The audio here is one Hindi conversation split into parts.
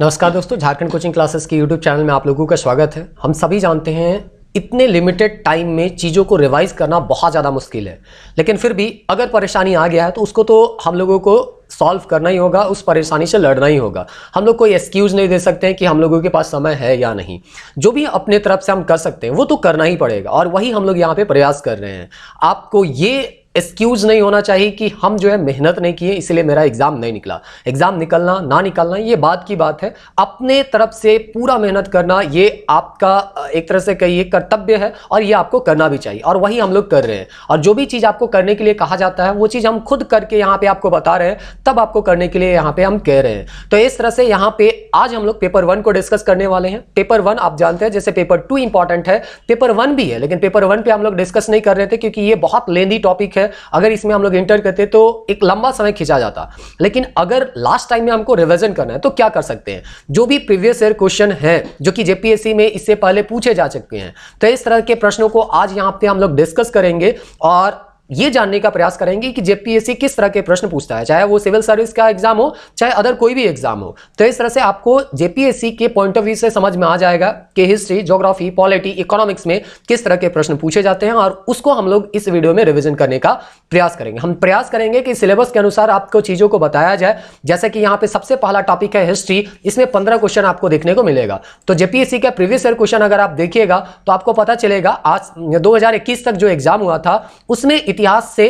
नमस्कार दोस्तों झारखंड कोचिंग क्लासेस के यूट्यूब चैनल में आप लोगों का स्वागत है हम सभी जानते हैं इतने लिमिटेड टाइम में चीज़ों को रिवाइज करना बहुत ज़्यादा मुश्किल है लेकिन फिर भी अगर परेशानी आ गया है तो उसको तो हम लोगों को सॉल्व करना ही होगा उस परेशानी से लड़ना ही होगा हम लोग कोई एक्सक्यूज़ नहीं दे सकते हैं कि हम लोगों के पास समय है या नहीं जो भी अपने तरफ से हम कर सकते हैं वो तो करना ही पड़ेगा और वही हम लोग यहाँ पे प्रयास कर रहे हैं आपको ये एक्सक्यूज नहीं होना चाहिए कि हम जो है मेहनत नहीं किए इसलिए मेरा एग्ज़ाम नहीं निकला एग्ज़ाम निकलना ना निकलना ये बात की बात है अपने तरफ से पूरा मेहनत करना ये आपका एक तरह से कहिए कर्तव्य है और ये आपको करना भी चाहिए और वही हम लोग कर रहे हैं और जो भी चीज़ आपको करने के लिए कहा जाता है वो चीज़ हम खुद करके यहाँ पर आपको बता रहे हैं तब आपको करने के लिए यहाँ पर हम कह रहे हैं तो इस तरह से यहाँ पे आज हम लोग पेपर वन को डिस्कस करने वाले हैं पेपर वन आप जानते हैं जैसे पेपर टू इंपॉर्टेंट है पेपर वन भी है लेकिन पेपर वन पे हम लोग डिस्कस नहीं कर रहे थे क्योंकि ये बहुत लेंदी टॉपिक है है अगर इसमें हम लोग एंटर करते तो एक लंबा समय खिंचा जाता लेकिन अगर लास्ट टाइम में हमको रिविजन करना है तो क्या कर सकते हैं जो भी प्रीवियस ईयर क्वेश्चन है जो कि जेपीएससी में इससे पहले पूछे जा चुके हैं तो इस तरह के प्रश्नों को आज यहाँ पे हम लोग डिस्कस करेंगे और ये जानने का प्रयास करेंगे कि जेपीएससी किस तरह के प्रश्न पूछता है चाहे वो सिविल सर्विस का एग्जाम हो चाहे अदर कोई भी एग्जाम हो तो इस तरह से आपको जेपीएससी के पॉइंट ऑफ व्यू से समझ में आ जाएगा कि हिस्ट्री ज्योग्राफी पॉलिटी इकोनॉमिक्स में किस तरह के प्रश्न पूछे जाते हैं और उसको हम लोग इस वीडियो में रिविजन करने का प्रयास करेंगे हम प्रयास करेंगे कि सिलेबस के अनुसार आपको चीज़ों को बताया जाए जैसे कि यहाँ पे सबसे पहला टॉपिक है हिस्ट्री इसमें पंद्रह क्वेश्चन आपको देखने को मिलेगा तो जेपीएससी का प्रीवियस ईयर क्वेश्चन अगर आप देखिएगा तो आपको पता चलेगा आज दो तक जो एग्जाम हुआ था उसमें इतिहास से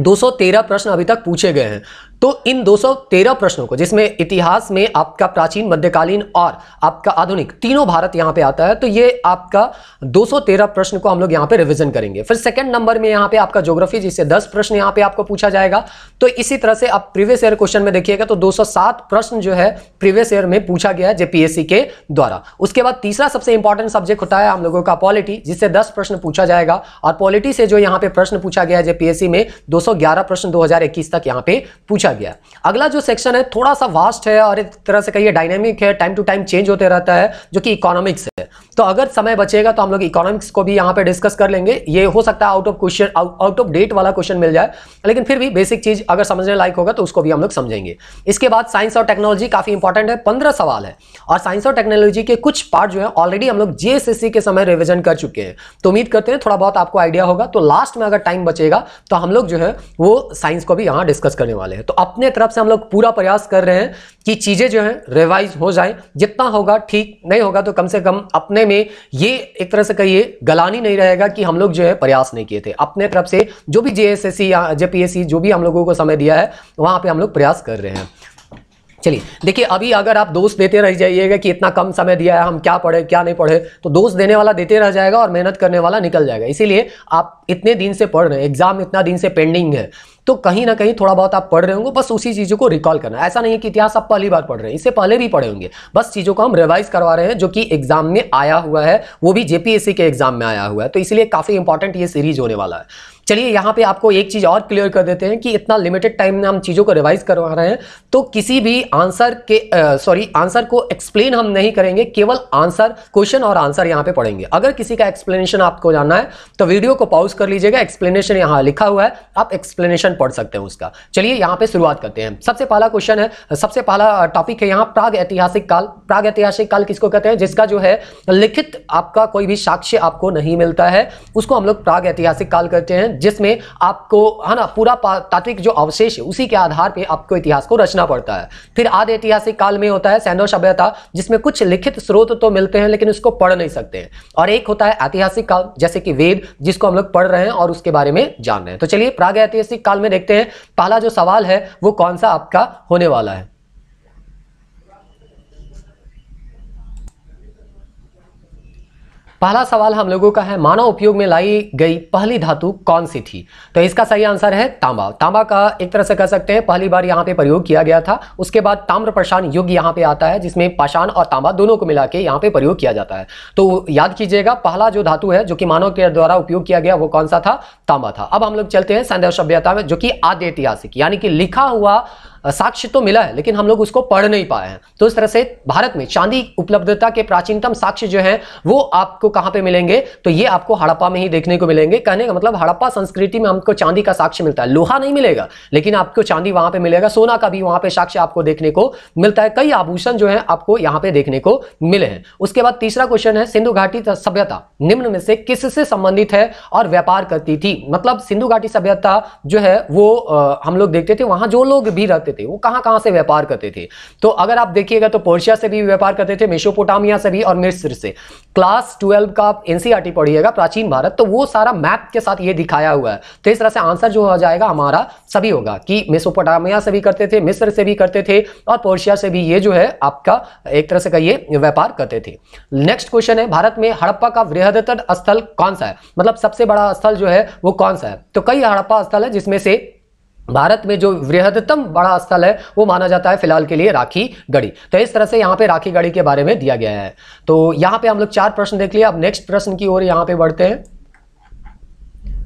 213 प्रश्न अभी तक पूछे गए हैं तो इन 213 प्रश्नों को जिसमें इतिहास में आपका प्राचीन मध्यकालीन और आपका आधुनिक तीनों भारत यहां पे आता है तो ये आपका 213 प्रश्न को हम लोग यहां पे रिवीजन करेंगे फिर सेकंड नंबर में यहां पे आपका ज्योग्राफी जिससे 10 प्रश्न यहां पे आपको पूछा जाएगा तो इसी तरह से आप प्रीवियस ईयर क्वेश्चन में देखिएगा तो दो प्रश्न जो है प्रीवियस ईयर में पूछा गया है जेपीएससी के द्वारा उसके बाद तीसरा सबसे इंपॉर्टेंट सब्जेक्ट होता है हम लोगों का पॉलिटी जिससे दस प्रश्न पूछा जाएगा और पॉलिटी से जो यहाँ पे प्रश्न पूछा गया है जेपीएससी में दो प्रश्न दो तक यहाँ पे पूछा पूछा गया अगला जो सेक्शन है थोड़ा सा वास्ट है और एक तरह से कहिए डायनेमिक है टाइम टू टाइम चेंज होते रहता है जो कि इकोनॉमिक्स है तो अगर समय बचेगा तो हम लोग इकोनॉमिक्स को भी यहाँ पे डिस्कस कर लेंगे ये हो सकता है out of question out of date वाला क्वेश्चन मिल जाए लेकिन फिर भी बेसिक चीज अगर समझने लायक होगा तो उसको भी हम लोग समझेंगे इसके बाद साइंस और टेक्नोलॉजी काफी इंपॉर्टेंट है पंद्रह सवाल है और साइंस और टेक्नोलॉजी के कुछ पार्ट जो है ऑलरेडी हम लोग जीएसएससी के समय रिविजन कर चुके हैं तो उम्मीद करते हैं थोड़ा बहुत आपको आइडिया होगा तो लास्ट में अगर टाइम बचेगा तो हम लोग जो है वो साइंस को भी यहाँ डिस्कस करने वाले हैं तो अपने तरफ से हम लोग पूरा प्रयास कर रहे हैं कि चीज़ें जो हैं रिवाइज हो जाए जितना होगा ठीक नहीं होगा तो कम से कम अपने में ये एक तरह से कहिए गलानी नहीं रहेगा कि हम लोग जो है प्रयास नहीं किए थे अपने तरफ से जो भी जे या जे जो भी हम लोगों को समय दिया है वहाँ पर हम लोग प्रयास कर रहे हैं चलिए देखिए अभी अगर आप दोष देते रह जाइएगा कि इतना कम समय दिया है हम क्या पढ़े क्या नहीं पढ़े तो दोष देने वाला देते रह जाएगा और मेहनत करने वाला निकल जाएगा इसीलिए आप इतने दिन से पढ़ रहे हैं एग्जाम इतना दिन से पेंडिंग है तो कहीं ना कहीं थोड़ा बहुत आप पढ़ रहे होंगे बस उसी चीज़ों को रिकॉल करना ऐसा नहीं है कि इतिहास आप पहली बार पढ़ रहे हैं इससे पहले भी पढ़े होंगे बस चीज़ों को हम रिवाइज करवा रहे हैं जो कि एग्जाम में आया हुआ है वो भी जेपीएससी के एग्जाम में आया हुआ है तो इसलिए काफ़ी इंपॉर्टेंट ये सीरीज होने वाला है चलिए यहाँ पे आपको एक चीज़ और क्लियर कर देते हैं कि इतना लिमिटेड टाइम में हम चीज़ों को रिवाइज करवा रहे हैं तो किसी भी आंसर के सॉरी आंसर को एक्सप्लेन हम नहीं करेंगे केवल आंसर क्वेश्चन और आंसर यहाँ पे पढ़ेंगे अगर किसी का एक्सप्लेनेशन आपको जानना है तो वीडियो को पॉज कर लीजिएगा एक्सप्लेनेशन यहाँ लिखा हुआ है आप एक्सप्लेनेशन पढ़ सकते हैं उसका चलिए यहाँ पर शुरुआत करते हैं सबसे पहला क्वेश्चन है सबसे पहला टॉपिक है यहाँ प्राग ऐतिहासिक काल प्राग ऐतिहासिक काल किसको कहते हैं जिसका जो है लिखित आपका कोई भी साक्ष्य आपको नहीं मिलता है उसको हम लोग प्राग ऐतिहासिक काल कहते हैं जिसमें आपको है ना पूरा तात्विक जो अवशेष है उसी के आधार पर आपको इतिहास को रचना पड़ता है फिर आध ऐतिहासिक काल में होता है सैंडो सभ्यता जिसमें कुछ लिखित स्रोत तो मिलते हैं लेकिन उसको पढ़ नहीं सकते हैं और एक होता है ऐतिहासिक काल जैसे कि वेद जिसको हम लोग पढ़ रहे हैं और उसके बारे में जान रहे हैं तो चलिए प्राग ऐतिहासिक काल में देखते हैं पहला जो सवाल है वो कौन सा आपका होने वाला है पहला सवाल हम लोगों का है मानव उपयोग में लाई गई पहली धातु कौन सी थी तो इसका सही आंसर है तांबा तांबा का एक तरह से कह सकते हैं पहली बार यहाँ पे प्रयोग किया गया था उसके बाद ताम्र प्रशान युग यहाँ पे आता है जिसमें पाषाण और तांबा दोनों को मिला के यहाँ पे प्रयोग किया जाता है तो याद कीजिएगा पहला जो धातु है जो कि मानव के द्वारा उपयोग किया गया वो कौन सा था तांबा था अब हम लोग चलते हैं संदेव सभ्यता में जो कि आद्य ऐतिहासिक यानी कि लिखा हुआ साक्ष्य तो मिला है लेकिन हम लोग उसको पढ़ नहीं पाए हैं तो इस तरह से भारत में चांदी उपलब्धता के प्राचीनतम साक्ष्य जो है वो आपको कहां पे मिलेंगे तो ये आपको हड़प्पा में ही देखने को मिलेंगे कहने का मतलब हड़प्पा संस्कृति में हमको चांदी का साक्ष्य मिलता है लोहा नहीं मिलेगा लेकिन आपको चांदी वहां पर मिलेगा सोना का भी वहां पर साक्ष्य आपको देखने को मिलता है कई आभूषण जो है आपको यहाँ पे देखने को मिले हैं उसके बाद तीसरा क्वेश्चन है सिंधु घाटी सभ्यता निम्न में से किससे संबंधित है और व्यापार करती थी मतलब सिंधु घाटी सभ्यता जो है वो हम लोग देखते थे वहां जो लोग भी रहते करते थे वो कहां कहां से व्यापार करते थे तो अगर आप देखिएगा तो पर्शिया से भी व्यापार करते थे मेशोपोटामिया से भी और मिस्र से क्लास ट्वेल्व का आप एनसीईआरटी पढ़िएगा प्राचीन भारत तो वो सारा मैप के साथ ये दिखाया हुआ है तो इस तरह से आंसर जो हो जाएगा हमारा सभी होगा कि मेसोपोटामिया से भी करते थे मिस्र से भी करते थे और पर्शिया से भी ये जो है आपका एक तरह से कहिए व्यापार करते थे नेक्स्ट क्वेश्चन है भारत में हड़प्पा का वृहदतर स्थल कौन सा है मतलब सबसे बड़ा स्थल जो है वो कौन सा है तो कई हड़प्पा स्थल है जिसमें से भारत में जो वृहदतम बड़ा स्थल है वो माना जाता है फिलहाल के लिए राखी गढ़ी तो इस तरह से यहाँ पे राखी गढ़ी के बारे में दिया गया है तो यहाँ पे हम लोग चार प्रश्न देख लिए अब नेक्स्ट प्रश्न की ओर यहाँ पे बढ़ते हैं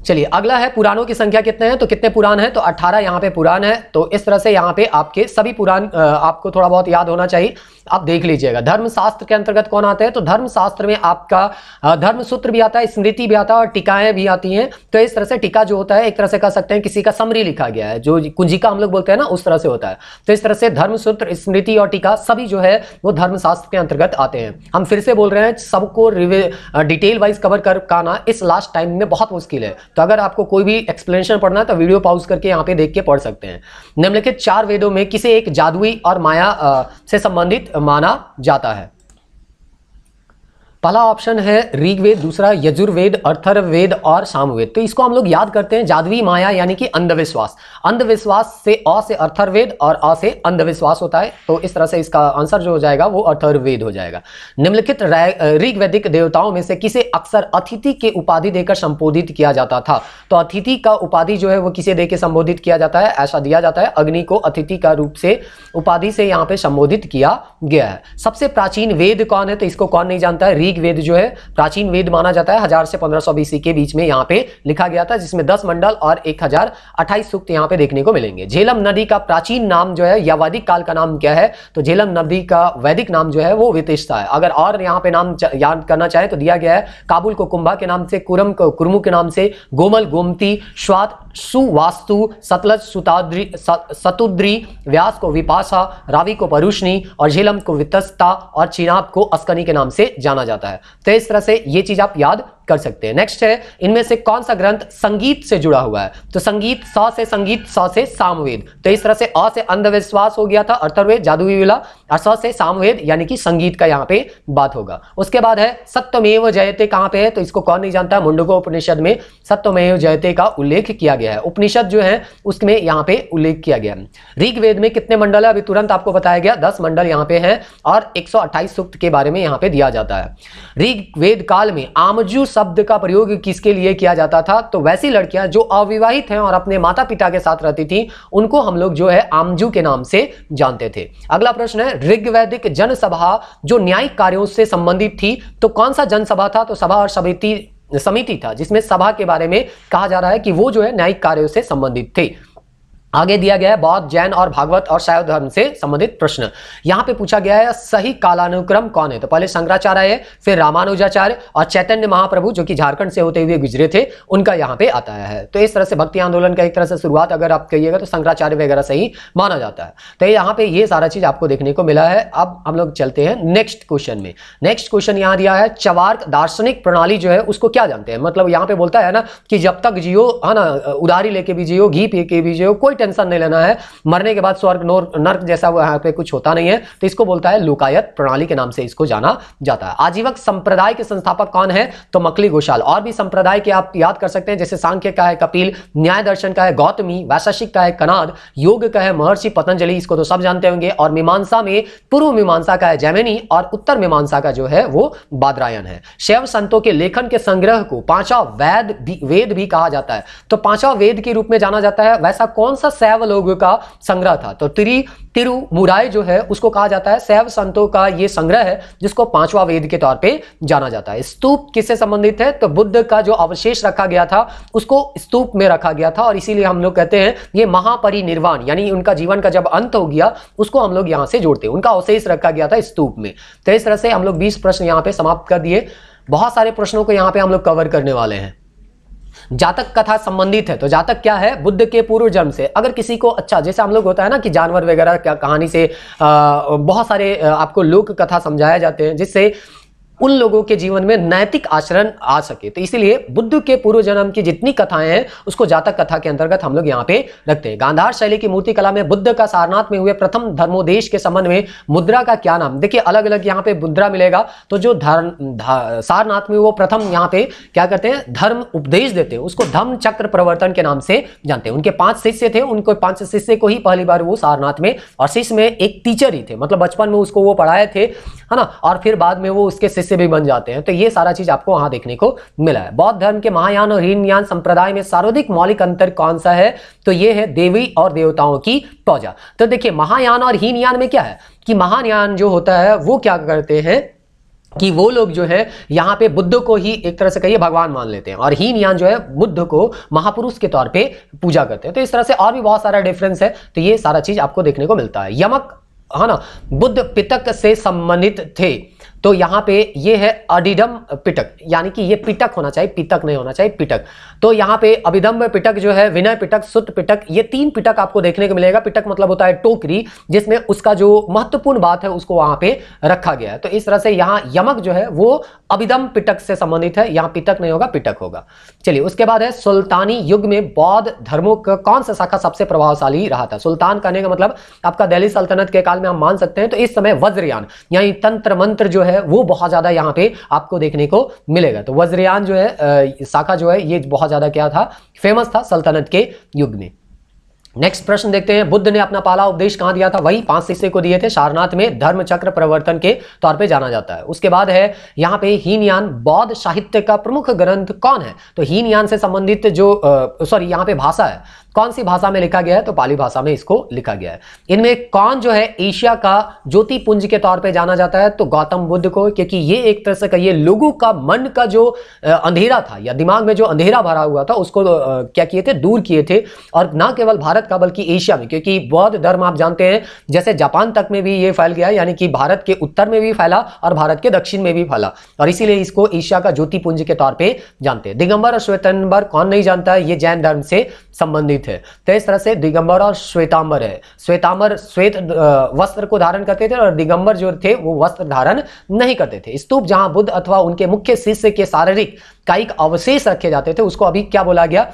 चलिए अगला है पुरानों की संख्या कितने हैं तो कितने पुरान हैं तो 18 यहाँ पे पुरान है तो इस तरह से यहाँ पे आपके सभी पुरान आपको थोड़ा बहुत याद होना चाहिए आप देख लीजिएगा धर्मशास्त्र के अंतर्गत कौन आते हैं तो धर्मशास्त्र में आपका धर्म सूत्र भी आता है स्मृति भी आता है और टीकाएं भी आती हैं तो इस तरह से टीका जो होता है एक तरह से कह सकते हैं किसी का समरी लिखा गया है जो कुंजिका हम लोग बोलते हैं ना उस तरह से होता है तो इस तरह से धर्म सूत्र स्मृति और टीका सभी जो है वो धर्मशास्त्र के अंतर्गत आते हैं हम फिर से बोल रहे हैं सबको डिटेल वाइज कवर कर पाना इस लास्ट टाइम में बहुत मुश्किल है तो अगर आपको कोई भी एक्सप्लेनेशन पढ़ना है तो वीडियो पॉज करके यहाँ पे देख के पढ़ सकते हैं निम्नलिखित चार वेदों में किसे एक जादुई और माया से संबंधित माना जाता है पहला ऑप्शन है ऋग्वेद दूसरा यजुर्वेद अर्थर्वेद और सामवेद तो इसको हम लोग याद करते हैं जादवी माया यानी कि अंधविश्वास अंधविश्वास से अ से अर्थर्वेद और अ से अंधविश्वास होता है तो इस तरह से इसका आंसर जो हो जाएगा वो अर्थर्वेद हो जाएगा निम्नलिखित ऋग्वेदिक देवताओं में से किसे अक्सर अतिथि के उपाधि देकर संबोधित किया जाता था तो अतिथि का उपाधि जो है वो किसे देकर संबोधित किया जाता है ऐसा दिया जाता है अग्नि को अतिथि का रूप से उपाधि से यहाँ पे संबोधित किया गया है सबसे प्राचीन वेद कौन है तो इसको कौन नहीं जानता है ऋग वेद जो है प्राचीन वेद माना जाता है हजार से पंद्रह सौ बीसी के बीच में यहाँ पे लिखा गया था जिसमें दस मंडल और एक हजार अट्ठाईस सूक्त यहाँ पे देखने को मिलेंगे झेलम नदी का प्राचीन नाम जो है या वैदिक काल का नाम क्या है तो झेलम नदी का वैदिक नाम जो है वो वितिष्ठा है अगर और यहाँ पे नाम याद करना चाहे तो दिया गया है काबुल को कुंभा के नाम से कुरम को कुरमू के नाम से गोमल गोमती श्वात सुवास्तु सतलज सुताद्री सतुद्री व्यास को विपाशा रावी को परुष्णी और झेलम को वितस्ता और चिनाब को अस्कनी के नाम से जाना जाता है जाता है तो इस तरह से ये चीज़ आप याद कर सकते हैं नेक्स्ट है इनमें से कौन सा ग्रंथ संगीत से जुड़ा हुआ है तो संगीत स से संगीत सौ से सामवेद तो इस तरह से अ से अंधविश्वास हो गया था अर्थर्वेद जादू विला और स से सामवेद यानी कि संगीत का यहाँ पे बात होगा उसके बाद है सत्यमेव जयते कहाँ पे है तो इसको कौन नहीं जानता मुंडको उपनिषद में सत्यमेव जयते का उल्लेख किया गया है उपनिषद जो है उसमें यहाँ पे उल्लेख किया गया ऋग्वेद में कितने मंडल है अभी तुरंत आपको बताया गया दस मंडल यहाँ पे है और एक सूक्त के बारे में यहाँ पे दिया जाता है ऋग्वेद काल में आमजू शब्द का प्रयोग किसके लिए किया जाता था तो वैसी लड़कियां जो अविवाहित हैं और अपने माता पिता के साथ रहती थी उनको हम लोग जो है आमजू के नाम से जानते थे अगला प्रश्न है ऋग्वैदिक जनसभा जो न्यायिक कार्यों से संबंधित थी तो कौन सा जनसभा था तो सभा और समिति समिति था जिसमें सभा के बारे में कहा जा रहा है कि वो जो है न्यायिक कार्यों से संबंधित थी आगे दिया गया है बौद्ध जैन और भागवत और शायद धर्म से संबंधित प्रश्न यहाँ पे पूछा गया है सही कालानुक्रम कौन है तो पहले शंकराचार्य है फिर रामानुजाचार्य और चैतन्य महाप्रभु जो कि झारखंड से होते हुए गुजरे थे उनका यहाँ पे आता है तो इस तरह से भक्ति आंदोलन का एक तरह से शुरुआत अगर आप कहिएगा तो शंकराचार्य वगैरह से ही माना जाता है तो यहाँ पे ये सारा चीज आपको देखने को मिला है अब हम लोग चलते हैं नेक्स्ट क्वेश्चन में नेक्स्ट क्वेश्चन यहाँ दिया है चवार्क दार्शनिक प्रणाली जो है उसको क्या जानते हैं मतलब यहाँ पे बोलता है ना कि जब तक जियो है ना उधारी लेके भी जियो घी पी के भी जियो कोई टेंशन नहीं लेना है मरने के बाद स्वर्ग नोर नर्क जैसा यहाँ पे कुछ होता नहीं है तो इसको बोलता है लुकायत प्रणाली के नाम से इसको जाना जाता है आजीवक संप्रदाय के संस्थापक कौन है तो मकली घोषाल और भी संप्रदाय के आप याद कर सकते हैं जैसे सांख्य का है कपिल न्याय दर्शन का है गौतमी वैशाषिक का है कनाद योग का है महर्षि पतंजलि इसको तो सब जानते होंगे और मीमांसा में पूर्व मीमांसा का है जैमिनी और उत्तर मीमांसा का जो है वो बादरायन है शैव संतों के लेखन के संग्रह को पांचवा वेद भी कहा जाता है तो पांचवा वेद के रूप में जाना जाता है वैसा कौन सा सा सैव लोग का संग्रह था तो तिरी तिरुमुराय जो है उसको कहा जाता है सैव संतों का ये संग्रह है जिसको पांचवा वेद के तौर पे जाना जाता है स्तूप किससे संबंधित है तो बुद्ध का जो अवशेष रखा गया था उसको स्तूप में रखा गया था और इसीलिए हम लोग कहते हैं ये महापरिनिर्वाण यानी उनका जीवन का जब अंत हो गया उसको हम लोग यहाँ से जोड़ते हैं उनका अवशेष रखा गया था स्तूप में तो इस तरह से हम लोग बीस प्रश्न यहाँ पे समाप्त कर दिए बहुत सारे प्रश्नों को यहाँ पे हम लोग कवर करने वाले हैं जातक कथा संबंधित है तो जातक क्या है बुद्ध के पूर्व जन्म से अगर किसी को अच्छा जैसे हम लोग होता है ना कि जानवर वगैरह क्या कहानी से आ, बहुत सारे आपको लोक कथा समझाए जाते हैं जिससे उन लोगों के जीवन में नैतिक आचरण आ सके तो इसीलिए बुद्ध के पूर्व जन्म की जितनी कथाएं हैं उसको जातक कथा के अंतर्गत हम लोग यहाँ पे रखते हैं गांधार शैली की मूर्ति कला में बुद्ध का सारनाथ में हुए प्रथम धर्मोदेश के संबंध में मुद्रा का क्या नाम देखिए अलग अलग यहाँ पे मुद्रा मिलेगा तो जो धर्म सारनाथ में वो प्रथम यहाँ पे क्या करते हैं धर्म उपदेश देते हैं उसको धर्म चक्र प्रवर्तन के नाम से जानते हैं उनके पांच शिष्य थे उनको पांच शिष्य को ही पहली बार वो सारनाथ में और शिष्य में एक टीचर ही थे मतलब बचपन में उसको वो पढ़ाए थे है ना और फिर बाद में वो उसके शिष्य भी बन जाते हैं तो ये सारा चीज आपको वहां देखने को मिला है बौद्ध धर्म के महायान और हीनयान संप्रदाय में सर्वाधिक मौलिक अंतर कौन सा है तो ये है देवी और देवताओं की पौजा तो देखिए महायान और हीनयान में क्या है कि महायान जो होता है वो क्या करते हैं कि वो लोग जो है यहाँ पे बुद्ध को ही एक तरह से कहिए भगवान मान लेते हैं और हीन यान जो है बुद्ध को महापुरुष के तौर पे पूजा करते हैं तो इस तरह से और भी बहुत सारा डिफरेंस है तो ये सारा चीज आपको देखने को मिलता है यमक है ना बुद्ध पितक से संबंधित थे तो यहाँ पे ये है अडिडम पिटक यानी कि ये पिटक होना चाहिए पितक नहीं होना चाहिए पिटक तो यहाँ पे अभिदम्ब पिटक जो है विनय पिटक सुत पिटक ये तीन पिटक आपको देखने को मिलेगा पिटक मतलब होता है टोकरी जिसमें उसका जो महत्वपूर्ण बात है उसको वहां पे रखा गया है तो इस तरह से यहाँ यमक जो है वो अभिदम पिटक से संबंधित है यहाँ पिटक नहीं होगा पिटक होगा चलिए उसके बाद है सुल्तानी युग में बौद्ध धर्मों का कौन सा शाखा सबसे प्रभावशाली रहा था सुल्तान कहने का मतलब आपका दहली सल्तनत के काल में हम मान सकते हैं तो इस समय वज्रयान यानी तंत्र मंत्र जो है है वो बहुत ज़्यादा यहाँ पे आपको देखने को मिलेगा तो वज्रयान जो है शाखा जो है ये बहुत ज़्यादा क्या था फेमस था सल्तनत के युग में नेक्स्ट प्रश्न देखते हैं बुद्ध ने अपना पाला उपदेश कहाँ दिया था वही पांच शिष्य को दिए थे सारनाथ में धर्म चक्र प्रवर्तन के तौर पे जाना जाता है उसके बाद है यहाँ पे हीनयान बौद्ध साहित्य का प्रमुख ग्रंथ कौन है तो हीनयान से संबंधित जो सॉरी यहाँ पे भाषा है कौन सी भाषा में लिखा गया है तो पाली भाषा में इसको लिखा गया है इनमें कौन जो है एशिया का ज्योति पुंज के तौर पे जाना जाता है तो गौतम बुद्ध को क्योंकि ये एक तरह से कहिए लोगों का मन का जो अंधेरा था या दिमाग में जो अंधेरा भरा हुआ था उसको क्या किए थे दूर किए थे और ना केवल भारत का बल्कि एशिया में क्योंकि बौद्ध धर्म आप जानते हैं जैसे जापान तक में भी ये फैल गया यानी कि भारत के उत्तर में भी फैला और भारत के दक्षिण में भी फैला और इसीलिए इसको एशिया का ज्योति पुंज के तौर पर जानते हैं दिगंबर और श्वेतंबर कौन नहीं जानता है ये जैन धर्म से संबंधित थे तो इस तरह से दिगंबर और श्वेतांबर है श्वेतांबर श्वेत वस्त्र को धारण करते थे और दिगंबर जो थे वो वस्त्र धारण नहीं करते थे स्तूप जहां बुद्ध अथवा उनके मुख्य शिष्य के शारीरिक कायिक अवशेष रखे जाते थे उसको अभी क्या बोला गया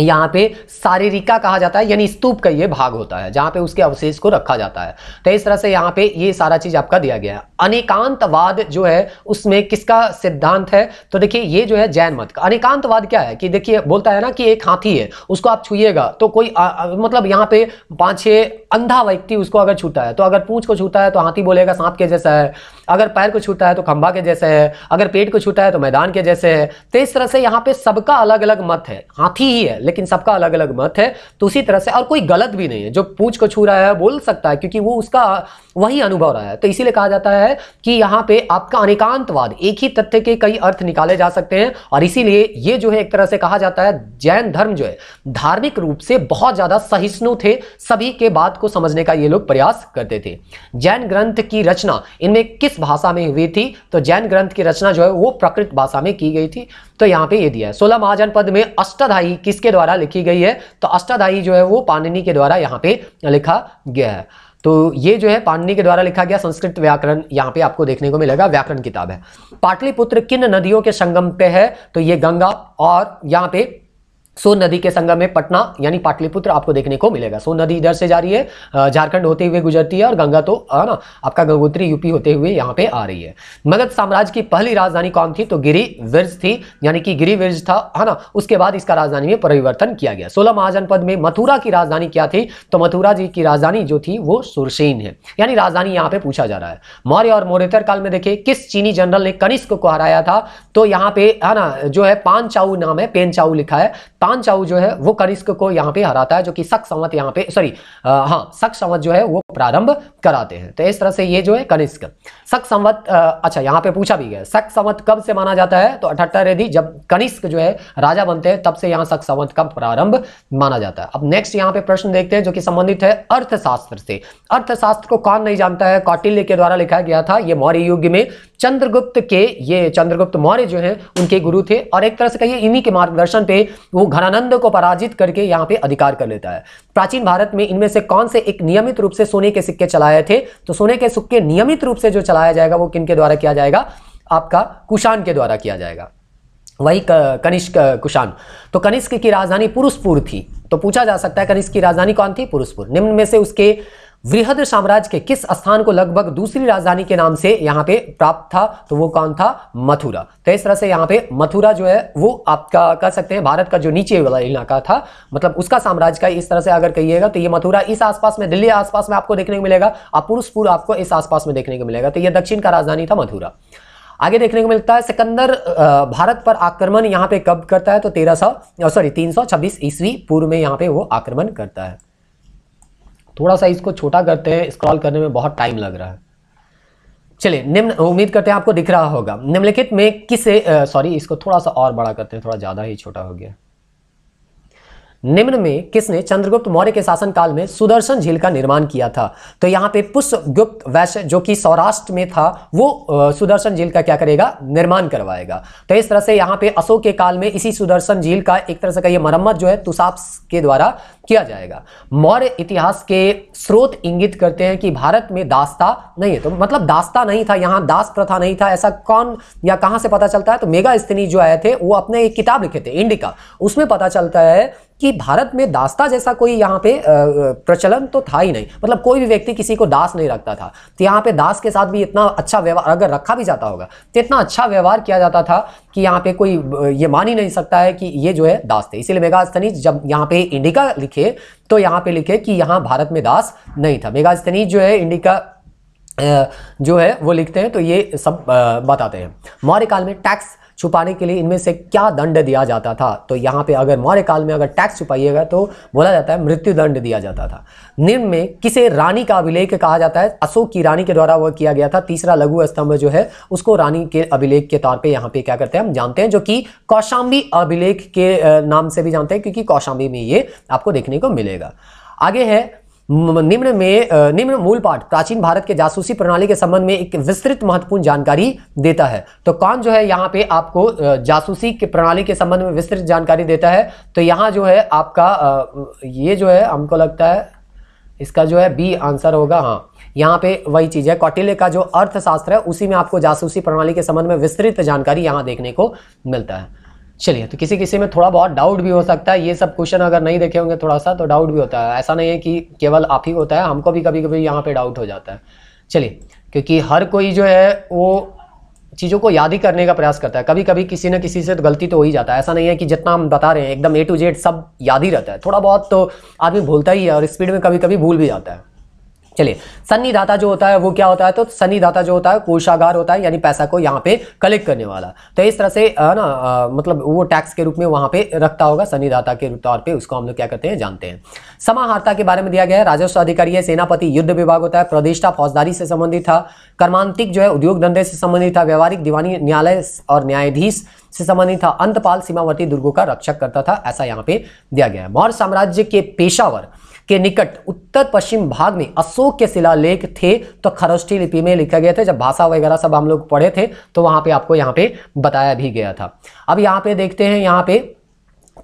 यहाँ पे शारीरिका कहा जाता है यानी स्तूप का ये भाग होता है जहाँ पे उसके अवशेष को रखा जाता है तो इस तरह से यहाँ पे ये सारा चीज आपका दिया गया है अनेकांतवाद जो है उसमें किसका सिद्धांत है तो देखिए ये जो है जैन मत का अनेकांतवाद क्या है कि देखिए बोलता है ना कि एक हाथी है उसको आप छूएगा तो कोई आ, आ, मतलब यहाँ पे पाँच छः अंधा व्यक्ति उसको अगर छूता है तो अगर पूछ को छूता है तो हाथी बोलेगा सांप के जैसा है अगर पैर को छूता है तो खंभा के जैसे है अगर पेट को छूता है तो मैदान के जैसे है तो इस तरह से यहाँ पे सबका अलग अलग मत है हाथी ही है लेकिन सबका अलग अलग मत है तो उसी तरह से और कोई गलत भी नहीं है जो पूछ को छू रहा है बोल सकता है क्योंकि वो उसका वही अनुभव रहा है तो इसीलिए कहा जाता है कि यहाँ पे आपका अनेकांतवाद एक ही तथ्य के कई अर्थ निकाले जा सकते हैं और इसीलिए ये जो है एक तरह से कहा जाता है जैन धर्म जो है धार्मिक रूप से बहुत ज़्यादा सहिष्णु थे सभी के बात को समझने का ये लोग प्रयास करते थे जैन ग्रंथ की रचना इनमें किस भाषा में हुई थी तो जैन ग्रंथ की रचना जो है वो प्रकृत भाषा में की गई थी तो यहाँ पे ये दिया है सोलह महाजनपद में अष्टाधाई किसके द्वारा लिखी गई है तो अष्टाधाई जो है वो पाणिनि के द्वारा यहाँ पे लिखा गया है तो ये जो है पाणिनि के द्वारा लिखा गया संस्कृत व्याकरण यहाँ पे आपको देखने को मिलेगा व्याकरण किताब है पाटलिपुत्र किन नदियों के संगम पे है तो ये गंगा और यहाँ पे सोन नदी के संगम में पटना यानी पाटलिपुत्र आपको देखने को मिलेगा सोन नदी इधर से जा रही है झारखंड होते हुए गुजरती है और गंगा तो है ना आपका गंगोत्री यूपी होते हुए यहाँ पे आ रही है मगध साम्राज्य की पहली राजधानी कौन थी तो गिरी थी यानी कि गिरी था है ना उसके बाद इसका राजधानी में परिवर्तन किया गया सोलह महाजनपद में मथुरा की राजधानी क्या थी तो मथुरा जी की राजधानी जो थी वो सुरसेन है यानी राजधानी यहाँ पे पूछा जा रहा है मौर्य और मौर्यतर काल में देखिए किस चीनी जनरल ने कनिष्क को हराया था तो यहाँ पे है ना जो है पान चाऊ नाम है पेन चाऊ लिखा है कान चाऊ जो है वो करिस्क को यहाँ पे हराता है जो कि सक संवत यहाँ पे सॉरी हाँ सक संवत जो है वो प्रारंभ कराते हैं तो इस तरह से ये जो है कनिष्क सक संवत अच्छा यहाँ पे पूछा भी गया सक संवत कब से माना जाता है तो अठहत्तर यदि जब कनिष्क जो है राजा बनते हैं तब से यहाँ सक संवत का प्रारंभ माना जाता है अब नेक्स्ट यहाँ पे प्रश्न देखते हैं जो कि संबंधित है अर्थशास्त्र से अर्थशास्त्र को कौन नहीं जानता है कौटिल्य के द्वारा लिखा गया था ये मौर्य युग में चंद्रगुप्त के ये चंद्रगुप्त मौर्य जो हैं उनके गुरु थे और एक तरह से कहिए इन्हीं के मार्गदर्शन पे वो घनानंद को पराजित करके यहाँ पे अधिकार कर लेता है प्राचीन भारत में इनमें से कौन से एक नियमित रूप से सोने के सिक्के चलाए थे तो सोने के सिक्के नियमित रूप से जो चलाया जाएगा वो किन के द्वारा किया जाएगा आपका कुषाण के द्वारा किया जाएगा वही कनिष्क कुषाण तो कनिष्क की राजधानी पुरुषपुर थी तो पूछा जा सकता है कनिष्क की राजधानी कौन थी पुरुषपुर निम्न में से उसके वृहद साम्राज्य के किस स्थान को लगभग दूसरी राजधानी के नाम से यहाँ पे प्राप्त था तो वो कौन था मथुरा तो इस तरह से यहाँ पे मथुरा जो है वो आपका कह सकते हैं भारत का जो नीचे वाला इलाका था मतलब उसका साम्राज्य का इस तरह से अगर कहिएगा तो ये मथुरा इस आसपास में दिल्ली आसपास में आपको देखने को मिलेगा अपुरुषपुर आपको इस आसपास में देखने को मिलेगा तो यह दक्षिण का राजधानी था मथुरा आगे देखने को मिलता है सिकंदर भारत पर आक्रमण यहाँ पे कब करता है तो तेरह सौ सॉरी तीन सौ छब्बीस ईस्वी पूर्व में यहाँ पे वो आक्रमण करता है थोड़ा सा इसको छोटा करते हैं स्क्रॉल करने में बहुत टाइम लग रहा है चलिए निम्न उम्मीद करते हैं आपको दिख रहा होगा निम्नलिखित में किसे सॉरी इसको थोड़ा सा और बड़ा करते हैं थोड़ा ज़्यादा ही छोटा हो गया निम्न में किसने चंद्रगुप्त मौर्य के शासनकाल में सुदर्शन झील का निर्माण किया था तो यहाँ पे पुष्पगुप्त वैश्य जो कि सौराष्ट्र में था वो सुदर्शन झील का क्या करेगा निर्माण करवाएगा तो इस तरह से यहाँ पे अशोक के काल में इसी सुदर्शन झील का एक तरह से कहिए मरम्मत जो है तुषाप के द्वारा किया जाएगा मौर्य इतिहास के स्रोत इंगित करते हैं कि भारत में दास्ता नहीं है तो मतलब दास्ता नहीं था यहाँ दास प्रथा नहीं था ऐसा कौन या कहाँ से पता चलता है तो मेगा जो आए थे वो अपने एक किताब लिखे थे इंडिका उसमें पता चलता है कि भारत में दास्ता जैसा कोई यहाँ पे प्रचलन तो था ही नहीं मतलब कोई भी व्यक्ति किसी को दास नहीं रखता था तो यहाँ पे दास के साथ भी इतना अच्छा व्यवहार अगर रखा भी जाता होगा तो इतना अच्छा व्यवहार किया जाता था कि यहाँ पे कोई ये मान ही नहीं सकता है कि ये जो है दास थे इसीलिए मेगास्थनी जब यहाँ पे इंडिका लिखे तो यहाँ पे लिखे कि यहाँ भारत में दास नहीं था मेगास्थनी जो है इंडिका जो है वो लिखते हैं तो ये सब बताते हैं मौर्य काल में टैक्स छुपाने के लिए इनमें से क्या दंड दिया जाता था तो यहाँ पे अगर मौर्य काल में अगर टैक्स छुपाइएगा तो बोला जाता है मृत्यु दंड दिया जाता था निम्न में किसे रानी का अभिलेख कहा जाता है अशोक की रानी के द्वारा वह किया गया था तीसरा लघु स्तंभ जो है उसको रानी के अभिलेख के तौर पर यहाँ पे क्या करते हैं हम जानते हैं जो कि कौशाम्बी अभिलेख के नाम से भी जानते हैं क्योंकि कौशाम्बी में ये आपको देखने को मिलेगा आगे है निम्न में निम्न मूल पाठ प्राचीन भारत के जासूसी प्रणाली के संबंध में एक विस्तृत महत्वपूर्ण जानकारी देता है तो कौन जो है यहाँ पे आपको जासूसी के प्रणाली के संबंध में विस्तृत जानकारी देता है तो यहाँ जो है आपका ये जो है हमको लगता है इसका जो है बी आंसर होगा हाँ यहाँ पे वही चीज़ है कौटिल्य का जो अर्थशास्त्र है उसी में आपको जासूसी प्रणाली के संबंध में विस्तृत जानकारी यहाँ देखने को मिलता है चलिए तो किसी किसी में थोड़ा बहुत डाउट भी हो सकता है ये सब क्वेश्चन अगर नहीं देखे होंगे थोड़ा सा तो डाउट भी होता है ऐसा नहीं है कि केवल आप ही होता है हमको भी कभी कभी यहाँ पे डाउट हो जाता है चलिए क्योंकि हर कोई जो है वो चीज़ों को याद ही करने का प्रयास करता है कभी कभी किसी न किसी से तो गलती तो हो ही जाता है ऐसा नहीं है कि जितना हम बता रहे हैं एकदम ए टू जेड सब याद ही रहता है थोड़ा बहुत तो आदमी भूलता ही है और स्पीड में कभी कभी भूल भी जाता है चलिए सन्नीदाता जो होता है वो क्या होता है तो सन्नीदाता जो होता है कोषागार होता है यानी पैसा को यहाँ पे कलेक्ट करने वाला तो इस तरह से है ना मतलब वो टैक्स के रूप में वहां पे रखता होगा सन्नीदाता के तौर पे उसको हम लोग क्या करते हैं जानते हैं समाहर्ता के बारे में दिया गया है राजस्व अधिकारी है सेनापति युद्ध विभाग होता है प्रदेशता फौजदारी से संबंधित था कर्मांतिक जो है उद्योग धंधे से संबंधित था व्यवहारिक दीवानी न्यायालय और न्यायाधीश से संबंधित था अंतपाल सीमावर्ती दुर्गों का रक्षक करता था ऐसा यहाँ पे दिया गया है मौर्य साम्राज्य के पेशावर के निकट उत्तर पश्चिम भाग में अशोक के शिलालेख थे तो खरोष्ठी लिपि में लिखे गए थे जब भाषा वगैरह सब हम लोग पढ़े थे तो वहां पे आपको यहाँ पे बताया भी गया था अब यहाँ पे देखते हैं यहाँ पे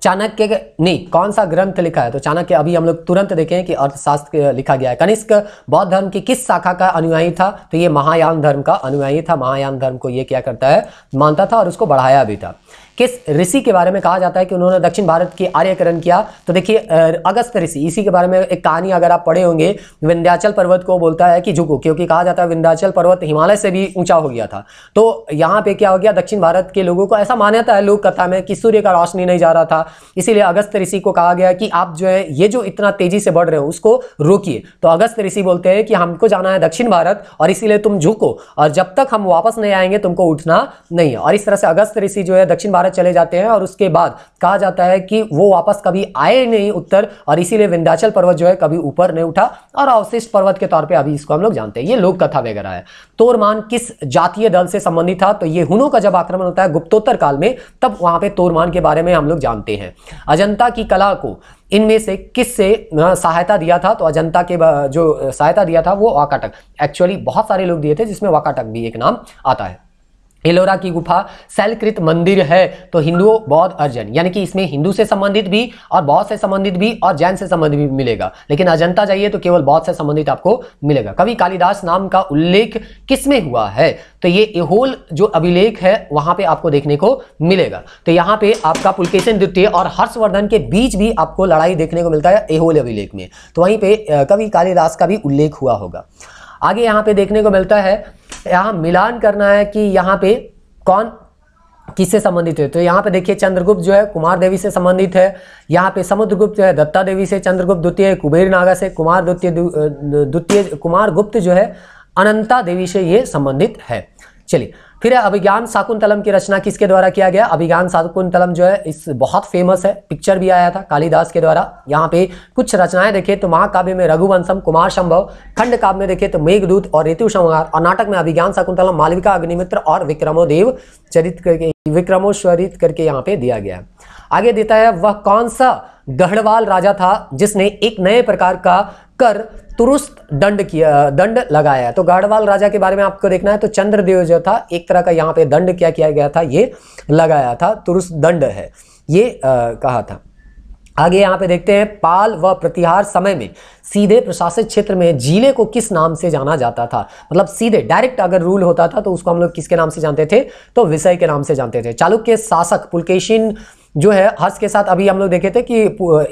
चाणक्य नहीं कौन सा ग्रंथ लिखा है तो चाणक्य अभी हम लोग तुरंत देखें कि अर्थशास्त्र लिखा गया है कनिष्क बौद्ध धर्म की किस शाखा का अनुयायी था तो ये महायान धर्म का अनुयायी था महायान धर्म को ये क्या करता है मानता था और उसको बढ़ाया भी था किस ऋषि के बारे में कहा जाता है कि उन्होंने दक्षिण भारत की आर्यकरण किया तो देखिए अगस्त ऋषि इसी के बारे में एक कहानी अगर आप पढ़े होंगे विंध्याचल पर्वत को बोलता है कि झुको क्योंकि कहा जाता है विंध्याचल पर्वत हिमालय से भी ऊंचा हो गया था तो यहाँ पे क्या हो गया दक्षिण भारत के लोगों को ऐसा मान्यता है लोक कथा में कि सूर्य का रोशनी नहीं जा रहा था इसीलिए अगस्त ऋषि को कहा गया कि आप जो है ये जो इतना तेजी से बढ़ रहे हो उसको रोकिए तो अगस्त ऋषि बोलते हैं कि हमको जाना है दक्षिण भारत और इसीलिए तुम झुको और जब तक हम वापस नहीं आएंगे तुमको उठना नहीं है और इस तरह से अगस्त ऋषि जो है दक्षिण भारत भारत चले जाते हैं और उसके बाद कहा जाता है कि वो वापस कभी आए नहीं उत्तर और इसीलिए विंध्याचल पर्वत जो है कभी ऊपर नहीं उठा और अवशिष्ट पर्वत के तौर पर अभी इसको हम लोग जानते हैं ये लोक कथा वगैरह है तोरमान किस जातीय दल से संबंधित था तो ये हुनों का जब आक्रमण होता है गुप्तोत्तर काल में तब वहां पर तोरमान के बारे में हम लोग जानते हैं अजंता की कला को इनमें से किस से सहायता दिया था तो अजंता के जो सहायता दिया था वो वाकाटक एक्चुअली बहुत सारे लोग दिए थे जिसमें वाकाटक भी एक नाम आता है एलोरा की गुफा शैलकृत मंदिर है तो हिंदुओं बौद्ध अर्जन यानी कि इसमें हिंदू से संबंधित भी और बौद्ध से संबंधित भी और जैन से संबंधित भी मिलेगा लेकिन अजंता जाइए तो केवल बौद्ध से संबंधित आपको मिलेगा कवि कालिदास नाम का उल्लेख किसमें हुआ है तो ये एहोल जो अभिलेख है वहां पे आपको देखने को मिलेगा तो यहाँ पे आपका पुलकेशन द्वितीय और हर्षवर्धन के बीच भी आपको लड़ाई देखने को मिलता है एहोल अभिलेख में तो वहीं पे कवि कालिदास का भी उल्लेख हुआ होगा आगे यहां पे देखने को मिलता है यहां मिलान करना है कि यहां पे कौन किससे संबंधित है तो यहाँ पे देखिए चंद्रगुप्त जो है कुमार देवी से संबंधित है यहाँ पे समुद्रगुप्त जो है दत्ता देवी से चंद्रगुप्त द्वितीय कुबेर नागा से कुमार द्वितीय द्वितीय कुमार गुप्त जो है अनंता देवी से ये संबंधित है चलिए फिर अभिज्ञान शाकुंतलम की रचना किसके द्वारा किया गया अभिज्ञान शाकुंतलम जो है इस बहुत फेमस है पिक्चर भी आया था कालिदास के द्वारा यहाँ पे कुछ रचनाएं देखें तो महाकाव्य में रघुवंशम कुमार संभव खंड काव्य में देखें तो मेघदूत और ऋतु संहार और नाटक में अभिज्ञान शाकुंतलम मालविका अग्निमित्र और विक्रमोदेव चरित करके विक्रमोश्वरित करके यहाँ पे दिया गया है आगे देता है वह कौन सा गढ़वाल राजा था जिसने एक नए प्रकार का कर तुरुस्त दंड किया दंड लगाया तो गढ़वाल राजा के बारे में आपको देखना है तो चंद्रदेव जो था एक तरह का यहाँ पे दंड क्या किया गया था ये लगाया था तुरुस्त दंड है ये आ, कहा था आगे यहाँ पे देखते हैं पाल व प्रतिहार समय में सीधे प्रशासित क्षेत्र में जिले को किस नाम से जाना जाता था मतलब सीधे डायरेक्ट अगर रूल होता था तो उसको हम लोग किसके नाम से जानते थे तो विषय के नाम से जानते थे चालुक्य शासक पुलकेशिन जो है हर्ष के साथ अभी हम लोग देखे थे कि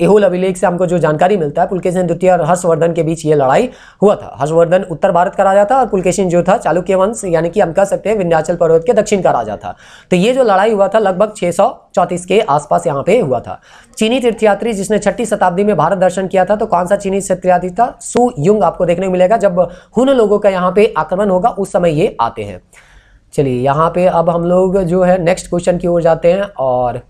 एहुल अभिलेख से हमको जो जानकारी मिलता है पुलकेशन द्वितीय और हर्षवर्धन के बीच ये लड़ाई हुआ था हर्षवर्धन उत्तर भारत का राजा था और पुलकेशन जो था चालुक्य वंश यानी कि हम कह सकते हैं विंध्याचल पर्वत के दक्षिण का राजा था तो ये जो लड़ाई हुआ था लगभग छः के आसपास यहाँ पे हुआ था चीनी तीर्थयात्री जिसने छठी शताब्दी में भारत दर्शन किया था तो कौन सा चीनी तीर्थयात्री था सु युंग आपको देखने को मिलेगा जब हुन लोगों का यहाँ पे आक्रमण होगा उस समय ये आते हैं चलिए यहाँ पे अब हम लोग जो है नेक्स्ट क्वेश्चन की ओर जाते हैं और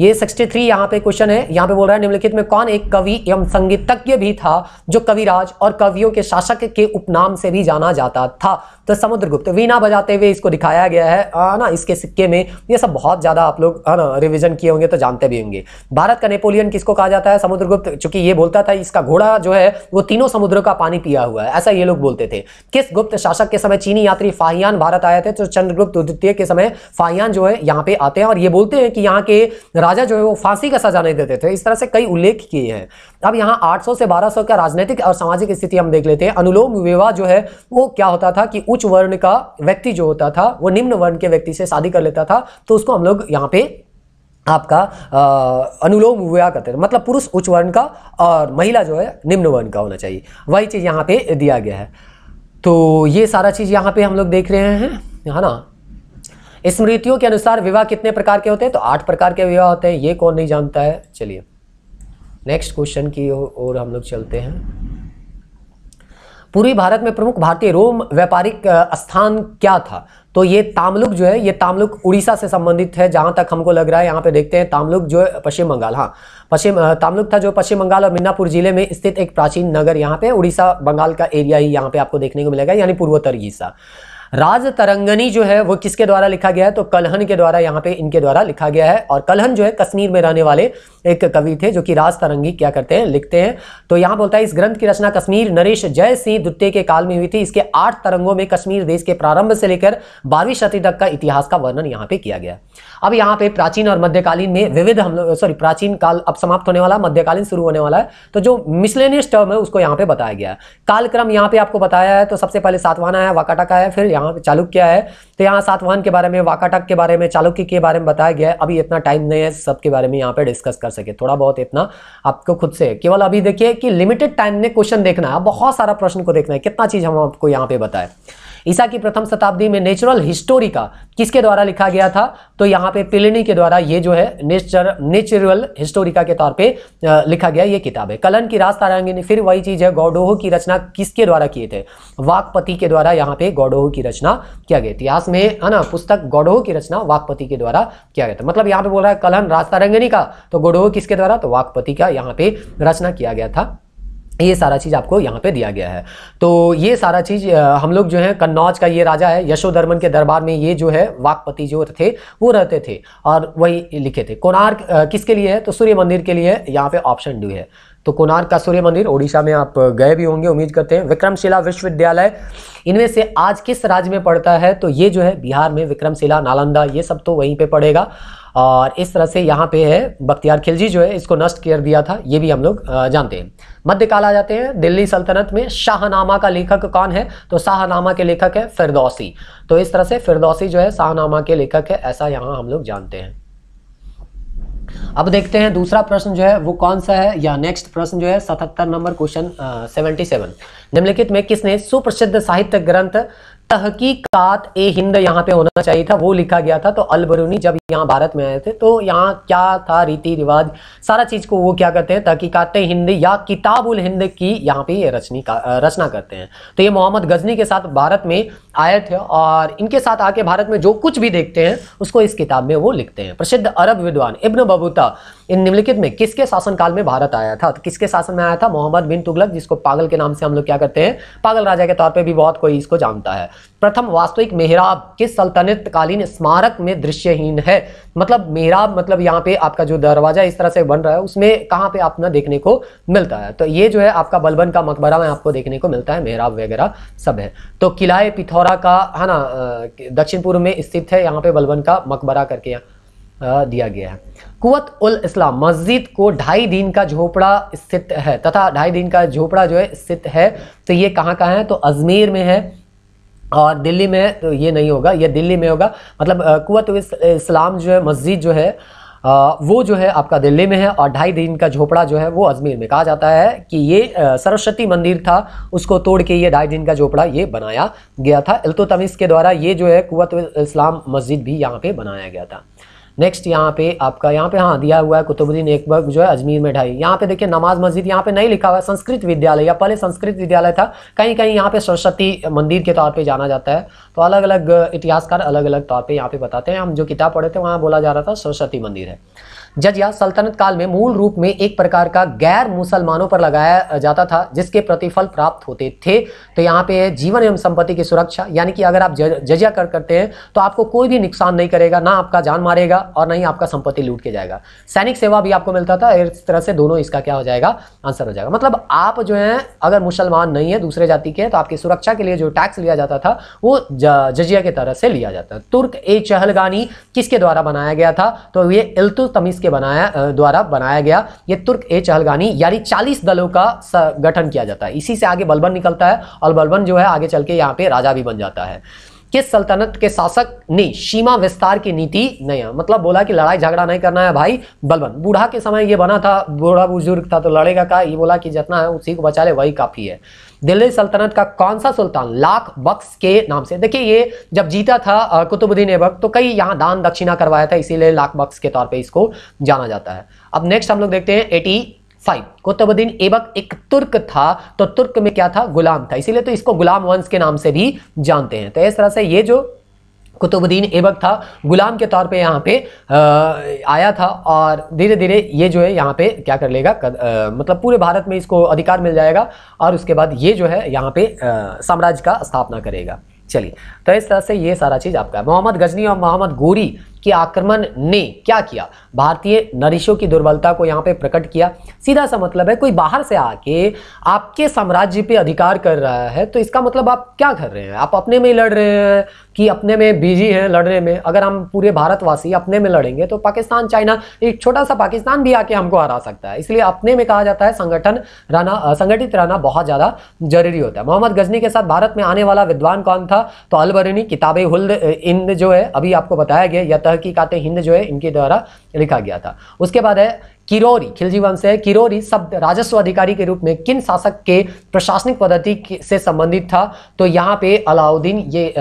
ये 63 थ्री यहाँ पे क्वेश्चन है यहाँ पे बोल रहा है निम्नलिखित में कौन एक कवि एवं संगीतज्ञ भी था जो कविराज और कवियों के शासक के उपनाम से भी जाना जाता था तो समुद्रगुप्त वीणा बजाते हुए इसको दिखाया गया है ना इसके सिक्के में ये सब बहुत ज़्यादा आप लोग है ना रिविजन किए होंगे तो जानते भी होंगे भारत का नेपोलियन किसको कहा जाता है समुद्रगुप्त चूंकि ये बोलता था इसका घोड़ा जो है वो तीनों समुद्रों का पानी पिया हुआ है ऐसा ये लोग बोलते थे किस गुप्त शासक के समय चीनी यात्री फाहियान भारत आए थे तो चंद्रगुप्त द्वितीय के समय फाहियान जो है यहाँ पे आते हैं और ये बोलते हैं कि यहाँ के राजा जो है वो फांसी का सजा नहीं देते थे इस तरह से कई उल्लेख किए हैं अब यहाँ 800 से 1200 का राजनीतिक और सामाजिक स्थिति हम देख लेते हैं अनुलोम विवाह जो है वो क्या होता था कि उच्च वर्ण का व्यक्ति जो होता था वो निम्न वर्ण के व्यक्ति से शादी कर लेता था तो उसको हम लोग यहाँ पे आपका अनुलोम विवाह करते थे मतलब पुरुष उच्च वर्ण का और महिला जो है निम्न वर्ण का होना चाहिए वही चीज़ यहाँ पे दिया गया है तो ये सारा चीज़ यहाँ पे हम लोग देख रहे हैं है ना स्मृतियों के अनुसार विवाह कितने प्रकार के होते हैं तो आठ प्रकार के विवाह होते हैं ये कौन नहीं जानता है चलिए नेक्स्ट क्वेश्चन की ओर हम लोग चलते हैं पूर्वी भारत में प्रमुख भारतीय रोम व्यापारिक स्थान क्या था तो ये तामलुक जो है ये तामलुक उड़ीसा से संबंधित है जहाँ तक हमको लग रहा है यहाँ पे देखते हैं तामलुक जो है पश्चिम बंगाल हाँ पश्चिम तामलुक था जो पश्चिम बंगाल और मिन्नापुर जिले में स्थित एक प्राचीन नगर यहाँ पे उड़ीसा बंगाल का एरिया ही यहाँ पे आपको देखने को मिलेगा यानी पूर्वोत्तर हिस्सा राज तरंगनी जो है वो किसके द्वारा लिखा गया है तो कलहन के द्वारा यहाँ पे इनके द्वारा लिखा गया है और कलहन जो है कश्मीर में रहने वाले एक कवि थे जो कि राज तरंगी क्या करते हैं लिखते हैं तो यहाँ बोलता है इस ग्रंथ की रचना कश्मीर नरेश जय सिंह द्वितीय के काल में हुई थी इसके आठ तरंगों में कश्मीर देश के प्रारंभ से लेकर बारहवीं शती तक का इतिहास का वर्णन यहाँ पे किया गया अब यहाँ पे प्राचीन और मध्यकालीन में विविध हम लोग सॉरी प्राचीन काल अब समाप्त होने वाला मध्यकालीन शुरू होने वाला है तो जो मिसलेनियस टर्म है उसको यहाँ पे बताया गया है कालक्रम यहाँ पे आपको बताया है तो सबसे पहले सातवाना है वाकाटा का है फिर यहाँ यहाँ चालुक्य है तो यहाँ सातवाहन के बारे में वाकाटक के बारे में चालुक्य के बारे में बताया गया है अभी इतना टाइम नहीं है सबके बारे में यहाँ पे डिस्कस कर सके थोड़ा बहुत इतना आपको खुद से केवल अभी देखिए कि लिमिटेड टाइम में क्वेश्चन देखना है बहुत सारा प्रश्न को देखना है कितना चीज हम आपको यहाँ पे बताए ईसा की प्रथम शताब्दी में नेचुरल हिस्टोरी का किसके द्वारा लिखा गया था तो यहाँ पे पिलिनी के द्वारा ये जो है नेचर नेचुरल हिस्टोरिका के तौर पे लिखा गया ये किताब है कलन की रास्ता तारांगिनी फिर वही चीज है गौडोह की रचना किसके द्वारा किए थे वाकपति के द्वारा यहाँ पे गौडोह की रचना किया गया इतिहास में है ना पुस्तक गौडोह की रचना वाकपति के द्वारा किया गया था मतलब यहाँ पे बोल रहा है कलन रास्ता तारांगिनी का तो गौडोह किसके द्वारा तो वाकपति का यहाँ पे रचना किया गया था ये सारा चीज़ आपको यहाँ पे दिया गया है तो ये सारा चीज़ हम लोग जो है कन्नौज का ये राजा है यशोधर्मन के दरबार में ये जो है वाकपति जो थे वो रहते थे और वही लिखे थे कोणार्क किसके लिए है तो सूर्य मंदिर के लिए यहाँ पे ऑप्शन डी है तो कोणार्क का सूर्य मंदिर ओडिशा में आप गए भी होंगे उम्मीद करते हैं विक्रमशिला विश्वविद्यालय इनमें से आज किस राज्य में पड़ता है तो ये जो है बिहार में विक्रमशिला नालंदा ये सब तो वहीं पर पड़ेगा और इस तरह से यहाँ पे है बख्तियार खिलजी जो है इसको नष्ट कर दिया था ये भी हम लोग जानते हैं मध्यकाल आ जाते हैं दिल्ली सल्तनत में शाहनामा का लेखक कौन है तो शाहनामा के लेखक है फिरदौसी तो इस तरह से फिरदौसी जो है शाहनामा के लेखक है ऐसा यहाँ हम लोग जानते हैं अब देखते हैं दूसरा प्रश्न जो है वो कौन सा है या नेक्स्ट प्रश्न जो है सतहत्तर नंबर क्वेश्चन सेवेंटी सेवन निम्नलिखित में किसने सुप्रसिद्ध साहित्य ग्रंथ तहकीकात ए हिंद यहाँ पे होना चाहिए था वो लिखा गया था तो अलबरूनी जब यहाँ भारत में आए थे तो यहाँ क्या था रीति रिवाज सारा चीज़ को वो क्या करते हैं तहकीकात हिंद या किताबुल हिंद की यहाँ पे ये रचनी का रचना करते हैं तो ये मोहम्मद गजनी के साथ भारत में आए थे और इनके साथ आके भारत में जो कुछ भी देखते हैं उसको इस किताब में वो लिखते हैं प्रसिद्ध अरब विद्वान इब्न बबूता इन निम्नलिखित में किसके शासनकाल में भारत आया था तो किसके शासन में आया था मोहम्मद बिन तुगलक जिसको पागल के नाम से हम लोग क्या करते हैं पागल राजा के तौर पर भी बहुत कोई इसको जानता है प्रथम वास्तविक मेहराब किस सल्तनतकालीन स्मारक में दृश्यहीन है मतलब मेहराब मतलब यहाँ पे आपका जो दरवाजा इस तरह से बन रहा है उसमें कहाँ पे आप ना देखने को मिलता है तो ये जो है आपका बलबन का मकबरा में आपको देखने को मिलता है मेहराब वगैरह सब है तो किलाए पिथौरा का है ना दक्षिण पूर्व में स्थित है यहाँ पे बलबन का मकबरा करके यहाँ दिया गया है कुत उल इस्लाम मस्जिद को ढाई दिन का झोपड़ा स्थित है तथा ढाई दिन का झोपड़ा जो है स्थित है तो ये कहाँ कहाँ है तो अजमेर में है और दिल्ली में तो ये नहीं होगा ये दिल्ली में होगा मतलब कुत इस्लाम जो है मस्जिद जो है वो जो है आपका दिल्ली में है और ढाई दिन का झोपड़ा जो है वो अजमेर में कहा जाता है कि ये सरस्वती मंदिर था उसको तोड़ के ये ढाई दिन का झोपड़ा ये बनाया गया था इल्तुतमिस के द्वारा ये जो है कुत इस्लाम मस्जिद भी यहाँ पे बनाया गया था नेक्स्ट यहाँ पे आपका यहाँ पे हाँ दिया हुआ है कुतुबुद्दीन एकबक जो है अजमेर में ढाई यहाँ पे देखिए नमाज मस्जिद यहाँ पे नहीं लिखा हुआ है संस्कृत विद्यालय या पहले संस्कृत विद्यालय था कहीं कहीं यहाँ पे सरस्वती मंदिर के तौर पे जाना जाता है तो अलग अलग इतिहासकार अलग अलग तौर पर यहाँ पे बताते हैं हम जो किताब पढ़े थे वहाँ बोला जा रहा था सरस्वती मंदिर है जजिया सल्तनत काल में मूल रूप में एक प्रकार का गैर मुसलमानों पर लगाया जाता था जिसके प्रतिफल प्राप्त होते थे तो यहाँ पे जीवन एवं संपत्ति की सुरक्षा यानी कि अगर आप जजिया कर करते हैं तो आपको कोई भी नुकसान नहीं करेगा ना आपका जान मारेगा और ना ही आपका संपत्ति लूट के जाएगा सैनिक सेवा भी आपको मिलता था इस तरह से दोनों इसका क्या हो जाएगा आंसर हो जाएगा मतलब आप जो है अगर मुसलमान नहीं है दूसरे जाति के हैं तो आपकी सुरक्षा के लिए जो टैक्स लिया जाता था वो जजिया के तरह से लिया जाता है तुर्क ए चहलगानी किसके द्वारा बनाया गया था तो ये इल्तुतमिस के बनाया द्वारा बनाया गया ये तुर्क ए चहलगानी यानी 40 दलों का गठन किया जाता है इसी से आगे बलबन निकलता है और बलबन जो है आगे चल के यहाँ पे राजा भी बन जाता है किस सल्तनत के शासक ने सीमा विस्तार की नीति नहीं मतलब बोला कि लड़ाई झगड़ा नहीं करना है भाई बलबन बूढ़ा के समय ये बना था बूढ़ा बुजुर्ग था तो लड़ेगा का ये बोला कि जितना है उसी को बचा ले वही काफ़ी है दिल्ली सल्तनत का कौन सा सुल्तान लाख बक्स के नाम से देखिए ये जब जीता था कुतुबुद्दीन ऐबक तो कई यहाँ दान दक्षिणा करवाया था इसीलिए लाख बक्स के तौर पे इसको जाना जाता है अब नेक्स्ट हम लोग देखते हैं एटी फाइव कुतुबुद्दीन ऐबक एक तुर्क था तो तुर्क में क्या था गुलाम था इसीलिए तो इसको गुलाम वंश के नाम से भी जानते हैं तो इस तरह से ये जो कुतुबुद्दीन ऐबक था गुलाम के तौर पे यहाँ पे आ, आया था और धीरे धीरे ये जो है यहाँ पे क्या कर लेगा कर, आ, मतलब पूरे भारत में इसको अधिकार मिल जाएगा और उसके बाद ये जो है यहाँ पे साम्राज्य का स्थापना करेगा चलिए तो इस तरह से ये सारा चीज़ आपका मोहम्मद गजनी और मोहम्मद गोरी कि आक्रमण ने क्या किया भारतीय नरिशों की दुर्बलता को यहाँ पे प्रकट किया सीधा सा मतलब है कोई बाहर से आके आपके साम्राज्य पे अधिकार कर रहा है तो इसका मतलब आप क्या कर रहे हैं आप अपने में ही लड़ रहे हैं कि अपने में बिजी हैं लड़ने में अगर हम पूरे भारतवासी अपने में लड़ेंगे तो पाकिस्तान चाइना एक छोटा सा पाकिस्तान भी आके हमको हरा सकता है इसलिए अपने में कहा जाता है संगठन रहना संगठित रहना बहुत ज़्यादा जरूरी होता है मोहम्मद गजनी के साथ भारत में आने वाला विद्वान कौन था तो अलबरिनी किताबे हुल्द इन जो है अभी आपको बताया गया यह तहकीकत हिंद जो है इनके द्वारा लिखा गया था उसके बाद है किरोरी खिलजी वंश है किरोरी शब्द राजस्व अधिकारी के रूप में किन शासक के प्रशासनिक पद्धति से संबंधित था तो यहाँ पे अलाउद्दीन ये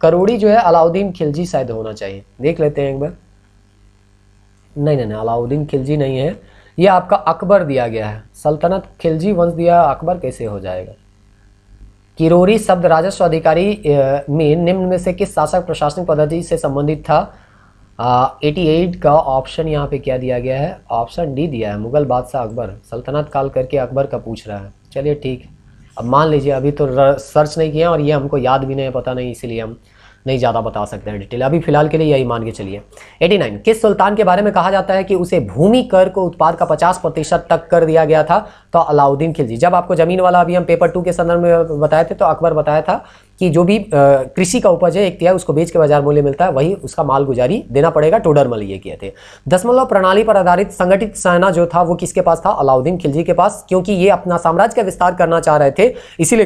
करोड़ी जो है अलाउद्दीन खिलजी शायद होना चाहिए देख लेते हैं एक बार नहीं नहीं नहीं अलाउद्दीन खिलजी नहीं है ये आपका अकबर दिया गया है सल्तनत खिलजी वंश दिया अकबर कैसे हो जाएगा किरोरी शब्द राजस्व अधिकारी में निम्न में से किस शासक प्रशासनिक पद्धति से संबंधित था एटी एट का ऑप्शन यहाँ पे क्या दिया गया है ऑप्शन डी दिया है मुग़ल बादशाह अकबर सल्तनत काल करके अकबर का पूछ रहा है चलिए ठीक अब मान लीजिए अभी तो सर्च नहीं किया और ये हमको याद भी नहीं पता नहीं इसीलिए हम नहीं ज़्यादा बता सकते हैं डिटेल अभी फिलहाल के लिए यही मान के चलिए 89 किस सुल्तान के बारे में कहा जाता है कि उसे भूमि कर को उत्पाद का 50 प्रतिशत तक कर दिया गया था तो अलाउद्दीन खिलजी जब आपको ज़मीन वाला अभी हम पेपर टू के संदर्भ में बताए थे तो अकबर बताया था कि जो भी कृषि का उपज है एक तिहाई उसको बेच के बाजार मूल्य मिलता है वही उसका माल गुजारी देना पड़ेगा टोडरमल ये किए थे दसमलव प्रणाली पर आधारित संगठित सेना जो था वो किसके पास था अलाउद्दीन खिलजी के पास क्योंकि ये अपना साम्राज्य का विस्तार करना चाह रहे थे इसीलिए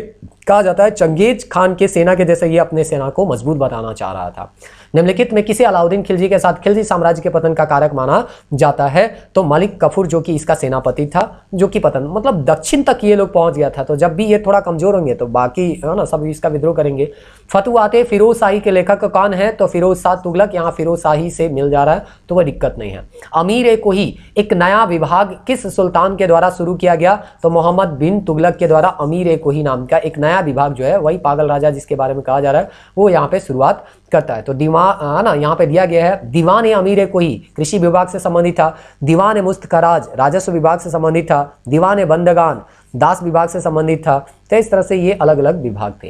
कहा जाता है चंगेज खान के सेना के जैसे ये अपने सेना को मजबूत बनाना चाह रहा था निम्नलिखित में किसे अलाउद्दीन खिलजी के साथ खिलजी साम्राज्य के पतन का कारक माना जाता है तो मलिक कफूर जो कि इसका सेनापति था जो कि पतन मतलब दक्षिण तक ये लोग पहुंच गया था तो जब भी ये थोड़ा कमजोर होंगे तो बाकी है ना सब इसका विद्रोह करेंगे फतुआते फिरोज शाही के लेखक कौन है तो फिरोज शाह तुगलक यहाँ फिरोज शाही से मिल जा रहा है तो वह दिक्कत नहीं है अमीर ए कोही एक नया विभाग किस सुल्तान के द्वारा शुरू किया गया तो मोहम्मद बिन तुगलक के द्वारा अमीर ए कोही नाम का एक नया विभाग जो है वही पागल राजा जिसके बारे में कहा जा रहा है वो यहाँ पे शुरुआत करता है तो दीवान है ना यहाँ पे दिया गया है दीवान या अमीर ही कृषि विभाग से संबंधित था दीवान मुस्तखराज राजस्व विभाग से संबंधित था दीवान बंदगान दास विभाग से संबंधित था तो इस तरह से ये अलग अलग विभाग थे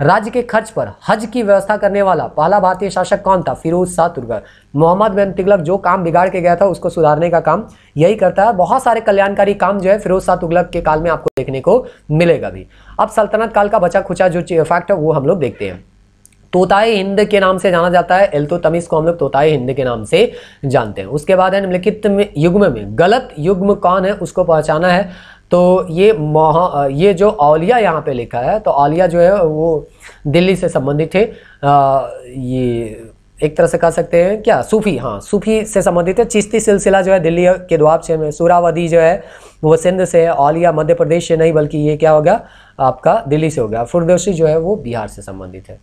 राज्य के खर्च पर हज की व्यवस्था करने वाला पहला भारतीय शासक कौन था फिरोज शाह तुर्गर मोहम्मद बिन तुगलक जो काम बिगाड़ के गया था उसको सुधारने का काम यही करता है बहुत सारे कल्याणकारी काम जो है फिरोज शाह तुगलक के काल में आपको देखने को मिलेगा भी अब सल्तनत काल का बचा खुचा जो फैक्ट है वो हम लोग देखते हैं तोताए हिंद के नाम से जाना जाता है एल्तो तमीज़ को हम लोग तोताए हिंद के नाम से जानते हैं उसके बाद है निम्नलिखित युग्म में गलत युग्म कौन है उसको पहचाना है तो ये महा ये जो औलिया यहाँ पे लिखा है तो औलिया जो है वो दिल्ली से संबंधित थे आ, ये एक तरह से कह सकते हैं क्या सूफी हाँ सूफी से संबंधित है चिश्ती सिलसिला जो है दिल्ली के द्वाब से में सूरावधि जो है वो सिंध से है औलिया मध्य प्रदेश से नहीं बल्कि ये क्या होगा आपका दिल्ली से हो गया फुरदोशी जो है वो बिहार से संबंधित है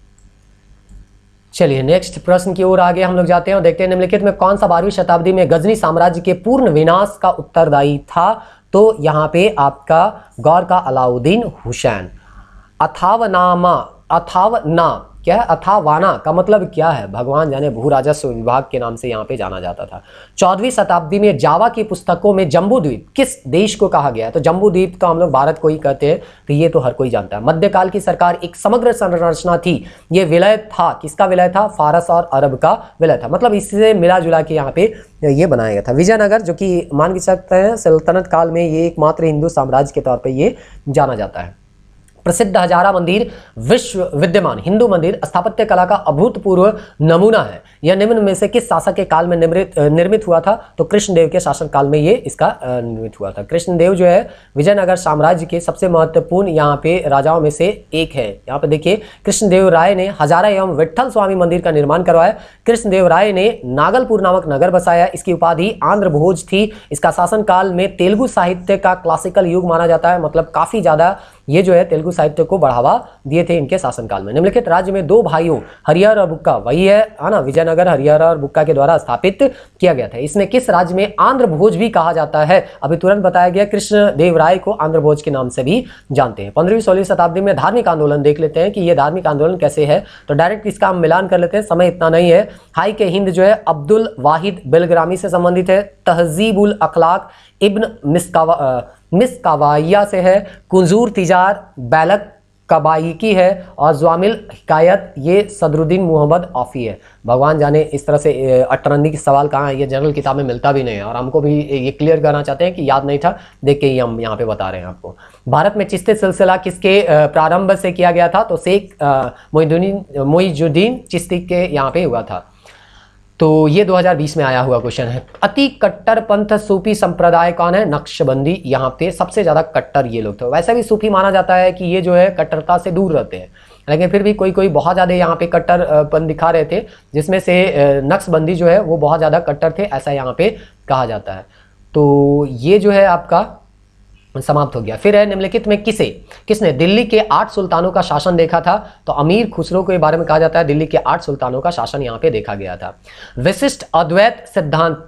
चलिए नेक्स्ट प्रश्न की ओर आगे हम लोग जाते हैं और देखते हैं निम्नलिखित में कौन सा बारहवीं शताब्दी में गजनी साम्राज्य के पूर्ण विनाश का उत्तरदायी था तो यहाँ पे आपका गौर का अलाउद्दीन हुसैन अथावनामा अथावना क्या है अथावाना का मतलब क्या है भगवान जाने भू राजस्व विभाग के नाम से यहाँ पे जाना जाता था चौदहवीं शताब्दी में जावा की पुस्तकों में जम्बूद्वीप किस देश को कहा गया है तो जम्बूद्वीप का हम लोग भारत को ही कहते हैं तो ये तो हर कोई जानता है मध्यकाल की सरकार एक समग्र संरचना थी ये विलय था किसका विलय था फारस और अरब का विलय था मतलब इससे मिला जुला के यहाँ पे ये बनाया गया था विजयनगर जो कि मान के सकते हैं सल्तनत काल में ये एकमात्र हिंदू साम्राज्य के तौर पर ये जाना जाता है प्रसिद्ध हजारा मंदिर विश्व विद्यमान हिंदू मंदिर स्थापत्य कला का अभूतपूर्व नमूना है यह निम्न में से किस शासक के काल में निर्मित निर्मित हुआ था तो कृष्णदेव के शासन काल में ये इसका निर्मित हुआ था कृष्णदेव जो है विजयनगर साम्राज्य के सबसे महत्वपूर्ण यहाँ पे राजाओं में से एक है यहाँ पे देखिए कृष्णदेव राय ने हजारा एवं विठल स्वामी मंदिर का निर्माण करवाया कृष्णदेव राय ने नागलपुर नामक नगर बसाया इसकी उपाधि आंध्र भोज थी इसका शासन काल में तेलुगु साहित्य का क्लासिकल युग माना जाता है मतलब काफ़ी ज़्यादा ये जो है तेलुगु साहित्य को बढ़ावा दिए थे इनके शासनकाल में निम्नलिखित राज्य में दो भाइयों हरियर और बुक्का वही है ना विजयनगर हरियर और बुक्का के द्वारा स्थापित किया गया था इसमें किस राज्य में आंध्र भोज भी कहा जाता है अभी तुरंत बताया गया कृष्ण देव राय को आंध्र भोज के नाम से भी जानते हैं पंद्रहवीं सोलहवीं शताब्दी में धार्मिक आंदोलन देख लेते हैं कि ये धार्मिक आंदोलन कैसे है तो डायरेक्ट इसका हम मिलान कर लेते हैं समय इतना नहीं है हाई के हिंद जो है अब्दुल वाहिद बेलग्रामी से संबंधित है तहजीब उल अखलाक इब्न मिसकावा मिस कावाइया से है कुंजूर तिजार बैलक कबाइकी है और जवामिल हिकायत ये सदरुद्दीन मोहम्मद आफ़ी है भगवान जाने इस तरह से अटरंदी के सवाल कहाँ ये जनरल किताब में मिलता भी नहीं है और हमको भी ये क्लियर करना चाहते हैं कि याद नहीं था देख के ही हम यहाँ पे बता रहे हैं आपको भारत में चिश्ते सिलसिला किसके प्रारंभ से किया गया था तो शेख मोहिदुद्दीन मोहिजुद्दीन चिश्ती के यहाँ पे हुआ था तो ये 2020 में आया हुआ क्वेश्चन है अति कट्टर पंथ सूफी संप्रदाय कौन है नक्शबंदी यहाँ पे सबसे ज़्यादा कट्टर ये लोग थे वैसे भी सूफी माना जाता है कि ये जो है कट्टरता से दूर रहते हैं लेकिन फिर भी कोई कोई बहुत ज़्यादा यहाँ पे कट्टरपन दिखा रहे थे जिसमें से नक्शबंदी जो है वो बहुत ज़्यादा कट्टर थे ऐसा यहाँ पे कहा जाता है तो ये जो है आपका समाप्त हो गया फिर है निम्नलिखित में किसे किसने दिल्ली के आठ सुल्तानों का शासन देखा था तो अमीर खुसरो के बारे में कहा जाता है दिल्ली के आठ सुल्तानों का शासन यहाँ पे देखा गया था विशिष्ट अद्वैत सिद्धांत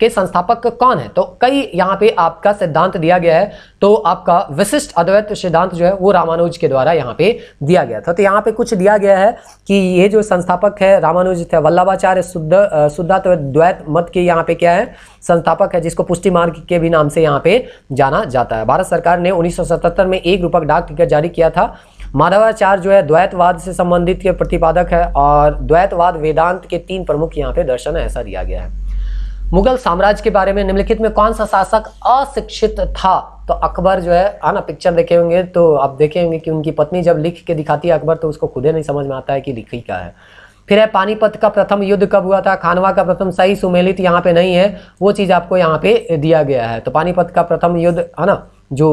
के संस्थापक कौन है तो कई यहाँ पे आपका सिद्धांत दिया गया है तो आपका विशिष्ट अद्वैत सिद्धांत जो है वो रामानुज के द्वारा यहाँ पे दिया गया था तो यहाँ पे कुछ दिया गया है कि ये जो संस्थापक है रामानुज थे वल्लभाचार्य शुद्ध शुद्धा तो द्वैत मत के यहाँ पे क्या है संस्थापक है जिसको पुष्टि मार्ग के भी नाम से यहाँ पे जाना जाता है भारत सरकार ने उन्नीस में एक रूपक डाक टिकट जारी किया था माधवाचार्य जो है द्वैतवाद से संबंधित के प्रतिपादक है और द्वैतवाद वेदांत के तीन प्रमुख यहाँ पे दर्शन है ऐसा दिया गया है मुगल साम्राज्य के बारे में निम्नलिखित में कौन सा शासक अशिक्षित था तो अकबर जो है है हाँ ना पिक्चर देखे होंगे तो आप देखे होंगे कि उनकी पत्नी जब लिख के दिखाती है अकबर तो उसको खुदे नहीं समझ में आता है कि लिखी क्या है फिर है पानीपत का प्रथम युद्ध कब हुआ था खानवा का प्रथम सही सुमेलित यहाँ पे नहीं है वो चीज़ आपको यहाँ पे दिया गया है तो पानीपत का प्रथम युद्ध है हाँ ना जो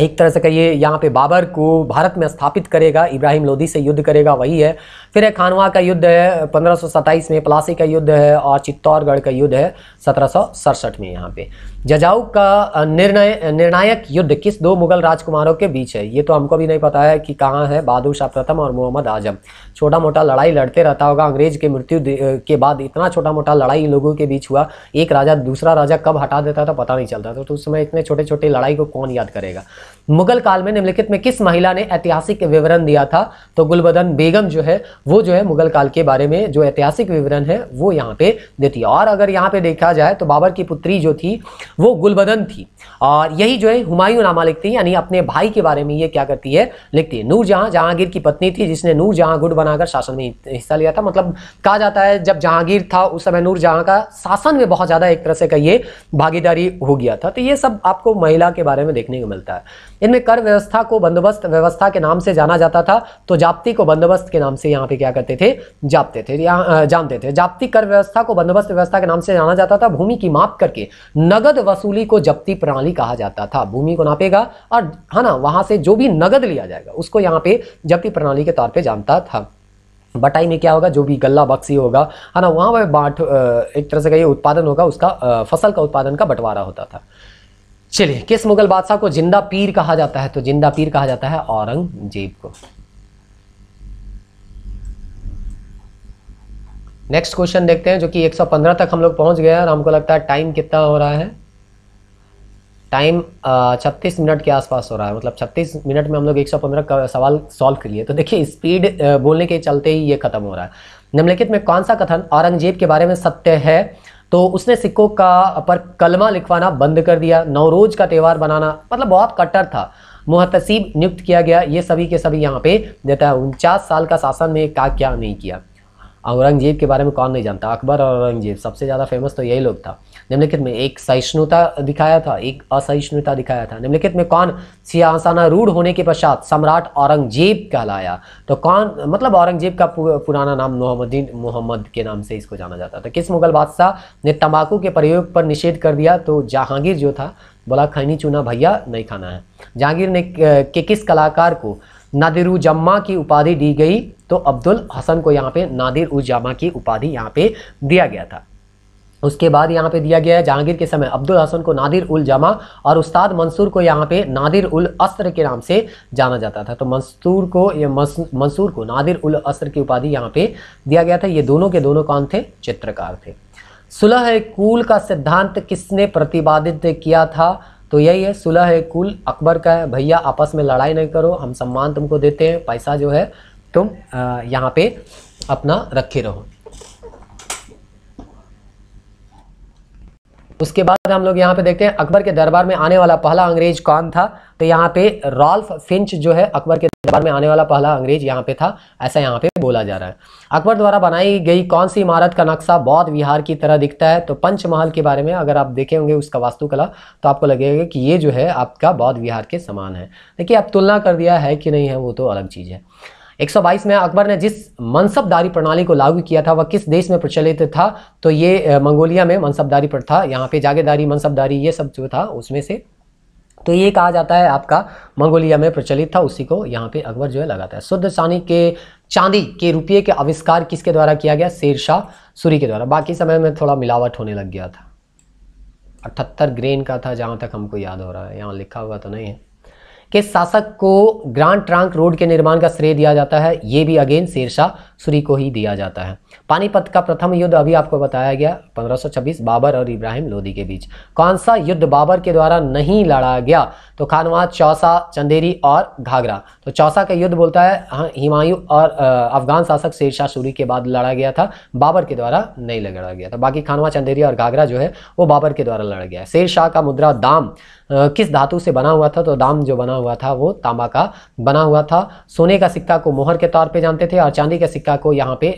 एक तरह से कहिए यहाँ पे बाबर को भारत में स्थापित करेगा इब्राहिम लोदी से युद्ध करेगा वही है फिर है खानवा का युद्ध है पंद्रह में प्लासी का युद्ध है और चित्तौड़गढ़ का युद्ध है सत्रह में यहाँ पे जजाऊ का निर्णय निर्णायक युद्ध किस दो मुगल राजकुमारों के बीच है ये तो हमको भी नहीं पता है कि कहाँ है बहादुर शाह प्रथम और मोहम्मद आजम छोटा मोटा लड़ाई लड़ते रहता होगा अंग्रेज के मृत्यु के बाद इतना छोटा मोटा लड़ाई इन लोगों के बीच हुआ एक राजा दूसरा राजा कब हटा देता था पता नहीं चलता था तो उस समय इतने छोटे छोटे लड़ाई को कौन याद करेगा मुगल काल में निम्नलिखित में किस महिला ने ऐतिहासिक विवरण दिया था तो गुलबदन बेगम जो है वो जो है मुगल काल के बारे में जो ऐतिहासिक विवरण है वो यहाँ पे देती है और अगर यहाँ पे देखा जाए तो बाबर की पुत्री जो थी वो गुलबदन थी और यही जो है हुमायूं नामा लिखती है यानी अपने भाई के बारे में ये क्या करती है लिखती है नूर जहाँ जहांगीर की पत्नी थी जिसने नूर जहाँ गुट बनाकर शासन में हिस्सा लिया था मतलब कहा जाता है जब जहांगीर था उस समय नूर जहाँ का शासन में बहुत ज़्यादा एक तरह से कहिए भागीदारी हो गया था तो ये सब आपको महिला के बारे में देखने को मिलता है इनमें कर व्यवस्था को बंदोबस्त व्यवस्था के नाम से जाना जाता था तो जाप्ती को बंदोबस्त के नाम से यहाँ पे क्या करते थे जापते थे या जानते थे जाप्ती कर व्यवस्था को बंदोबस्त व्यवस्था के नाम से जाना जाता था भूमि की माप करके नगद वसूली को जब्ती प्रणाली कहा जाता था भूमि को नापेगा और है ना वहाँ से जो भी नगद लिया जाएगा उसको यहाँ पे जब्ती प्रणाली के तौर पे जानता था बटाई में क्या होगा जो भी गल्ला बक्सी होगा है ना वहाँ पर बांट एक तरह से कहिए उत्पादन होगा उसका फसल का उत्पादन का बंटवारा होता था चलिए किस मुगल बादशाह को जिंदा पीर कहा जाता है तो जिंदा पीर कहा जाता है औरंगजेब को नेक्स्ट क्वेश्चन देखते हैं जो कि 115 तक हम लोग पहुंच गए हैं और हमको लगता है टाइम कितना हो रहा है टाइम छत्तीस मिनट के आसपास हो रहा है मतलब छत्तीस मिनट में हम लोग एक सौ पंद्रह सवाल सॉल्व कर लिए तो देखिए स्पीड बोलने के चलते ही ये खत्म हो रहा है निम्नलिखित में कौन सा कथन औरंगजेब के बारे में सत्य है तो उसने सिक्कों का पर कलमा लिखवाना बंद कर दिया नवरोज का त्यौहार बनाना मतलब बहुत कट्टर था मुहतसीब नियुक्त किया गया ये सभी के सभी यहाँ पे देता है उनचास साल का शासन में का क्या नहीं किया औरंगजेब के बारे में कौन नहीं जानता अकबर और औरंगजेब सबसे ज़्यादा फेमस तो यही लोग था निम्नलिखित में एक सहिष्णुता दिखाया था एक असहिष्णुता दिखाया था निम्नलिखित में कौन सियासाना रूढ़ होने के पश्चात सम्राट औरंगजेब कहलाया तो कौन मतलब औरंगजेब का पुराना नाम मोहम्मदीन मोहम्मद के नाम से इसको जाना जाता तो किस मुगल बादशाह ने तम्बाकू के प्रयोग पर निषेध कर दिया तो जहांगीर जो था बोला खैनी चूना भैया नहीं खाना है जहांगीर ने के किस कलाकार को नादिर उजम्मा की उपाधि दी गई तो अब्दुल हसन को यहाँ पे नादिर उजामा की उपाधि यहाँ पे दिया गया था उसके बाद यहाँ पे दिया गया है जहांगीर के समय अब्दुल हसन को नादिर उल जमा और उस्ताद मंसूर को यहाँ पे नादिर उल अस्त्र के नाम से जाना जाता था तो मंसूर को ये मंसूर को नादिर उल अस्त्र की उपाधि यहाँ पे दिया गया था ये दोनों के दोनों कौन थे चित्रकार थे सुलह कुल का सिद्धांत किसने प्रतिपादित किया था तो यही है सुलह कुल अकबर का है भैया आपस में लड़ाई नहीं करो हम सम्मान तुमको देते हैं पैसा जो है तुम यहाँ पे अपना रखे रहो उसके बाद हम लोग यहाँ पे देखते हैं अकबर के दरबार में आने वाला पहला अंग्रेज कौन था तो यहाँ पे रॉल्फ फिंच जो है अकबर के दरबार में आने वाला पहला अंग्रेज यहाँ पे था ऐसा यहाँ पे बोला जा रहा है अकबर द्वारा बनाई गई कौन सी इमारत का नक्शा बौद्ध विहार की तरह दिखता है तो पंचमहल के बारे में अगर आप देखे होंगे उसका वास्तुकला तो आपको लगेगा कि ये जो है आपका बौद्ध विहार के समान है देखिए आप तुलना कर दिया है कि नहीं है वो तो अलग चीज़ है 122 में अकबर ने जिस मनसबदारी प्रणाली को लागू किया था वह किस देश में प्रचलित था तो ये मंगोलिया में मनसबदारी पर था यहाँ पे जागेदारी मनसबदारी ये सब जो था उसमें से तो ये कहा जाता है आपका मंगोलिया में प्रचलित था उसी को यहाँ पे अकबर जो है लगाता है शुद्ध सानी के चांदी के रुपये के आविष्कार किसके द्वारा किया गया शेरशाह सूरी के द्वारा बाकी समय में थोड़ा मिलावट होने लग गया था अठहत्तर ग्रेन का था जहाँ तक हमको याद हो रहा है यहाँ लिखा हुआ तो नहीं है कि शासक को ग्रांड ट्रांक रोड के निर्माण का श्रेय दिया जाता है ये भी अगेन शेरशाह सूरी को ही दिया जाता है पानीपत का प्रथम युद्ध अभी आपको बताया गया 1526 बाबर और इब्राहिम लोदी के बीच कौन सा युद्ध बाबर के द्वारा नहीं लड़ा गया तो खानवा चौसा चंदेरी और घाघरा तो चौसा का युद्ध बोलता है हाँ, हिमायूं और अफगान शासक शेरशाह सूरी के बाद लड़ा गया था बाबर के द्वारा नहीं लड़ा गया था बाकी खानवा चंदेरी और घाघरा जो है वो बाबर के द्वारा लड़ा गया शेरशाह का मुद्रा दाम किस धातु से बना हुआ था तो दाम जो बना हुआ था वो तांबा का बना हुआ था सोने का सिक्का को मोहर के तौर पे जानते थे और चांदी का सिक्का को यहाँ पे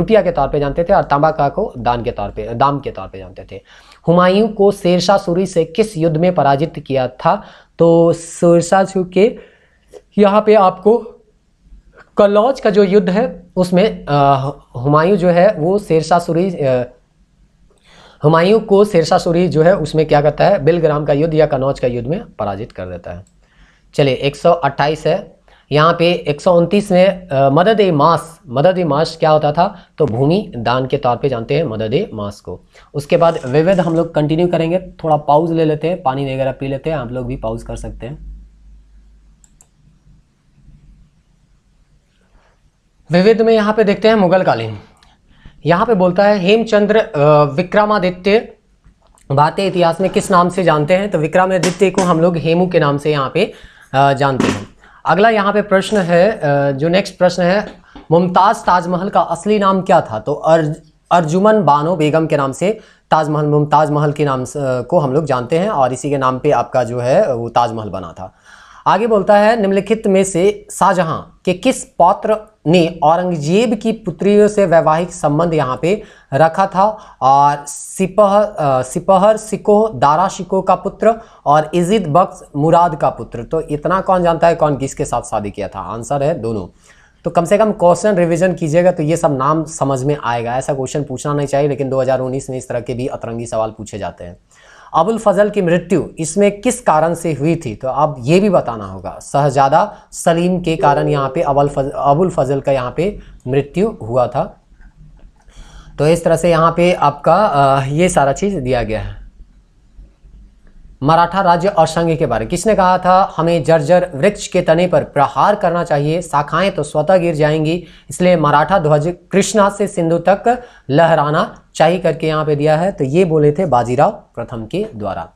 रुपया के तौर पे जानते थे और तांबा का को दान के तौर पे दाम के तौर पे जानते थे हुमायूं को शेरशाह सूरी से किस युद्ध में पराजित किया था तो शेरशाह के यहाँ पे आपको कलौज का जो युद्ध है उसमें हुमायूं जो है वो शेरशाह सूरी हुमायूं को शेरशाह सूरी जो है उसमें क्या करता है बिलग्राम का युद्ध या कनौज का युद्ध में पराजित कर देता है चलिए 128 है यहाँ पे एक में मदद ए मास मदद ए मास क्या होता था तो भूमि दान के तौर पे जानते हैं मदद ए मास को उसके बाद विविध हम लोग कंटिन्यू करेंगे थोड़ा पाउज ले लेते हैं पानी वगैरह पी लेते हैं आप लोग भी पाउज कर सकते हैं विविध में यहाँ पे देखते हैं मुगल कालीन यहाँ पे बोलता है हेमचंद्र विक्रमादित्य भारतीय इतिहास में किस नाम से जानते हैं तो विक्रमादित्य को हम लोग हेमू के नाम से यहाँ पे जानते हैं अगला यहाँ पे प्रश्न है जो नेक्स्ट प्रश्न है मुमताज़ ताजमहल का असली नाम क्या था तो अर्ज अर्जुमन बानो बेगम के नाम से ताजमहल मुमताज़ महल के नाम को हम लोग जानते हैं और इसी के नाम पे आपका जो है वो ताजमहल बना था आगे बोलता है निम्नलिखित में से शाहजहां के किस पौत्र ने औरंगजेब की पुत्रियों से वैवाहिक संबंध यहाँ पे रखा था और सिपह सिपहर सिको दारा शिको का पुत्र और इजिद बख्स मुराद का पुत्र तो इतना कौन जानता है कौन किसके साथ शादी किया था आंसर है दोनों तो कम से कम क्वेश्चन रिवीजन कीजिएगा तो ये सब नाम समझ में आएगा ऐसा क्वेश्चन पूछना नहीं चाहिए लेकिन 2019 में इस तरह के भी अतरंगी सवाल पूछे जाते हैं अबुल फजल की मृत्यु इसमें किस कारण से हुई थी तो अब ये भी बताना होगा शहजादा सलीम के कारण यहाँ पे अबुल फजल अबुल फजल का यहाँ पे मृत्यु हुआ था तो इस तरह से यहाँ पे आपका ये सारा चीज़ दिया गया है मराठा राज्य और संघ के बारे किसने कहा था हमें जर्जर वृक्ष के तने पर प्रहार करना चाहिए शाखाएं तो स्वतः गिर जाएंगी इसलिए मराठा ध्वज कृष्णा से सिंधु तक लहराना चाहिए करके यहाँ पे दिया है तो ये बोले थे बाजीराव प्रथम के द्वारा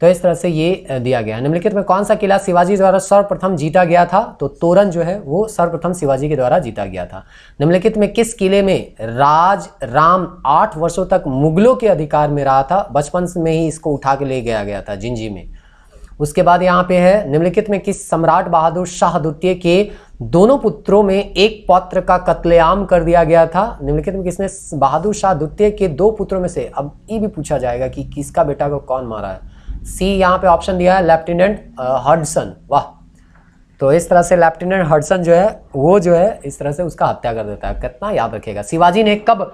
तो इस तरह से ये दिया गया निम्नलिखित में कौन सा किला शिवाजी द्वारा सर्वप्रथम जीता गया था तो तोरण जो है वो सर्वप्रथम शिवाजी के द्वारा जीता गया था निम्नलिखित में किस किले में राज राम आठ वर्षों तक मुगलों के अधिकार में रहा था बचपन में ही इसको उठा के ले गया गया था जिंजी में उसके बाद यहाँ पे है निम्नलिखित में किस सम्राट बहादुर शाह द्वितीय के दोनों पुत्रों में एक पौत्र का कत्लेआम कर दिया गया था निम्नलिखित में किसने बहादुर शाह द्वितीय के दो पुत्रों में से अब ये भी पूछा जाएगा कि किसका बेटा को कौन मारा है सी यहाँ पे ऑप्शन दिया है लेफ्टिनेंट हर्डसन uh, वाह तो इस तरह से लेफ्टिनेंट हर्डसन जो है वो जो है इस तरह से उसका हत्या कर देता है कितना याद रखेगा शिवाजी ने कब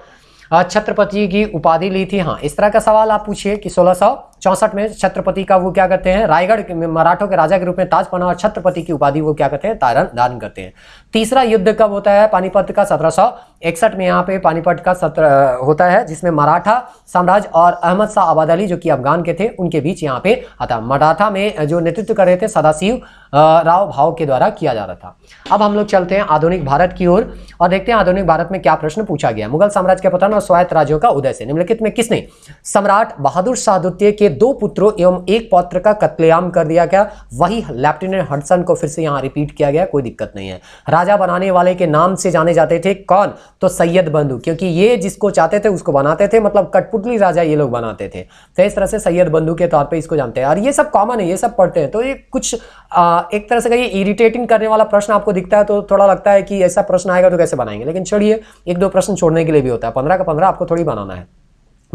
छत्रपति की उपाधि ली थी हाँ इस तरह का सवाल आप पूछिए कि सोलह सौ चौसठ में छत्रपति का वो क्या करते हैं रायगढ़ के मराठों के राजा के रूप में ताज पहना और छत्रपति की उपाधि वो क्या करते हैं तारण दान करते हैं तीसरा युद्ध कब होता है पानीपत का सत्रह में यहाँ पे पानीपत का सत्र होता है जिसमें मराठा साम्राज्य और अहमद शाह आबाद अली जो कि अफगान के थे उनके बीच यहाँ पे आता मराठा में जो नेतृत्व कर रहे थे सदाशिव राव भाव के द्वारा किया जा रहा था अब हम लोग चलते हैं आधुनिक भारत की ओर और, और देखते हैं आधुनिक भारत में क्या प्रश्न पूछा गया मुगल साम्राज्य के पतन और स्वायत्त राज्यों का उदय से निम्नलिखित में किसने सम्राट बहादुर शाह द्वितीय के के दो पुत्रों एवं एक पौत्र का कत्लेआम कर दिया गया वही लेफ्टिनेंट हडसन को फिर से यहां रिपीट किया गया कोई दिक्कत नहीं है राजा बनाने वाले के नाम से जाने जाते थे कौन तो सैयद बंधु क्योंकि ये जिसको चाहते थे उसको बनाते थे मतलब कठपुतली राजा ये लोग बनाते थे तो इस तरह से सैयद बंधु के तौर पर इसको जानते हैं और ये सब कॉमन है ये सब पढ़ते हैं तो ये कुछ आ, एक तरह से कहिए इरिटेटिंग करने वाला प्रश्न आपको दिखता है तो थोड़ा लगता है कि ऐसा प्रश्न आएगा तो कैसे बनाएंगे लेकिन छोड़िए एक दो प्रश्न छोड़ने के लिए भी होता है पंद्रह का पंद्रह आपको थोड़ी बनाना है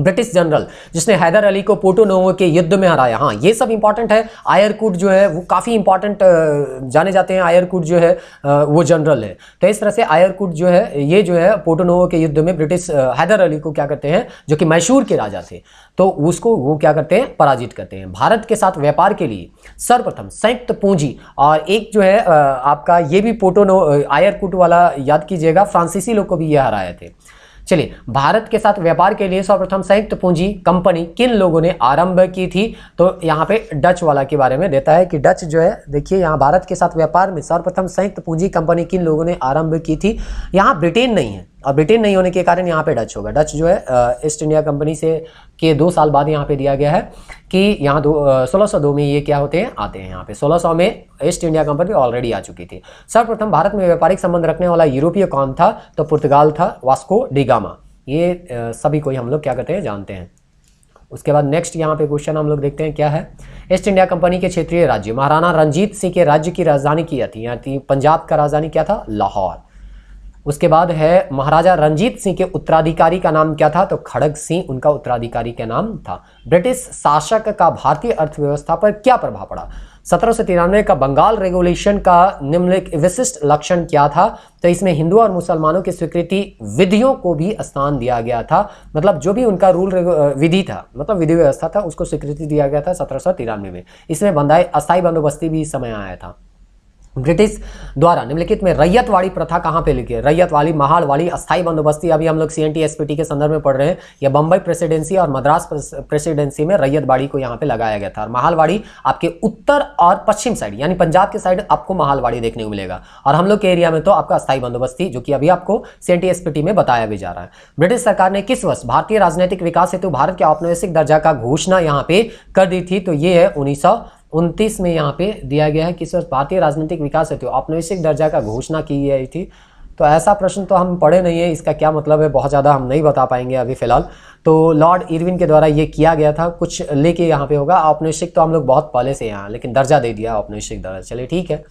ब्रिटिश जनरल जिसने हैदर अली को पोटो नोवो के युद्ध में हराया हाँ ये सब इंपॉर्टेंट है आयरकूट जो है वो काफ़ी इंपॉर्टेंट जाने जाते हैं आयरकूट जो है वो जनरल है तो इस तरह से आयरकूट जो है ये जो है पोटो नोवो के युद्ध में ब्रिटिश हैदर अली को क्या करते हैं जो कि मैशूर के राजा थे तो उसको वो क्या करते हैं पराजित करते हैं भारत के साथ व्यापार के लिए सर्वप्रथम संयुक्त पूंजी और एक जो है आपका ये भी पोटो नो आयरकूट वाला याद कीजिएगा फ्रांसीसी लोग को भी ये हराए थे चलिए भारत के साथ व्यापार के लिए सर्वप्रथम संयुक्त पूंजी कंपनी किन लोगों ने आरंभ की थी तो यहाँ पे डच वाला के बारे में देता है कि डच जो है देखिए यहाँ भारत के साथ व्यापार में सर्वप्रथम संयुक्त पूंजी कंपनी किन लोगों ने आरंभ की थी यहाँ ब्रिटेन नहीं है और ब्रिटेन नहीं होने के कारण यहाँ पे डच होगा डच जो है ईस्ट इंडिया कंपनी से के दो साल बाद यहाँ पे दिया गया है कि यहाँ दो सोलह सौ दो में ये क्या होते हैं आते हैं यहाँ पे सोलह सौ में ईस्ट इंडिया कंपनी ऑलरेडी आ चुकी थी सर्वप्रथम भारत में व्यापारिक संबंध रखने वाला यूरोपीय कौन था तो पुर्तगाल था वास्को डिगामा ये सभी को हम लोग क्या करते हैं जानते हैं उसके बाद नेक्स्ट यहाँ पे क्वेश्चन हम लोग देखते हैं क्या है ईस्ट इंडिया कंपनी के क्षेत्रीय राज्य महाराणा रंजीत सिंह के राज्य की राजधानी क्या थी यहाँ थी पंजाब का राजधानी क्या था लाहौर उसके बाद है महाराजा रंजीत सिंह के उत्तराधिकारी का नाम क्या था तो खड़ग सिंह उनका उत्तराधिकारी का नाम था ब्रिटिश शासक का भारतीय अर्थव्यवस्था पर क्या प्रभाव पड़ा सत्रह का बंगाल रेगुलेशन का निम्नलिखित विशिष्ट लक्षण क्या था तो इसमें हिंदू और मुसलमानों की स्वीकृति विधियों को भी स्थान दिया गया था मतलब जो भी उनका रूल विधि था मतलब विधि व्यवस्था था उसको स्वीकृति दिया गया था सत्रह में इसमें बंदाई अस्थायी बंदोबस्ती भी समय आया था ब्रिटिश द्वारा निम्नलिखित में रैयत वाली प्रथा कहाँ पे लिखी है रैयत वाली महाड़ वाली अस्थायी बंदोबस्ती अभी हम लोग सी एन के संदर्भ में पढ़ रहे हैं यह बम्बई प्रेसिडेंसी और मद्रास प्रेसिडेंसी में रैयत वाड़ी को यहाँ पे लगाया गया था और महालवाड़ी आपके उत्तर और पश्चिम साइड यानी पंजाब के साइड आपको महालवाड़ी देखने को मिलेगा और हम लोग के एरिया में तो आपका अस्थायी बंदोबस्ती जो कि अभी आपको सी एन में बताया भी जा रहा है ब्रिटिश सरकार ने किस वर्ष भारतीय राजनीतिक विकास हेतु भारत के औपनिवेशिक दर्जा का घोषणा यहाँ पे कर दी थी तो ये है उन्नीस उनतीस में यहाँ पे दिया गया है कि सर भारतीय राजनीतिक विकास हेतु औपनिवेशिक दर्जा का घोषणा की गई थी तो ऐसा प्रश्न तो हम पढ़े नहीं है इसका क्या मतलब है बहुत ज़्यादा हम नहीं बता पाएंगे अभी फिलहाल तो लॉर्ड इरविन के द्वारा ये किया गया था कुछ लेके यहाँ पे होगा औपनिवेशिक तो हम लोग बहुत पहले से यहाँ लेकिन दर्जा दे दिया औपनिवेशिक दर्जा चलिए ठीक है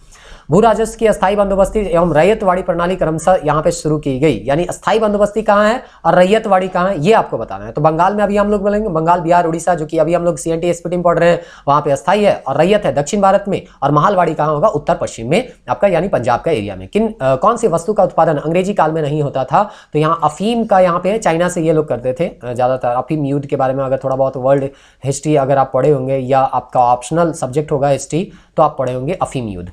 भू राजस्व की अस्थायी बंदोबस्ती एवं रैयतवाड़ी प्रणाली क्रमशः यहाँ पे शुरू की गई यानी अस्थायी बंदोबस्ती कहाँ है और रैयतवाड़ी कहाँ है ये आपको बताना है तो बंगाल में अभी हम लोग बोलेंगे बंगाल बिहार उड़ीसा जो कि अभी हम लोग सी एन टी एस पढ़ रहे हैं वहाँ पे अस्थाई है और रैयत है दक्षिण भारत में और महालवाड़ी कहाँ होगा उत्तर पश्चिम में आपका यानी पंजाब का एरिया में किन कौन सी वस्तु का उत्पादन अंग्रेजी काल में नहीं होता था तो यहाँ अफीम का यहाँ पे चाइना से ये लोग करते थे ज़्यादातर अफीम युद्ध के बारे में अगर थोड़ा बहुत वर्ल्ड हिस्ट्री अगर आप पढ़े होंगे या आपका ऑप्शनल सब्जेक्ट होगा हिस्ट्री तो आप पढ़े होंगे अफीम युद्ध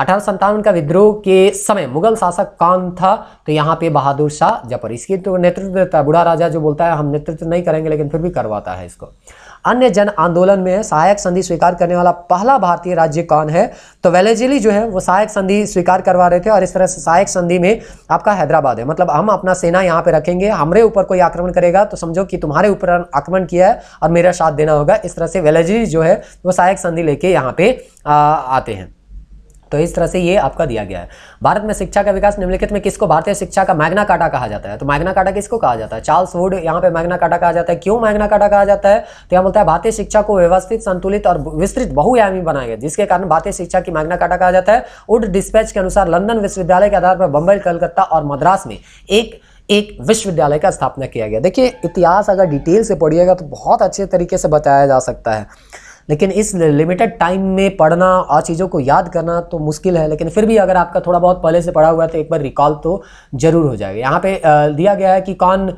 अठारह का विद्रोह के समय मुगल शासक कौन था तो यहाँ पे बहादुर शाह जफर इसकी तो नेतृत्व देता है बूढ़ा राजा जो बोलता है हम नेतृत्व नहीं करेंगे लेकिन फिर भी करवाता है इसको अन्य जन आंदोलन में सहायक संधि स्वीकार करने वाला पहला भारतीय राज्य कौन है तो वेलेजिली जो है वो सहायक संधि स्वीकार करवा रहे थे और इस तरह से सहायक संधि में आपका हैदराबाद है मतलब हम अपना सेना यहाँ पे रखेंगे हमारे ऊपर कोई आक्रमण करेगा तो समझो कि तुम्हारे ऊपर आक्रमण किया है और मेरा साथ देना होगा इस तरह से वेलेजिली जो है वो सहायक संधि लेके यहाँ पे आ, आते हैं तो इस तरह से ये आपका दिया गया है भारत में शिक्षा का विकास निम्नलिखित में किसको भारतीय शिक्षा का मैग्ना काटा कहा जाता है तो मैग्ना काटा किसको कहा जाता है चार्ल्स वुड यहाँ पे मैग्ना काटा कहा जाता है क्यों मैग्ना काटा कहा जाता है तो यहाँ बोलता है भारतीय शिक्षा को व्यवस्थित संतुलित और विस्तृत बहुयामी बनाया गया जिसके कारण भारतीय शिक्षा की मैग्ना काटा कहा जाता है उड डिस्पैच के अनुसार लंदन विश्वविद्यालय के आधार पर बंबई कलकत्ता और मद्रास में एक एक विश्वविद्यालय का स्थापना किया गया देखिए इतिहास अगर डिटेल से पढ़िएगा तो बहुत अच्छे तरीके से बताया जा सकता है लेकिन इस लिमिटेड टाइम में पढ़ना और चीज़ों को याद करना तो मुश्किल है लेकिन फिर भी अगर आपका थोड़ा बहुत पहले से पढ़ा हुआ है तो एक बार रिकॉल तो ज़रूर हो जाएगा यहाँ पे दिया गया है कि कौन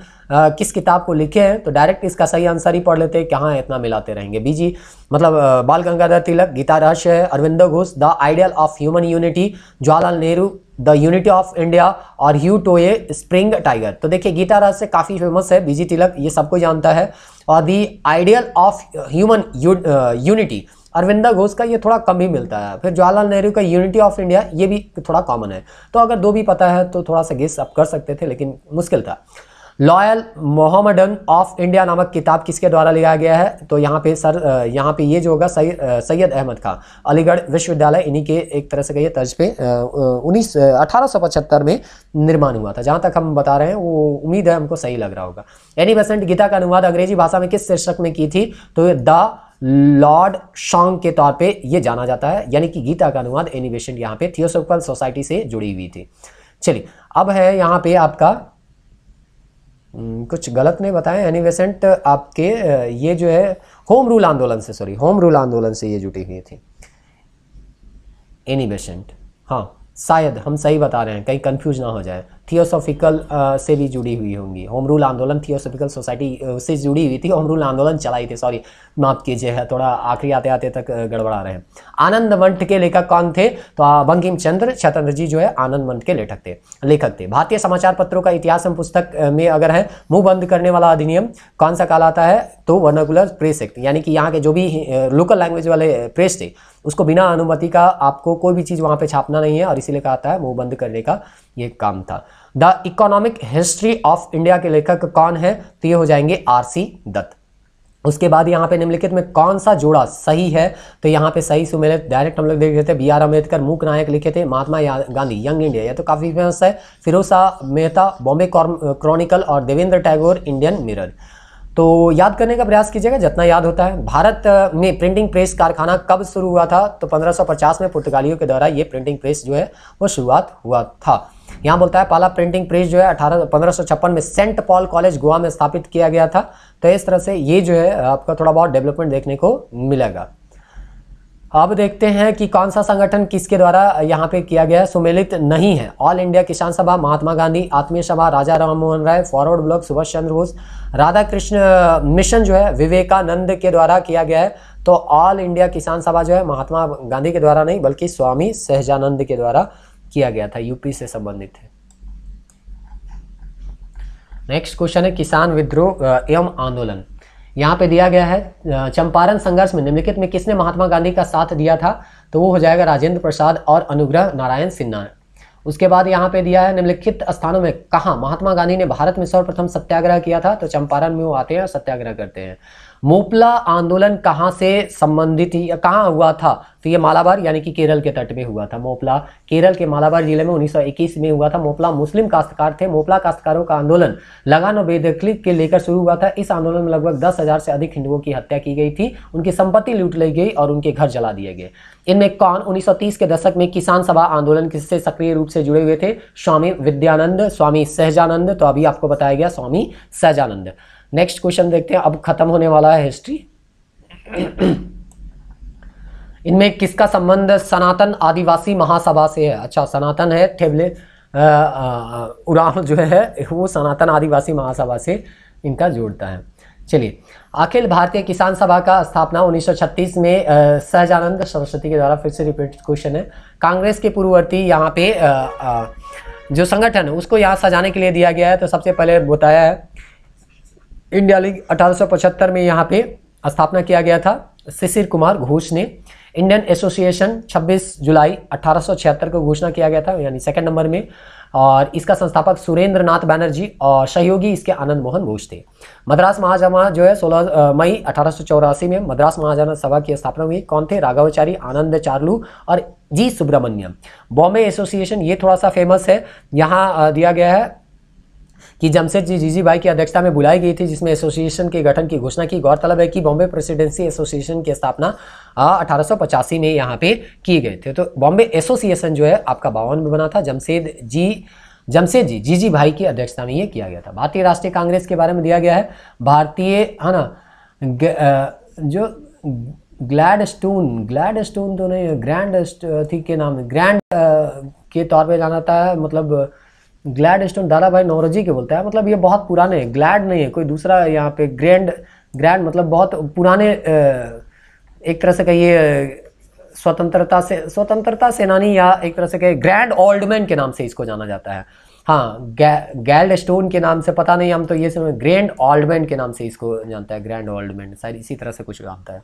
किस किताब को लिखे हैं तो डायरेक्ट इसका सही आंसर ही पढ़ लेते हैं कि हाँ इतना मिलाते रहेंगे बीजी मतलब बाल गंगाधर तिलक गीता रहस्य है Aurobindo Ghosh the ideal of human unity Jawaharlal Nehru the unity of India और ह्यू टोए स्प्रिंग टाइगर तो देखिए गीता राज से काफ़ी फेमस है बीजी तिलक ये सबको जानता है और the ideal of human unity Aurobindo Ghosh का ये थोड़ा कम ही मिलता है फिर जवाहरलाल नेहरू का यूनिटी ऑफ इंडिया ये भी थोड़ा कॉमन है तो अगर दो भी पता है तो थोड़ा सा गेस आप कर सकते थे लेकिन मुश्किल था लॉयल मोहम्मदन ऑफ इंडिया नामक किताब किसके द्वारा लिखा गया है तो यहाँ पे सर यहाँ पे ये जो होगा सै, सैयद अहमद खान अलीगढ़ विश्वविद्यालय इन्हीं के एक तरह से कहिए तर्ज पे उन्नीस अठारह में निर्माण हुआ था जहाँ तक हम बता रहे हैं वो उम्मीद है हमको सही लग रहा होगा एनी बसेंट गीता का अनुवाद अंग्रेजी भाषा में किस शीर्षक में की थी तो द लॉर्ड शॉन्ग के तौर पे ये जाना जाता है यानी कि गीता का अनुवाद एनिवेशन यहाँ पे थियोसोफिकल सोसाइटी से जुड़ी हुई थी चलिए अब है यहाँ पे आपका कुछ गलत नहीं बताएं एनी वेसेंट आपके ये जो है होम रूल आंदोलन से सॉरी होम रूल आंदोलन से ये जुटी हुई थी एनी बेसेंट हाँ शायद हम सही बता रहे हैं कहीं कंफ्यूज ना हो जाए थियोसॉफिकल uh, से भी जुड़ी हुई होंगी होम रूल आंदोलन थियोसॉफिकल सोसाइटी से जुड़ी हुई थी होम रूल आंदोलन चलाई थी सॉरी माफ कीजिए है थोड़ा आखिरी आते आते तक uh, गड़बड़ा रहे हैं आनंद मंठ के लेखक कौन थे तो बंकिम चंद्र छतंद्र जी जो है आनंद मंठ के लेखक थे लेखक थे भारतीय समाचार पत्रों का इतिहास हम पुस्तक uh, में अगर है मुंह बंद करने वाला अधिनियम कौन सा काल आता है तो वर्नाकुलर प्रेस एक्ट यानी कि यहाँ के जो भी लोकल लैंग्वेज वाले प्रेस थे उसको बिना अनुमति का आपको कोई भी चीज़ वहाँ पे छापना नहीं है और इसीलिए कहा आता है मुंह बंद करने का ये काम था the economic history of India के लेखक कौन है तो ये हो जाएंगे आर सी दत्त उसके बाद यहाँ पे निम्नलिखित में कौन सा जोड़ा सही है तो यहाँ पे सही सुमेलित डायरेक्ट हम लोग देख रहे थे बी आर अम्बेडकर मूक नायक लिखे थे महात्मा गांधी यंग इंडिया यह तो काफ़ी फेमस है फिरोसा मेहता बॉम्बे क्रॉनिकल और देवेंद्र टैगोर इंडियन मिरर तो याद करने का प्रयास कीजिएगा जितना याद होता है भारत में प्रिंटिंग प्रेस कारखाना कब शुरू हुआ था तो 1550 में पुर्तगालियों के द्वारा ये प्रिंटिंग प्रेस जो है वो शुरुआत हुआ था यहाँ बोलता है पाला प्रिंटिंग प्रेस जो है अठारह पंद्रह में सेंट पॉल कॉलेज गोवा में स्थापित किया गया था तो इस तरह से ये जो है आपका थोड़ा बहुत डेवलपमेंट देखने को मिलेगा अब देखते हैं कि कौन सा संगठन किसके द्वारा यहाँ पे किया गया है सुमेलित नहीं है ऑल इंडिया किसान सभा महात्मा Gandhi Atmiya Sabha Raja Ram Mohan Roy forward bloc Subhash Chandra Bose Radha Krishna mission जो है विवेकानंद के द्वारा किया गया है तो ऑल इंडिया किसान सभा जो है महात्मा गांधी के द्वारा नहीं बल्कि स्वामी सहजानंद के द्वारा किया गया था यूपी से संबंधित है नेक्स्ट क्वेश्चन है किसान विद्रोह एवं आंदोलन यहाँ पे दिया गया है चंपारण संघर्ष में निम्नलिखित में किसने महात्मा गांधी का साथ दिया था तो वो हो जाएगा राजेंद्र प्रसाद और अनुग्रह नारायण सिन्हा उसके बाद यहाँ पे दिया है निम्नलिखित स्थानों में कहा महात्मा गांधी ने भारत में सर्वप्रथम सत्याग्रह किया था तो चंपारण में वो आते हैं और सत्याग्रह करते हैं मोपला आंदोलन कहाँ से संबंधित कहाँ हुआ था तो ये मालाबार यानी कि केरल के तट में हुआ था मोपला केरल के मालाबार जिले में 1921 में हुआ था मोपला मुस्लिम काश्तकार थे मोपला काश्तकारों का आंदोलन लगान और बेदखली के लेकर शुरू हुआ था इस आंदोलन में लगभग दस हजार से अधिक हिंदुओं की हत्या की गई थी उनकी संपत्ति लूट ली गई और उनके घर जला दिए गए इनमें कौन उन्नीस के दशक में किसान सभा आंदोलन किससे सक्रिय रूप से जुड़े हुए थे स्वामी विद्यानंद स्वामी सहजानंद तो अभी आपको बताया गया स्वामी सहजानंद नेक्स्ट क्वेश्चन देखते हैं अब खत्म होने वाला है हिस्ट्री इनमें किसका संबंध सनातन आदिवासी महासभा से है अच्छा सनातन है थेबले उड़ान जो है वो सनातन आदिवासी महासभा से इनका जोड़ता है चलिए अखिल भारतीय किसान सभा का स्थापना 1936 में सहजानंद सरस्वती के द्वारा फिर से रिपीट क्वेश्चन है कांग्रेस के पूर्ववर्ती यहाँ पे आ, आ, जो संगठन है उसको यहाँ सजाने के लिए दिया गया है तो सबसे पहले बताया है इंडिया लीग अठारह में यहाँ पे स्थापना किया गया था शिशिर कुमार घोष ने इंडियन एसोसिएशन 26 जुलाई अठारह को घोषणा किया गया था यानी सेकंड नंबर में और इसका संस्थापक सुरेंद्र नाथ बैनर्जी और सहयोगी इसके आनंद मोहन घोष थे मद्रास महाजमा जो है 16 मई अठारह में मद्रास महाजन सभा की स्थापना हुई कौन थे राघवाचारी आनंद चार्लू और जी सुब्रमण्यम बॉम्बे एसोसिएशन ये थोड़ा सा फेमस है यहाँ दिया गया है कि जमशेद जी जीजी भाई की अध्यक्षता में बुलाई गई थी जिसमें एसोसिएशन के गठन की घोषणा की गौरतलब है कि बॉम्बे प्रेसिडेंसी एसोसिएशन की स्थापना अठारह में यहाँ पे किए गए थे तो बॉम्बे एसोसिएशन जो है आपका बावन में बना था जमशेद जी जमशेद जी जीजी भाई की अध्यक्षता में ये किया गया था भारतीय राष्ट्रीय कांग्रेस के बारे में दिया गया है भारतीय है ना जो ग्लैड स्टोन ग्लैड स्टोन तो नहीं ग्रैंड थी के नाम ग्रैंड के तौर पे जाना था मतलब ग्लैड स्टोन दादा भाई नौरजी के बोलता है मतलब ये बहुत पुराने ग्लैड नहीं है कोई दूसरा यहाँ पे ग्रैंड ग्रैंड मतलब बहुत पुराने एक तरह से कहिए स्वतंत्रता से स्वतंत्रता सेनानी या एक तरह से कहिए ग्रैंड ओल्डमैन के नाम से इसको जाना जाता है हाँ गैल्ड स्टोन के नाम से पता नहीं हम तो ये समझ ग्रैंड मैन के नाम से इसको जानता है ग्रैंड ओल्ड मैन शायद इसी तरह से कुछ जानता है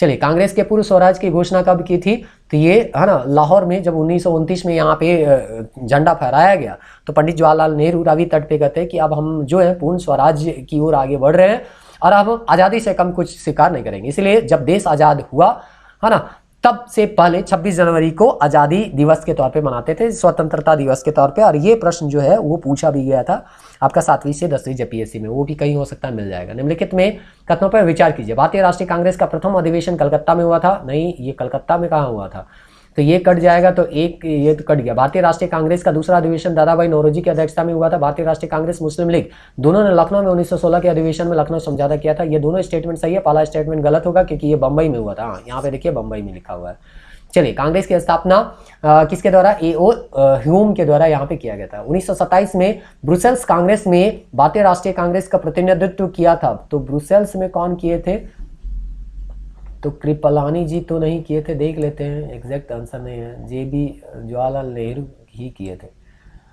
चलिए कांग्रेस के पूर्व स्वराज की घोषणा कब की थी तो ये है ना लाहौर में जब उन्नीस में यहाँ पे झंडा फहराया गया तो पंडित जवाहरलाल नेहरू रवि तट पे कहते हैं कि अब हम जो है पूर्ण स्वराज की ओर आगे बढ़ रहे हैं और अब आज़ादी से कम कुछ स्वीकार नहीं करेंगे इसलिए जब देश आज़ाद हुआ है ना से पहले 26 जनवरी को आज़ादी दिवस के तौर पे मनाते थे स्वतंत्रता दिवस के तौर पे और ये प्रश्न जो है वो पूछा भी गया था आपका सातवीं से दसवीं जेपीएससी में वो भी कहीं हो सकता है मिल जाएगा निम्नलिखित में कथनों पर विचार कीजिए भारतीय राष्ट्रीय कांग्रेस का प्रथम अधिवेशन कलकत्ता में हुआ था नहीं ये कलकत्ता में कहाँ हुआ था तो ये कट जाएगा तो एक ये तो कट गया भारतीय राष्ट्रीय कांग्रेस का दूसरा अधिवेशन दादाबाई नौरोजी की अध्यक्षता में हुआ था भारतीय राष्ट्रीय कांग्रेस मुस्लिम लीग दोनों ने लखनऊ में 1916 के अधिवेशन में लखनऊ समझौता किया था ये दोनों स्टेटमेंट सही है पहला स्टेटमेंट गलत होगा क्योंकि ये बंबई में हुआ था हाँ यहाँ पे देखिए बंबई में लिखा हुआ है चलिए कांग्रेस की स्थापना किसके द्वारा ए ओ ह्यूम के द्वारा यहाँ पे किया गया था उन्नीस में ब्रुसेल्स कांग्रेस में भारतीय राष्ट्रीय कांग्रेस का प्रतिनिधित्व किया था तो ब्रुसेल्स में कौन किए थे तो कृपलानी जी तो नहीं किए थे देख लेते हैं एग्जैक्ट आंसर नहीं है जे बी जवाहरलाल नेहरू ही किए थे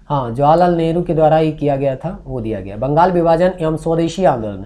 हाँ जवाहरलाल नेहरू के द्वारा ही किया गया था वो दिया गया बंगाल विभाजन एवं स्वदेशी आंदोलन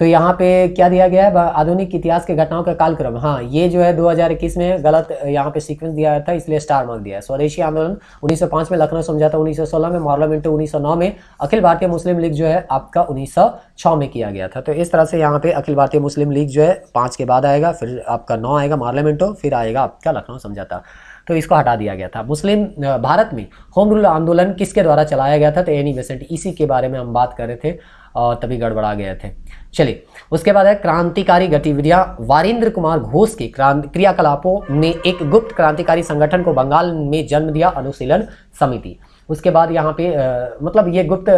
तो यहाँ पे क्या दिया गया है आधुनिक इतिहास के घटनाओं का कालक्रम हाँ ये जो है 2021 में गलत यहाँ पे सीक्वेंस दिया था इसलिए स्टार मार्क दिया है स्वदेशी आंदोलन 1905 में लखनऊ समझौता 1916 में मॉरला मिंटो 1909 में अखिल भारतीय मुस्लिम लीग जो है आपका 1906 में किया गया था तो इस तरह से यहाँ पे अखिल भारतीय मुस्लिम लीग जो है पाँच के बाद आएगा फिर आपका नौ आएगा मॉरला मिंटो फिर आएगा आपका लखनऊ समझाता तो इसको हटा दिया गया था मुस्लिम भारत में होम रूल आंदोलन किसके द्वारा चलाया गया था तो एनी बेसेंट e इसी के बारे में हम बात कर रहे थे और तभी गड़बड़ा गए थे चलिए उसके बाद है क्रांतिकारी गतिविधियां वारिंद्र कुमार घोष के क्रियाकलापों ने एक गुप्त क्रांतिकारी संगठन को बंगाल में जन्म दिया अनुशीलन समिति उसके बाद यहाँ पे आ, मतलब ये गुप्त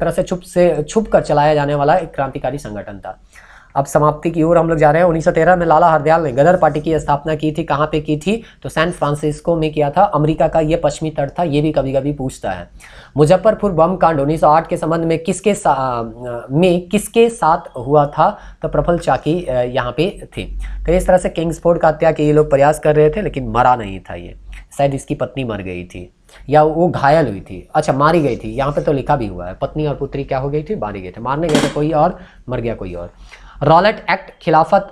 तरह से छुप से छुप कर चलाया जाने वाला एक क्रांतिकारी संगठन था अब समाप्ति की ओर हम लोग जा रहे हैं उन्नीस में लाला हरदयाल ने गदर पार्टी की स्थापना की थी कहाँ पे की थी तो सैन फ्रांसिस्को में किया था अमेरिका का ये पश्चिमी तट था ये भी कभी कभी पूछता है मुजफ्फरपुर बम कांड 1908 के संबंध में किसके में किसके साथ हुआ था तो प्रफुल चाकी यहाँ पे थे तो इस तरह से किंग्सफोर्ड का हत्या के ये लोग प्रयास कर रहे थे लेकिन मरा नहीं था ये शायद इसकी पत्नी मर गई थी या वो घायल हुई थी अच्छा मारी गई थी यहाँ पे तो लिखा भी हुआ है पत्नी और पुत्री क्या हो गई थी मारी गई थी मारने गए थे कोई और मर गया कोई और रॉलेट एक्ट खिलाफत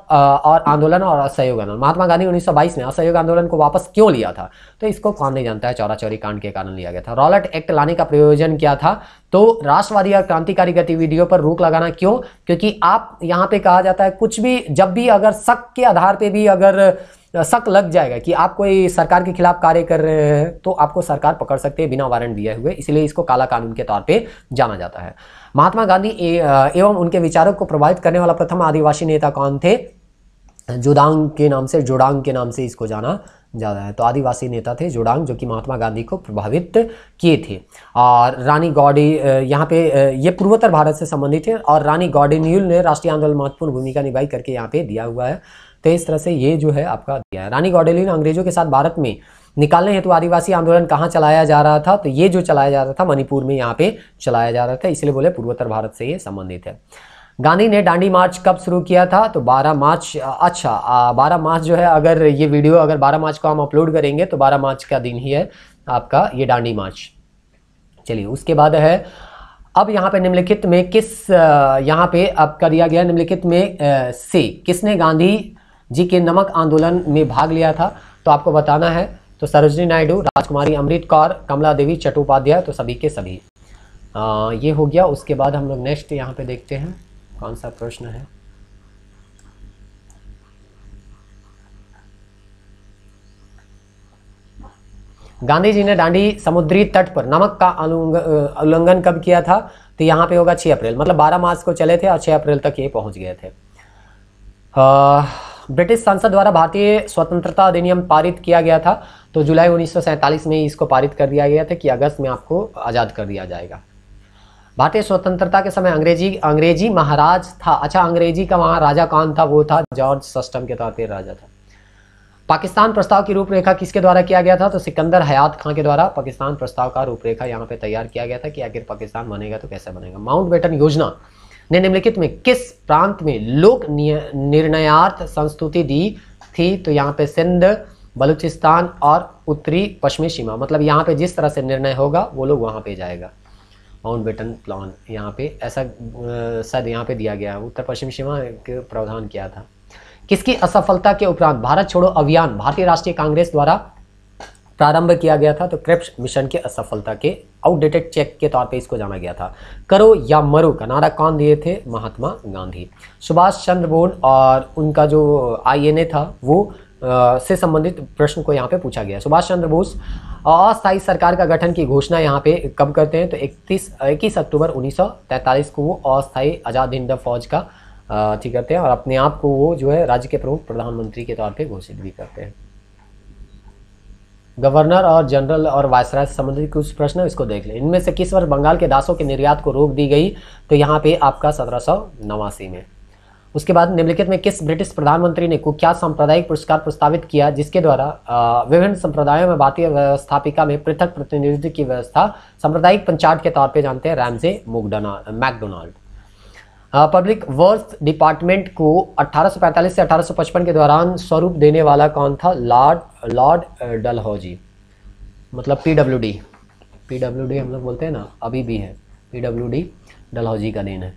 और आंदोलन और असहयोग आंदोलन महात्मा गांधी 1922 में असहयोग आंदोलन को वापस क्यों लिया था तो इसको कौन नहीं जानता है चौरा चौरी कांड के कारण लिया गया था रॉलेट एक्ट लाने का प्रयोजन क्या था तो राष्ट्रवादी और क्रांतिकारी गतिविधियों पर रोक लगाना क्यों क्योंकि आप यहाँ पे कहा जाता है कुछ भी जब भी अगर शक के आधार पर भी अगर शक लग जाएगा कि आप कोई सरकार के खिलाफ कार्य कर रहे हैं तो आपको सरकार पकड़ सकते हैं बिना वारंट दिए हुए इसलिए इसको काला कानून के तौर पर जाना जाता है महात्मा गांधी एवं उनके विचारों को प्रभावित करने वाला प्रथम आदिवासी नेता कौन थे जुदांग के नाम से जोडांग के नाम से इसको जाना ज़्यादा है तो आदिवासी नेता थे जोड़ांग जो कि महात्मा गांधी को प्रभावित किए थे और रानी गौडी यहाँ पे ये पूर्वोत्तर भारत से संबंधित है और रानी न्यूल ने राष्ट्रीय आंदोलन महत्वपूर्ण भूमिका निभाई करके यहाँ पे दिया हुआ है तो इस तरह से ये जो है आपका दिया है रानी ने अंग्रेजों के साथ भारत में निकालने हेतु तो आदिवासी आंदोलन कहाँ चलाया जा रहा था तो ये जो चलाया जा रहा था मणिपुर में यहाँ पे चलाया जा रहा था इसलिए बोले पूर्वोत्तर भारत से ये संबंधित है गांधी ने डांडी मार्च कब शुरू किया था तो 12 मार्च अच्छा 12 मार्च जो है अगर ये वीडियो अगर 12 मार्च को हम अपलोड करेंगे तो 12 मार्च का दिन ही है आपका ये डांडी मार्च चलिए उसके बाद है अब यहाँ पे निम्नलिखित में किस यहाँ पे आपका दिया गया निम्नलिखित में से किसने गांधी जी के नमक आंदोलन में भाग लिया था तो आपको बताना है तो सरोजनी नायडू राजकुमारी अमृत कौर कमला देवी चट्टोपाध्याय तो सभी के सभी आ, ये हो गया उसके बाद हम लोग नेक्स्ट यहाँ पे देखते हैं कौन सा प्रश्न है गांधी जी ने डांडी समुद्री तट पर नमक का उल्लंघन कब किया था तो यहाँ पे होगा 6 अप्रैल मतलब 12 मार्च को चले थे और 6 अप्रैल तक ये पहुंच गए थे ब्रिटिश संसद द्वारा भारतीय स्वतंत्रता अधिनियम पारित किया गया था तो जुलाई उन्नीस में इसको पारित कर दिया गया था कि अगस्त में आपको आज़ाद कर दिया जाएगा भारतीय स्वतंत्रता के समय अंग्रेजी अंग्रेजी महाराज था अच्छा अंग्रेजी का वहाँ राजा कौन था वो था जॉर्ज सस्टम के तौर पर राजा था पाकिस्तान प्रस्ताव की रूपरेखा किसके द्वारा किया गया था तो सिकंदर हयात खां के द्वारा पाकिस्तान प्रस्ताव का रूपरेखा यहाँ पे तैयार किया गया था कि आखिर पाकिस्तान बनेगा तो कैसे बनेगा माउंट बेटन योजना ने निम्नलिखित में किस प्रांत में लोक निर्णयार्थ संस्तुति दी थी तो यहाँ पे सिंध बलूचिस्तान और उत्तरी पश्चिमी सीमा मतलब यहाँ पे जिस तरह से निर्णय होगा वो लोग वहाँ पे जाएगा माउंट बेटन प्लान यहाँ पे ऐसा शायद यहाँ पे दिया गया है उत्तर पश्चिम सीमा के प्रावधान किया था किसकी असफलता के उपरांत भारत छोड़ो अभियान भारतीय राष्ट्रीय कांग्रेस द्वारा प्रारंभ किया गया था तो क्रिप्स मिशन की असफलता के आउटडेटेड चेक के तौर पे इसको जाना गया था करो या मरो का नारा कौन दिए थे महात्मा गांधी सुभाष चंद्र बोस और उनका जो आईएनए था वो आ, से संबंधित प्रश्न को यहाँ पे पूछा गया सुभाष चंद्र बोस अस्थायी सरकार का गठन की घोषणा यहाँ पे कब करते हैं तो 31 इक्कीस अक्टूबर 1943 को वो अस्थायी आज़ाद हिंद फौज का ठीक करते हैं और अपने आप को वो जो है राज्य के प्रमुख प्रधानमंत्री के तौर पर घोषित भी करते हैं गवर्नर और जनरल और वायसराय से संबंधित कुछ प्रश्न है इसको देख लें इनमें से किस वर्ष बंगाल के दासों के निर्यात को रोक दी गई तो यहाँ पे आपका सत्रह में उसके बाद निम्नलिखित में किस ब्रिटिश प्रधानमंत्री ने कुख्यात सांप्रदायिक पुरस्कार प्रस्तावित किया जिसके द्वारा विभिन्न संप्रदायों में भारतीय व्यवस्थापिका में पृथक प्रतिनिधित्व की व्यवस्था सांप्रदायिक पंचायत के तौर पर जानते हैं Ramsay MacDonald public work department को 1845 से 1855 के दौरान स्वरूप देने वाला कौन था लॉर्ड लॉर्ड डलहौजी मतलब PWD PWD D P W D हम लोग बोलते हैं ना अभी भी है पी डब्ल्यू डी डलहौजी का दिन है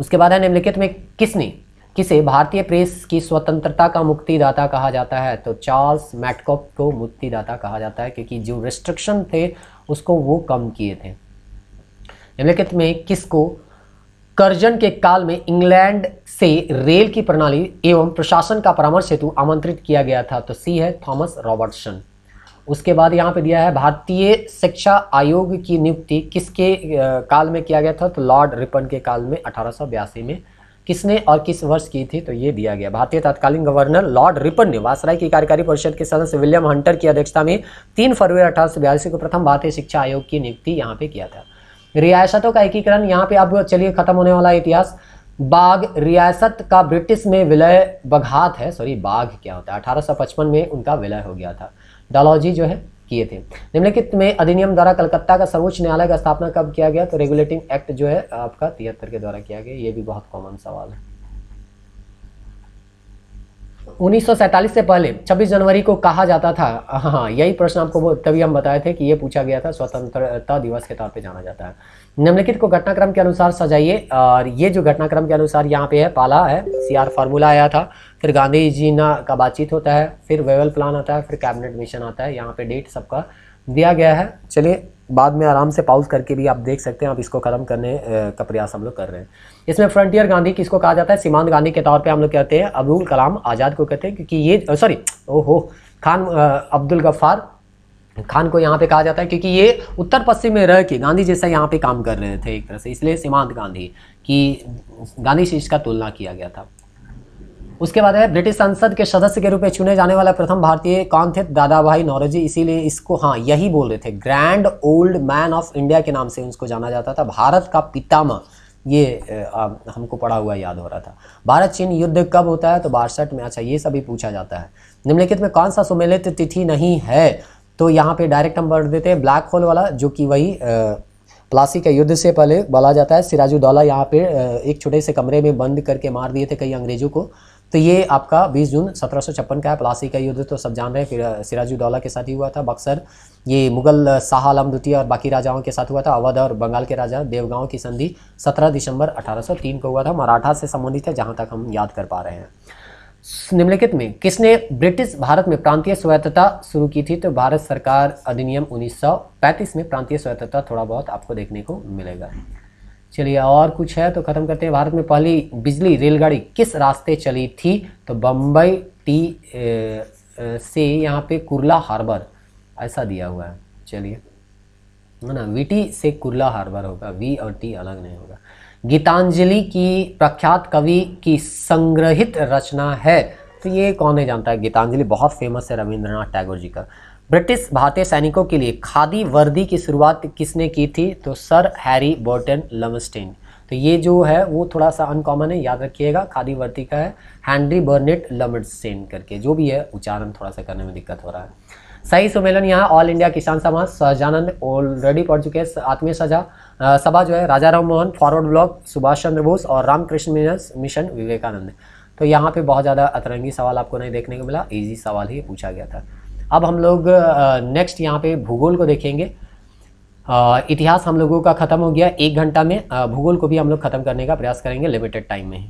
उसके बाद है निम्नलिखित में किसने किसे भारतीय प्रेस की स्वतंत्रता का मुक्तिदाता कहा जाता है तो चार्ल्स मैटकॉप को मुक्तिदाता कहा जाता है क्योंकि जो रिस्ट्रिक्शन थे उसको वो कम किए थे निम्नलिखित में किसको करजन के काल में इंग्लैंड से रेल की प्रणाली एवं प्रशासन का परामर्श हेतु आमंत्रित किया गया था तो सी है थॉमस रॉबर्टसन उसके बाद यहाँ पे दिया है भारतीय शिक्षा आयोग की नियुक्ति किसके काल में किया गया था तो लॉर्ड रिपन के काल में अठारह में किसने और किस वर्ष की थी तो ये दिया गया भारतीय तत्कालीन गवर्नर लॉर्ड रिपन ने वासराय की कार्यकारी परिषद के सदस्य विलियम हंटर की अध्यक्षता में तीन फरवरी अठारह को प्रथम भारतीय शिक्षा आयोग की नियुक्ति यहाँ पे किया था रियासतों का एकीकरण यहाँ पे अब चलिए खत्म होने वाला इतिहास बाघ रियासत का ब्रिटिश में विलय बघात है सॉरी बाघ क्या होता है 1855 में उनका विलय हो गया था डॉलोजी जो है किए थे निम्नलिखित में अधिनियम द्वारा कलकत्ता का सर्वोच्च न्यायालय का स्थापना कब किया गया तो रेगुलेटिंग एक्ट जो है आपका तिहत्तर के द्वारा किया गया ये भी बहुत कॉमन सवाल है 1947 से पहले 26 जनवरी को कहा जाता था हाँ, हाँ यही प्रश्न आपको तभी हम बताए थे कि ये पूछा गया था स्वतंत्रता दिवस के तौर पे जाना जाता है निम्नलिखित को घटनाक्रम के अनुसार सजाइए और ये जो घटनाक्रम के अनुसार यहाँ पे है पाला है सीआर फार्मूला आया था फिर गांधी जी ना का बातचीत होता है फिर वेवल प्लान आता है फिर कैबिनेट मिशन आता है यहाँ पे डेट सबका दिया गया है चलिए बाद में आराम से पाउज करके भी आप देख सकते हैं आप इसको ख़त्म करने का प्रयास हम लोग कर रहे हैं इसमें फ्रंटियर गांधी किसको कहा जाता है सीमांत गांधी के तौर पर हम लोग कहते हैं अब्दुल कलाम आज़ाद को कहते हैं क्योंकि ये सॉरी ओहो खान अब्दुल गफ्फार खान को यहाँ पे कहा जाता है क्योंकि ये उत्तर पश्चिम में रह के गांधी जैसा यहाँ पे काम कर रहे थे एक तरह से इसलिए सीमांत गांधी की गांधी से इसका तुलना किया गया था उसके बाद है ब्रिटिश संसद के सदस्य के रूप में चुने जाने वाला प्रथम भारतीय कौन थे दादा भाई नौरोजी इसीलिए इसको हाँ यही बोल रहे थे grand old man of India के नाम से उसको जाना जाता था भारत का पितामह ये आ, हमको पड़ा हुआ याद हो रहा था भारत चीन युद्ध कब होता है तो बासठ में अच्छा ये सभी पूछा जाता है निम्नलिखित में कौन सा सुमेलित तिथि नहीं है तो यहाँ पे डायरेक्ट हम बढ़ देते हैं ब्लैक होल वाला जो कि वही प्लासी के युद्ध से पहले बोला जाता है सिराजुद्दौला यहाँ पे एक छोटे से कमरे में बंद करके मार दिए थे कई अंग्रेजों को तो ये आपका 20 जून सत्रह का है प्लासी का युद्ध तो सब जान रहे हैं फिर सिराजुद्दौला के साथ ही हुआ था बक्सर ये मुगल शाह आलम द्वितीय और बाकी राजाओं के साथ हुआ था अवध और बंगाल के राजा देवगांव की संधि 17 दिसंबर 1803 को हुआ था मराठा से संबंधित है जहाँ तक हम याद कर पा रहे हैं निम्नलिखित में किसने ब्रिटिश भारत में प्रांतीय स्वायत्तता शुरू की थी तो भारत सरकार अधिनियम 1935 में प्रांतीय स्वायत्तता थोड़ा बहुत आपको देखने को मिलेगा चलिए और कुछ है तो ख़त्म करते हैं भारत में पहली बिजली रेलगाड़ी किस रास्ते चली थी तो बम्बई टी ए, ए, से यहाँ पे कुरला हार्बर ऐसा दिया हुआ है चलिए है ना वी टी से कुरला हार्बर होगा वी और टी अलग नहीं होगा गीतांजलि की प्रख्यात कवि की संग्रहित रचना है तो ये कौन नहीं जानता है गीतांजलि बहुत फेमस है रविंद्रनाथ टैगोर जी का ब्रिटिश भारतीय सैनिकों के लिए खादी वर्दी की शुरुआत किसने की थी तो सर हैरी बर्टन लमस्टेन तो ये जो है वो थोड़ा सा अनकॉमन है याद रखिएगा खादी वर्दी का है हैंनरी बर्नेट लमस्टेन करके जो भी है उच्चारण थोड़ा सा करने में दिक्कत हो रहा है सही सम्मेलन यहाँ ऑल इंडिया किसान समाज सहजानंद ऑलरेडी पढ़ चुके हैं आत्मीय सजा सभा जो है राजा राम मोहन फॉरवर्ड ब्लॉक सुभाष चंद्र बोस और रामकृष्ण मिशन विवेकानंद तो यहाँ पे बहुत ज़्यादा अतरंगी सवाल आपको नहीं देखने को मिला इजी सवाल ही पूछा गया था अब हम लोग नेक्स्ट यहाँ पे भूगोल को देखेंगे आ, इतिहास हम लोगों का ख़त्म हो गया एक घंटा में भूगोल को भी हम लोग ख़त्म करने का प्रयास करेंगे लिमिटेड टाइम में ही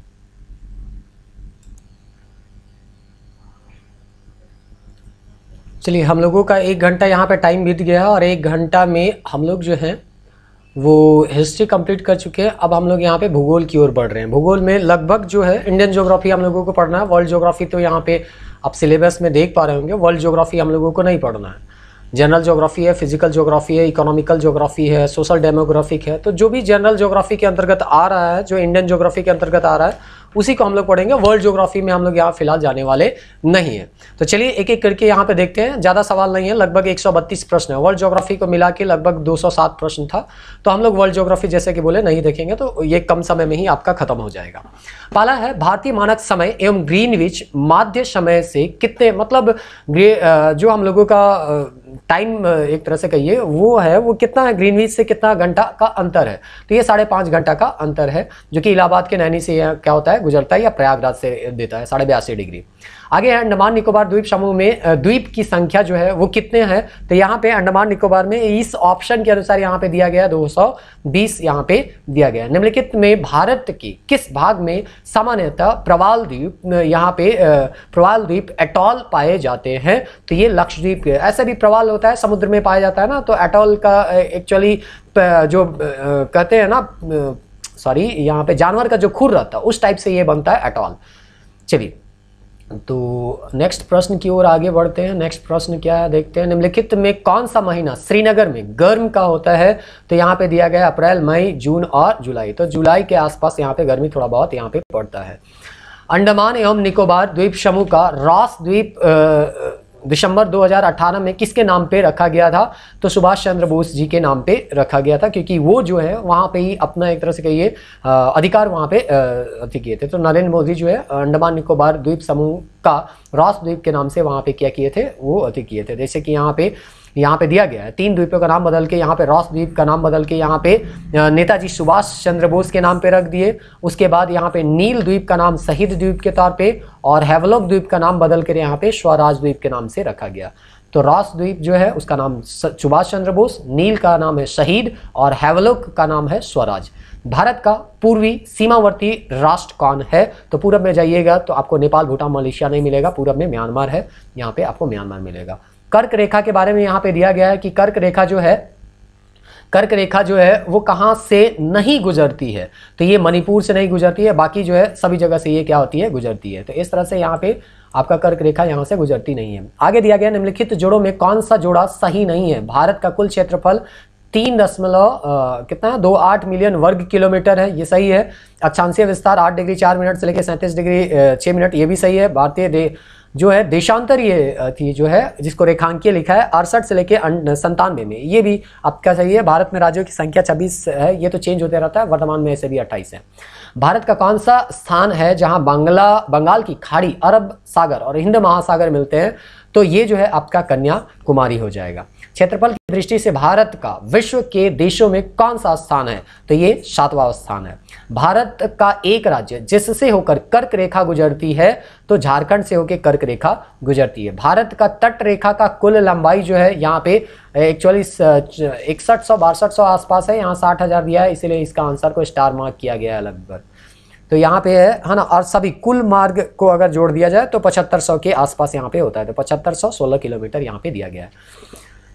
चलिए हम लोगों का एक घंटा यहाँ पे टाइम बीत गया और एक घंटा में हम लोग जो है वो हिस्ट्री कंप्लीट कर चुके हैं अब हम लोग यहाँ पे भूगोल की ओर बढ़ रहे हैं भूगोल में लगभग जो है इंडियन ज्योग्राफी हम लोगों को पढ़ना है वर्ल्ड ज्योग्राफी तो यहाँ पे आप सिलेबस में देख पा रहे होंगे वर्ल्ड ज्योग्राफी हम लोगों को नहीं पढ़ना है जनरल जोग्राफी है फिजिकल ज्योग्राफी है इकोनॉमिकल जोग्राफी है सोशल डेमोग्राफिक है तो जो भी जनरल जोग्राफी के अंतर्गत आ रहा है जो इंडियन जोग्राफी के अंतर्गत आ रहा है उसी को हम लोग पढ़ेंगे वर्ल्ड जोग्राफी में हम लोग यहाँ फिलहाल जाने वाले नहीं है तो चलिए एक एक करके यहाँ पे देखते हैं ज़्यादा सवाल नहीं है लगभग 132 प्रश्न है वर्ल्ड जोग्राफी को मिला के लगभग 207 प्रश्न था तो हम लोग वर्ल्ड जोग्राफी जैसे कि बोले नहीं देखेंगे तो ये कम समय में ही आपका खत्म हो जाएगा पहला है भारतीय मानक समय एवं ग्रीन माध्य समय से कितने मतलब जो हम लोगों का टाइम एक तरह से कहिए वो है वो कितना है ग्रीनविच से कितना घंटा का अंतर है तो ये साढ़े पाँच घंटा का अंतर है जो कि इलाहाबाद के नैनी से क्या होता है गुजरता है या प्रयागराज से देता है साढ़े बयासी डिग्री आगे है अंडमान निकोबार द्वीप समूह में द्वीप की संख्या जो है वो कितने हैं तो यहाँ पे अंडमान निकोबार में इस ऑप्शन के अनुसार यहाँ पे दिया गया 220 यहाँ पे दिया गया निम्नलिखित में भारत की किस भाग में सामान्यतः प्रवाल द्वीप यहाँ पे प्रवाल द्वीप एटॉल पाए जाते हैं तो ये लक्षद्वीप ऐसे भी प्रवाल होता है समुद्र में पाया जाता है ना तो एटॉल का एक्चुअली जो कहते हैं ना सॉरी यहाँ पे जानवर का जो खुर रहता है उस टाइप से ये बनता है एटॉल चलिए तो नेक्स्ट प्रश्न की ओर आगे बढ़ते हैं नेक्स्ट प्रश्न क्या है देखते हैं निम्नलिखित में कौन सा महीना श्रीनगर में गर्म का होता है तो यहाँ पे दिया गया अप्रैल मई जून और जुलाई तो जुलाई के आसपास यहाँ पे गर्मी थोड़ा बहुत यहाँ पे पड़ता है अंडमान एवं निकोबार द्वीप समूह का रॉस द्वीप दिसंबर 2018 में किसके नाम पे रखा गया था तो सुभाष चंद्र बोस जी के नाम पे रखा गया था क्योंकि वो जो है वहाँ पे ही अपना एक तरह से कहिए अधिकार वहाँ पे अति किए थे तो नरेंद्र मोदी जो है अंडमान निकोबार द्वीप समूह का राष्ट्रद्वीप के नाम से वहाँ पे क्या किए थे वो अति किए थे जैसे कि यहाँ पे यहाँ पे दिया गया है तीन द्वीपों का नाम बदल के यहाँ पे रॉस द्वीप का नाम बदल के यहाँ पे नेताजी सुभाष चंद्र बोस के नाम पे रख दिए उसके बाद यहाँ पे नील द्वीप का नाम शहीद द्वीप के तौर पे और हैवलोक द्वीप का नाम बदल कर यहाँ पे स्वराज द्वीप के नाम से रखा गया तो रॉस द्वीप जो है उसका नाम सुभाष चंद्र बोस नील का नाम है शहीद और हैवलोक का नाम है स्वराज भारत का पूर्वी सीमावर्ती राष्ट्र कौन है तो पूरब में जाइएगा तो आपको नेपाल भूटान मलेशिया नहीं मिलेगा पूरब में म्यांमार है यहाँ पे आपको म्यांमार मिलेगा कर्क रेखा के बारे में यहां पे दिया गया है कि कर्क रेखा जो है कर्क रेखा जो है वो कहां से नहीं गुजरती है तो ये मणिपुर से नहीं गुजरती है बाकी जो है सभी जगह से ये क्या होती है गुजरती है तो इस तरह से यहां पे आपका कर्क रेखा यहां से गुजरती नहीं है आगे दिया गया निम्नलिखित जोड़ों में कौन सा जोड़ा सही नहीं है भारत का कुल क्षेत्रफल तीन दशमलव कितना है दो आठ मिलियन वर्ग किलोमीटर है ये सही है अक्षांशीय विस्तार आठ डिग्री चार मिनट से लेकर सैंतीस डिग्री छः मिनट ये भी सही है भारतीय जो है देशांतर ये थी जो है जिसको रेखांकीय लिखा है अड़सठ से लेकर संतानवे में ये भी आपका सही है भारत में राज्यों की संख्या छब्बीस है ये तो चेंज होते रहता है वर्तमान में ऐसे भी अट्ठाईस है भारत का कौन सा स्थान है जहाँ बांग्ला बंगाल की खाड़ी अरब सागर और हिंद महासागर मिलते हैं तो ये जो है आपका कन्या कुमारी हो जाएगा क्षेत्रफल की दृष्टि से भारत का विश्व के देशों में कौन सा स्थान है तो ये सातवां स्थान है भारत का एक राज्य जिससे होकर कर्क रेखा गुजरती है तो झारखंड से होकर कर्क रेखा गुजरती है भारत का तट रेखा का कुल लंबाई जो है यहाँ पे एक्चुअली इकसठ सौ बासठ सौ आसपास है यहाँ साठ हज़ार दिया है इसीलिए इसका आंसर को स्टार मार्क किया गया है लगभग तो यहाँ पे है है ना और सभी कुल मार्ग को अगर जोड़ दिया जाए तो पचहत्तर सौ के आसपास यहाँ पे होता है तो पचहत्तर सौ सोलह किलोमीटर यहाँ पे दिया गया है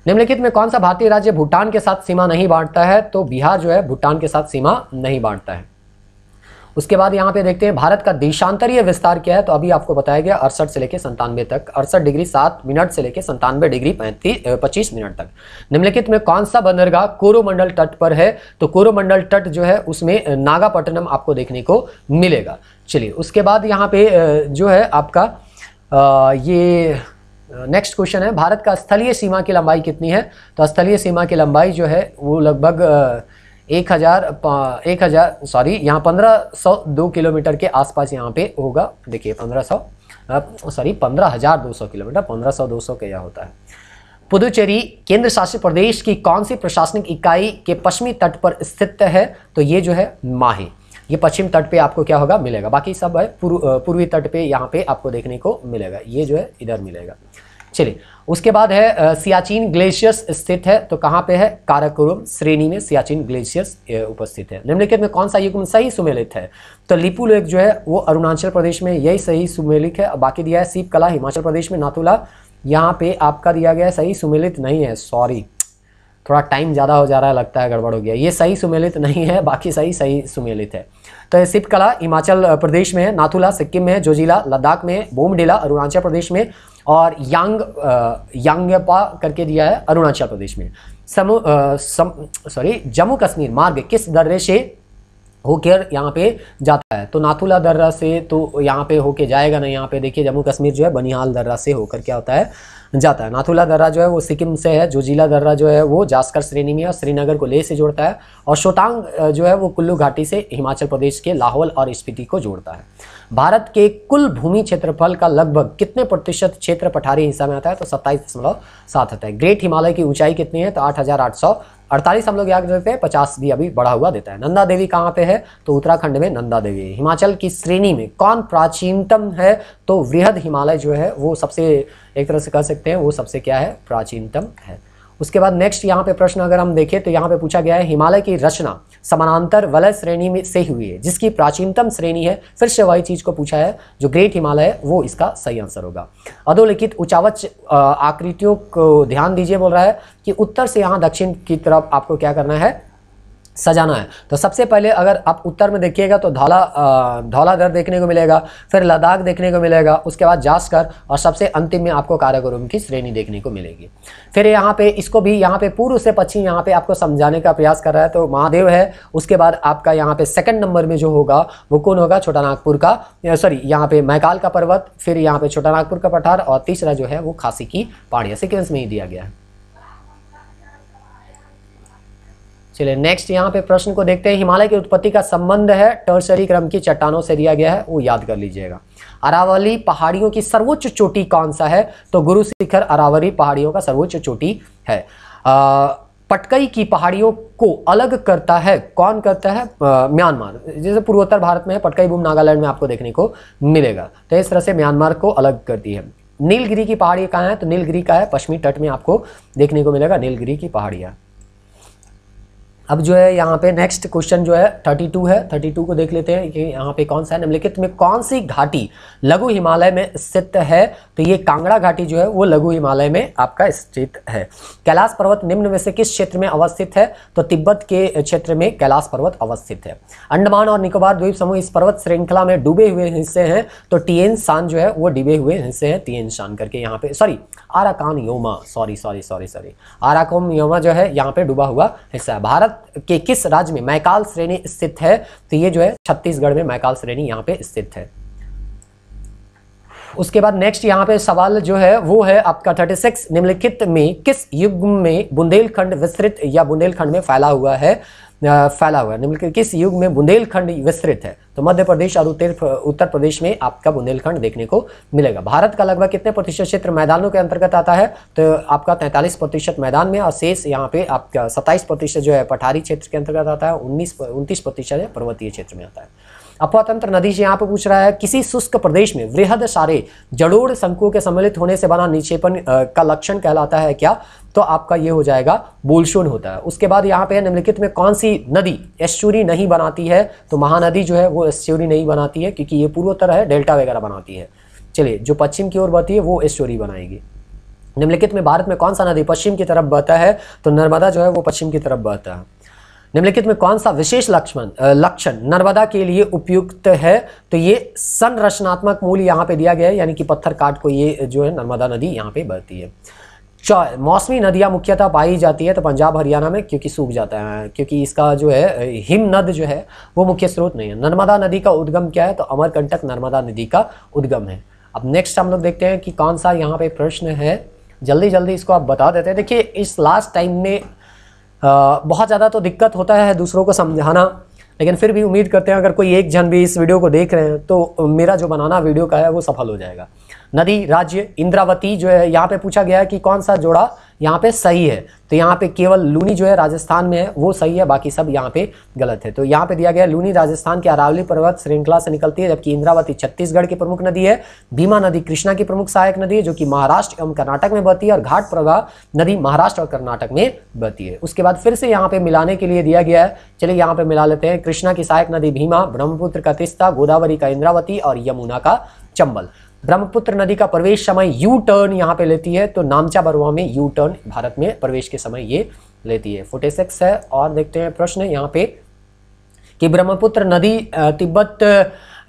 निम्नलिखित में कौन सा भारतीय राज्य भूटान के साथ सीमा नहीं बांटता है तो बिहार जो है भूटान के साथ सीमा नहीं बांटता है उसके बाद यहाँ पे देखते हैं भारत का देशांतरीय विस्तार क्या है तो अभी आपको बताया गया अड़सठ से लेकर संतानवे तक अड़सठ डिग्री सात मिनट से लेकर संतानवे डिग्री पैंतीस पच्चीस मिनट तक निम्नलिखित में कौन सा बंदरगाह कोरोमंडल तट पर है तो कोरोमंडल तट जो है उसमें नागापट्टनम आपको देखने को मिलेगा चलिए उसके बाद यहाँ पे जो है आपका ये नेक्स्ट क्वेश्चन है भारत का स्थलीय सीमा की लंबाई कितनी है तो स्थलीय सीमा की लंबाई जो है वो लगभग एक हज़ार एक हज़ार सॉरी यहाँ पंद्रह सौ दो किलोमीटर के आसपास यहाँ पे होगा देखिए पंद्रह सौ सॉरी पंद्रह हज़ार दो सौ किलोमीटर पंद्रह सौ दो सौ के यहाँ होता है पुदुचेरी केंद्र शासित प्रदेश की कौन सी प्रशासनिक इकाई के पश्चिमी तट पर स्थित है तो ये जो है माही ये पश्चिम तट पे आपको क्या होगा मिलेगा बाकी सब है पूर्वी तट पे यहाँ पे आपको देखने को मिलेगा ये जो है इधर मिलेगा चलिए उसके बाद है सियाचिन ग्लेशियर्स स्थित है तो कहाँ पे है काराकोरम श्रेणी में सियाचिन ग्लेशियर्स उपस्थित है निम्नलिखित में कौन सा युग्म सही सुमेलित है तो लिपू लेक जो है वो अरुणाचल प्रदेश में यही सही सुमेलित है बाकी दिया है सीप कला हिमाचल प्रदेश में नाथुला यहाँ पे आपका दिया गया सही सुमेलित नहीं है सॉरी थोड़ा टाइम ज़्यादा हो जा रहा है लगता है गड़बड़ हो गया ये सही सुमेलित नहीं है बाकी सही सही सुमेलित है तो सिपकला हिमाचल प्रदेश में है नाथुला सिक्किम में है जोजिला लद्दाख में है बोमडिला अरुणाचल प्रदेश में और यांग यांगपा करके दिया है अरुणाचल प्रदेश में समू सॉरी जम्मू कश्मीर मार्ग किस दर्रे से होकर यहाँ पे जाता है तो नाथुला दर्रा से तो यहाँ पे होके जाएगा ना यहाँ पे देखिए जम्मू कश्मीर जो है बनिहाल दर्रा से होकर क्या होता है जाता है नाथुला दर्रा जो है वो सिक्किम से है जिला दर्रा जो है वो जास्कर श्रेणी में और श्रीनगर को लेह से जोड़ता है और शोटांग जो है वो कुल्लू घाटी से हिमाचल प्रदेश के लाहौल और स्पीति को जोड़ता है भारत के कुल भूमि क्षेत्रफल का लगभग कितने प्रतिशत क्षेत्र पठारी हिस्सा में आता है तो सत्ताईस दशमलव सात आता है ग्रेट हिमालय की ऊंचाई कितनी है तो आठ अड़तालीस हम लोग याद पे पचास भी अभी बढ़ा हुआ देता है नंदा देवी कहाँ पे है तो उत्तराखंड में नंदा देवी है हिमाचल की श्रेणी में कौन प्राचीनतम है तो वृहद हिमालय जो है वो सबसे एक तरह से कह सकते हैं वो सबसे क्या है प्राचीनतम है उसके बाद नेक्स्ट यहाँ पे प्रश्न अगर हम देखें तो यहाँ पे पूछा गया है हिमालय की रचना समानांतर वलय श्रेणी में से हुई है जिसकी प्राचीनतम श्रेणी है फिर से वही चीज़ को पूछा है जो ग्रेट हिमालय है वो इसका सही आंसर होगा अधोलिखित उचावच आकृतियों को ध्यान दीजिए बोल रहा है कि उत्तर से यहाँ दक्षिण की तरफ आपको क्या करना है सजाना है तो सबसे पहले अगर आप उत्तर में देखिएगा तो धौला धौलाघर देखने को मिलेगा फिर लद्दाख देखने को मिलेगा उसके बाद जास्कर और सबसे अंतिम में आपको कारागुरुम की श्रेणी देखने को मिलेगी फिर यहाँ पे इसको भी यहाँ पे पूर्व से पश्चिम यहाँ पे आपको समझाने का प्रयास कर रहा है तो महादेव है उसके बाद आपका यहाँ पे सेकंड नंबर में जो होगा वो कौन होगा छोटा नागपुर का सॉरी यहाँ पे महकाल का पर्वत फिर यहाँ पे छोटा नागपुर का पठार और तीसरा जो है वो खासी की पहाड़िया सिक्वेंस में ही दिया गया है चलिए नेक्स्ट यहाँ पे प्रश्न को देखते हैं हिमालय की उत्पत्ति का संबंध है टर्सरी क्रम की चट्टानों से दिया गया है वो याद कर लीजिएगा अरावली पहाड़ियों की सर्वोच्च चोटी कौन सा है तो गुरु शिखर अरावली पहाड़ियों का सर्वोच्च चोटी है पटकई की पहाड़ियों को अलग करता है कौन करता है म्यांमार जैसे पूर्वोत्तर भारत में पटकई भूम नागालैंड में आपको देखने को मिलेगा तो इस तरह से म्यांमार को अलग करती है नीलगिरी की पहाड़ी कहाँ है तो नीलगिरी का है पश्चिमी तट में आपको देखने को मिलेगा नीलगिरी की पहाड़ियाँ अब जो है यहाँ पे नेक्स्ट क्वेश्चन जो है 32 है 32 को देख लेते हैं कि यहाँ पे कौन सा है निम्नलिखित में कौन सी घाटी लघु हिमालय में स्थित है तो ये कांगड़ा घाटी जो है वो लघु हिमालय में आपका स्थित है कैलाश पर्वत निम्न में से किस क्षेत्र में अवस्थित है तो तिब्बत के क्षेत्र में कैलाश पर्वत अवस्थित है अंडमान और निकोबार द्वीप समूह इस पर्वत श्रृंखला में डूबे हुए हिस्से हैं तो टीएन शान जो है वो डूबे हुए हिस्से हैं टीएन शान करके यहाँ पे sorry Arakan Yoma sorry sorry sorry sorry Arakan Yoma जो है यहाँ पे डूबा हुआ हिस्सा है भारत के किस राज्य में मैकाल श्रेणी स्थित है तो ये जो है छत्तीसगढ़ में मैकाल श्रेणी यहाँ पे स्थित है उसके बाद नेक्स्ट यहाँ पे सवाल जो है वो है आपका 36 निम्नलिखित में किस युग में बुंदेलखंड विस्तृत या बुंदेलखंड में फैला हुआ है फैला हुआ है निम्नलिखित किस युग में बुंदेलखंड विस्तृत है तो मध्य प्रदेश और उत्तर उत्तर प्रदेश में आपका बुंदेलखंड देखने को मिलेगा भारत का लगभग कितने प्रतिशत क्षेत्र मैदानों के अंतर्गत आता है तो आपका तैंतालीस प्रतिशत मैदान में और शेष यहाँ पे आपका सत्ताईस प्रतिशत जो है पठारी क्षेत्र के अंतर्गत आता है उन्नीस उनतीस प्रतिशत पर्वतीय क्षेत्र में आता है अपवातंत्र नदी से यहाँ पर पूछ रहा है किसी शुष्क प्रदेश में वृहद सारे जड़ोड़ संकु के सम्मिलित होने से बना निक्षेपण का लक्षण कहलाता है क्या तो आपका ये हो जाएगा बोलशोन होता है उसके बाद यहाँ पे निम्नलिखित में कौन सी नदी एश्चुरी नहीं बनाती है तो महानदी जो है वो एश्चुरी नहीं बनाती है क्योंकि ये पूर्वोत्तर है डेल्टा वगैरह बनाती है चलिए जो पश्चिम की ओर बहती है वो एश्चुरी बनाएगी निम्नलिखित में भारत में कौन सा नदी पश्चिम की तरफ बहता है तो नर्मदा जो है वो पश्चिम की तरफ बहता है निम्नलिखित में कौन सा विशेष लक्षण लक्षण नर्मदा के लिए उपयुक्त है तो ये संरचनात्मक मूल यहाँ पे दिया गया है यानी कि पत्थर काट को ये जो है नर्मदा नदी यहाँ पे बहती है मौसमी नदियाँ मुख्यतः पाई जाती है तो पंजाब हरियाणा में क्योंकि सूख जाता है क्योंकि इसका जो है हिमनद जो है वो मुख्य स्रोत नहीं है नर्मदा नदी का उद्गम क्या है तो अमरकंटक नर्मदा नदी का उद्गम है अब नेक्स्ट हम लोग देखते हैं कि कौन सा यहाँ पे प्रश्न है जल्दी जल्दी इसको आप बता देते हैं देखिए इस लास्ट टाइम में बहुत ज़्यादा तो दिक्कत होता है दूसरों को समझाना लेकिन फिर भी उम्मीद करते हैं अगर कोई एक जन भी इस वीडियो को देख रहे हैं तो मेरा जो बनाना वीडियो का है वो सफल हो जाएगा नदी राज्य इंद्रावती जो है यहाँ पे पूछा गया है कि कौन सा जोड़ा यहाँ पे सही है तो यहाँ पे केवल लूनी जो है राजस्थान में है वो सही है बाकी सब यहाँ पे गलत है तो यहाँ पे दिया गया लूनी राजस्थान के अरावली पर्वत श्रृंखला से निकलती है जबकि इंद्रावती छत्तीसगढ़ की प्रमुख नदी है भीमा नदी कृष्णा की प्रमुख सहायक नदी है जो कि महाराष्ट्र एवं कर्नाटक में बहती है और घाट प्रवाह नदी महाराष्ट्र और कर्नाटक में बहती है उसके बाद फिर से यहाँ पे मिलाने के लिए दिया गया है चलिए यहाँ पे मिला लेते हैं कृष्णा की सहायक नदी भीमा ब्रह्मपुत्र का तिस्ता गोदावरी का इंद्रावती और यमुना का चंबल ब्रह्मपुत्र नदी का प्रवेश समय यू टर्न यहाँ पे लेती है तो नामचा बरुआ में यू टर्न भारत में प्रवेश के समय ये लेती है फोटेसेक्स सिक्स है और देखते हैं प्रश्न यहाँ पे कि ब्रह्मपुत्र नदी तिब्बत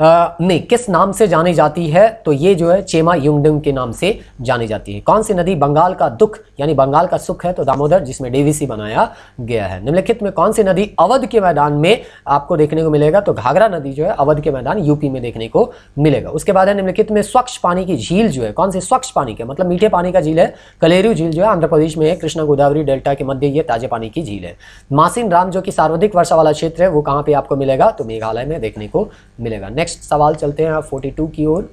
में किस नाम से जानी जाती है तो ये जो है चेमा युंगडिंग के नाम से जानी जाती है कौन सी नदी बंगाल का दुख यानी बंगाल का सुख है तो दामोदर जिसमें डीवीसी बनाया गया है निम्नलिखित में कौन सी नदी अवध के मैदान में आपको देखने को मिलेगा तो घाघरा नदी जो है अवध के मैदान यूपी में देखने को मिलेगा उसके बाद है निम्नलिखित में स्वच्छ पानी की झील जो है कौन सी स्वच्छ पानी का मतलब मीठे पानी का झील है कलेरू झील जो है आंध्र प्रदेश में है कृष्णा गोदावरी डेल्टा के मध्य ये ताजे पानी की झील है मासिन राम जो कि सर्वाधिक वर्षा वाला क्षेत्र है वो कहाँ पे आपको मिलेगा तो मेघालय में देखने को मिलेगा नेक्स्ट नेक्स्ट सवाल चलते हैं फोर्टी टू की ओर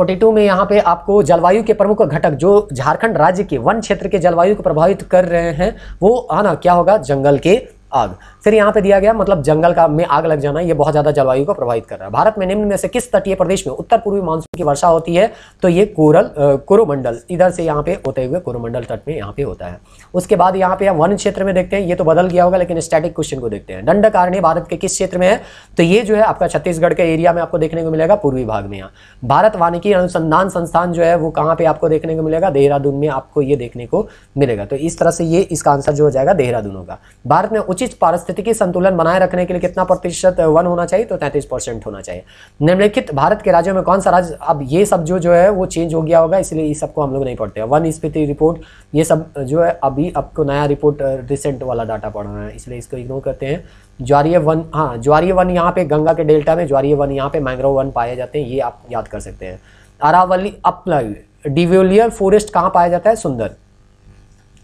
42 में यहाँ पे आपको जलवायु के प्रमुख घटक जो झारखंड राज्य के वन क्षेत्र के जलवायु को प्रभावित कर रहे हैं वो आना क्या होगा जंगल के आग फिर यहाँ पे दिया गया मतलब जंगल का में आग लग जाना ये बहुत ज़्यादा जलवायु को प्रभावित कर रहा है भारत में निम्न में से किस तटीय प्रदेश में उत्तर पूर्वी मानसून की वर्षा होती है तो ये कोरल कोरोमंडल इधर से यहाँ पे होते हुए कोरोमंडल तट में यहाँ पे होता है उसके बाद यहाँ पे हम वन क्षेत्र में देखते हैं ये तो बदल गया होगा लेकिन स्टैटिक क्वेश्चन को देखते हैं दंड कारण्य भारत के किस क्षेत्र में है तो ये जो है आपका छत्तीसगढ़ के एरिया में आपको देखने को मिलेगा पूर्वी भाग में यहाँ भारत वानिकी अनुसंधान संस्थान जो है वो कहाँ पे आपको देखने को मिलेगा देहरादून में आपको ये देखने को मिलेगा तो इस तरह से ये इसका आंसर जो हो जाएगा देहरादून होगा भारत में उचित पारस्थित पारिस्थितिकी संतुलन बनाए रखने के लिए कितना प्रतिशत वन होना चाहिए तो तैंतीस परसेंट होना चाहिए निम्नलिखित भारत के राज्यों में कौन सा राज्य अब ये सब जो जो है वो चेंज हो गया होगा इसलिए इस सबको हम लोग नहीं पढ़ते वन स्पीति रिपोर्ट ये सब जो है अभी आपको नया रिपोर्ट रिसेंट वाला डाटा पढ़ रहा है इसलिए इसको इग्नोर करते हैं ज्वारीय वन हाँ ज्वारीय वन यहाँ पे गंगा के डेल्टा में ज्वारीय वन यहाँ पे मैंग्रोव वन पाए जाते हैं ये आप याद कर सकते हैं अरावली अपलाई डिवोलियर फॉरेस्ट कहाँ पाया जाता है सुंदर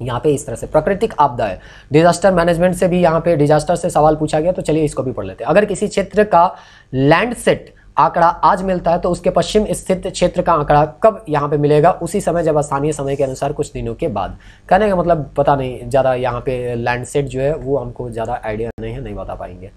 यहाँ पे इस तरह से प्राकृतिक आपदा है डिजास्टर मैनेजमेंट से भी यहाँ पे डिजास्टर से सवाल पूछा गया तो चलिए इसको भी पढ़ लेते हैं अगर किसी क्षेत्र का लैंड सेट आंकड़ा आज मिलता है तो उसके पश्चिम स्थित क्षेत्र का आंकड़ा कब यहाँ पे मिलेगा उसी समय जब स्थानीय समय के अनुसार कुछ दिनों के बाद कहने का मतलब पता नहीं ज़्यादा यहाँ पे लैंड सेट जो है वो हमको ज़्यादा आइडिया नहीं है नहीं बता पाएंगे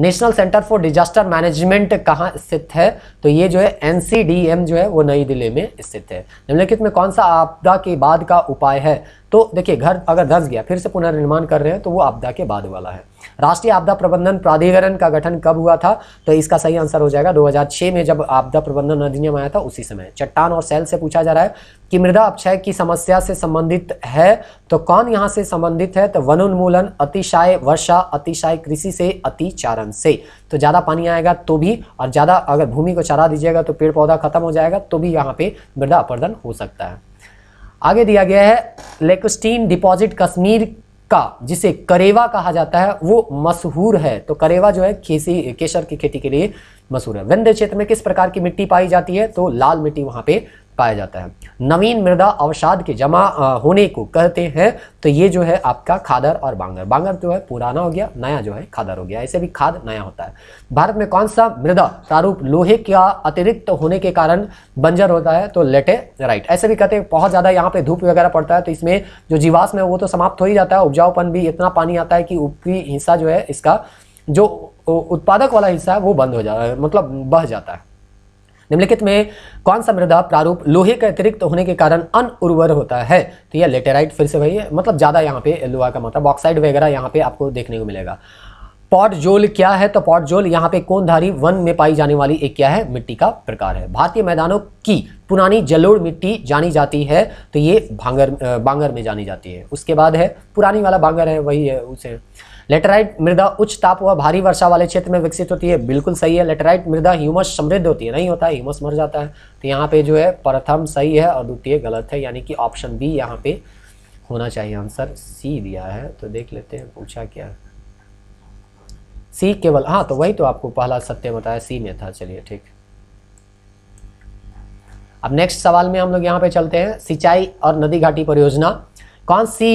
national centre for disaster management कहाँ स्थित है तो ये जो है एन जो है वो नई दिल्ली में स्थित है निम्नलिखित में कौन सा आपदा के बाद का उपाय है तो देखिए घर अगर धस गया फिर से पुनर्निर्माण कर रहे हैं तो वो आपदा के बाद वाला है राष्ट्रीय आपदा प्रबंधन प्राधिकरण का गठन कब हुआ था तो इसका सही आंसर हो जाएगा 2006 में जब आपदा प्रबंधन अधिनियम आया था उसी समय चट्टान और सेल से पूछा जा रहा है कि मृदा अपक्षय की समस्या से संबंधित है तो कौन यहाँ से संबंधित है तो वन उन्मूलन अतिशाय वर्षा अतिशाय कृषि से अतिचारण से तो ज़्यादा पानी आएगा तो भी और ज़्यादा अगर भूमि को चरा दीजिएगा तो पेड़ पौधा खत्म हो जाएगा तो भी यहाँ पे मृदा अपर्दन हो सकता है आगे दिया गया है लेकुस्टीन डिपॉजिट कश्मीर का जिसे करेवा कहा जाता है वो मशहूर है तो करेवा जो है खेसी केसर की खेती के लिए मशहूर है विंध्य क्षेत्र में किस प्रकार की मिट्टी पाई जाती है तो लाल मिट्टी वहां पे पाया जाता है नवीन मृदा अवसाद के जमा होने को कहते हैं तो ये जो है आपका खादर और बांगर बांगर जो है पुराना हो गया नया जो है खादर हो गया ऐसे भी खाद नया होता है भारत में कौन सा मृदा प्रारूप लोहे का अतिरिक्त होने के कारण बंजर होता है तो लेटे राइट ऐसे भी कहते हैं बहुत ज़्यादा यहाँ पे धूप वगैरह पड़ता है तो इसमें जो जीवाश्म है वो तो समाप्त हो ही जाता है उपजाऊपन भी इतना पानी आता है कि ऊपरी हिस्सा जो है इसका जो उत्पादक वाला हिस्सा है वो बंद हो जाता है मतलब बह जाता है निम्नलिखित में कौन सा मृदा प्रारूप लोहे के अतिरिक्त होने के कारण अन उर्वर होता है तो यह लेटेराइट फिर से वही है मतलब ज़्यादा यहाँ पे लोहा का मात्रा मतलब बॉक्साइड वगैरह यहाँ पे आपको देखने को मिलेगा पॉट जोल क्या है तो पॉट जोल यहाँ पे कोनधारी वन में पाई जाने वाली एक क्या है मिट्टी का प्रकार है भारतीय मैदानों की पुरानी जलोड़ मिट्टी जानी जाती है तो ये भांगर बांगर में जानी जाती है उसके बाद है पुरानी वाला बांगर है वही है उसे लेटराइट मृदा उच्च ताप व भारी वर्षा वाले क्षेत्र में विकसित होती है बिल्कुल सही है लेटेराइट मृदा ह्यूमस समृद्ध होती है नहीं होता है ह्यूमस मर जाता है तो यहाँ पे जो है प्रथम सही है और द्वितीय गलत है यानी कि ऑप्शन बी यहाँ पे होना चाहिए आंसर सी दिया है तो देख लेते हैं पूछा क्या है सी केवल हाँ तो वही तो आपको पहला सत्य बताया सी में था चलिए ठीक अब नेक्स्ट सवाल में हम लोग यहाँ पे चलते हैं सिंचाई और नदी घाटी परियोजना कौन सी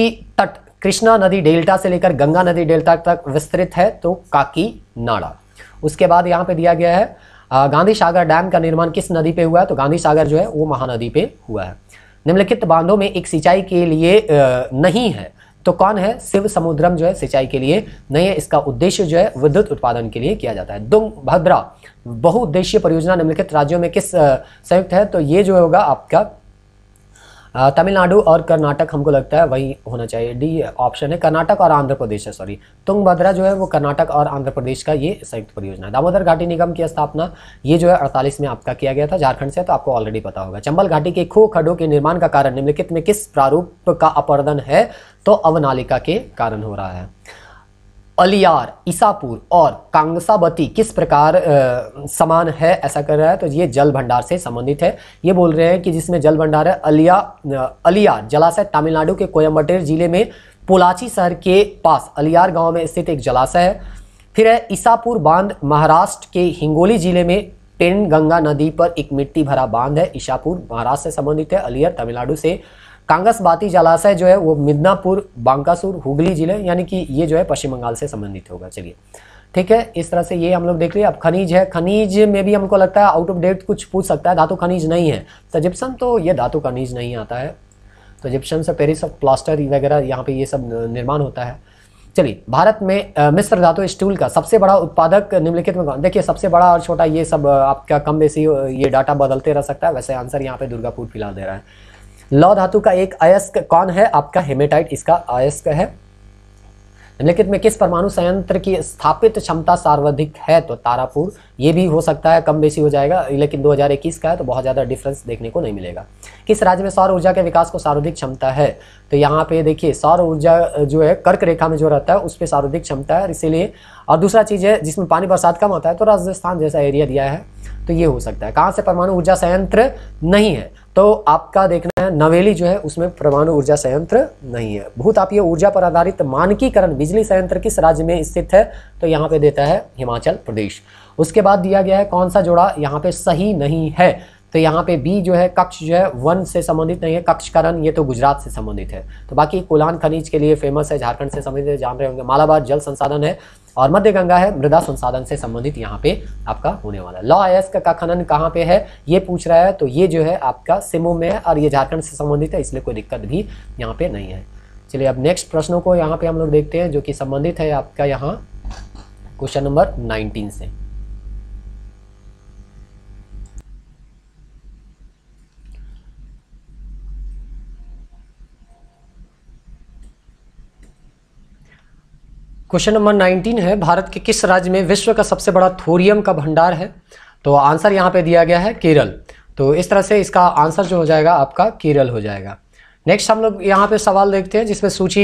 कृष्णा नदी डेल्टा से लेकर गंगा नदी डेल्टा तक विस्तृत है तो काकी नाड़ा उसके बाद यहाँ पे दिया गया है गांधी सागर डैम का निर्माण किस नदी पे हुआ है तो गांधी सागर जो है वो महानदी पे हुआ है निम्नलिखित बांधों में एक सिंचाई के लिए नहीं है तो कौन है शिव समुद्रम जो है सिंचाई के लिए नहीं है इसका उद्देश्य जो है विद्युत उत्पादन के लिए किया जाता है दुंग भद्रा बहुउद्देश्य परियोजना निम्नलिखित राज्यों में किस संयुक्त है तो ये जो होगा आपका तमिलनाडु और कर्नाटक हमको लगता है वही होना चाहिए डी ऑप्शन है कर्नाटक और आंध्र प्रदेश है सॉरी तुंगभद्रा जो है वो कर्नाटक और आंध्र प्रदेश का ये संयुक्त परियोजना है दामोदर घाटी निगम की स्थापना ये जो है अड़तालीस में आपका किया गया था झारखंड से तो आपको ऑलरेडी पता होगा चंबल घाटी के खो खडो के निर्माण का कारण निम्नलिखित में किस प्रारूप का अपर्दन है तो अवनालिका के कारण हो रहा है अलियार ईसापुर और कांगसाबती किस प्रकार आ, समान है ऐसा कर रहा है तो ये जल भंडार से संबंधित है ये बोल रहे हैं कि जिसमें जल भंडार है अलिया अलियार जलाशय तमिलनाडु के कोयम्बटेर जिले में पोलाची शहर के पास अलियार गांव में स्थित एक जलाशय है फिर है ईसापुर बांध महाराष्ट्र के हिंगोली जिले में पेन गंगा नदी पर एक मिट्टी भरा बांध है ईसापुर महाराष्ट्र से संबंधित है अलियर तमिलनाडु से कांगस बाती जलाशय जो है वो मिदनापुर बांकासुर हुगली जिले यानी कि ये जो है पश्चिम बंगाल से संबंधित होगा चलिए ठीक है इस तरह से ये हम लोग देख लिए अब खनिज है खनिज में भी हमको लगता है आउट ऑफ डेट कुछ पूछ सकता है धातु खनिज नहीं है तो तो ये धातु खनिज नहीं आता है तो जिप्सन से पेरिस ऑफ प्लास्टर वगैरह यहाँ पे ये सब निर्माण होता है चलिए भारत में मिस्र धातु स्टूल का सबसे बड़ा उत्पादक निम्नलिखित में कौन देखिए सबसे बड़ा और छोटा ये सब आपका कम बेसी ये डाटा बदलते रह सकता है वैसे आंसर यहाँ पे दुर्गापुर फिलहाल दे रहा है लौ धातु का एक अयस्क कौन है आपका हेमेटाइट इसका अयस्क है निम्नलिखित में किस परमाणु संयंत्र की स्थापित क्षमता सर्वाधिक है तो तारापुर ये भी हो सकता है कम बेसी हो जाएगा लेकिन 2021 का है तो बहुत ज़्यादा डिफरेंस देखने को नहीं मिलेगा किस राज्य में सौर ऊर्जा के विकास को सर्वाधिक क्षमता है तो यहाँ पे देखिए सौर ऊर्जा जो है कर्क रेखा में जो रहता है उस पर सर्वाधिक क्षमता है इसीलिए और दूसरा चीज़ है जिसमें पानी बरसात कम होता है तो राजस्थान जैसा एरिया दिया है तो ये हो सकता है कहाँ से परमाणु ऊर्जा संयंत्र नहीं है तो आपका देखना है नवेली जो है उसमें परमाणु ऊर्जा संयंत्र नहीं है भूत आप ये ऊर्जा पर आधारित मानकीकरण बिजली संयंत्र किस राज्य में स्थित है तो यहाँ पे देता है हिमाचल प्रदेश उसके बाद दिया गया है कौन सा जोड़ा यहाँ पे सही नहीं है तो यहाँ पे बी जो है कक्ष जो है वन से संबंधित नहीं है कक्षकरण ये तो गुजरात से संबंधित है तो बाकी कोलान खनिज के लिए फेमस है झारखंड से संबंधित है जान रहे होंगे मालाबार जल संसाधन है और मध्य गंगा है मृदा संसाधन से संबंधित यहाँ पे आपका होने वाला है लॉ अयस्क का खनन कहाँ पे है ये पूछ रहा है तो ये जो है आपका सिमो में है और ये झारखंड से संबंधित है इसलिए कोई दिक्कत भी यहाँ पे नहीं है चलिए अब नेक्स्ट प्रश्नों को यहाँ पे हम लोग देखते हैं जो कि संबंधित है आपका यहाँ क्वेश्चन नंबर नाइनटीन से क्वेश्चन नंबर 19 है भारत के किस राज्य में विश्व का सबसे बड़ा थोरियम का भंडार है तो आंसर यहाँ पे दिया गया है केरल तो इस तरह से इसका आंसर जो हो जाएगा आपका केरल हो जाएगा नेक्स्ट हम लोग यहाँ पे सवाल देखते हैं जिसमें सूची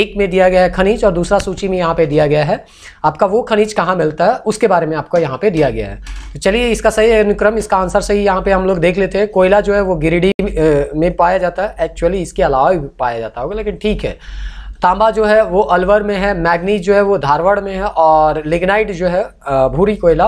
एक में दिया गया है खनिज और दूसरा सूची में यहाँ पे दिया गया है आपका वो खनिज कहाँ मिलता है उसके बारे में आपको यहाँ पे दिया गया है तो चलिए इसका सही अनुक्रम इसका आंसर सही यहाँ पे हम लोग देख लेते हैं कोयला जो है वो गिरिडीह में पाया जाता है एक्चुअली इसके अलावा भी पाया जाता होगा लेकिन ठीक है तांबा जो है वो अलवर में है मैग्नीज जो है वो धारवाड़ में है और लिग्नाइट जो है भूरी कोयला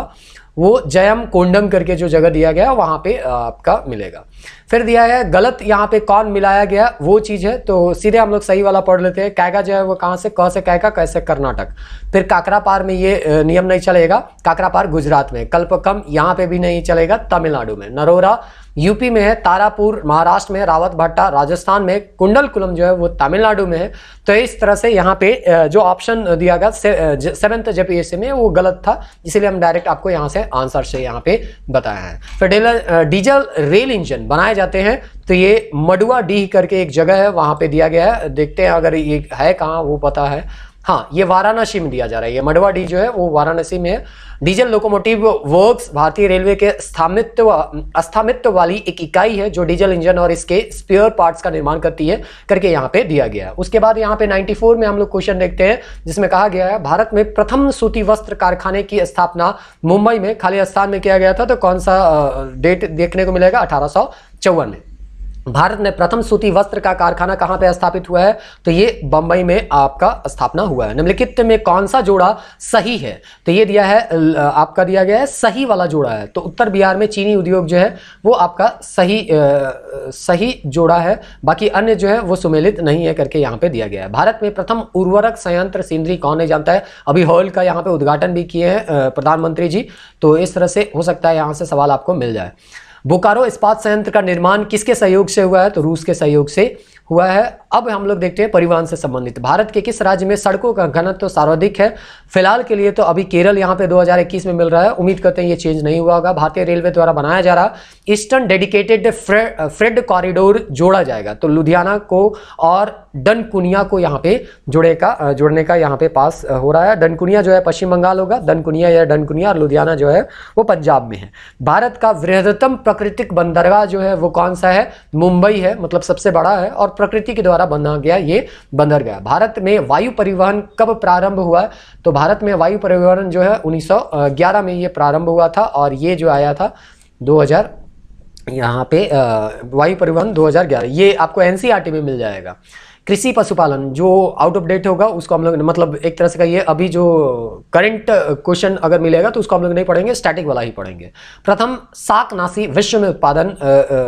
वो जयम कोंडम करके जो जगह दिया गया है वहाँ पे आपका मिलेगा फिर दिया है गलत यहाँ पे कौन मिलाया गया वो चीज़ है तो सीधे हम लोग सही वाला पढ़ लेते हैं कैगा जो है वो कहाँ से कह से कैगा कैसे कर्नाटक फिर काकरापार में ये नियम नहीं चलेगा काकरापार गुजरात में कल्पकम यहाँ पे भी नहीं चलेगा तमिलनाडु में नरोरा यूपी में है तारापुर महाराष्ट्र में रावत भट्टा राजस्थान में कुंडल कुलम जो है वो तमिलनाडु में है तो इस तरह से यहाँ पे जो ऑप्शन दिया गया से, सेवन्थ जेपीएससी में वो गलत था इसीलिए हम डायरेक्ट आपको यहाँ से आंसर से यहाँ पे बताया है फिर डीजल रेल इंजन बनाए जाते हैं तो ये मडुआ डीह करके एक जगह है वहाँ पे दिया गया है देखते हैं अगर ये है कहाँ वो पता है हाँ ये वाराणसी में दिया जा रहा है ये मडवा डी जो है वो वाराणसी में है डीजल लोकोमोटिव वर्क्स भारतीय रेलवे के स्थामित्व अस्थामित्व वाली एक इकाई है जो डीजल इंजन और इसके स्पेयर पार्ट्स का निर्माण करती है करके यहाँ पे दिया गया है उसके बाद यहाँ पे 94 में हम लोग क्वेश्चन देखते हैं जिसमें कहा गया है भारत में प्रथम सूती वस्त्र कारखाने की स्थापना मुंबई में खाली स्थान में किया गया था तो कौन सा डेट देखने को मिलेगा अठारह में भारत में प्रथम सूती वस्त्र का कारखाना कहाँ पे स्थापित हुआ है तो ये बंबई में आपका स्थापना हुआ है निम्नलिखित में कौन सा जोड़ा सही है तो ये दिया है आपका दिया गया है सही वाला जोड़ा है तो उत्तर बिहार में चीनी उद्योग जो है वो आपका सही आ, सही जोड़ा है बाकी अन्य जो है वो सुमेलित नहीं है करके यहाँ पे दिया गया है भारत में प्रथम उर्वरक संयंत्र सिंदरी कौन नहीं जानता है अभी हॉल का यहाँ पे उद्घाटन भी किए हैं प्रधानमंत्री जी तो इस तरह से हो सकता है यहाँ से सवाल आपको मिल जाए बोकारो इस्पात संयंत्र का निर्माण किसके सहयोग से हुआ है तो रूस के सहयोग से हुआ है अब हम लोग देखते हैं परिवहन से संबंधित भारत के किस राज्य में सड़कों का घनत्व तो सर्वाधिक है फिलहाल के लिए तो अभी केरल यहाँ पे 2021 में मिल रहा है उम्मीद करते हैं ये चेंज नहीं हुआ होगा भारतीय रेलवे द्वारा बनाया जा रहा ईस्टर्न डेडिकेटेड फ्रे, फ्रेड कॉरिडोर जोड़ा जाएगा तो लुधियाना को और डनकुनिया को यहाँ पे जुड़े का जुड़ने का यहाँ पे पास हो रहा है डनकुनिया जो है पश्चिम बंगाल होगा डनकुनिया या डनकुनिया और लुधियाना जो है वो पंजाब में है भारत का वृहदतम प्राकृतिक बंदरगाह जो है वो कौन सा है मुंबई है मतलब सबसे बड़ा है और प्रकृति के द्वारा बना गया ये बंदरगाह भारत में वायु परिवहन कब प्रारंभ हुआ तो भारत में वायु परिवहन जो है 1911 में ये प्रारंभ हुआ था और ये जो आया था 2000 यहाँ पे वायु परिवहन 2011 ये आपको एनसीआरटी e में मिल जाएगा कृषि पशुपालन जो आउट ऑफ डेट होगा उसको हम लोग मतलब एक तरह से कहिए अभी जो करंट क्वेश्चन अगर मिलेगा तो उसको हम लोग नहीं पढ़ेंगे स्टैटिक वाला ही पढ़ेंगे प्रथम साकनाशी विश्व में उत्पादन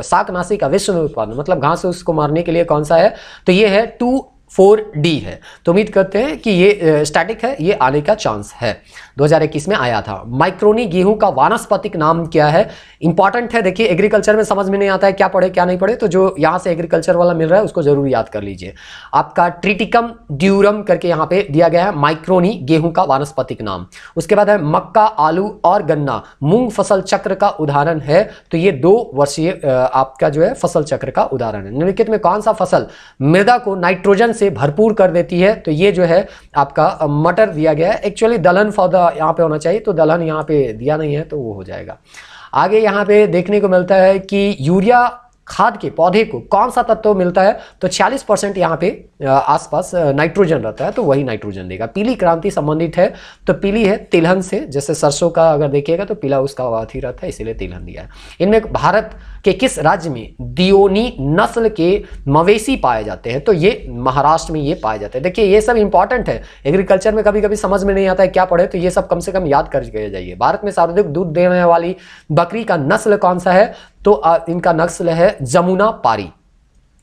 साकनाशी का विश्व में उत्पादन मतलब घास उसको मारने के लिए कौन सा है तो ये है टू फोर डी है तो उम्मीद करते हैं कि ये स्टैटिक है ये आने का चांस है 2021 में आया था माइक्रोनी गेहूं का वानस्पतिक नाम क्या है इंपॉर्टेंट है देखिए एग्रीकल्चर में समझ में नहीं आता है क्या पढ़े क्या नहीं पढ़े तो जो यहाँ से एग्रीकल्चर वाला मिल रहा है उसको जरूर याद कर लीजिए आपका ट्रिटिकम ड्यूरम करके यहाँ पे दिया गया है माइक्रोनी गेहूं का वानस्पतिक नाम उसके बाद है मक्का आलू और गन्ना मूंग फसल चक्र का उदाहरण है तो ये दो वर्षीय आपका जो है फसल चक्र का उदाहरण है निम्नलिखित में कौन सा फसल मृदा को नाइट्रोजन से भरपूर कर देती है तो ये जो है आपका मटर दिया गया है एक्चुअली दलहन सौदा यहाँ पे होना चाहिए तो दलहन यहाँ पे दिया नहीं है तो वो हो जाएगा आगे यहाँ पे देखने को मिलता है कि यूरिया खाद के पौधे को कौन सा तत्व मिलता है तो 40 परसेंट यहाँ पे आसपास नाइट्रोजन रहता है तो वही नाइट्रोजन देगा पीली क्रांति संबंधित है तो पीली है तिलहन से जैसे सरसों का अगर देखिएगा तो पीला उसका अवाथ ही रहता है इसीलिए तिलहन दिया है इनमें भारत के किस राज्य में दियोनी नस्ल के मवेशी पाए जाते हैं तो ये महाराष्ट्र में ये पाए जाते हैं देखिए ये सब इंपॉर्टेंट है एग्रीकल्चर में कभी कभी समझ में नहीं आता है क्या पढ़े तो ये सब कम से कम याद कर जाइए भारत में सर्वाधिक दूध देने वाली बकरी का नस्ल कौन सा है तो इनका नक्सल है जमुना पारी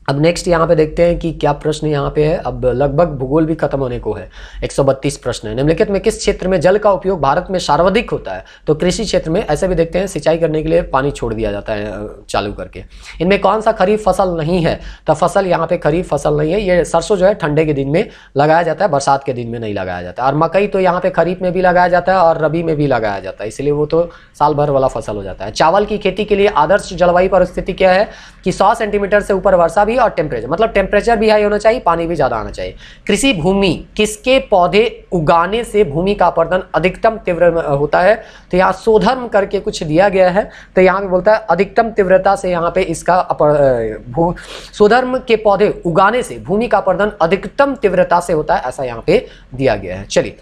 अब नेक्स्ट यहाँ पे देखते हैं कि क्या प्रश्न यहाँ पे है अब लगभग भूगोल भी खत्म होने को है 132 प्रश्न है निम्नलिखित में किस क्षेत्र में जल का उपयोग भारत में सर्वाधिक होता है तो कृषि क्षेत्र में ऐसे भी देखते हैं सिंचाई करने के लिए पानी छोड़ दिया जाता है चालू करके इनमें कौन सा खरीफ फसल नहीं है तो फसल यहाँ पे खरीफ फसल नहीं है ये सरसों जो है ठंडे के दिन में लगाया जाता है बरसात के दिन में नहीं लगाया जाता और मकई तो यहाँ पे खरीफ में भी लगाया जाता है और रबी में भी लगाया जाता है इसलिए वो तो साल भर वाला फसल हो जाता है चावल की खेती के लिए आदर्श जलवायु परिस्थिति क्या है कि सौ सेंटीमीटर से ऊपर वर्षा भी मतलब भी और टेम्परेचर मतलब टेम्परेचर भी हाई होना चाहिए पानी भी ज़्यादा आना चाहिए कृषि भूमि किसके पौधे उगाने से भूमि का अपरदन अधिकतम तीव्र होता है तो यहाँ सोधर्म करके कुछ दिया गया है तो यहाँ पे बोलता है अधिकतम तीव्रता से यहाँ पे इसका अपर सोधर्म के पौधे उगाने से भूमि का अपरदन अधिकतम तीव्रता से होता है ऐसा यहाँ पे दिया गया है चलिए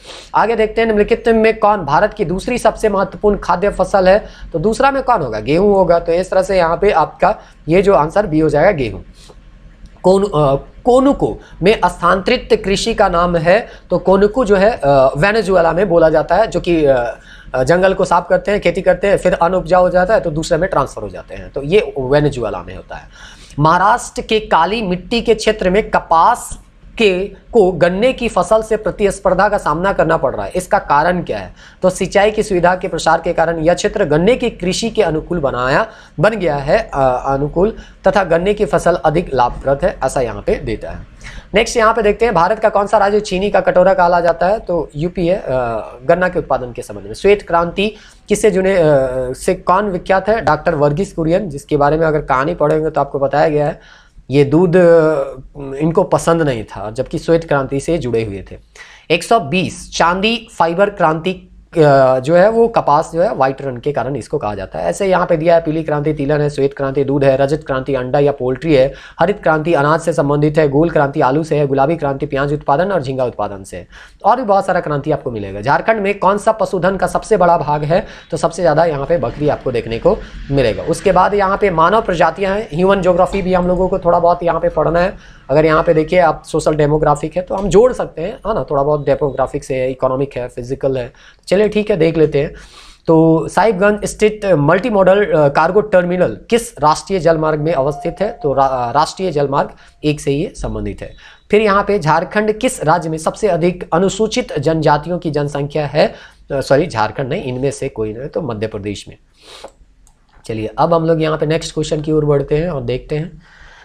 आगे देखते हैं निम्नलिखित में कौन भारत की दूसरी सबसे महत्वपूर्ण खाद्य फसल है तो दूसरा में कौन होगा गेहूँ होगा तो इस तरह से यहाँ पे आपका ये जो आंसर बी हो जाएगा गेहूँ कोन में स्थानांतरित कृषि का नाम है तो कोनुकू जो है वेनेजुएला में बोला जाता है जो कि जंगल को साफ करते हैं खेती करते हैं फिर अन हो जाता है तो दूसरे में ट्रांसफर हो जाते हैं तो ये वेनेजुएला में होता है महाराष्ट्र के काली मिट्टी के क्षेत्र में कपास के को गन्ने की फसल से प्रतिस्पर्धा का सामना करना पड़ रहा है इसका कारण क्या है तो सिंचाई की सुविधा के प्रसार के कारण यह क्षेत्र गन्ने की कृषि के अनुकूल बनाया बन गया है अनुकूल तथा गन्ने की फसल अधिक लाभप्रद है ऐसा यहाँ पे देता है नेक्स्ट यहाँ पे देखते हैं भारत का कौन सा राज्य चीनी का कटोरा कहा जाता है तो यूपी है गन्ना के उत्पादन के संबंध में श्वेत क्रांति किससे जुड़े से कौन विख्यात है डॉक्टर वर्गीस कुरियन जिसके बारे में अगर कहानी पढ़ेंगे तो आपको बताया गया है ये दूध इनको पसंद नहीं था जबकि श्वेत क्रांति से जुड़े हुए थे 120 चांदी फाइबर क्रांति जो है वो कपास जो है वाइट रन के कारण इसको कहा जाता है ऐसे यहाँ पे दिया है पीली क्रांति तिलन है श्वेत क्रांति दूध है रजत क्रांति अंडा या पोल्ट्री है हरित क्रांति अनाज से संबंधित है गोल क्रांति आलू से है गुलाबी क्रांति प्याज उत्पादन और झींगा उत्पादन से और भी बहुत सारा क्रांति आपको मिलेगा झारखंड में कौन सा पशुधन का सबसे बड़ा भाग है तो सबसे ज़्यादा यहाँ पे बकरी आपको देखने को मिलेगा उसके बाद यहाँ पे मानव प्रजातियाँ हैं ह्यूमन जोग्राफी भी हम लोगों को थोड़ा बहुत यहाँ पे पढ़ना है अगर यहाँ पे देखिए आप सोशल डेमोग्राफिक है तो हम जोड़ सकते हैं हाँ है ना थोड़ा बहुत डेमोग्राफिक्स है इकोनॉमिक है फिजिकल है चलिए ठीक है देख लेते हैं तो Sahibganj state multi modal cargo terminal किस राष्ट्रीय जलमार्ग में अवस्थित है तो रा, राष्ट्रीय जलमार्ग एक से ये संबंधित है फिर यहाँ पे झारखंड किस राज्य में सबसे अधिक अनुसूचित जनजातियों की जनसंख्या है सॉरी झारखंड नहीं इनमें से कोई नहीं तो मध्य प्रदेश में चलिए अब हम लोग यहाँ पे नेक्स्ट क्वेश्चन की ओर बढ़ते हैं और देखते हैं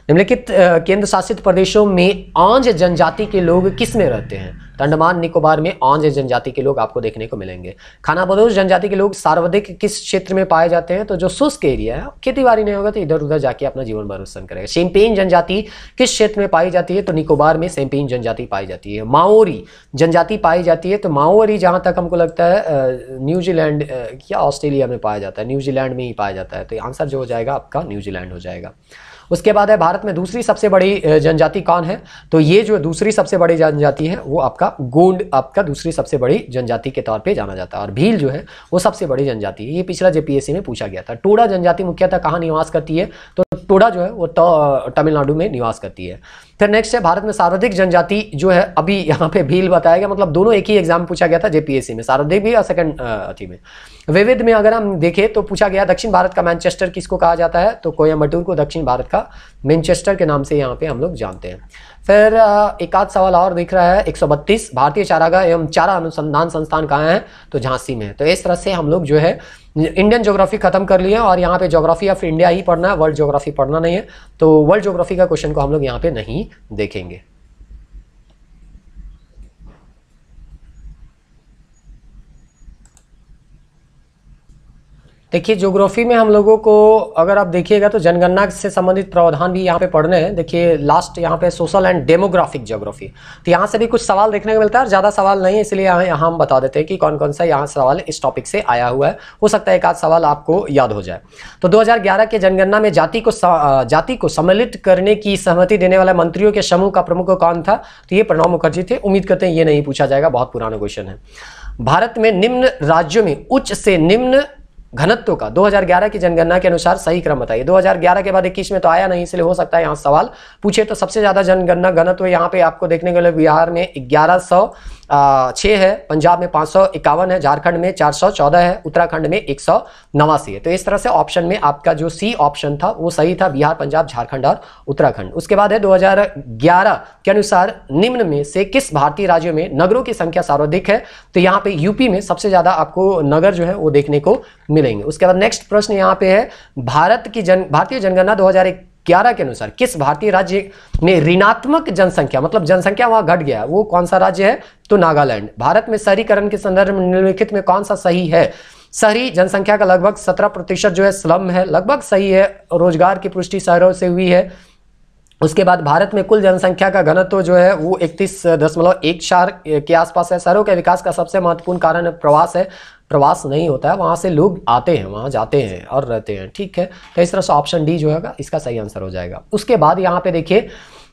निम्नलिखित केंद्र शासित प्रदेशों में आंज जनजाति के लोग किस में रहते हैं तो अंडमान निकोबार में आंज जनजाति के लोग आपको देखने को मिलेंगे खानाबदोश जनजाति के लोग सर्वाधिक किस क्षेत्र में पाए जाते हैं तो जो शुष्क एरिया है खेती बाड़ी नहीं होगा तो इधर उधर जाके अपना जीवन भरोसन करेगा शेम्पेन जनजाति किस क्षेत्र में पाई जाती है तो निकोबार में सेम्पेन जनजाति पाई जाती है माओरी जनजाति पाई जाती है तो माओरी जहाँ तक हमको लगता है न्यूजीलैंड या ऑस्ट्रेलिया में पाया जाता है न्यूजीलैंड में ही पाया जाता है तो आंसर जो हो जाएगा आपका न्यूजीलैंड हो जाएगा उसके बाद है भारत में दूसरी सबसे बड़ी जनजाति कौन है तो ये जो दूसरी सबसे बड़ी जनजाति है वो आपका गोंड आपका दूसरी सबसे बड़ी जनजाति के तौर पर जाना जाता है और भील जो है वो सबसे बड़ी जनजाति है ये पिछला जेपीएससी में पूछा गया था टोडा जनजाति मुख्यतः कहाँ निवास करती है तो टोडा जो है वो तो, तमिलनाडु में निवास करती है फिर नेक्स्ट है भारत में सार्वधिक जनजाति जो है अभी यहाँ पे भील बताया गया मतलब दोनों एक ही एग्जाम पूछा गया था जेपीएससी में सार्वधिक भी और सेकंड अथी में विविध में अगर हम देखें तो पूछा गया दक्षिण भारत का मैनचेस्टर किसको कहा जाता है तो कोयम्बटूर को दक्षिण भारत का मैनचेस्टर के नाम से यहाँ पे हम लोग जानते हैं फिर एक आध सवाल और दिख रहा है 132 भारतीय चारागाह एवं चारा अनुसंधान संस्थान कहाँ है तो झांसी में है तो इस तरह से हम लोग जो है इंडियन ज्योग्राफी खत्म कर लिया और यहाँ पे जोग्राफी ऑफ इंडिया ही पढ़ना है वर्ल्ड जोग्राफी पढ़ना नहीं है तो वर्ल्ड जोग्राफी का क्वेश्चन को हम लोग यहाँ पे नहीं देखेंगे देखिए ज्योग्राफी में हम लोगों को अगर आप देखिएगा तो जनगणना से संबंधित प्रावधान भी यहाँ पे पढ़ने हैं देखिए लास्ट यहाँ पे सोशल एंड डेमोग्राफिक ज्योग्राफी तो यहाँ से भी कुछ सवाल देखने को मिलता है ज़्यादा सवाल नहीं है इसलिए यहाँ यहाँ हम बता देते हैं कि कौन कौन सा यहाँ सवाल इस टॉपिक से आया हुआ है हो सकता है एक आध सवाल आपको याद हो जाए तो दो के जनगणना में जाति को जाति को सम्मिलित करने की सहमति देने वाले मंत्रियों के समूह का प्रमुख कौन था तो ये प्रणव मुखर्जी थे उम्मीद करते हैं ये नहीं पूछा जाएगा बहुत पुराना क्वेश्चन है भारत में निम्न राज्यों में उच्च से निम्न घनत्व का 2011 की जनगणना के अनुसार सही क्रम बताइए 2011 के बाद 21 में तो आया नहीं इसलिए हो सकता है यहाँ सवाल पूछे तो सबसे ज्यादा जनगणना घनत्व यहाँ पे आपको देखने के लिए बिहार में ग्यारह सौ है पंजाब में पाँच सौ इक्यावन है झारखंड में चार सौ चौदह है उत्तराखंड में एक सौ नवासी है तो इस तरह से ऑप्शन में आपका जो सी ऑप्शन था वो सही था बिहार पंजाब झारखंड और उत्तराखंड उसके बाद है दो के अनुसार निम्न में से किस भारतीय राज्य में नगरों की संख्या सर्वाधिक है तो यहाँ पे यूपी में सबसे ज्यादा आपको नगर जो है वो देखने को मिल मिलेंगे उसके बाद नेक्स्ट प्रश्न यहाँ पे है भारत की जन भारतीय जनगणना 2011 के अनुसार किस भारतीय राज्य ने ऋणात्मक जनसंख्या मतलब जनसंख्या वहाँ घट गया वो कौन सा राज्य है तो नागालैंड भारत में शहरीकरण के संदर्भ में निम्नलिखित में कौन सा सही है शहरी जनसंख्या का लगभग सत्रह प्रतिशत जो है स्लम है लगभग सही है रोजगार की पुष्टि शहरों से हुई है उसके बाद भारत में कुल जनसंख्या का घनत्व जो है वो इकतीस दशमलव एक चार के आसपास है शहरों के विकास का सबसे महत्वपूर्ण कारण प्रवास है प्रवास नहीं होता है वहाँ से लोग आते हैं वहाँ जाते हैं और रहते हैं ठीक है तो इस तरह से ऑप्शन डी जो है इसका सही आंसर हो जाएगा उसके बाद यहाँ पे देखिए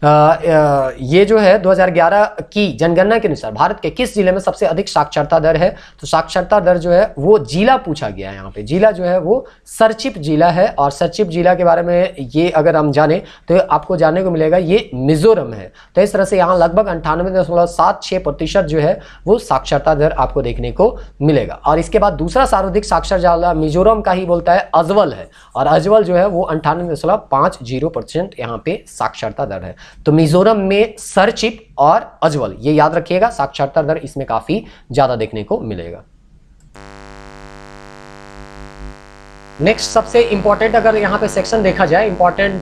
ये जो है 2011 की जनगणना के अनुसार भारत के किस जिले में सबसे अधिक साक्षरता दर है तो साक्षरता दर जो है वो जिला पूछा गया है यहाँ पे जिला जो है वो सरचिप जिला है और सरचिप जिला के बारे में ये अगर हम जाने तो आपको जानने को मिलेगा ये मिजोरम है तो इस तरह से यहाँ लगभग अंठानवे दशमलव सात छः प्रतिशत जो है वो साक्षरता दर आपको देखने को मिलेगा और इसके बाद दूसरा सर्वाधिक साक्षर जिला मिजोरम का ही बोलता है अजवल है और अजवल जो है वो अंठानवे दशमलव पाँच जीरो परसेंट यहाँ पे साक्षरता दर है तो मिजोरम में सरचिप और अजवल ये याद रखिएगा साक्षरता दर इसमें काफी ज्यादा देखने को मिलेगा नेक्स्ट सबसे इंपॉर्टेंट अगर यहाँ पे सेक्शन देखा जाए इंपॉर्टेंट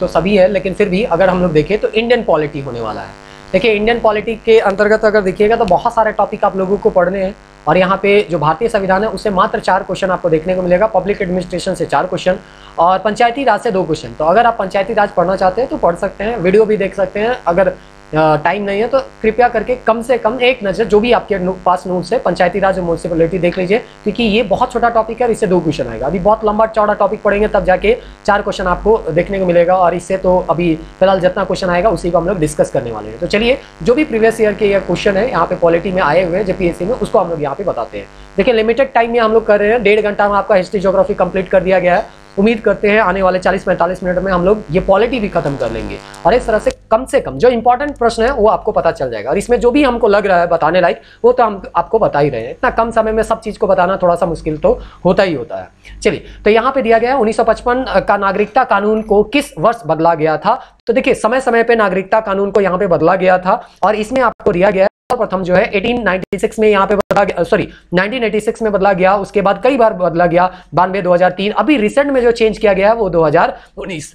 तो सभी है लेकिन फिर भी अगर हम लोग देखें तो इंडियन पॉलिटी होने वाला है देखिए इंडियन पॉलिटी के अंतर्गत अगर देखिएगा तो बहुत सारे टॉपिक आप लोगों को पढ़ने हैं और यहाँ पे जो भारतीय संविधान है उससे मात्र चार क्वेश्चन आपको देखने को मिलेगा पब्लिक एडमिनिस्ट्रेशन से चार क्वेश्चन और पंचायती राज से दो क्वेश्चन तो अगर आप पंचायती राज पढ़ना चाहते हैं तो पढ़ सकते हैं वीडियो भी देख सकते हैं अगर टाइम नहीं है तो कृपया करके कम से कम एक नज़र जो भी आपके पास नोट्स है पंचायती राज और म्यूनसिपलिटी देख लीजिए क्योंकि ये बहुत छोटा टॉपिक है और इससे दो क्वेश्चन आएगा अभी बहुत लंबा चौड़ा टॉपिक पढ़ेंगे तब जाके चार क्वेश्चन आपको देखने को मिलेगा और इससे तो अभी फिलहाल जितना क्वेश्चन आएगा उसी को हम लोग डिस्कस करने वाले हैं तो चलिए जो भी प्रीवियस ईयर के क्वेश्चन है यहाँ पे पॉलिटी में आए हुए हैं जेपीएससी में उसको हम लोग यहाँ पे बताते हैं देखिए लिमिटेड टाइम में हम लोग कर रहे हैं डेढ़ घंटा में आपका हिस्ट्री जोग्राफी कंप्लीट कर दिया गया है उम्मीद करते हैं आने वाले 40-45 मिनट में हम लोग ये पॉलिटी भी खत्म कर लेंगे और इस तरह से कम से कम जो इंपॉर्टेंट प्रश्न है वो आपको पता चल जाएगा और इसमें जो भी हमको लग रहा है बताने लायक वो तो हम आपको बता ही रहे हैं इतना कम समय में सब चीज़ को बताना थोड़ा सा मुश्किल तो होता ही होता है चलिए तो यहाँ पे दिया गया उन्नीस का नागरिकता कानून को किस वर्ष बदला गया था तो देखिए समय समय पर नागरिकता कानून को यहाँ पे बदला गया था और इसमें आपको दिया गया प्रथम जो है 1896 में यहां पे बदला गया सॉरी 1986 में बदला गया उसके बाद कई बार बदला गया बानवे 2003 अभी रिसेंट में जो चेंज किया गया है वो 2019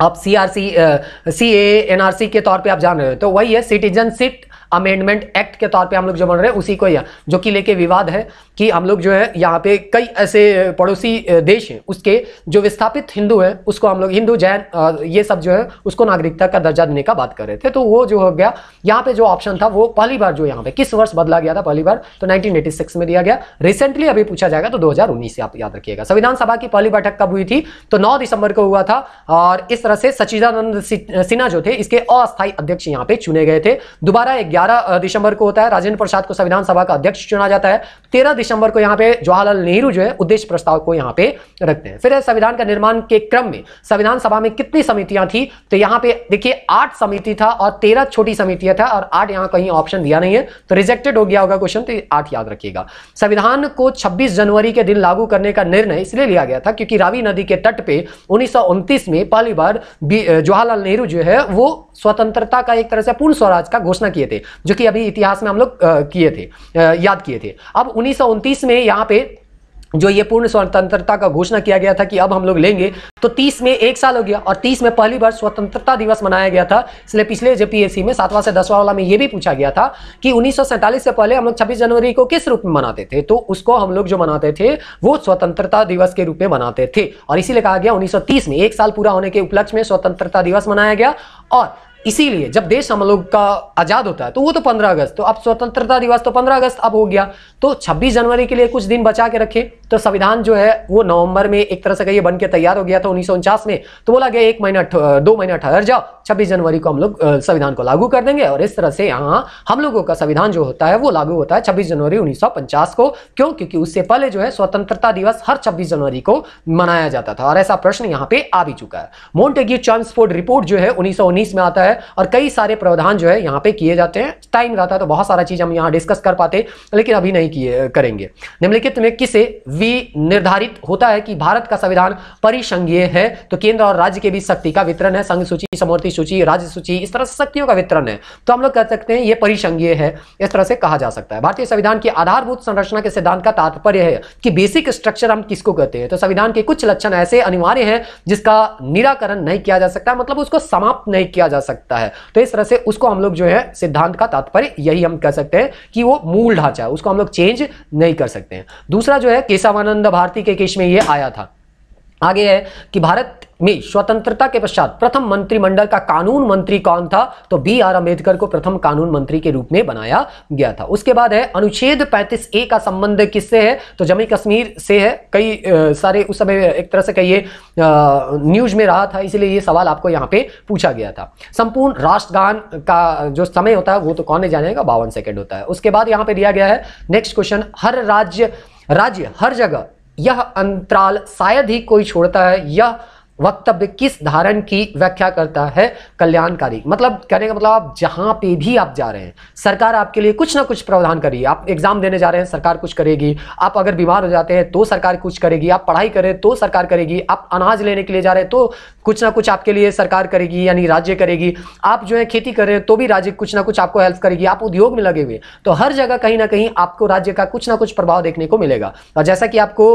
आप C R C C A R C के तौर पे आप जान रहे हो तो वही है सिटीजनशिप अमेंडमेंट एक्ट के तौर पे हम लोग जो बन रहे हैं उसी को या जो कि लेके विवाद है कि हम लोग जो है यहाँ पे कई ऐसे पड़ोसी देश हैं उसके जो विस्थापित हिंदू हैं उसको हम लोग हिंदू जैन ये सब जो है उसको नागरिकता का दर्जा देने का बात कर रहे थे तो वो जो हो गया यहाँ पे जो ऑप्शन था वो पहली बार जो यहाँ पे किस वर्ष बदला गया था पहली बार तो 1986 में दिया गया रिसेंटली अभी पूछा जाएगा तो दो से आप याद रखिएगा संविधान सभा की पहली बैठक कब हुई थी तो नौ दिसंबर को हुआ था और इस तरह से सचिदानंद सिन्हा जो थे इसके अस्थायी अध्यक्ष यहाँ पे चुने गए थे दोबारा एक ग्यारह दिसंबर को होता है राजेंद्र प्रसाद को संविधान सभा का अध्यक्ष चुना जाता है तेरह दिसंबर को यहाँ पे जवाहरलाल नेहरू जो है उद्देश्य प्रस्ताव को यहाँ पे रखते हैं फिर संविधान का निर्माण के क्रम में संविधान सभा में कितनी समितियां थी तो यहाँ पे देखिए आठ समिति था और तेरह छोटी समितियां था और आठ यहाँ कहीं ऑप्शन दिया नहीं है तो रिजेक्टेड हो गया होगा क्वेश्चन तो आठ याद रखिएगा संविधान को छब्बीस जनवरी के दिन लागू करने का निर्णय इसलिए लिया गया था क्योंकि रावी नदी के तट पे उन्नीस में पहली बार जवाहरलाल नेहरू जो है वो स्वतंत्रता का एक तरह से पूर्ण स्वराज का घोषणा किए थे जो कि अभी इतिहास में हम लोग किए थे याद किए थे अब उन्नीस में यहाँ पे जो ये पूर्ण स्वतंत्रता का घोषणा किया गया था कि अब हम लोग लेंगे तो 30 में एक साल हो गया और 30 में पहली बार स्वतंत्रता दिवस मनाया गया था इसलिए पिछले पी में सातवां से दसवां वाला में ये भी पूछा गया था कि उन्नीस से पहले हम लोग छब्बीस जनवरी को किस रूप में मनाते थे तो उसको हम लोग जो मनाते थे वो स्वतंत्रता दिवस के रूप में मनाते थे और इसीलिए कहा गया उन्नीस में एक साल पूरा होने के उपलक्ष्य में स्वतंत्रता दिवस मनाया गया और इसीलिए जब देश हम लोग का आज़ाद होता है तो वो तो 15 अगस्त तो अब स्वतंत्रता दिवस तो 15 अगस्त अब हो गया तो 26 जनवरी के लिए कुछ दिन बचा के रखे तो संविधान जो है वो नवंबर में एक तरह से कहिए बन के तैयार हो गया था उन्नीस में तो बोला गया एक महीना दो महीना ठहर जाओ छब्बीस जनवरी को हम लोग संविधान को लागू कर देंगे और इस तरह से यहाँ हम लोगों का संविधान जो होता है वो लागू होता है छब्बीस जनवरी उन्नीस को क्यों क्योंकि उससे पहले जो है स्वतंत्रता दिवस हर छब्बीस जनवरी को मनाया जाता था और ऐसा प्रश्न यहाँ पे आ भी चुका है मोन्टेग्यू ट्रांसपोर्ट रिपोर्ट जो है उन्नीस में आता है और कई सारे प्रावधान जो है यहाँ पे किए जाते हैं टाइम रहता है तो बहुत सारा चीज़ हम यहाँ डिस्कस कर पाते लेकिन अभी नहीं किए करेंगे निम्नलिखित में किसे वी निर्धारित होता है कि भारत का संविधान परिसंघीय है तो केंद्र और राज्य के बीच शक्ति का वितरण है संघ सूची समूर्ति सूची राज्य सूची इस तरह से शक्तियों का वितरण है तो हम लोग कह सकते हैं ये परिसंघीय है इस तरह से कहा जा सकता है भारतीय संविधान की आधारभूत संरचना के सिद्धांत का तात्पर्य है कि बेसिक स्ट्रक्चर हम किसको कहते हैं तो संविधान के कुछ लक्षण ऐसे अनिवार्य हैं जिसका निराकरण नहीं किया जा सकता मतलब उसको समाप्त नहीं किया जा सकता सकता है तो इस तरह से उसको हम लोग जो है सिद्धांत का तात्पर्य यही हम कह सकते हैं कि वो मूल ढांचा है उसको हम लोग चेंज नहीं कर सकते हैं दूसरा जो है केशवानंद भारती के केस में ये आया था आगे है कि भारत में स्वतंत्रता के पश्चात प्रथम मंत्रिमंडल का कानून मंत्री कौन था तो बी आर अंबेडकर को प्रथम कानून मंत्री के रूप में बनाया गया था उसके बाद है अनुच्छेद 35 ए का संबंध किससे है तो जम्मू कश्मीर से है कई आ, सारे उस समय एक तरह से कहिए न्यूज में रहा था इसलिए ये सवाल आपको यहाँ पे पूछा गया था संपूर्ण राष्ट्रगान का जो समय होता है वो तो कौन जाने जानेगा बावन सेकेंड होता है उसके बाद यहाँ पे दिया गया है नेक्स्ट क्वेश्चन हर राज्य राज्य हर जगह यह अंतराल शायद ही कोई छोड़ता है यह वक्तव्य किस धारण की व्याख्या करता है कल्याणकारी मतलब कहने का मतलब आप जहां पे भी आप जा रहे हैं सरकार आपके लिए कुछ ना कुछ प्रावधान करिए आप एग्जाम देने जा रहे हैं सरकार कुछ करेगी आप अगर बीमार हो जाते हैं तो सरकार कुछ करेगी आप पढ़ाई करें तो सरकार करेगी आप अनाज लेने के लिए जा रहे हैं तो कुछ ना कुछ आपके लिए सरकार करेगी यानी राज्य करेगी आप जो है खेती कर रहे हैं तो भी राज्य कुछ ना कुछ आपको हेल्प करेगी आप उद्योग में लगे हुए तो हर जगह कहीं ना कहीं आपको राज्य का कुछ ना कुछ प्रभाव देखने को मिलेगा और जैसा कि आपको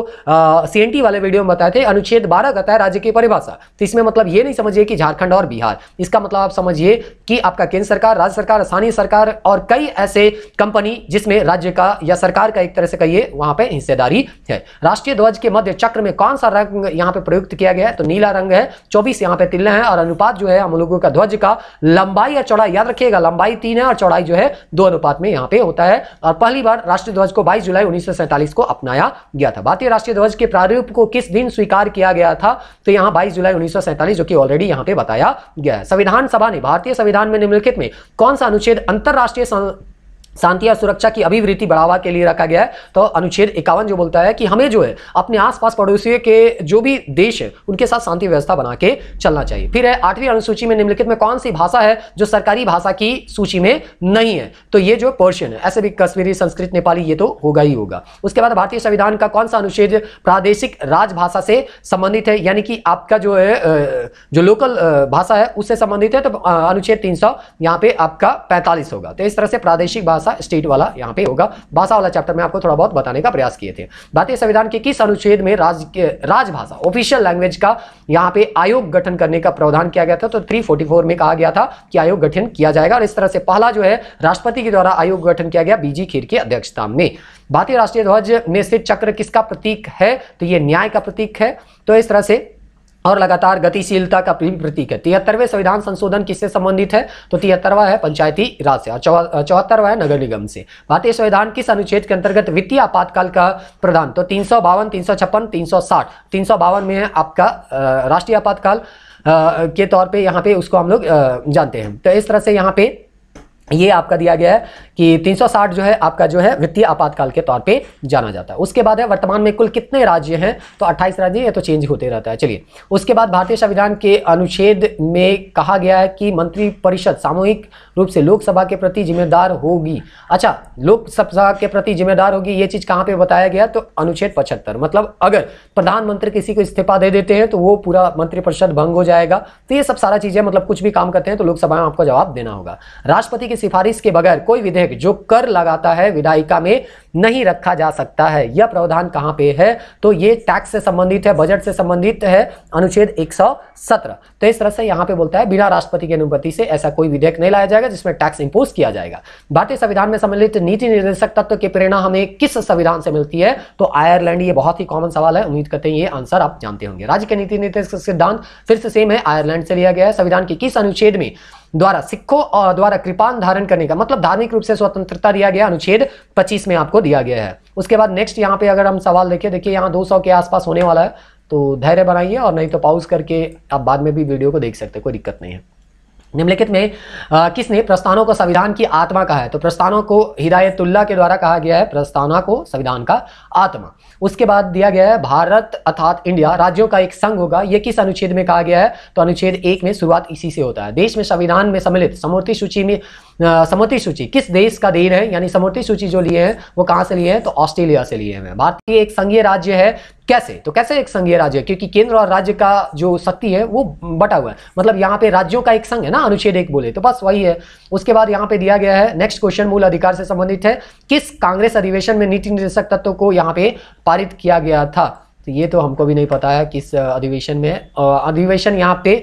सी वाले वीडियो में बताए थे अनुच्छेद बारह कहता है राज्य के परिवार भाषा तो इसमें मतलब ये नहीं समझिए कि झारखंड और बिहार इसका मतलब आप समझिए कि आपका केंद्र सरकार राज्य सरकार स्थानीय सरकार और कई ऐसे कंपनी जिसमें राज्य का या सरकार का एक तरह से कहिए वहां पर हिस्सेदारी है राष्ट्रीय ध्वज के मध्य चक्र में कौन सा रंग यहाँ पे प्रयुक्त किया गया है तो नीला रंग है चौबीस यहाँ पे तिल्ले हैं और अनुपात जो है हम लोगों का ध्वज का लंबाई या चौड़ाई याद रखिएगा लंबाई तीन है और चौड़ाई जो है दो अनुपात में यहाँ पे होता है और पहली बार राष्ट्रीय ध्वज को 22 जुलाई उन्नीस को अपनाया गया था भारतीय राष्ट्रीय ध्वज के प्रारूप को किस दिन स्वीकार किया गया था तो यहाँ 22 जुलाई उन्नीस जो कि ऑलरेडी यहाँ पे बताया गया है संविधान सभा ने भारतीय संविधान में निम्नलिखित में कौन सा अनुच्छेद अंतर्राष्ट्रीय शांति और सुरक्षा की अभिवृत्ति बढ़ावा के लिए रखा गया है तो अनुच्छेद इक्यावन जो बोलता है कि हमें जो है अपने आसपास पड़ोसियों के जो भी देश है उनके साथ शांति व्यवस्था बना के चलना चाहिए फिर है आठवीं अनुसूची में निम्नलिखित में कौन सी भाषा है जो सरकारी भाषा की सूची में नहीं है तो ये जो पोर्शन है ऐसे भी कश्मीरी संस्कृत नेपाली ये तो होगा ही होगा उसके बाद भारतीय संविधान का कौन सा अनुच्छेद प्रादेशिक राजभाषा से संबंधित है यानी कि आपका जो है जो लोकल भाषा है उससे संबंधित है तो अनुच्छेद तीन सौ यहाँ पे आपका पैंतालीस होगा तो इस तरह से प्रादेशिक भाषा भाषा स्टेट वाला यहाँ पे होगा भाषा वाला चैप्टर में आपको थोड़ा बहुत बताने का प्रयास किए थे भारतीय संविधान के किस अनुच्छेद में राज्य राजभाषा ऑफिशियल लैंग्वेज का यहाँ पे आयोग गठन करने का प्रावधान किया गया था तो थ्री में कहा गया था कि आयोग गठन किया जाएगा और इस तरह से पहला जो है राष्ट्रपति के द्वारा आयोग गठन किया गया बीजी खीर की अध्यक्षता में भारतीय राष्ट्रीय ध्वज में से चक्र किसका प्रतीक है तो ये न्याय का प्रतीक है तो इस तरह से और लगातार गतिशीलता का प्रतीक है तिहत्तरवें संविधान संशोधन किससे संबंधित है तो तिहत्तरवा है पंचायती राज से और चौहत्तरवा है नगर निगम से भारतीय संविधान किस अनुच्छेद के अंतर्गत वित्तीय आपातकाल का प्रदान तो तीन सौ बावन तीन सौ छप्पन तीन सौ साठ तीन सौ बावन में है आपका राष्ट्रीय आपातकाल के तौर पर यहाँ पे उसको हम लोग जानते हैं तो इस तरह से यहाँ पे ये आपका दिया गया है कि 360 जो है आपका जो है वित्तीय आपातकाल के तौर पे जाना जाता है उसके बाद है वर्तमान में कुल कितने राज्य हैं तो 28 राज्य ये तो चेंज होते रहता है चलिए उसके बाद भारतीय संविधान के अनुच्छेद में कहा गया है कि मंत्रिपरिषद सामूहिक रूप से लोकसभा के प्रति जिम्मेदार होगी अच्छा लोकसभा के प्रति जिम्मेदार होगी ये चीज़ कहाँ पर बताया गया तो अनुच्छेद पचहत्तर मतलब अगर प्रधानमंत्री किसी को इस्तीफा दे देते हैं तो वो पूरा मंत्रिपरिषद भंग हो जाएगा तो ये सब सारा चीज़ें मतलब कुछ भी काम करते हैं तो लोकसभा में आपको जवाब देना होगा राष्ट्रपति की सिफारिश के बगैर कोई विधेयक उल्लेख जो कर लगाता है विधायिका में नहीं रखा जा सकता है यह प्रावधान कहाँ पे है तो ये टैक्स से संबंधित है बजट से संबंधित है अनुच्छेद 117 तो इस तरह से यहाँ पे बोलता है बिना राष्ट्रपति की अनुमति से ऐसा कोई विधेयक नहीं लाया जाएगा जिसमें टैक्स इंपोज किया जाएगा भारतीय संविधान में सम्मिलित नीति निर्देशक तत्व की प्रेरणा हमें किस संविधान से मिलती है तो आयरलैंड ये बहुत ही कॉमन सवाल है उम्मीद करते हैं ये आंसर आप जानते होंगे राज्य के नीति निर्देशक सिद्धांत फिर से सेम है आयरलैंड से लिया गया है संविधान के किस अनुच्छेद में द्वारा सिखों द्वारा कृपान धारण करने का मतलब धार्मिक रूप से स्वतंत्रता दिया गया अनुच्छेद 25 में आपको दिया गया है उसके बाद नेक्स्ट यहाँ पे अगर हम सवाल देखें देखिए यहाँ 200 के आसपास होने वाला है तो धैर्य बनाइए और नहीं तो पाउज करके आप बाद में भी वीडियो को देख सकते हैं कोई दिक्कत नहीं है निम्नलिखित में आ, किसने प्रस्थानों को संविधान की आत्मा कहा है तो प्रस्थानों को हिदायतुल्ला के द्वारा कहा गया है प्रस्थाना को संविधान का आत्मा उसके बाद दिया गया है भारत अर्थात इंडिया राज्यों का एक संघ होगा यह किस अनुच्छेद में कहा गया है तो अनुच्छेद एक में शुरुआत इसी से होता है देश में संविधान में सम्मिलित समूर्ति सूची में समवर्ती सूची किस देश का देन है यानी समवर्ती सूची जो लिए हैं वो कहाँ से लिए हैं तो ऑस्ट्रेलिया से लिए हैं भारतीय एक संघीय राज्य है कैसे तो कैसे एक संघीय राज्य है क्योंकि केंद्र और राज्य का जो शक्ति है वो बटा हुआ है मतलब यहाँ पे राज्यों का एक संघ है ना अनुच्छेद एक बोले तो बस वही है उसके बाद यहाँ पे दिया गया है नेक्स्ट क्वेश्चन मूल अधिकार से संबंधित है किस कांग्रेस अधिवेशन में नीति निर्देशक तत्व को यहाँ पे पारित किया गया था तो ये तो हमको भी नहीं पता है किस अधिवेशन में है अधिवेशन यहाँ पे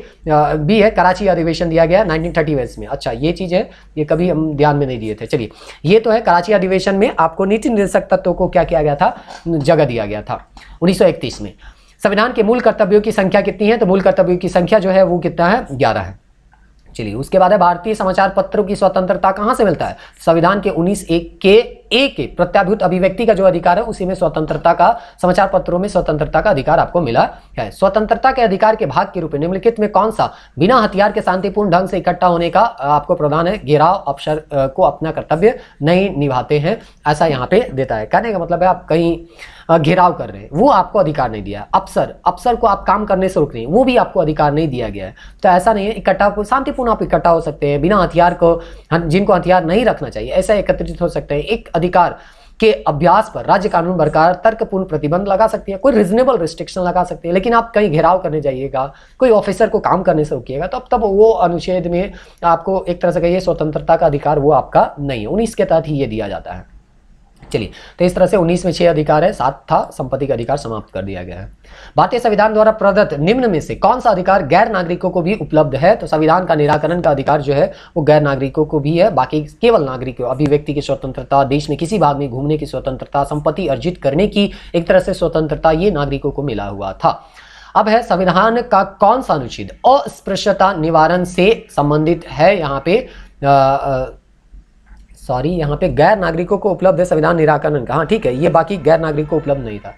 भी है कराची अधिवेशन दिया गया 1930 थर्टी में अच्छा ये चीज़ है ये कभी हम ध्यान में नहीं दिए थे चलिए ये तो है कराची अधिवेशन में आपको नीति निर्देशक तत्वों को क्या किया गया था जगह दिया गया था उन्नीस में संविधान के मूल कर्तव्यों की संख्या कितनी है तो मूल कर्तव्यों की संख्या जो है वो कितना है ग्यारह है चलिए उसके बाद है भारतीय समाचार पत्रों की स्वतंत्रता कहाँ से मिलता है संविधान के उन्नीस एक के ए के प्रत्याभूत अभिव्यक्ति का जो अधिकार है उसी में स्वतंत्रता का समाचार पत्रों में स्वतंत्रता का अधिकार आपको मिला है स्वतंत्रता के अधिकार के भाग के रूप में निम्नलिखित में कौन सा बिना हथियार के शांतिपूर्ण ढंग से इकट्ठा होने का आपको प्रदान है घेराव अवसर को अपना कर्तव्य नहीं निभाते हैं ऐसा यहाँ पे देता है कहने का मतलब है आप कहीं घेराव कर रहे हैं वो आपको अधिकार नहीं दिया अफसर अफसर को आप काम करने से रुक रहे हैं वो भी आपको अधिकार नहीं दिया गया है तो ऐसा नहीं है इकट्ठा शांतिपूर्ण आप इकट्ठा हो सकते हैं बिना हथियार को जिनको हथियार नहीं रखना चाहिए ऐसा एकत्रित हो सकते हैं एक अधिकार के अभ्यास पर राज्य कानून बरकरार तर्कपूर्ण प्रतिबंध लगा सकती है कोई रिजनेबल रिस्ट्रिक्शन लगा सकती है लेकिन आप कहीं घेराव करने जाइएगा कोई ऑफिसर को काम करने से रोकिएगा तो अब तब वो अनुच्छेद में आपको एक तरह से कहिए स्वतंत्रता का अधिकार वो आपका नहीं है उन्नीस के तहत ही ये दिया जाता है चलिए तो इस तरह से उन्नीस में छह अधिकार है सात था संपत्ति का अधिकार समाप्त कर दिया गया है भारतीय संविधान द्वारा प्रदत्त निम्न में से कौन सा अधिकार गैर नागरिकों को भी उपलब्ध है तो संविधान का निराकरण का अधिकार जो है वो गैर नागरिकों को भी है बाकी केवल नागरिक अभिव्यक्ति की स्वतंत्रता देश में किसी भाग में घूमने की स्वतंत्रता संपत्ति अर्जित करने की एक तरह से स्वतंत्रता ये नागरिकों को मिला हुआ था अब है संविधान का कौन सा अनुच्छेद अस्पृश्यता निवारण से संबंधित है यहाँ पे आ, आ, सॉरी यहाँ पे गैर नागरिकों को उपलब्ध है संविधान निराकरण का हाँ ठीक है ये बाकी गैर नागरिक को उपलब्ध नहीं था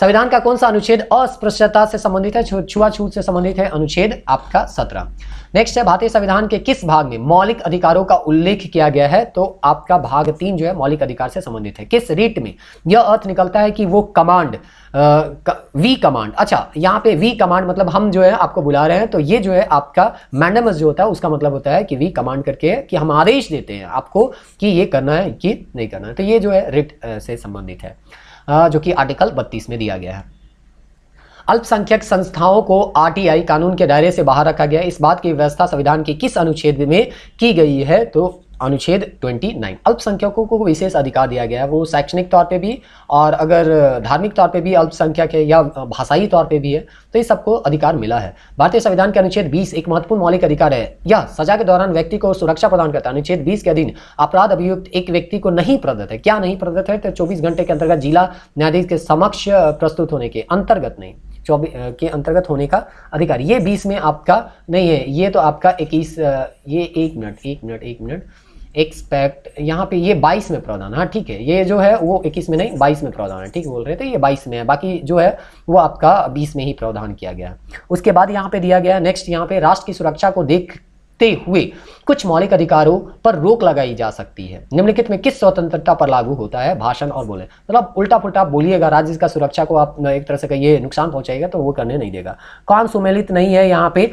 संविधान का कौन सा अनुच्छेद अस्पृश्यता से संबंधित है छुआछूत से संबंधित है अनुच्छेद आपका सत्रह नेक्स्ट है भारतीय संविधान के किस भाग में मौलिक अधिकारों का उल्लेख किया गया है तो आपका भाग तीन जो है मौलिक अधिकार से संबंधित है किस रीट में यह अर्थ निकलता है कि वो कमांड वी कमांड अच्छा यहाँ पे वी कमांड मतलब हम जो है आपको बुला रहे हैं तो ये जो है आपका मैंडमस जो होता है उसका मतलब होता है कि वी कमांड करके कि हम आदेश देते हैं आपको कि ये करना है कि नहीं करना है तो ये जो है रिट से संबंधित है जो कि आर्टिकल बत्तीस में दिया गया है अल्पसंख्यक संस्थाओं को आरटीआई कानून के दायरे से बाहर रखा गया इस बात की व्यवस्था संविधान के किस अनुच्छेद में की गई है तो अनुच्छेद 29 अल्पसंख्यकों को विशेष अधिकार दिया गया है वो शैक्षणिक तौर पे भी और अगर धार्मिक तौर पे भी अल्पसंख्यक है या भाषाई तौर पे भी है तो ये सबको अधिकार मिला है भारतीय संविधान के अनुच्छेद 20 एक महत्वपूर्ण मौलिक अधिकार है यह सजा के दौरान व्यक्ति को सुरक्षा प्रदान करता है अनुच्छेद बीस के अधीन अपराध अभियुक्त एक व्यक्ति को नहीं प्रदत्त है क्या नहीं प्रदत्त है तो चौबीस घंटे के अंतर्गत जिला न्यायाधीश के समक्ष प्रस्तुत होने के अंतर्गत नहीं चौबीस के अंतर्गत होने का अधिकार ये बीस में आपका नहीं है ये तो आपका इक्कीस ये एक मिनट एक मिनट एक मिनट एक्सपेक्ट यहाँ पे ये 22 में प्रावधान हाँ ठीक है ये जो है वो 21 में नहीं 22 में प्रावधान है ठीक बोल रहे थे ये 22 में है बाकी जो है वो आपका 20 में ही प्रावधान किया गया है उसके बाद यहाँ पे दिया गया नेक्स्ट यहाँ पे राष्ट्र की सुरक्षा को देख ते हुए कुछ मौलिक अधिकारों पर रोक लगाई जा सकती है निम्नलिखित में किस स्वतंत्रता पर लागू होता है भाषण और बोले मतलब उल्टा पुलटा आप बोलिएगा राज्य का सुरक्षा को आप एक तरह से कहिए नुकसान पहुंचाएगा तो वो करने नहीं देगा कौन सुमेलित नहीं है यहाँ पे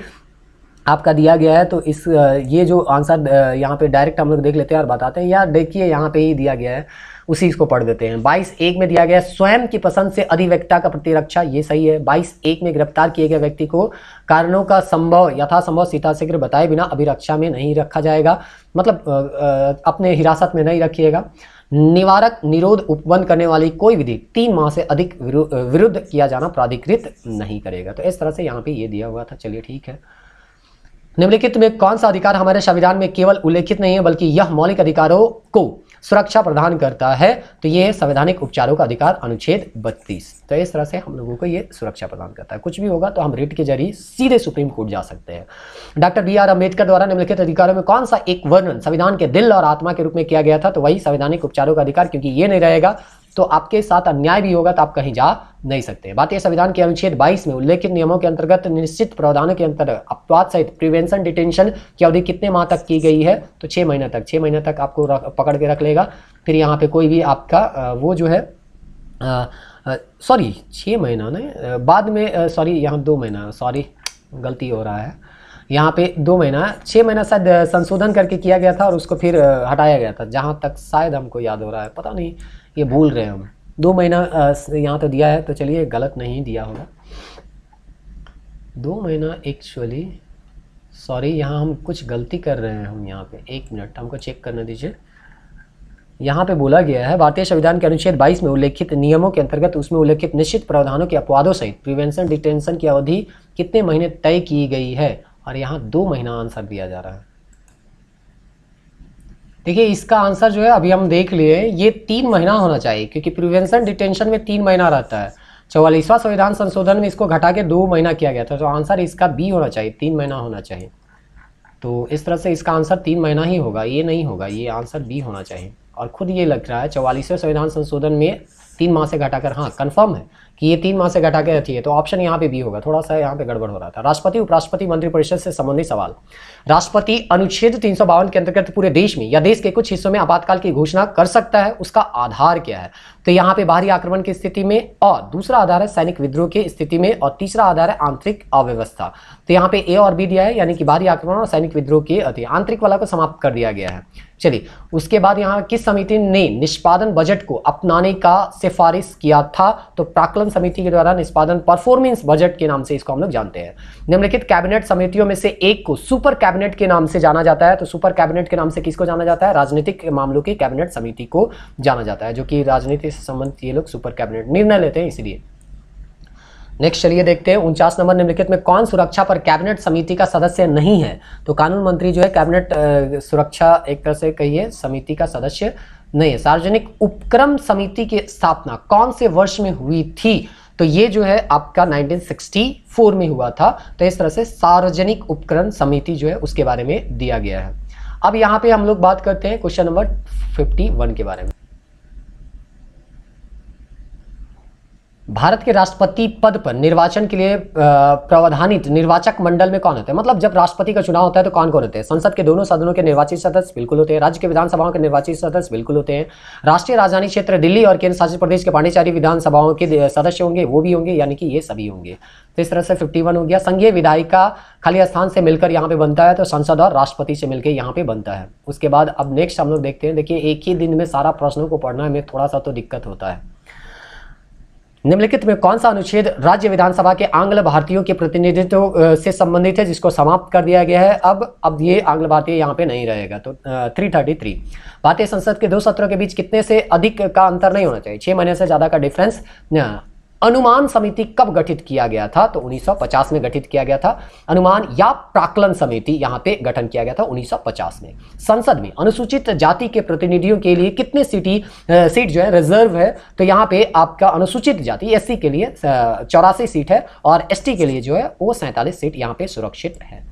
आपका दिया गया है तो इस ये जो आंसर यहाँ पे डायरेक्ट हम लोग देख लेते हैं और बताते हैं या देखिए यहाँ पे ही दिया गया है उसी इसको पढ़ देते हैं बाईस एक में दिया गया है स्वयं की पसंद से अधिवक्ता का प्रतिरक्षा ये सही है बाईस एक में गिरफ्तार किए गए व्यक्ति को कारणों का संभव यथासंभव सीता शीघ्र बताए बिना अभिरक्षा में नहीं रखा जाएगा मतलब अपने हिरासत में नहीं रखिएगा निवारक निरोध उपवन करने वाली कोई विधि तीन माह से अधिक विरुद्ध किया जाना प्राधिकृत नहीं करेगा तो इस तरह से यहाँ पे ये दिया हुआ था चलिए ठीक है निम्नलिखित में कौन सा अधिकार हमारे संविधान में केवल उल्लेखित नहीं है बल्कि यह मौलिक अधिकारों को सुरक्षा प्रदान करता है तो यह संवैधानिक उपचारों का अधिकार अनुच्छेद 32 तो इस तरह से हम लोगों को यह सुरक्षा प्रदान करता है कुछ भी होगा तो हम रिट के जरिए सीधे सुप्रीम कोर्ट जा सकते हैं डॉक्टर बी आर अम्बेडकर द्वारा निम्नलिखित अधिकारों में कौन सा एक वर्णन संविधान के दिल और आत्मा के रूप में किया गया था तो वही संवैधानिक उपचारों का अधिकार क्योंकि ये नहीं रहेगा तो आपके साथ अन्याय भी होगा तो आप कहीं जा नहीं सकते भारतीय संविधान के अनुच्छेद 22 में उल्लेखित नियमों के अंतर्गत निश्चित प्रावधानों के अंतर्गत अपवाद सहित प्रिवेंशन डिटेंशन की अवधि कितने माह तक की गई है तो छः महीने तक छः महीने तक आपको पकड़ के रख लेगा फिर यहाँ पे कोई भी आपका वो जो है सॉरी छः महीना नहीं बाद में सॉरी यहाँ दो महीना सॉरी गलती हो रहा है यहाँ पे दो महीना छः महीना शायद संशोधन करके किया गया था और उसको फिर हटाया गया था जहाँ तक शायद हमको याद हो रहा है पता नहीं ये भूल रहे हैं हम दो महीना यहाँ तो दिया है तो चलिए गलत नहीं दिया होगा दो महीना एक्चुअली सॉरी यहाँ हम कुछ गलती कर रहे हैं हम यहाँ पे एक मिनट हमको चेक करने दीजिए यहाँ पे बोला गया है भारतीय संविधान के अनुच्छेद 22 में उल्लेखित नियमों के अंतर्गत उसमें उल्लेखित निश्चित प्रावधानों के अपवादों सहित प्रिवेंशन डिटेंशन की अवधि कितने महीने तय की गई है और यहाँ दो महीना आंसर दिया जा रहा है देखिए इसका आंसर जो है अभी हम देख लिए ये तीन महीना होना चाहिए क्योंकि प्रिवेंशन डिटेंशन में तीन महीना रहता है चौवालीसवां संविधान संशोधन में इसको घटा के दो महीना किया गया था तो आंसर इसका बी होना चाहिए तीन महीना होना चाहिए तो इस तरह से इसका आंसर तीन महीना ही होगा ये नहीं होगा ये आंसर बी होना चाहिए और खुद ये लग रहा है चौवालीसवें संविधान संशोधन में तीन माह से घटाकर हाँ कन्फर्म है कि ये तीन माह से घटा के रखिए तो ऑप्शन यहाँ पे भी होगा थोड़ा सा यहाँ पे गड़बड़ हो रहा था राष्ट्रपति उपराष्ट्रपति मंत्रिपरिषद से संबंधित सवाल राष्ट्रपति अनुच्छेद तीन के अंतर्गत पूरे देश में या देश के कुछ हिस्सों में आपातकाल की घोषणा कर सकता है उसका आधार क्या है तो यहाँ पे बाहरी आक्रमण की स्थिति में और दूसरा आधार है सैनिक विद्रोह की स्थिति में और तीसरा आधार है आंतरिक अव्यवस्था तो यहाँ पे ए और बी दिया है यानी कि बाहरी आक्रमण और सैनिक विद्रोह की आंतरिक वाला को समाप्त कर दिया गया है चलिए उसके बाद यहाँ किस समिति ने निष्पादन बजट को अपनाने का सिफारिश किया था तो प्राकलन समिति के द्वारा निष्पादन परफॉर्मेंस बजट के नाम से इसको हम लोग जानते हैं निम्नलिखित कैबिनेट समितियों में से एक को सुपर कैबिनेट के नाम से जाना जाता है तो सुपर कैबिनेट के नाम से किसको जाना जाता है राजनीतिक मामलों की कैबिनेट समिति को जाना जाता है जो कि राजनीति से संबंधित ये लोग सुपर कैबिनेट निर्णय लेते हैं इसलिए नेक्स्ट चलिए देखते हैं उनचास नंबर निम्नलिखित में कौन सुरक्षा पर कैबिनेट समिति का सदस्य नहीं है तो कानून मंत्री जो है कैबिनेट सुरक्षा एक तरह से कहिए समिति का सदस्य नहीं है सार्वजनिक उपक्रम समिति की स्थापना कौन से वर्ष में हुई थी तो ये जो है आपका 1964 में हुआ था तो इस तरह से सार्वजनिक उपकरण समिति जो है उसके बारे में दिया गया है अब यहाँ पे हम लोग बात करते हैं क्वेश्चन नंबर फिफ्टी के बारे में भारत के राष्ट्रपति पद पर निर्वाचन के लिए प्रावधानित निर्वाचक मंडल में कौन होते हैं मतलब जब राष्ट्रपति का चुनाव होता है तो कौन कौन होते हैं संसद के दोनों सदनों के निर्वाचित सदस्य बिल्कुल होते हैं राज्य के विधानसभाओं के निर्वाचित सदस्य बिल्कुल होते हैं राष्ट्रीय राजधानी क्षेत्र दिल्ली और केंद्र शासित प्रदेश के पांडिचारी विधानसभाओं के सदस्य होंगे वो भी होंगे यानी कि ये सभी होंगे तो इस तरह से फिफ्टी हो गया संघीय विधायिका खाली स्थान से मिलकर यहाँ पे बनता है तो संसद और राष्ट्रपति से मिलकर यहाँ पे बनता है उसके बाद अब नेक्स्ट हम लोग देखते हैं देखिए एक ही दिन में सारा प्रश्नों को पढ़ना में थोड़ा सा तो दिक्कत होता है निम्नलिखित में कौन सा अनुच्छेद राज्य विधानसभा के आंग्ल भारतीयों के प्रतिनिधित्व से संबंधित है जिसको समाप्त कर दिया गया है अब अब ये आंग्ल भारतीय यहाँ पे नहीं रहेगा तो थ्री थर्टी थ्री भारतीय संसद के दो सत्रों के बीच कितने से अधिक का अंतर नहीं होना चाहिए छः महीने से ज़्यादा का डिफरेंस अनुमान समिति कब गठित किया गया था तो 1950 में गठित किया गया था अनुमान या प्राकलन समिति यहाँ पे गठन किया गया था 1950 में संसद में अनुसूचित जाति के प्रतिनिधियों के लिए कितने सीटी सीट जो है रिजर्व है तो यहाँ पे आपका अनुसूचित जाति एस के लिए चौरासी सीट है और एस के लिए जो है वो सैंतालीस सीट यहाँ पे सुरक्षित है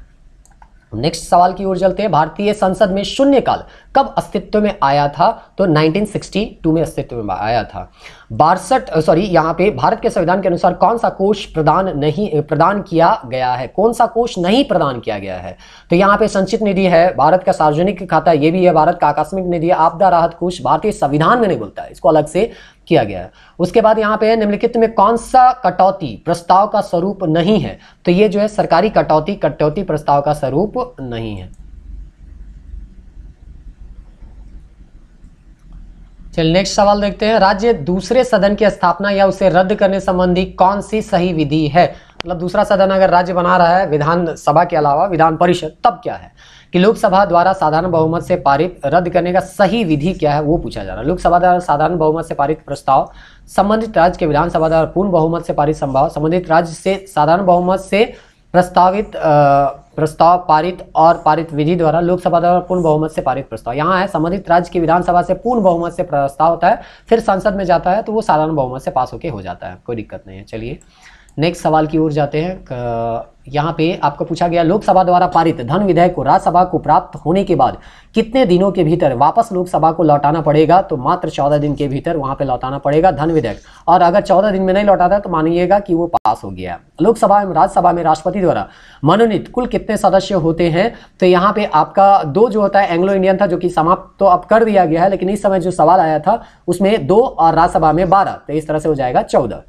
नेक्स्ट तो सवाल की ओर चलते हैं भारतीय संसद में शून्यकाल कब अस्तित्व में आया था तो 1962 में अस्तित्व में आया था बासठ सॉरी यहाँ पे भारत के संविधान के अनुसार कौन सा कोष प्रदान नहीं प्रदान किया गया है कौन सा कोष नहीं प्रदान किया गया है तो यहाँ पे संचित निधि है भारत का सार्वजनिक खाता ये भी है भारत का आकस्मिक निधि आपदा राहत कोष भारतीय संविधान में नहीं बोलता है इसको अलग से किया गया है उसके बाद यहाँ पे है निम्नलिखित में कौन सा कटौती प्रस्ताव का स्वरूप नहीं है तो ये जो है सरकारी कटौती कटौती प्रस्ताव का स्वरूप नहीं है चलिए नेक्स्ट सवाल देखते हैं राज्य दूसरे सदन की स्थापना या उसे रद्द करने संबंधी कौन सी सही विधि है मतलब दूसरा सदन अगर राज्य बना रहा है विधानसभा के अलावा विधान परिषद तब क्या है कि लोकसभा द्वारा साधारण बहुमत से पारित रद्द करने का सही विधि क्या है वो पूछा जा रहा है लोकसभा द्वारा साधारण बहुमत से पारित प्रस्ताव संबंधित राज्य के विधानसभा द्वारा पूर्ण बहुमत से पारित संभाव संबंधित राज्य से साधारण बहुमत से प्रस्तावित प्रस्ताव पारित और पारित विधि द्वारा लोकसभा द्वारा पूर्ण बहुमत से पारित प्रस्ताव यहाँ है संबंधित राज्य की विधानसभा से पूर्ण बहुमत से प्रस्ताव होता है फिर संसद में जाता है तो वो साधारण बहुमत से पास होके हो जाता है कोई दिक्कत नहीं है चलिए नेक्स्ट सवाल की ओर जाते हैं यहाँ पे आपको पूछा गया लोकसभा द्वारा पारित धन विधेयक को राज्यसभा को प्राप्त होने के बाद कितने दिनों के भीतर वापस लोकसभा को लौटाना पड़ेगा तो मात्र चौदह दिन के भीतर वहाँ पे लौटाना पड़ेगा धन विधेयक और अगर चौदह दिन में नहीं लौटाता तो मानिएगा कि वो पास हो गया लोकसभा एवं राज्यसभा में राष्ट्रपति द्वारा मनोनीत कुल कितने सदस्य होते हैं तो यहाँ पे आपका दो जो होता है एंग्लो इंडियन था जो कि समाप्त तो अब कर दिया गया है लेकिन इस समय जो सवाल आया था उसमें दो और राज्यसभा में बारह तो इस तरह से हो जाएगा चौदह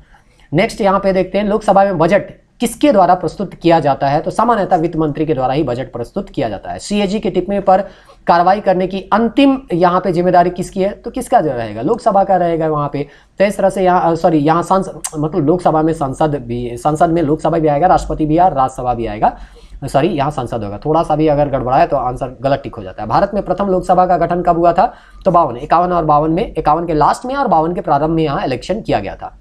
नेक्स्ट यहाँ पे देखते हैं लोकसभा में बजट किसके द्वारा प्रस्तुत किया जाता है तो सामान्यतः वित्त मंत्री के द्वारा ही बजट प्रस्तुत किया जाता है सीएजी के टिप्पणी पर कार्रवाई करने की अंतिम यहाँ पे जिम्मेदारी किसकी है तो किसका जो रहेगा लोकसभा का रहेगा वहाँ पे तो इस तरह से यहाँ सॉरी यहाँ सांसद मतलब लोकसभा में संसद भी संसद में लोकसभा भी आएगा राष्ट्रपति भी और राज्यसभा भी आएगा सॉरी यहाँ संसद होगा थोड़ा सा भी अगर गड़बड़ा है तो आंसर गलत ठीक हो जाता है भारत में प्रथम लोकसभा का गठन कब हुआ था तो बावन इक्यावन और बावन में इक्यावन के लास्ट में और बावन के प्रारंभ में यहाँ इलेक्शन किया गया था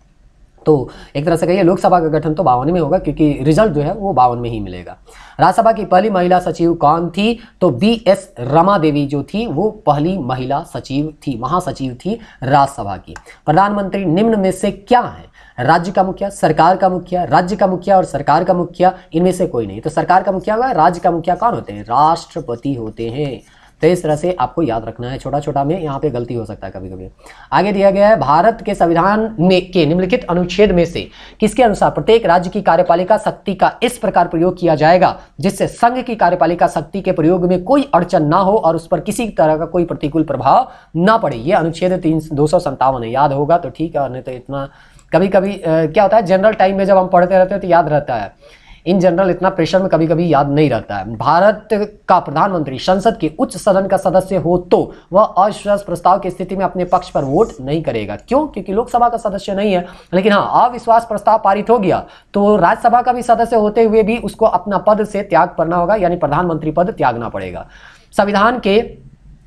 तो एक तरह से कहिए लोकसभा का गठन तो बावन में होगा क्योंकि रिजल्ट जो है वो बावन में ही मिलेगा राज्यसभा की पहली महिला सचिव कौन थी तो बी एस रमा देवी जो थी वो पहली महिला सचिव थी महासचिव थी राज्यसभा की प्रधानमंत्री निम्न में से क्या है राज्य का मुखिया सरकार का मुखिया राज्य का मुखिया और सरकार का मुखिया इनमें से कोई नहीं तो सरकार का मुखिया होगा राज्य का मुखिया कौन होते हैं राष्ट्रपति होते हैं तो इस तरह से आपको याद रखना है छोटा छोटा में यहाँ पे गलती हो सकता है कभी कभी आगे दिया गया है भारत के संविधान में के निम्नलिखित अनुच्छेद में से किसके अनुसार प्रत्येक राज्य की कार्यपालिका शक्ति का इस प्रकार प्रयोग किया जाएगा जिससे संघ की कार्यपालिका शक्ति के प्रयोग में कोई अड़चन ना हो और उस पर किसी तरह का कोई प्रतिकूल प्रभाव ना पड़े ये अनुच्छेद तीन दो है याद होगा तो ठीक है नहीं तो इतना कभी कभी क्या होता है जनरल टाइम में जब हम पढ़ते रहते हैं तो याद रहता है इन जनरल इतना प्रेशर में कभी कभी याद नहीं रहता है भारत का प्रधानमंत्री संसद के उच्च सदन का सदस्य हो तो वह अविश्वास प्रस्ताव की स्थिति में अपने पक्ष पर वोट नहीं करेगा क्यों क्योंकि लोकसभा का सदस्य नहीं है लेकिन हाँ अविश्वास प्रस्ताव पारित हो गया तो राज्यसभा का भी सदस्य होते हुए भी उसको अपना पद से त्याग करना होगा यानी प्रधानमंत्री पद त्यागना पड़ेगा संविधान के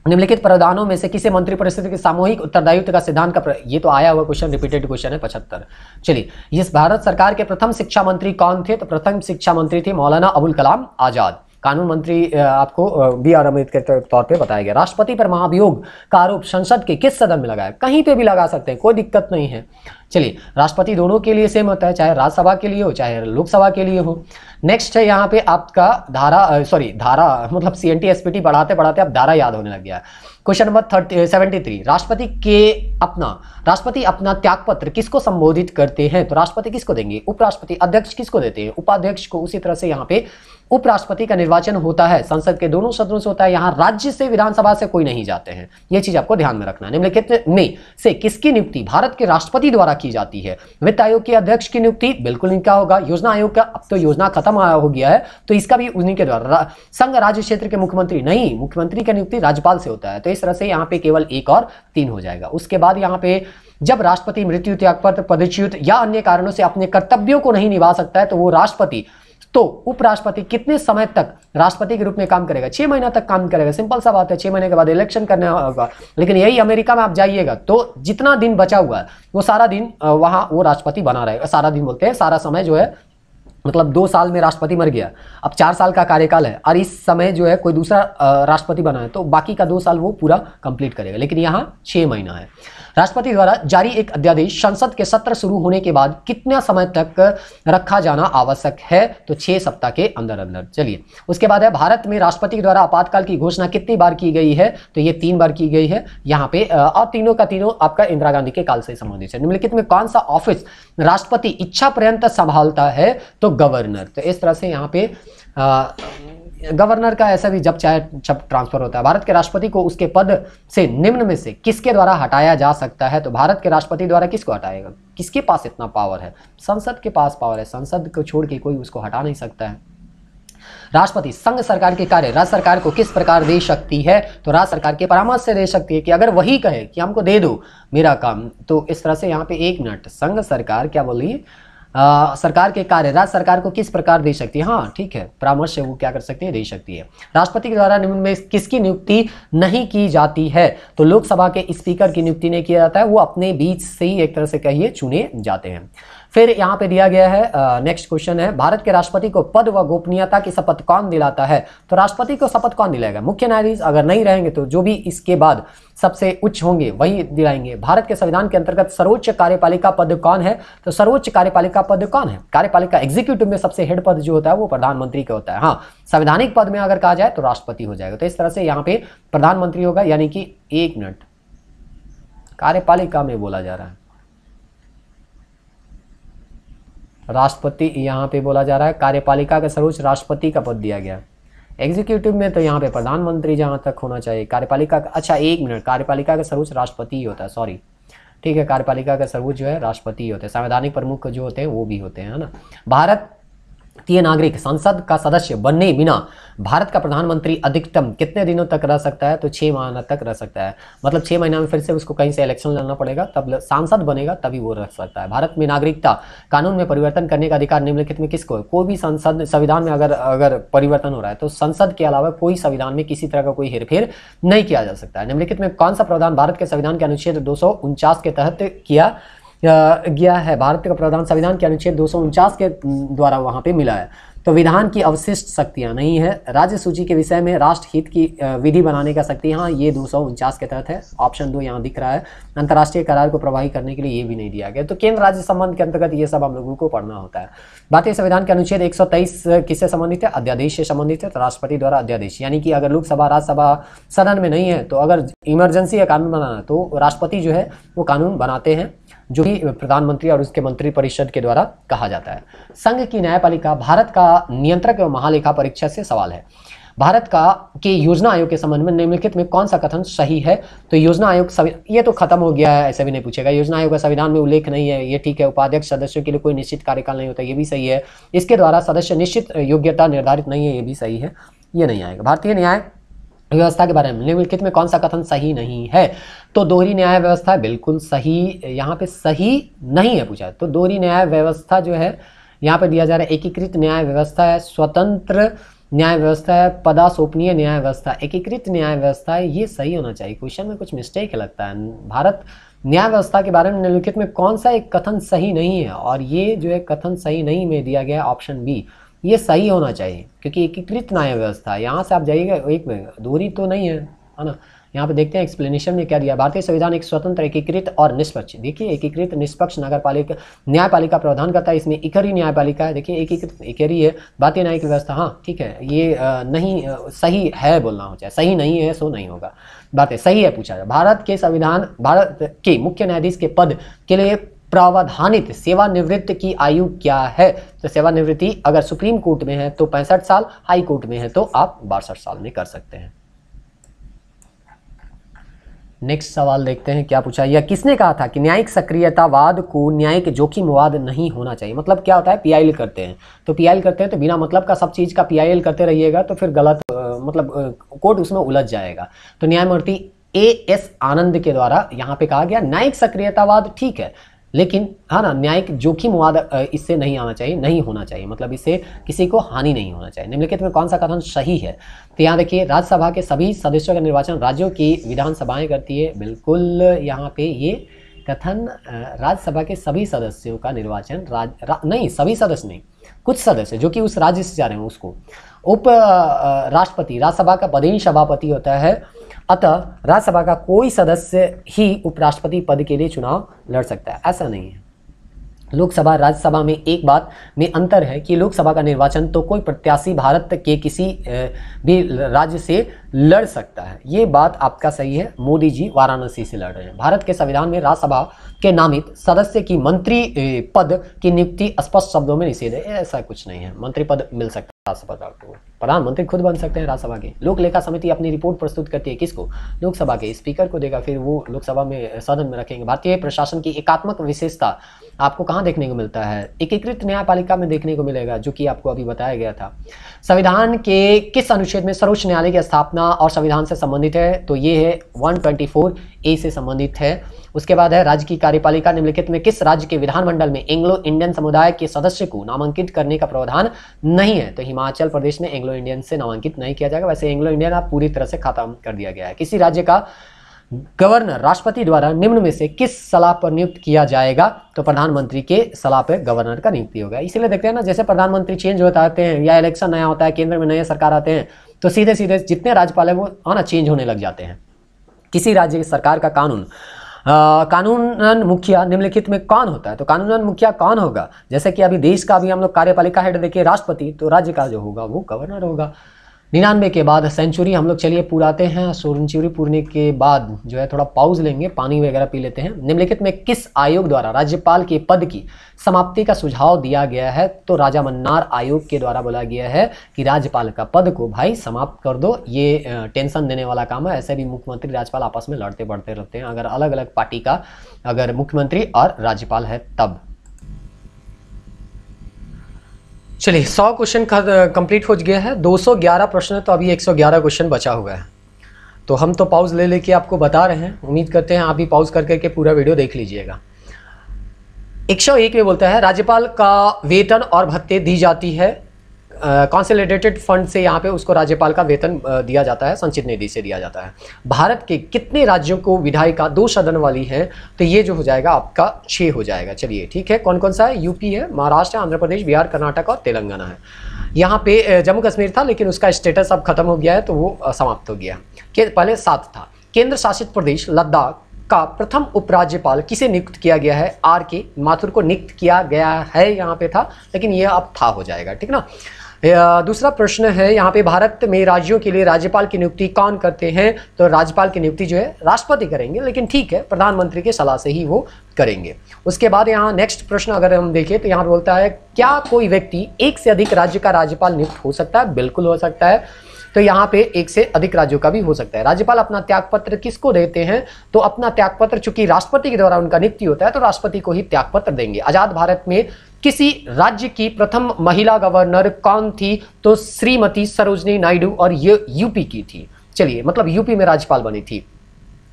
निम्नलिखित प्रावधानों में से किसे मंत्री परिषद के सामूहिक उत्तरदायित्व का सिद्धांत का ये तो आया हुआ क्वेश्चन रिपीटेड क्वेश्चन है पचहत्तर चलिए इस भारत सरकार के प्रथम शिक्षा मंत्री कौन थे तो प्रथम शिक्षा मंत्री थे मौलाना अबुल कलाम आजाद कानून मंत्री आपको बी आर अम्बेडकर के तौर पे बताया गया राष्ट्रपति पर महाभियोग का आरोप संसद के किस सदन में लगाया कहीं पे भी लगा सकते हैं कोई दिक्कत नहीं है चलिए राष्ट्रपति दोनों के लिए सेम होता है चाहे राज्यसभा के लिए हो चाहे लोकसभा के लिए हो नेक्स्ट है यहाँ पे आपका धारा सॉरी धारा मतलब सी एन टी बढ़ाते आप धारा याद होने लग गया question number thirty seventy three राष्ट्रपति के अपना राष्ट्रपति अपना त्यागपत्र किसको संबोधित करते हैं तो राष्ट्रपति किसको देंगे उपराष्ट्रपति अध्यक्ष किसको देते हैं उपाध्यक्ष को उसी तरह से यहाँ पे उपराष्ट्रपति का निर्वाचन होता है संसद के दोनों सदनों से होता है यहाँ राज्य से विधानसभा से कोई नहीं जाते हैं ये चीज आपको ध्यान में रखना निम्नलिखित में से किसकी नियुक्ति भारत के राष्ट्रपति द्वारा की जाती है वित्त आयोग के अध्यक्ष की नियुक्ति बिल्कुल इनका होगा योजना आयोग का अब तो योजना खत्म हो गया है तो इसका भी उन्हीं के द्वारा संघ राज्य क्षेत्र के मुख्यमंत्री नहीं मुख्यमंत्री का नियुक्ति राज्यपाल से होता है तो इस तरह से यहाँ पे केवल एक और तीन हो जाएगा उसके बाद यहाँ पे जब राष्ट्रपति मृत्यु त्यागपत्र पदच्युत या अन्य कारणों से अपने कर्तव्यों को नहीं निभा सकता है तो वो राष्ट्रपति तो उपराष्ट्रपति कितने समय तक राष्ट्रपति के रूप में काम करेगा छह महीना तक काम करेगा सिंपल सा बात है छह महीने के बाद इलेक्शन करने होगा लेकिन यही अमेरिका में आप जाइएगा तो जितना दिन बचा हुआ है वो सारा दिन वहाँ वो राष्ट्रपति बना रहेगा सारा दिन बोलते हैं सारा समय जो है मतलब दो साल में राष्ट्रपति मर गया अब चार साल का कार्यकाल है और इस समय जो है कोई दूसरा राष्ट्रपति बना है तो बाकी का दो साल वो पूरा कंप्लीट करेगा लेकिन यहाँ छः महीना है राष्ट्रपति द्वारा जारी एक अध्यादेश संसद के सत्र शुरू होने के बाद कितना समय तक रखा जाना आवश्यक है तो छह सप्ताह के अंदर अंदर चलिए उसके बाद है भारत में राष्ट्रपति द्वारा आपातकाल की घोषणा कितनी बार की गई है तो ये तीन बार की गई है यहाँ पे और तीनों का तीनों आपका इंदिरा गांधी के काल से संबंधित है निम्नलिखित में कौन सा ऑफिस राष्ट्रपति इच्छा पर्यंत संभालता है तो गवर्नर तो इस तरह से यहाँ पे गवर्नर का ऐसा भी जब चाहे जब ट्रांसफर होता है भारत के राष्ट्रपति को उसके पद से निम्न में से किसके द्वारा हटाया जा सकता है तो भारत के राष्ट्रपति द्वारा किसको हटाएगा किसके पास इतना पावर है संसद के पास पावर है संसद को छोड़ के कोई उसको हटा नहीं सकता है राष्ट्रपति संघ सरकार के कार्य राज्य सरकार को किस प्रकार दे सकती है तो राज्य सरकार के परामर्श से दे सकती है कि अगर वही कहे कि हमको दे दो मेरा काम तो इस तरह से यहाँ पे एक मिनट संघ सरकार क्या बोलिए आ, सरकार के कार्य राज्य सरकार को किस प्रकार दे सकती है हाँ ठीक है परामर्श वो क्या कर सकती है दे सकती है राष्ट्रपति के द्वारा निम्न में किसकी नियुक्ति नहीं की जाती है तो लोकसभा के स्पीकर की नियुक्ति नहीं किया जाता है वो अपने बीच से ही एक तरह से कहिए चुने जाते हैं फिर यहाँ पे दिया गया है नेक्स्ट क्वेश्चन है भारत के राष्ट्रपति को पद व गोपनीयता की शपथ कौन दिलाता है तो राष्ट्रपति को शपथ कौन दिलाएगा मुख्य न्यायाधीश अगर नहीं रहेंगे तो जो भी इसके बाद सबसे उच्च होंगे वही दिलाएंगे भारत के संविधान के अंतर्गत सर्वोच्च कार्यपालिका पद कौन है तो सर्वोच्च कार्यपालिका पद कौन है कार्यपालिका एग्जीक्यूटिव में सबसे हेड पद जो होता है वो प्रधानमंत्री का होता है हाँ संवैधानिक पद में अगर कहा जाए तो राष्ट्रपति हो जाएगा तो इस तरह से यहाँ पे प्रधानमंत्री होगा यानी कि एक मिनट कार्यपालिका में बोला जा रहा है राष्ट्रपति यहाँ पे बोला जा रहा है कार्यपालिका का सर्वोच्च राष्ट्रपति का पद दिया गया एग्जीक्यूटिव में तो यहाँ पे प्रधानमंत्री जहाँ तक होना चाहिए कार्यपालिका का अच्छा एक मिनट कार्यपालिका का सर्वोच्च राष्ट्रपति ही होता है सॉरी ठीक है कार्यपालिका का सर्वोच्च जो है राष्ट्रपति ही होते हैं संवैधानिक प्रमुख जो होते हैं वो भी होते हैं है ना भारत भारतीय नागरिक संसद का सदस्य बनने बिना भारत का प्रधानमंत्री अधिकतम कितने दिनों तक रह सकता है तो छः महीना तक रह सकता है मतलब छः महीना में फिर से उसको कहीं से इलेक्शन लड़ना पड़ेगा तब सांसद बनेगा तभी वो रह सकता है भारत में नागरिकता कानून में परिवर्तन करने का अधिकार निम्नलिखित में किसको है कोई भी संसद संविधान में अगर अगर परिवर्तन हो रहा है तो संसद के अलावा कोई संविधान में किसी तरह का कोई हेरफेर नहीं किया जा सकता है निम्नलिखित में कौन सा प्रावधान भारत के संविधान के अनुच्छेद दो के तहत किया गया है भारत का प्रावधान संविधान के अनुच्छेद दो के द्वारा वहाँ पर मिला है तो विधान की अवशिष्ट शक्तियाँ नहीं है राज्य सूची के विषय में राष्ट्र हित की विधि बनाने का शक्ति यहाँ ये दो के तहत है ऑप्शन दो यहाँ दिख रहा है अंतर्राष्ट्रीय करार को प्रभावी करने के लिए ये भी नहीं दिया गया तो केंद्र राज्य संबंध के अंतर्गत ये सब हम लोगों को पढ़ना होता है भारतीय संविधान के अनुच्छेद एक किससे संबंधित है अध्यादेश से संबंधित है तो राष्ट्रपति द्वारा अध्यादेश यानी कि अगर लोकसभा राज्यसभा सदन में नहीं है तो अगर इमरजेंसी या कानून बनाना तो राष्ट्रपति जो है वो कानून बनाते हैं जो कि प्रधानमंत्री और उसके मंत्री परिषद के द्वारा कहा जाता है संघ की न्यायपालिका भारत का नियंत्रक एवं महालेखा परीक्षा से सवाल है भारत का के योजना आयोग के संबंध में निम्नलिखित में कौन सा कथन सही है तो योजना आयोग ये तो खत्म हो गया है ऐसे भी नहीं पूछेगा योजना आयोग का संविधान में उल्लेख नहीं है ये ठीक है उपाध्यक्ष सदस्यों के लिए कोई निश्चित कार्यकाल नहीं होता ये भी सही है इसके द्वारा सदस्य निश्चित योग्यता निर्धारित नहीं है ये भी सही है ये नहीं आएगा भारतीय न्याय व्यवस्था के बारे में निम्नलिखित में कौन सा कथन सही नहीं है तो दोहरी न्याय व्यवस्था बिल्कुल सही यहाँ पे सही नहीं है पूछा तो दोहरी न्याय व्यवस्था जो है यहाँ पे दिया जा रहा है एकीकृत न्याय व्यवस्था है स्वतंत्र न्याय व्यवस्था है पदासोपनीय न्याय व्यवस्था एकीकृत न्याय व्यवस्था है ये सही होना चाहिए क्वेश्चन में कुछ मिस्टेक लगता है भारत न्याय व्यवस्था के बारे में निम्नलिखित में कौन सा एक कथन सही नहीं है और ये जो है कथन सही नहीं में दिया गया ऑप्शन बी ये सही होना चाहिए क्योंकि एकीकृत न्याय व्यवस्था यहाँ से आप जाइएगा एक में दूरी तो नहीं है है ना यहाँ पे देखते हैं एक्सप्लेनेशन में क्या दिया भारतीय संविधान एक स्वतंत्र एकीकृत और निष्पक्ष देखिए एकीकृत निष्पक्ष नगर पालिका न्यायपालिका प्रावधान करता है इसमें इकरी न्यायपालिका है देखिए एकीकृत इकरी है भारतीय न्यायिक व्यवस्था हाँ ठीक है ये नहीं सही है बोलना हो चाहे सही नहीं है सो नहीं होगा बातें सही है पूछा जाए भारत के संविधान भारत के मुख्य न्यायाधीश के पद के लिए प्रावधानित सेवानिवृत्त की आयु क्या है तो सेवानिवृत्ति अगर सुप्रीम कोर्ट में है तो पैंसठ साल हाई कोर्ट में है तो आप बासठ साल में कर सकते हैं नेक्स्ट सवाल देखते हैं क्या पूछा या किसने कहा था कि न्यायिक सक्रियतावाद को न्यायिक जोखिमवाद नहीं होना चाहिए मतलब क्या होता है पीआईएल करते हैं तो पीआईएल करते हैं तो बिना मतलब का सब चीज़ का पीआईएल करते रहिएगा तो फिर गलत मतलब कोर्ट उसमें उलझ जाएगा तो न्यायमूर्ति ए एस आनंद के द्वारा यहाँ पे कहा गया न्यायिक सक्रियतावाद ठीक है लेकिन है हाँ ना न्यायिक जोखिम वाद इससे नहीं आना चाहिए नहीं होना चाहिए मतलब इससे किसी को हानि नहीं होना चाहिए निम्नलिखित में कौन सा कथन सही है तो यहाँ देखिए राज्यसभा के सभी सदस्यों का निर्वाचन राज्यों की विधानसभाएं करती है बिल्कुल यहाँ पे ये कथन राज्यसभा के सभी सदस्यों का निर्वाचन राज रा, नहीं सभी सदस्य नहीं कुछ सदस्य जो कि उस राज्य से जा रहे हैं उसको उप राष्ट्रपति राज्यसभा का पदेन सभापति होता है अतः राज्यसभा का कोई सदस्य ही उपराष्ट्रपति पद के लिए चुनाव लड़ सकता है ऐसा नहीं है लोकसभा राज्यसभा में एक बात में अंतर है कि लोकसभा का निर्वाचन तो कोई प्रत्याशी भारत के किसी भी राज्य से लड़ सकता है ये बात आपका सही है मोदी जी वाराणसी से लड़ रहे हैं भारत के संविधान में राज्यसभा के नामित सदस्य की मंत्री पद की नियुक्ति स्पष्ट शब्दों में निषेध है ऐसा कुछ नहीं है मंत्री पद मिल सकता राज्यसभा डॉक्टर प्रधानमंत्री खुद बन सकते हैं राज्यसभा के लोक लेखा समिति अपनी रिपोर्ट प्रस्तुत करती है किसको लोकसभा के स्पीकर को देगा फिर वो लोकसभा में सदन में रखेंगे भारतीय प्रशासन की एकात्मक विशेषता आपको कहाँ देखने को मिलता है एकीकृत न्यायपालिका में देखने को मिलेगा जो कि आपको अभी बताया गया था संविधान के किस अनुच्छेद में सर्वोच्च न्यायालय की स्थापना और संविधान से संबंधित है तो ये है 124 ए से संबंधित है उसके बाद है राज्य की कार्यपालिका निम्नलिखित में किस राज्य के विधानमंडल में एंग्लो इंडियन समुदाय के सदस्य को नामांकित करने का प्रावधान नहीं है तो हिमाचल प्रदेश में एंग्लो इंडियन से नामांकित नहीं किया जाएगा वैसे एंग्लो इंडियन आप पूरी तरह से खत्म कर दिया गया है किसी राज्य का गवर्नर राष्ट्रपति द्वारा निम्न में से किस सलाह पर नियुक्त किया जाएगा तो प्रधानमंत्री के सलाह पर गवर्नर का नियुक्ति होगा इसीलिए देखते हैं ना जैसे प्रधानमंत्री चेंज होता आते हैं या इलेक्शन नया होता है केंद्र में नए सरकार आते हैं तो सीधे सीधे जितने राज्यपाल है वो आना चेंज होने लग जाते हैं किसी राज्य की सरकार का कानून कानून कानूनन मुखिया निम्नलिखित में कौन होता है तो कानूनन मुखिया कौन होगा जैसे कि अभी देश का अभी हम लोग कार्यपालिका हेड देखिए राष्ट्रपति तो राज्य का जो होगा वो गवर्नर होगा निन्यानवे के बाद सेंचुरी हम लोग चलिए पूराते हैं सेंचुरी पूरने के बाद जो है थोड़ा पाउज लेंगे पानी वगैरह पी लेते हैं निम्नलिखित में किस आयोग द्वारा राज्यपाल के पद की समाप्ति का सुझाव दिया गया है तो राजा मन्नार आयोग के द्वारा बोला गया है कि राज्यपाल का पद को भाई समाप्त कर दो ये टेंशन देने वाला काम है ऐसे भी मुख्यमंत्री राज्यपाल आपस में लड़ते बढ़ते रहते हैं अगर अलग अलग पार्टी का अगर मुख्यमंत्री और राज्यपाल है तब चलिए सौ क्वेश्चन कंप्लीट हो गया है 211 प्रश्न है तो अभी 111 क्वेश्चन बचा हुआ है तो हम तो पाउज ले लेके आपको बता रहे हैं उम्मीद करते हैं आप भी पाउज कर करके पूरा वीडियो देख लीजिएगा 101 में बोलता है राज्यपाल का वेतन और भत्ते दी जाती है कॉन्सिलेटेड फंड से यहाँ पे उसको राज्यपाल का वेतन दिया जाता है संचित निधि से दिया जाता है भारत के कितने राज्यों को विधायिका दो सदन वाली है तो ये जो हो जाएगा आपका छः हो जाएगा चलिए ठीक है कौन कौन सा है यूपी है महाराष्ट्र आंध्र प्रदेश बिहार कर्नाटक और तेलंगाना है यहाँ पे जम्मू कश्मीर था लेकिन उसका स्टेटस अब खत्म हो गया है तो वो समाप्त हो गया के पहले सात था केंद्र शासित प्रदेश लद्दाख का प्रथम उपराज्यपाल किसे नियुक्त किया गया है आर के माथुर को नियुक्त किया गया है यहाँ पे था लेकिन यह अब था हो जाएगा ठीक ना दूसरा प्रश्न है यहाँ पे भारत में राज्यों के लिए राज्यपाल की नियुक्ति कौन करते हैं तो राज्यपाल की नियुक्ति जो है राष्ट्रपति करेंगे लेकिन ठीक है प्रधानमंत्री के सलाह से ही वो करेंगे उसके बाद यहाँ नेक्स्ट प्रश्न अगर हम देखें तो यहाँ बोलता है क्या कोई व्यक्ति एक से अधिक राज्य का राज्यपाल नियुक्त हो सकता है बिल्कुल हो सकता है तो यहाँ पे एक से अधिक राज्यों का भी हो सकता है राज्यपाल अपना त्यागपत्र किसको देते हैं तो अपना त्यागपत्र चूंकि राष्ट्रपति के द्वारा उनका नियुक्ति होता है तो राष्ट्रपति को ही त्यागपत्र देंगे आजाद भारत में किसी राज्य की प्रथम महिला गवर्नर कौन थी तो श्रीमती सरोजनी नायडू और ये यूपी की थी चलिए मतलब यूपी में राज्यपाल बनी थी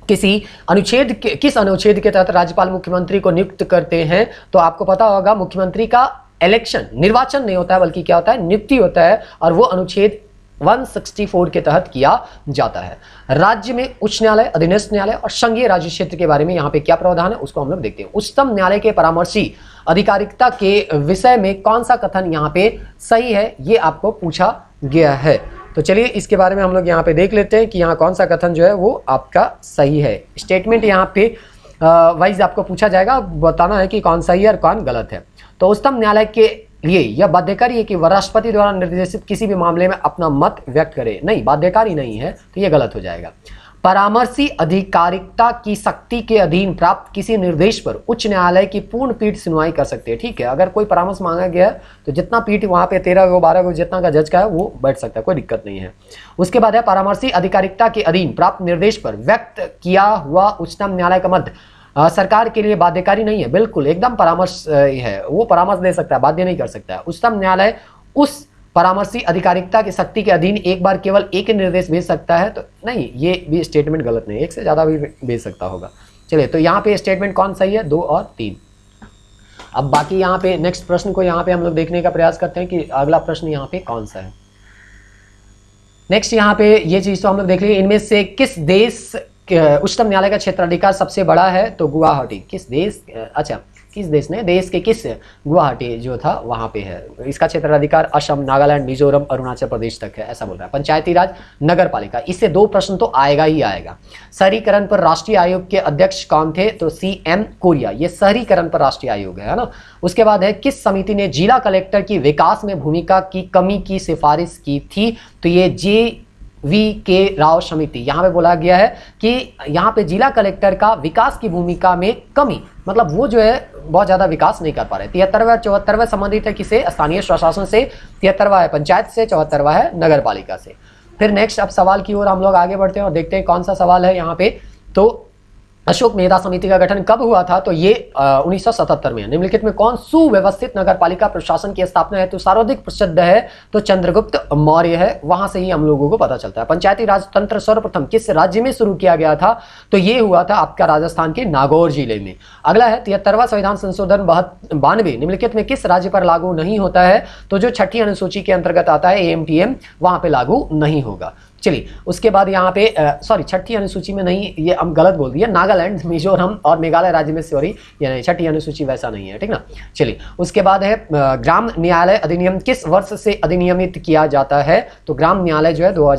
किसी अनुच्छेद के किस अनुच्छेद के तहत राज्यपाल मुख्यमंत्री को नियुक्त करते हैं तो आपको पता होगा मुख्यमंत्री का इलेक्शन निर्वाचन नहीं होता है बल्कि क्या होता है नियुक्ति होता है और वो अनुच्छेद 164 के तहत किया जाता है राज्य में उच्च न्यायालय अधीनस्थ न्यायालय और संघीय राज्य क्षेत्र के बारे में यहां पे क्या प्रावधान है उसको हम लोग देखते हैं उच्चतम न्यायालय के परामर्शी अधिकारिकता के विषय में कौन सा कथन यहां पे सही है ये आपको पूछा गया है तो चलिए इसके बारे में हम लोग यहाँ पे देख लेते हैं कि यहाँ कौन सा कथन जो है वो आपका सही है स्टेटमेंट यहाँ पे वाइज आपको पूछा जाएगा बताना है कि कौन सही है और कौन गलत है तो उच्चतम न्यायालय के लिए यह बाध्यकारी है कि वह राष्ट्रपति द्वारा निर्देशित किसी भी मामले में अपना मत व्यक्त करे नहीं बाध्यकारी नहीं है तो यह गलत हो जाएगा परामर्शी अधिकारिकता की शक्ति के अधीन प्राप्त किसी निर्देश पर उच्च न्यायालय की पूर्ण पीठ सुनवाई कर सकते हैं ठीक है अगर कोई परामर्श मांगा गया है तो जितना पीठ वहां पे तेरह गो बारह गो जितना का जज का है वो बैठ सकता है कोई दिक्कत नहीं है उसके बाद है परामर्शी अधिकारिकता के अधीन प्राप्त निर्देश पर व्यक्त किया हुआ उच्चतम न्यायालय का मध्य आ, सरकार के लिए बाध्यकारी नहीं है बिल्कुल एकदम परामर्श है वो परामर्श दे सकता है बाध्य नहीं कर सकता है उच्चतम न्यायालय उस परामर्शी अधिकारिकता की शक्ति के अधीन एक बार केवल एक निर्देश भेज सकता है तो नहीं ये भी स्टेटमेंट गलत नहीं एक से ज़्यादा भी भेज सकता होगा चलिए तो यहाँ पे स्टेटमेंट कौन सही है दो और तीन अब बाकी यहाँ पे नेक्स्ट प्रश्न को यहाँ पे हम लोग देखने का प्रयास करते हैं कि अगला प्रश्न यहाँ पे कौन सा है नेक्स्ट यहाँ पे ये चीज़ तो हम लोग देख लेंगे इनमें से किस देश उच्चतम न्यायालय का क्षेत्राधिकार सबसे बड़ा है तो गुवाहाटी किस देश अच्छा किस देश ने देश के किस गुवाहाटी जो था वहाँ पे है इसका क्षेत्राधिकार असम नागालैंड मिजोरम अरुणाचल प्रदेश तक है ऐसा बोल रहा है पंचायती राज नगर पालिका इससे दो प्रश्न तो आएगा ही आएगा शहरीकरण पर राष्ट्रीय आयोग के अध्यक्ष कौन थे तो सी एम कोरिया ये शहरीकरण पर राष्ट्रीय आयोग है ना उसके बाद है किस समिति ने जिला कलेक्टर की विकास में भूमिका की कमी की सिफारिश की थी तो ये जे वी के राव समिति यहाँ पे बोला गया है कि यहाँ पे जिला कलेक्टर का विकास की भूमिका में कमी मतलब वो जो है बहुत ज़्यादा विकास नहीं कर पा रहे तिहत्तरवा चौहत्तरवा संबंधित है किसे स्थानीय स्वशासन से तिहत्तरवा है पंचायत से चौहत्तरवा है नगर पालिका से फिर नेक्स्ट अब सवाल की ओर हम लोग आगे बढ़ते हैं और देखते हैं कौन सा सवाल है यहाँ पे तो अशोक मेधा समिति का गठन कब हुआ था तो ये उन्नीस में निम्नलिखित में कौन सुव्यवस्थित नगर पालिका प्रशासन की स्थापना है तो सर्वाधिक प्रसिद्ध है तो चंद्रगुप्त मौर्य है वहां से ही हम लोगों को पता चलता है पंचायती राज तंत्र सर्वप्रथम किस राज्य में शुरू किया गया था तो ये हुआ था आपका राजस्थान के नागौर जिले में अगला है तिहत्तरवा संविधान संशोधन बानवे निम्नलिखित में किस राज्य पर लागू नहीं होता है तो जो छठी अनुसूची के अंतर्गत आता है ए एम वहां पर लागू नहीं होगा चलिए उसके बाद यहाँ पे सॉरी छठी अनुसूची में नहीं ये हम गलत बोल दिए नागालैंड मिजोरम और मेघालय राज्य में सॉरी ये नहीं छठी अनुसूची वैसा नहीं है ठीक ना चलिए उसके बाद है ग्राम न्यायालय अधिनियम किस वर्ष से अधिनियमित किया जाता है तो ग्राम न्यायालय जो है दो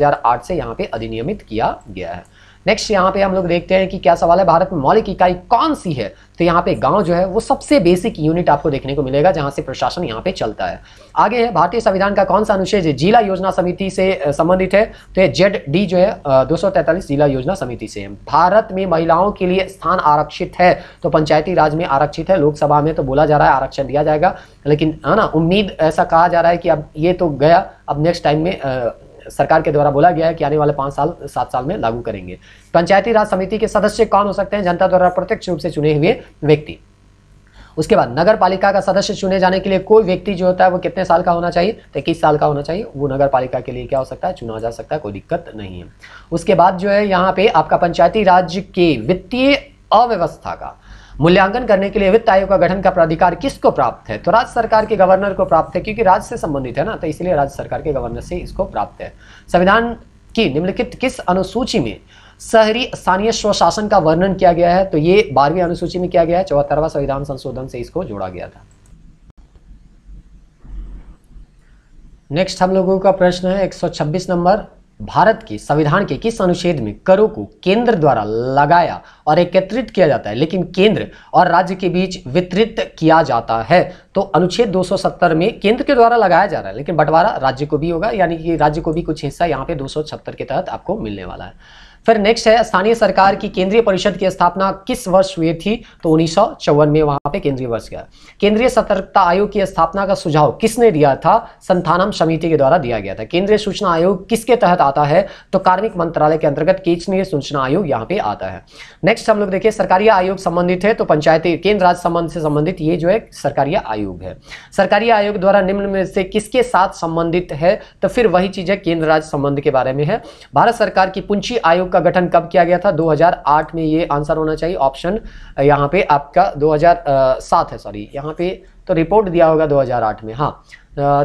से यहाँ पे अधिनियमित किया गया है नेक्स्ट यहाँ पे हम लोग देखते हैं कि क्या सवाल है भारत में मौलिक इकाई कौन सी है तो यहाँ पे गांव जो है वो सबसे बेसिक यूनिट आपको देखने को मिलेगा जहाँ से प्रशासन यहाँ पे चलता है आगे है भारतीय संविधान का कौन सा अनुच्छेद जिला योजना समिति से संबंधित है तो ये जेड डी जो है दो जिला योजना समिति से है भारत में महिलाओं के लिए स्थान आरक्षित है तो पंचायती राज में आरक्षित है लोकसभा में तो बोला जा रहा है आरक्षण दिया जाएगा लेकिन है ना उम्मीद ऐसा कहा जा रहा है कि अब ये तो गया अब नेक्स्ट टाइम में सरकार के द्वारा बोला गया है कि आने वाले पांच साल सात साल में लागू करेंगे पंचायती राज समिति के सदस्य कौन हो सकते हैं जनता द्वारा प्रत्यक्ष रूप से चुने हुए व्यक्ति उसके बाद नगर पालिका का सदस्य चुने जाने के लिए कोई व्यक्ति जो होता है वो कितने साल का होना चाहिए तो इक्कीस साल का होना चाहिए वो नगर पालिका के लिए क्या हो सकता है चुना जा सकता है कोई दिक्कत नहीं है उसके बाद जो है यहाँ पे आपका पंचायती राज्य के वित्तीय अव्यवस्था का मूल्यांकन करने के लिए वित्त आयोग का गठन का प्राधिकार किसको प्राप्त है तो राज्य सरकार के गवर्नर को प्राप्त है क्योंकि राज्य से संबंधित है ना तो इसलिए राज्य सरकार के गवर्नर से इसको प्राप्त है संविधान की निम्नलिखित किस अनुसूची में शहरी स्थानीय स्वशासन का वर्णन किया गया है तो ये बारहवीं अनुसूची में किया गया है चौहत्तरवा संविधान संशोधन से इसको जोड़ा गया था नेक्स्ट हम लोगों का प्रश्न है 126 नंबर भारत के संविधान के किस अनुच्छेद में करों को केंद्र द्वारा लगाया और एकत्रित किया जाता है लेकिन केंद्र और राज्य के बीच वितरित किया जाता है तो अनुच्छेद 270 में केंद्र के द्वारा लगाया जा रहा है लेकिन बंटवारा राज्य को भी होगा यानी कि राज्य को भी कुछ हिस्सा यहाँ पे 270 के तहत आपको मिलने वाला है फिर नेक्स्ट है स्थानीय सरकार की केंद्रीय परिषद की स्थापना किस वर्ष हुई थी तो उन्नीस में वहां पे केंद्रीय वर्ष गया केंद्रीय सतर्कता आयोग की स्थापना का सुझाव किसने दिया था संथानम समिति के द्वारा दिया गया था केंद्रीय सूचना आयोग किसके तहत आता है तो कार्मिक मंत्रालय के अंतर्गत केंद्रीय सूचना आयोग यहाँ पे आता है नेक्स्ट हम लोग देखिए सरकारी आयोग संबंधित है तो पंचायती केंद्र राज्य संबंध से संबंधित ये जो है सरकारी आयोग है सरकारी आयोग द्वारा निम्न में से किसके साथ संबंधित है तो फिर वही चीज है केंद्र राज्य संबंध के बारे में है भारत सरकार की पूंजी आयोग का गठन कब किया गया था 2008 में ये आंसर होना चाहिए ऑप्शन यहाँ पे आपका 2007 है सॉरी यहाँ पे तो रिपोर्ट दिया होगा 2008 में हाँ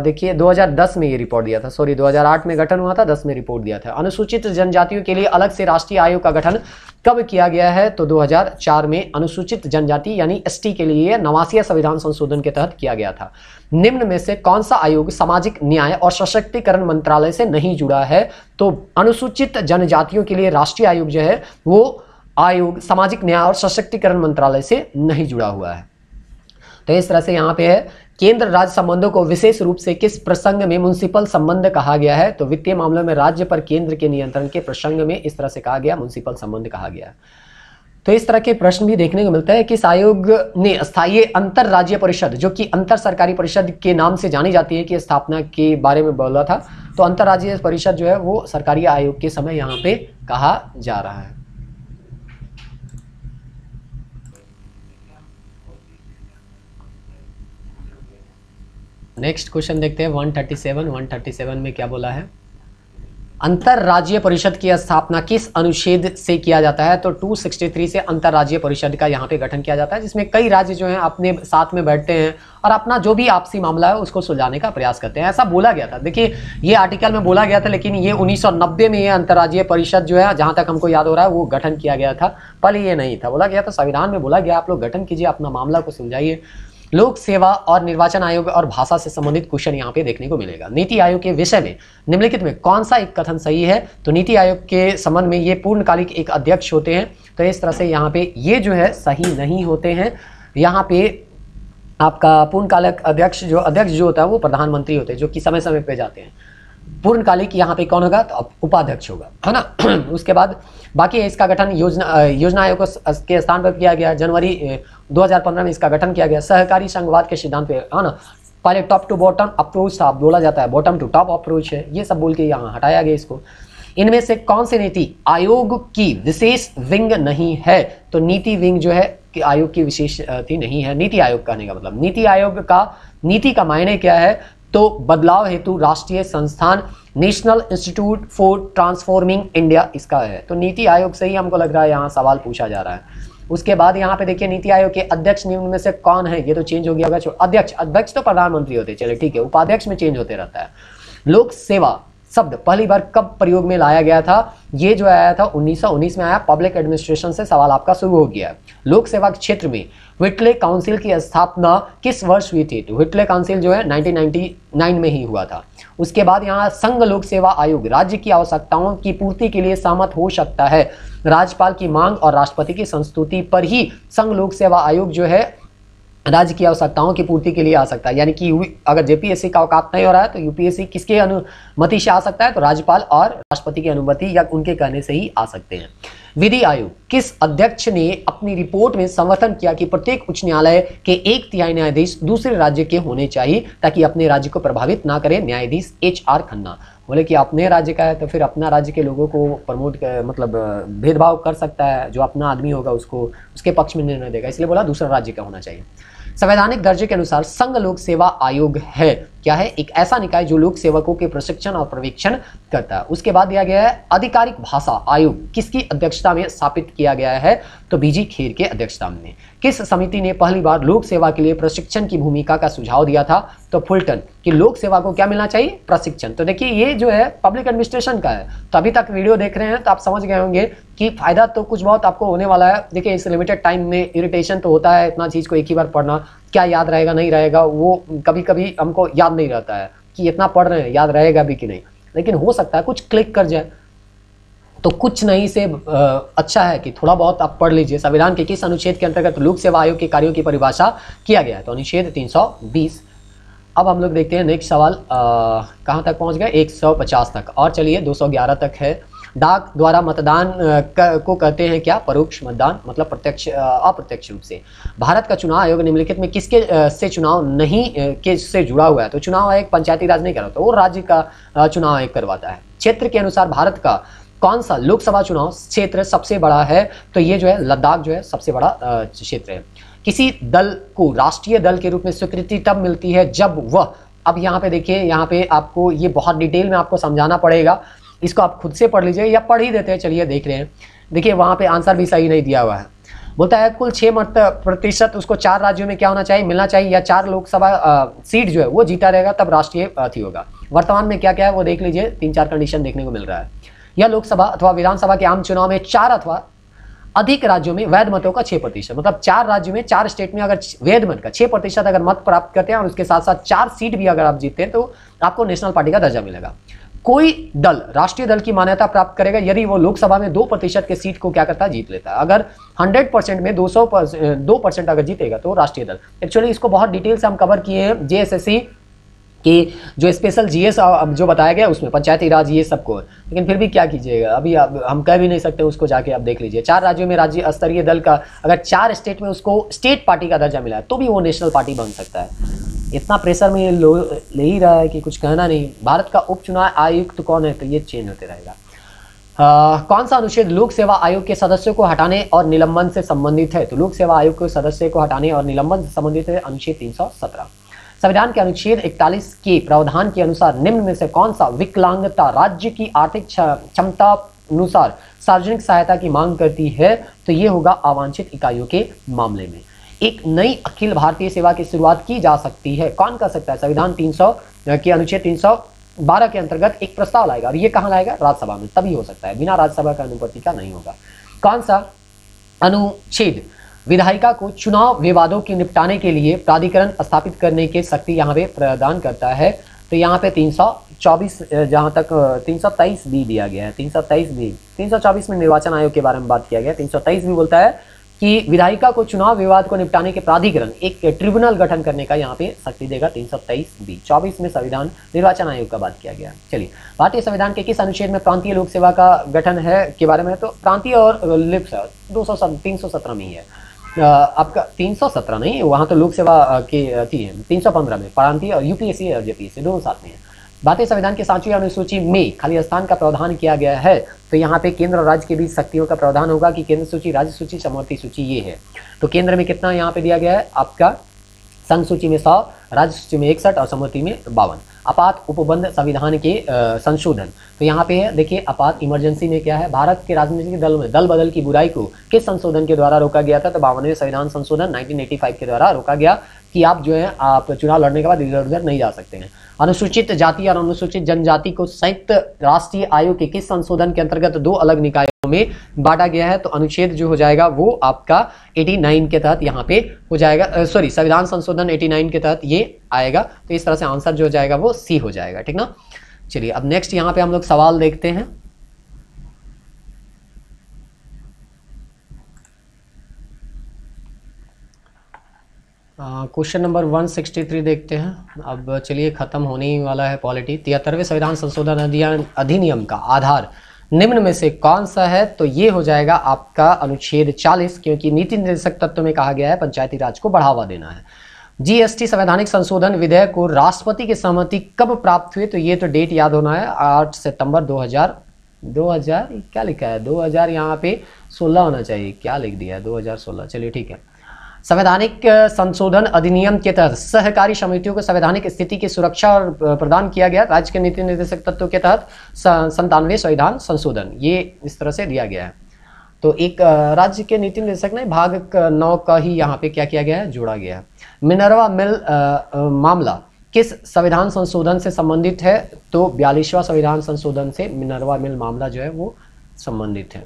देखिए 2010 में ये रिपोर्ट दिया था सॉरी 2008 में गठन हुआ था 10 में रिपोर्ट दिया था अनुसूचित जनजातियों के लिए अलग से राष्ट्रीय आयोग का गठन कब किया गया है तो 2004 में अनुसूचित जनजाति यानी एसटी के लिए नवासी संविधान संशोधन के तहत किया गया था निम्न में से कौन सा आयोग सामाजिक न्याय और सशक्तिकरण मंत्रालय से नहीं जुड़ा है तो अनुसूचित जनजातियों के लिए राष्ट्रीय आयोग जो है वो आयोग सामाजिक न्याय और सशक्तिकरण मंत्रालय से नहीं जुड़ा हुआ है तो इस तरह से यहाँ पे है केंद्र राज्य संबंधों को विशेष रूप से किस प्रसंग में म्यूनिसिपल संबंध कहा गया है तो वित्तीय मामलों में राज्य पर केंद्र के नियंत्रण के प्रसंग में इस तरह से कहा गया म्यूनिसिपल संबंध कहा गया तो इस तरह के प्रश्न भी देखने को मिलता है कि आयोग ने स्थायी अंतर राज्य परिषद जो कि अंतर सरकारी परिषद के नाम से जानी जाती है कि स्थापना के बारे में बोला था तो अंतर राज्य परिषद जो है वो सरकारी आयोग के समय यहाँ पे कहा जा रहा है नेक्स्ट क्वेश्चन देखते हैं 137 137 में क्या बोला है अंतरराज्य परिषद की स्थापना किस अनुच्छेद से किया जाता है तो 263 से अंतरराज्य परिषद का यहाँ पे गठन किया जाता है जिसमें कई राज्य जो हैं अपने साथ में बैठते हैं और अपना जो भी आपसी मामला है उसको सुलझाने का प्रयास करते हैं ऐसा बोला गया था देखिए ये आर्टिकल में बोला गया था लेकिन ये उन्नीस में ये अंतर्राज्यीय परिषद जो है जहाँ तक हमको याद हो रहा है वो गठन किया गया था पहले ये नहीं था बोला गया था संविधान में बोला गया आप लोग गठन कीजिए अपना मामला को सुलझाइए लोक सेवा और निर्वाचन आयोग और भाषा से संबंधित क्वेश्चन यहाँ पे देखने को मिलेगा नीति आयोग के विषय में निम्नलिखित में कौन सा एक कथन सही है तो नीति आयोग के संबंध में ये पूर्णकालिक एक अध्यक्ष होते हैं तो इस तरह से यहाँ पे ये जो है सही नहीं होते हैं यहाँ पे आपका पूर्णकालिक अध्यक्ष जो अध्यक्ष जो होता है वो प्रधानमंत्री होते हैं जो कि समय समय पर जाते हैं पूर्णकालिक यहाँ पे कौन होगा तो उपाध्यक्ष होगा है ना उसके बाद बाकी इसका गठन योजना योजना आयोग के स्थान पर किया गया जनवरी 2015 में इसका गठन किया गया सहकारी संघवाद के सिद्धांत पे है हाँ ना पहले टॉप टू बॉटम अप्रोच था बोला जाता है बॉटम टू टॉप अप्रोच है ये सब बोल के यहाँ हटाया गया इसको इनमें से कौन सी नीति आयोग की विशेष विंग नहीं है तो नीति विंग जो है कि आयोग की विशेष थी नहीं है नीति आयोग कहने का मतलब नीति आयोग का नीति का मायने क्या है तो बदलाव हेतु राष्ट्रीय संस्थान national institute for transforming India इसका है तो नीति आयोग से ही हमको लग रहा है यहाँ सवाल पूछा जा रहा है उसके बाद यहाँ पे देखिए नीति आयोग के अध्यक्ष निम्न में से कौन है ये तो चेंज हो गया अध्यक्ष अध्यक्ष तो प्रधानमंत्री होते चले ठीक है उपाध्यक्ष में चेंज होते रहता है लोक सेवा शब्द पहली बार कब प्रयोग में लाया गया था ये जो आया था 1919 में आया पब्लिक एडमिनिस्ट्रेशन से सवाल आपका शुरू हो गया लोक सेवा क्षेत्र में विटले काउंसिल की स्थापना किस वर्ष हुई थी तो विटले काउंसिल जो है 1999 में ही हुआ था उसके बाद यहाँ संघ लोक सेवा आयोग राज्य की आवश्यकताओं की पूर्ति के लिए सहमत हो सकता है राज्यपाल की मांग और राष्ट्रपति की संस्तुति पर ही संघ लोक सेवा आयोग जो है राज्य की आवश्यकताओं की पूर्ति के लिए आ सकता है यानी कि अगर जेपीएससी का अवकात नहीं हो रहा है तो यूपीएससी किसके अनुमति से आ सकता है तो राज्यपाल और राष्ट्रपति की अनुमति या उनके कहने से ही आ सकते हैं विधि आयोग किस अध्यक्ष ने अपनी रिपोर्ट में समर्थन किया कि प्रत्येक उच्च न्यायालय के एक तिहाई न्यायाधीश दूसरे राज्य के होने चाहिए ताकि अपने राज्य को प्रभावित ना करें न्यायाधीश एच आर खन्ना बोले कि अपने राज्य का है तो फिर अपना राज्य के लोगों को प्रमोट मतलब भेदभाव कर सकता है जो अपना आदमी होगा उसको उसके पक्ष में निर्णय देगा इसलिए बोला दूसरा राज्य का होना चाहिए संवैधानिक दर्जे के अनुसार संघ लोक सेवा आयोग है क्या है एक ऐसा निकाय जो लोक सेवकों के प्रशिक्षण और प्रवेक्षण करता है उसके बाद दिया गया है आधिकारिक भाषा आयोग किसकी अध्यक्षता में स्थापित किया गया है तो बीजी खेर के अध्यक्षता में किस समिति ने पहली बार लोक सेवा के लिए प्रशिक्षण की भूमिका का सुझाव दिया था तो फुलटन कि लोक सेवा को क्या मिलना चाहिए प्रशिक्षण तो देखिए ये जो है पब्लिक एडमिनिस्ट्रेशन का है तो अभी तक वीडियो देख रहे हैं तो आप समझ गए होंगे कि फायदा तो कुछ बहुत आपको होने वाला है देखिए इस लिमिटेड टाइम में इरिटेशन तो होता है इतना चीज़ को एक ही बार पढ़ना क्या याद रहेगा नहीं रहेगा वो कभी कभी हमको याद नहीं रहता है कि इतना पढ़ रहे हैं याद रहेगा भी कि नहीं लेकिन हो सकता है कुछ क्लिक कर जाए तो कुछ नहीं से अच्छा है कि थोड़ा बहुत आप पढ़ लीजिए संविधान के किस अनुच्छेद के अंतर्गत लोक सेवा आयोग के कार्यों की परिभाषा किया गया है तो अनुच्छेद 320 अब हम लोग देखते हैं नेक्स्ट सवाल कहाँ तक पहुँच गए 150 तक और चलिए 211 तक है डाक द्वारा मतदान को कहते हैं क्या परोक्ष मतदान मतलब प्रत्यक्ष अप्रत्यक्ष रूप से भारत का चुनाव आयोग निम्नलिखित में किसके से चुनाव नहीं के से जुड़ा हुआ है तो चुनाव आयोग पंचायती राज नहीं करवाता तो वो राज्य का चुनाव आयोग करवाता है क्षेत्र के अनुसार भारत का कौन सा लोकसभा चुनाव क्षेत्र सबसे बड़ा है तो ये जो है लद्दाख जो है सबसे बड़ा क्षेत्र है किसी दल को राष्ट्रीय दल के रूप में स्वीकृति तब मिलती है जब वह अब यहाँ पे देखिए यहाँ पे आपको ये बहुत डिटेल में आपको समझाना पड़ेगा इसको आप खुद से पढ़ लीजिए या पढ़ ही देते हैं चलिए देख रहे हैं देखिए वहाँ पे आंसर भी सही नहीं दिया हुआ है बोलता है कुल छः मत प्रतिशत उसको चार राज्यों में क्या होना चाहिए मिलना चाहिए या चार लोकसभा सीट जो है वो जीता रहेगा तब राष्ट्रीय अथी होगा वर्तमान में क्या क्या है वो देख लीजिए तीन चार कंडीशन देखने को मिल रहा है या लोकसभा अथवा विधानसभा के आम चुनाव में चार अथवा अधिक राज्यों में वैध मतों का छह प्रतिशत मतलब चार राज्यों में चार स्टेट में अगर वैध मत का छह प्रतिशत अगर मत प्राप्त करते हैं और उसके साथ साथ चार सीट भी अगर आप जीतते हैं तो आपको नेशनल पार्टी का दर्जा मिलेगा कोई दल राष्ट्रीय दल की मान्यता प्राप्त करेगा यदि वो लोकसभा में दो प्रतिशत के सीट को क्या करता है जीत लेता है अगर 100 परसेंट में 200 सौ दो परसेंट अगर जीतेगा तो राष्ट्रीय दल एक्चुअली इसको बहुत डिटेल से हम कवर किए हैं जेएसएससी कि जो स्पेशल जीएस जो बताया गया उसमें पंचायती राज ये सबको लेकिन फिर भी क्या कीजिएगा अभी आप हम कह भी नहीं सकते उसको जाके आप देख लीजिए चार राज्यों में राज्य स्तरीय दल का अगर चार स्टेट में उसको स्टेट पार्टी का दर्जा मिला है तो भी वो नेशनल पार्टी बन सकता है इतना प्रेशर में लो ले ही रहा है कि कुछ कहना नहीं भारत का उपचुनाव आयुक्त कौन है तो ये चेंज होते रहेगा Uh, कौन सा अनुच्छेद लोक सेवा आयोग के सदस्यों को हटाने और निलंबन से संबंधित है तो लोक सेवा आयोग के सदस्य को हटाने और निलंबन से संबंधित है अनुच्छेद 317 संविधान के अनुच्छेद 41 के प्रावधान के अनुसार निम्न में से कौन सा विकलांगता राज्य की आर्थिक क्षमता अनुसार सार्वजनिक सहायता की मांग करती है तो ये होगा अवांछित इकाइयों के मामले में एक नई अखिल भारतीय सेवा की शुरुआत की जा सकती है कौन कर सकता है संविधान 300 के अनुच्छेद 312 के अंतर्गत एक प्रस्ताव लाएगा और ये कहां लाएगा राज्यसभा में तभी हो सकता है बिना राज्यसभा का अनुपति का नहीं होगा कौन सा अनुच्छेद विधायिका को चुनाव विवादों के निपटाने के लिए प्राधिकरण स्थापित करने की शक्ति यहाँ पे प्रदान करता है तो यहाँ पे 324 जहाँ तक 323 भी दिया गया है 323 भी 324 में निर्वाचन आयोग के बारे में बात किया गया 323 भी बोलता है कि विधायिका को चुनाव विवाद को निपटाने के प्राधिकरण एक ट्रिब्यूनल गठन करने का यहाँ पे शक्ति देगा तीन सौ तेईस बी चौबीस में संविधान निर्वाचन आयोग का बात किया गया चलिए भारतीय संविधान के किस अनुच्छेद में प्रांतीय लोक सेवा का गठन है के बारे में तो प्रांतीय और लिप्स दो सौ तीन सौ सत्रह में ही है आपका 317 नहीं वहाँ तो लोक सेवा की थी 315 में प्रांतीय और यूपीएससी और जेपीएससी दोनों साथ में है भारतीय संविधान के सांची अनुसूची में खाली स्थान का प्रावधान किया गया है तो यहाँ पे केंद्र और राज्य के बीच शक्तियों का प्रावधान होगा कि केंद्र सूची राज्य सूची समवर्ती सूची ये है तो केंद्र में कितना यहाँ पे दिया गया है आपका संघ सूची में सौ राज्य सूची में इकसठ और समृति में बावन आपात उपबंध संविधान के संशोधन तो यहाँ पे है देखिए आपात इमरजेंसी में क्या है भारत के राजनीतिक दल में दल बदल की बुराई को किस संशोधन के द्वारा रोका गया था तो बावनवे संविधान संशोधन 1985 के द्वारा रोका गया कि आप जो है आप चुनाव लड़ने के बाद इधर उधर नहीं जा सकते हैं अनुसूचित जाति और अनुसूचित जनजाति को संयुक्त राष्ट्रीय आयोग के किस संशोधन के अंतर्गत दो अलग निकायों में बांटा गया है तो अनुच्छेद जो हो जाएगा वो आपका 89 के तहत यहाँ पे हो जाएगा सॉरी संविधान संशोधन 89 के तहत ये आएगा तो इस तरह से आंसर जो हो जाएगा वो सी हो जाएगा ठीक ना चलिए अब नेक्स्ट यहाँ पे हम लोग सवाल देखते हैं क्वेश्चन नंबर 163 देखते हैं अब चलिए ख़त्म होने ही वाला है पॉलिटी तिहत्तरवें संविधान संशोधन अधिनियम का आधार निम्न में से कौन सा है तो ये हो जाएगा आपका अनुच्छेद 40 क्योंकि नीति निर्देशक तत्व में कहा गया है पंचायती राज को बढ़ावा देना है जीएसटी संवैधानिक संशोधन विधेयक को राष्ट्रपति की सहमति कब प्राप्त हुई तो ये तो डेट याद होना है आठ सितंबर 2000 2000 क्या लिखा है 2000 यहाँ पे 16 होना चाहिए क्या लिख दिया है 2016 चलिए ठीक है संवैधानिक संशोधन अधिनियम के तहत सहकारी समितियों को संवैधानिक स्थिति की सुरक्षा और प्रदान किया गया राज्य के नीति निर्देशक तत्व के तहत संतानवे संविधान संशोधन ये इस तरह से दिया गया है तो एक राज्य के नीति निर्देशक ने भाग नौ का ही यहाँ पे क्या किया गया है जोड़ा गया है मिनरवा मिल आ, आ, मामला किस संविधान संशोधन से संबंधित है तो बयालीसवां संविधान संशोधन से मिनरवा मिल मामला जो है वो संबंधित है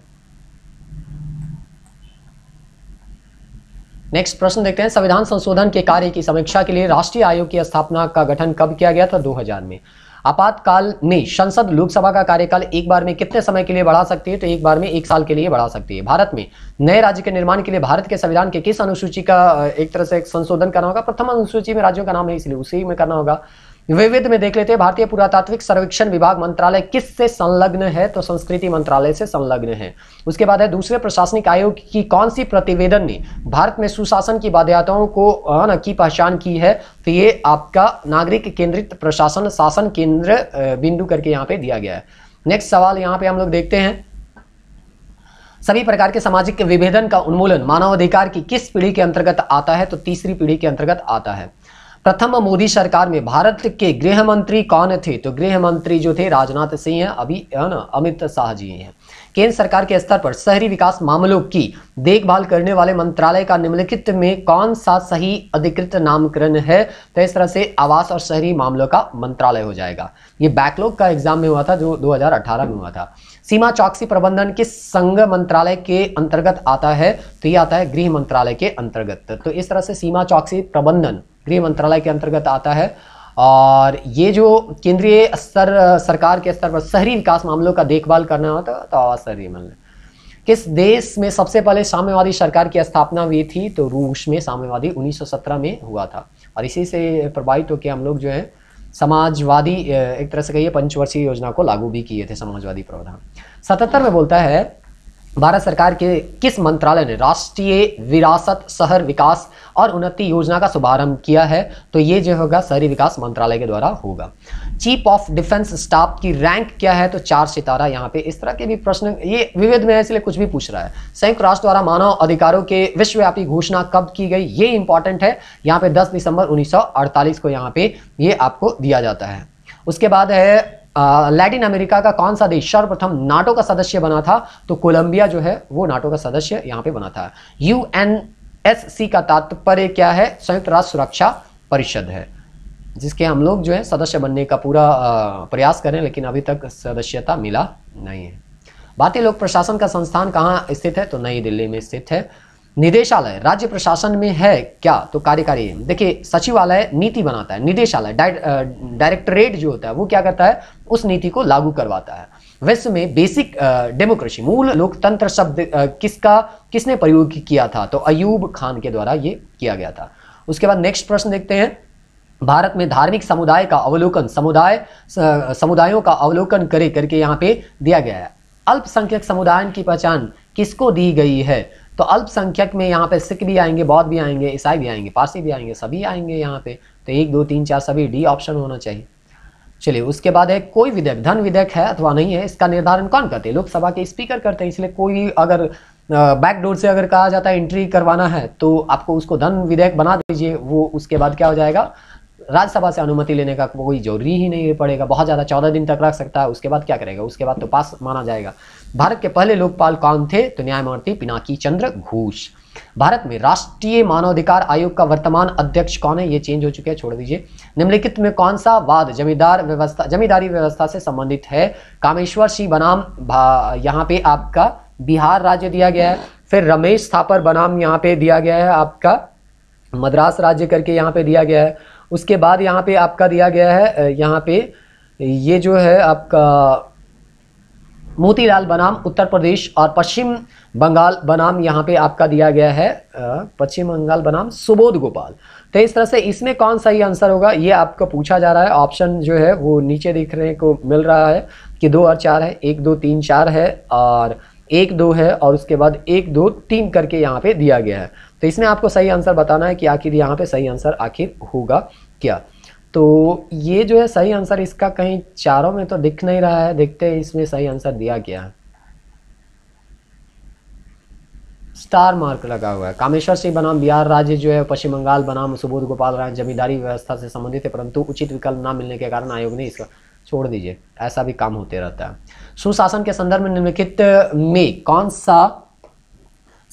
नेक्स्ट प्रश्न देखते हैं संविधान संशोधन के कार्य की समीक्षा के लिए राष्ट्रीय आयोग की स्थापना का गठन कब किया गया था 2000 में आपातकाल में संसद लोकसभा का कार्यकाल एक बार में कितने समय के लिए बढ़ा सकती है तो एक बार में एक साल के लिए बढ़ा सकती है भारत में नए राज्य के निर्माण के लिए भारत के संविधान के किस अनुसूची का एक तरह से संशोधन करना होगा प्रथम अनुसूची में राज्यों का नाम है इसलिए उसी में करना होगा विविध में देख लेते हैं भारतीय पुरातात्विक सर्वेक्षण विभाग मंत्रालय किस से संलग्न है तो संस्कृति मंत्रालय से संलग्न है उसके बाद है दूसरे प्रशासनिक आयोग की कौन सी प्रतिवेदन ने भारत में सुशासन की बाध्यताओं को ना की पहचान की है तो ये आपका नागरिक केंद्रित प्रशासन शासन केंद्र बिंदु करके यहाँ पे दिया गया है नेक्स्ट सवाल यहाँ पे हम लोग देखते हैं सभी प्रकार के सामाजिक विभेदन का उन्मूलन मानवाधिकार की किस पीढ़ी के अंतर्गत आता है तो तीसरी पीढ़ी के अंतर्गत आता है प्रथम मोदी सरकार में भारत के गृह मंत्री कौन थे तो गृह मंत्री जो थे राजनाथ सिंह हैं अभी ना अमित शाह जी हैं केंद्र सरकार के स्तर पर शहरी विकास मामलों की देखभाल करने वाले मंत्रालय का निम्नलिखित में कौन सा सही अधिकृत नामकरण है तो इस तरह से आवास और शहरी मामलों का मंत्रालय हो जाएगा ये बैकलॉग का एग्जाम में हुआ था जो 2018 में हुआ था सीमा चौकसी प्रबंधन के संघ मंत्रालय के अंतर्गत आता है तो ये आता है गृह मंत्रालय के अंतर्गत तो इस तरह से सीमा चौकसी प्रबंधन गृह मंत्रालय के अंतर्गत आता है और ये जो केंद्रीय स्तर सरकार के स्तर पर शहरी विकास मामलों का देखभाल करना होता है तो शहरी मामले किस देश में सबसे पहले साम्यवादी सरकार की स्थापना हुई थी तो रूस में साम्यवादी 1917 में हुआ था और इसी से प्रभावित होकर हम लोग जो है समाजवादी एक तरह से कहिए पंचवर्षीय योजना को लागू भी किए थे समाजवादी प्रावधान सतहत्तर में बोलता है भारत सरकार के किस मंत्रालय ने राष्ट्रीय विरासत शहर विकास और उन्नति योजना का शुभारंभ किया है तो ये जो होगा शहरी विकास मंत्रालय के द्वारा होगा चीफ ऑफ डिफेंस स्टाफ की रैंक क्या है तो चार सितारा यहाँ पे इस तरह के भी प्रश्न ये विविद में है इसलिए कुछ भी पूछ रहा है संयुक्त राष्ट्र द्वारा मानव अधिकारों के विश्वव्यापी घोषणा कब की गई ये इंपॉर्टेंट है यहाँ पे 10 दिसंबर 1948 को यहाँ पे ये आपको दिया जाता है उसके बाद है लैटिन अमेरिका का कौन सा देश सर्वप्रथम नाटो का सदस्य बना था तो कोलंबिया जो है वो नाटो का सदस्य यहाँ पे बना था यू एस का तात्पर्य क्या है संयुक्त राष्ट्र सुरक्षा परिषद है जिसके हम लोग जो है सदस्य बनने का पूरा प्रयास करें लेकिन अभी तक सदस्यता मिला नहीं है भारतीय लोक प्रशासन का संस्थान कहाँ स्थित है तो नई दिल्ली में स्थित है निदेशालय राज्य प्रशासन में है क्या तो कार्यकारी देखिए सचिवालय नीति बनाता है निदेशालय डायरेक्टरेट जो होता है वो क्या करता है उस नीति को लागू करवाता है विश्व में बेसिक डेमोक्रेसी मूल लोकतंत्र शब्द किसका किसने प्रयोग किया था तो अयूब खान के द्वारा ये किया गया था उसके बाद नेक्स्ट प्रश्न देखते हैं भारत में धार्मिक समुदाय का अवलोकन समुदाय समुदायों का अवलोकन करे करके यहाँ पे दिया गया है अल्पसंख्यक समुदाय की पहचान किसको दी गई है तो अल्पसंख्यक में यहाँ पे सिख भी आएंगे बौद्ध भी आएंगे ईसाई भी आएंगे पारसी भी आएंगे सभी आएंगे यहाँ पे तो एक दो तीन चार सभी डी ऑप्शन होना चाहिए चलिए उसके बाद है कोई विधेयक धन विधेयक है अथवा नहीं है इसका निर्धारण कौन करते हैं लोकसभा के स्पीकर करते हैं इसलिए कोई अगर बैकडोर से अगर कहा जाता है एंट्री करवाना है तो आपको उसको धन विधेयक बना दीजिए वो उसके बाद क्या हो जाएगा राज्यसभा से अनुमति लेने का कोई जरूरी ही नहीं पड़ेगा बहुत ज़्यादा चौदह दिन तक रख सकता है उसके बाद क्या करेगा उसके बाद तो पास माना जाएगा भारत के पहले लोकपाल कौन थे तो न्यायमूर्ति पिनाकी चंद्र घोष भारत में राष्ट्रीय मानवाधिकार आयोग का वर्तमान अध्यक्ष कौन है ये चेंज हो चुके हैं छोड़ दीजिए निम्नलिखित में कौन सा वाद जमींदार व्यवस्था जमींदारी व्यवस्था से संबंधित है कामेश्वर सिंह बनाम यहाँ पे आपका बिहार राज्य दिया गया है फिर रमेश थापर बनाम यहाँ पे दिया गया है आपका मद्रास राज्य करके यहाँ पे दिया गया है उसके बाद यहाँ पे आपका दिया गया है यहाँ पे ये जो है आपका मोतीलाल बनाम उत्तर प्रदेश और पश्चिम बंगाल बनाम यहाँ पे आपका दिया गया है पश्चिम बंगाल बनाम सुबोध गोपाल तो इस तरह से इसमें कौन सही आंसर होगा ये आपको पूछा जा रहा है ऑप्शन जो है वो नीचे देखने को मिल रहा है कि दो और चार है एक दो तीन चार है और एक दो है और उसके बाद एक दो तीन करके यहाँ पे दिया गया है तो इसमें आपको सही आंसर बताना है कि आखिर यहाँ पे सही आंसर आखिर होगा क्या तो ये जो है सही आंसर इसका कहीं चारों में तो दिख नहीं रहा है देखते हैं इसमें सही आंसर दिया गया है स्टार मार्क लगा हुआ है कामेश्वर सिंह बनाम बिहार राज्य जो है पश्चिम बंगाल बनाम सुबोध गोपाल राय जमींदारी व्यवस्था से संबंधित है परंतु उचित विकल्प न मिलने के कारण आयोग ने इसका छोड़ दीजिए ऐसा भी काम होते रहता है सुशासन के संदर्भ में निम्नलिखित में कौन सा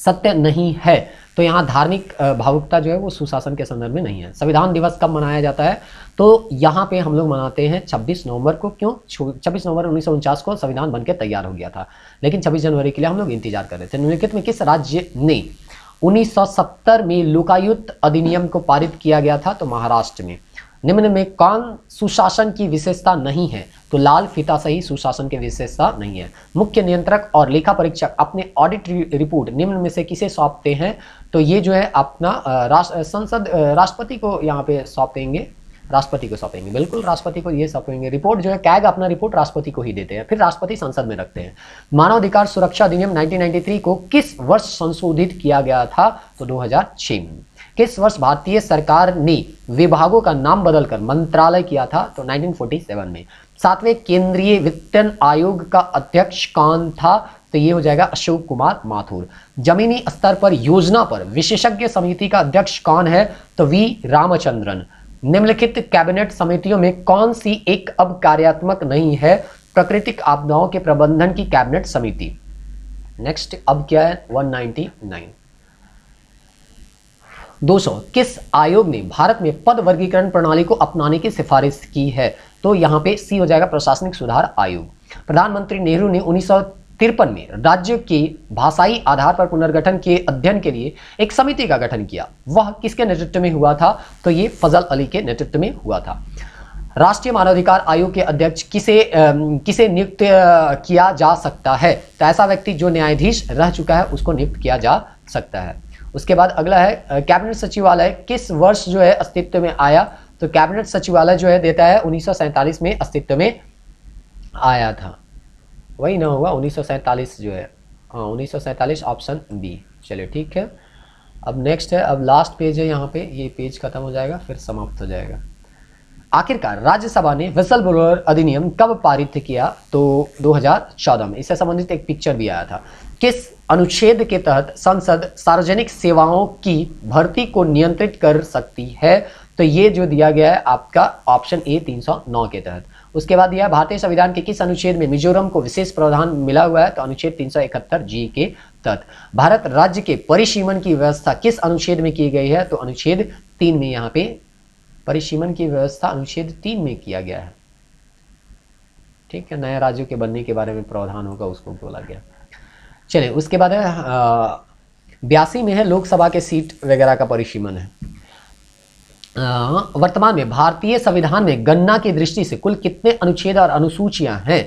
सत्य नहीं है तो यहाँ धार्मिक भावुकता जो है वो सुशासन के संदर्भ में नहीं है संविधान दिवस कब मनाया जाता है तो यहाँ पे हम लोग मनाते हैं 26 नवंबर को क्यों 26 नवंबर उन्नीस को संविधान बन के तैयार हो गया था लेकिन 26 जनवरी के लिए हम लोग इंतजार कर रहे थे निम्नलिखित में किस राज्य ने 1970 में लोकायुक्त अधिनियम को पारित किया गया था तो महाराष्ट्र में निम्न में कौन सुशासन की विशेषता नहीं है तो लाल फीता सही सुशासन की विशेषता नहीं है मुख्य नियंत्रक और लेखा परीक्षक अपने ऑडिट रिपोर्ट निम्न में से किसे सौंपते हैं तो ये जो है अपना संसद राष्ट्रपति को यहाँ पे सौंपेंगे राष्ट्रपति को सौंपेंगे बिल्कुल राष्ट्रपति को ये सौंपेंगे रिपोर्ट जो है कैग अपना रिपोर्ट राष्ट्रपति को ही देते हैं फिर राष्ट्रपति संसद में रखते हैं मानवाधिकार सुरक्षा अधिनियम 1993 को किस वर्ष संशोधित किया गया था तो 2006 में किस वर्ष भारतीय सरकार ने विभागों का नाम बदलकर मंत्रालय किया था तो 1947 में सातवें केंद्रीय वित्तन आयोग का अध्यक्ष कौन था तो ये हो जाएगा अशोक कुमार माथुर जमीनी स्तर पर योजना पर विशेषज्ञ समिति का अध्यक्ष कौन है तो वी रामचंद्रन निम्नलिखित कैबिनेट समितियों में कौन सी एक अब कार्यात्मक नहीं है प्राकृतिक आपदाओं के प्रबंधन की कैबिनेट समिति नेक्स्ट अब क्या है 199 दोस्तों किस आयोग ने भारत में पद वर्गीकरण प्रणाली को अपनाने की सिफारिश की है तो यहाँ पे सी हो जाएगा प्रशासनिक सुधार आयोग प्रधानमंत्री नेहरू ने उन्नीस तिरपन में राज्य के भाषाई आधार पर पुनर्गठन के अध्ययन के लिए एक समिति का गठन किया वह किसके नेतृत्व में हुआ था तो ये फजल अली के नेतृत्व में हुआ था राष्ट्रीय मानवाधिकार आयोग के अध्यक्ष किसे किसे नियुक्त किया जा सकता है तो ऐसा व्यक्ति जो न्यायाधीश रह चुका है उसको नियुक्त किया जा सकता है उसके बाद अगला है कैबिनेट सचिवालय किस वर्ष जो है अस्तित्व में आया तो कैबिनेट सचिवालय जो है देता है उन्नीस में अस्तित्व में आया था वही ना होगा उन्नीस जो है हाँ उन्नीस ऑप्शन बी चलिए ठीक है अब नेक्स्ट है अब लास्ट पेज है यहाँ पे ये पेज खत्म हो जाएगा फिर समाप्त हो जाएगा आखिरकार राज्यसभा ने विसल ब्लोअर अधिनियम कब पारित किया तो 2014 में इससे संबंधित एक पिक्चर भी आया था किस अनुच्छेद के तहत संसद सार्वजनिक सेवाओं की भर्ती को नियंत्रित कर सकती है तो ये जो दिया गया है आपका ऑप्शन ए 309 के तहत उसके बाद यह भारतीय संविधान के किस अनुच्छेद में मिजोरम को विशेष प्रावधान मिला हुआ है तो अनुच्छेद 371 जी के तहत भारत राज्य के परिसीमन की व्यवस्था किस अनुच्छेद में की गई है तो अनुच्छेद तीन में यहाँ पे परिसीमन की व्यवस्था अनुच्छेद तीन में किया गया है ठीक है नए राज्यों के बनने के बारे में प्रावधान होगा उसको बोला गया चलिए उसके बाद है बयासी में है लोकसभा के सीट वगैरह का परिसीमन है वर्तमान में भारतीय संविधान में गणना की दृष्टि से कुल कितने अनुच्छेद और अनुसूचियां हैं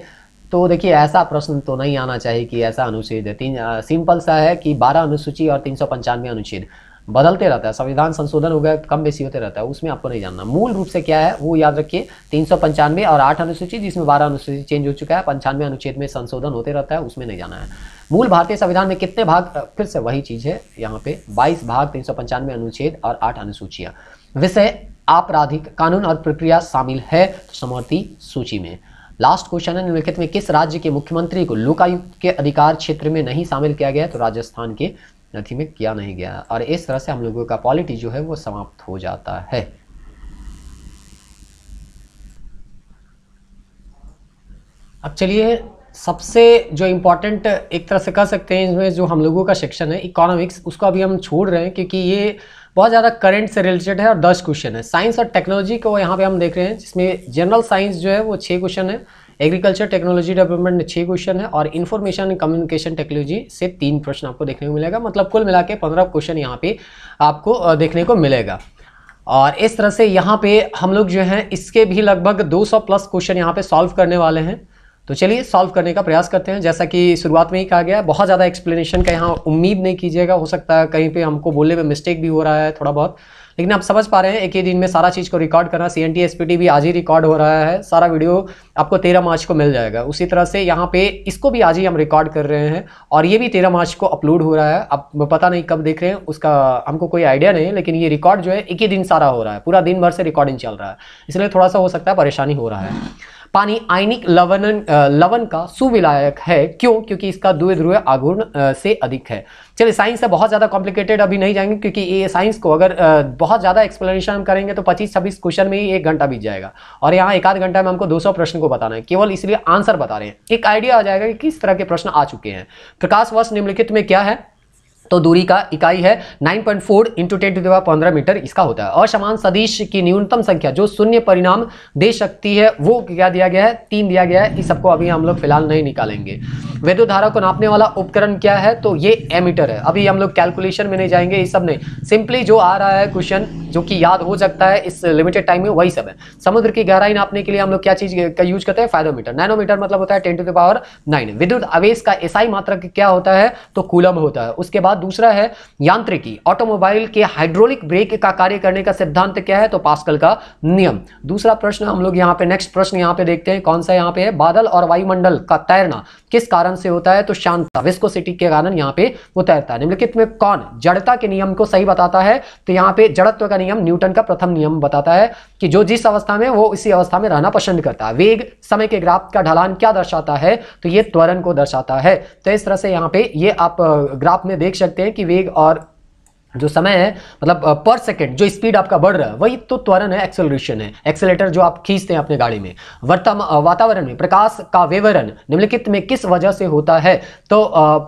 तो देखिए ऐसा प्रश्न तो नहीं आना चाहिए कि ऐसा अनुच्छेद है तीन सिंपल सा है कि 12 अनुसूची और तीन अनुच्छेद बदलते रहता है संविधान संशोधन हो गया कम बेसी होते रहता है उसमें आपको नहीं जानना मूल रूप से क्या है वो याद रखिए तीन और आठ अनुसूची जिसमें बारह अनुसूची चेंज हो चुका है पंचानवे अनुच्छेद में संशोधन होते रहता है उसमें नहीं जाना है मूल भारतीय संविधान में कितने भाग फिर से वही चीज़ है यहाँ पे 22 भाग तीन अनुच्छेद और आठ अनुसूचियाँ विषय आपराधिक कानून और प्रक्रिया शामिल है तो समवर्ती सूची में लास्ट क्वेश्चन है निम्नलिखित में किस राज्य के मुख्यमंत्री को लोकायुक्त के अधिकार क्षेत्र में नहीं शामिल किया गया है तो राजस्थान के नथी में किया नहीं गया और इस तरह से हम लोगों का पॉलिटी जो है वो समाप्त हो जाता है अब चलिए सबसे जो इम्पोर्टेंट एक तरह से कह सकते हैं इसमें जो हम लोगों का सेक्शन है इकोनॉमिक्स उसको अभी हम छोड़ रहे हैं क्योंकि ये बहुत ज़्यादा करंट से रिलेटेड है और दस क्वेश्चन है साइंस और टेक्नोलॉजी को यहाँ पे हम देख रहे हैं जिसमें जनरल साइंस जो है वो छः क्वेश्चन है एग्रीकल्चर टेक्नोलॉजी डेवलपमेंट में छः क्वेश्चन है और इन्फॉर्मेशन एंड कम्युनिकेशन टेक्नोलॉजी से तीन प्रश्न आपको देखने को मिलेगा मतलब कुल मिला के पंद्रह क्वेश्चन यहाँ पे आपको देखने को मिलेगा और इस तरह से यहाँ पे हम लोग जो है इसके भी लगभग 200 प्लस क्वेश्चन यहाँ पे सॉल्व करने वाले हैं तो चलिए सॉल्व करने का प्रयास करते हैं जैसा कि शुरुआत में ही कहा गया बहुत ज़्यादा एक्सप्लेनेशन का यहाँ उम्मीद नहीं कीजिएगा हो सकता है कहीं पे हमको बोलने में मिस्टेक भी हो रहा है थोड़ा बहुत लेकिन आप समझ पा रहे हैं एक ही दिन में सारा चीज़ को रिकॉर्ड करना सी एन भी आज ही रिकॉर्ड हो रहा है सारा वीडियो आपको तेरह मार्च को मिल जाएगा उसी तरह से यहाँ पे इसको भी आज ही हम रिकॉर्ड कर रहे हैं और ये भी तेरह मार्च को अपलोड हो रहा है आप पता नहीं कब देख रहे हैं उसका हमको कोई आइडिया नहीं है लेकिन ये रिकॉर्ड जो है एक ही दिन सारा हो रहा है पूरा दिन भर से रिकॉर्डिंग चल रहा है इसलिए थोड़ा सा हो सकता है परेशानी हो रहा है पानी आयनिक लवणन लवण का सुविलायक है क्यों क्योंकि इसका द्विध्रुव आघूर्ण से अधिक है चलिए साइंस से बहुत ज़्यादा कॉम्प्लिकेटेड अभी नहीं जाएंगे क्योंकि ये साइंस को अगर बहुत ज़्यादा एक्सप्लेनेशन हम करेंगे तो 25-26 क्वेश्चन में ही एक घंटा बीत जाएगा और यहाँ एक आध घंटा में हमको 200 प्रश्न को बताना है केवल इसलिए आंसर बता रहे हैं एक आइडिया आ जाएगा कि किस तरह के प्रश्न आ चुके हैं प्रकाश वर्ष निम्नलिखित में क्या है तो दूरी का इकाई है 9.4 point four into ten to metre इसका होता है असमान सदिश की न्यूनतम संख्या जो शून्य परिणाम दे सकती है वो क्या दिया गया है तीन दिया गया है इस सबको अभी हम लोग फिलहाल नहीं निकालेंगे विद्युत धारा को नापने वाला उपकरण क्या है तो ये एमीटर है अभी हम लोग कैलकुलेशन में नहीं जाएंगे इस सब नहीं सिंपली जो आ रहा है क्वेश्चन जो कि याद हो सकता है इस लिमिटेड टाइम में वही सब है समुद्र की गहराई नापने के लिए हम लोग क्या चीज का यूज करते हैं फाइडोमीटर नैनोमीटर मतलब होता है ten to the power nine विद्युत आवेश का एसआई मात्रक क्या होता है तो कूलम होता है उसके बाद बाद दूसरा है यांत्रिकी ऑटोमोबाइल के हाइड्रोलिक ब्रेक का कार्य करने का सिद्धांत क्या है तो पास्कल का नियम दूसरा प्रश्न हम लोग यहाँ पे नेक्स्ट प्रश्न यहाँ पे देखते हैं कौन सा यहाँ पे है बादल और वायुमंडल का तैरना किस कारण से होता है तो शांता विस्कोसिटी के कारण यहाँ पे वो तैरता है निम्नलिखित में कौन जड़ता के नियम को सही बताता है तो यहाँ पे जड़त्व का नियम न्यूटन का प्रथम नियम बताता है कि जो जिस अवस्था में वो इसी अवस्था में रहना पसंद करता है वेग समय के ग्राफ का ढलान क्या दर्शाता है तो ये त्वरण को दर्शाता है तो इस तरह से यहाँ पे ये आप ग्राफ में देख सकते सकते हैं कि वेग और जो समय है मतलब पर सेकेंड जो स्पीड आपका बढ़ रहा है वही तो त्वरण है एक्सेलरेशन है एक्सेलेटर जो आप खींचते हैं अपने गाड़ी में वर्तमान वातावरण में प्रकाश का विवरण निम्नलिखित में किस वजह से होता है तो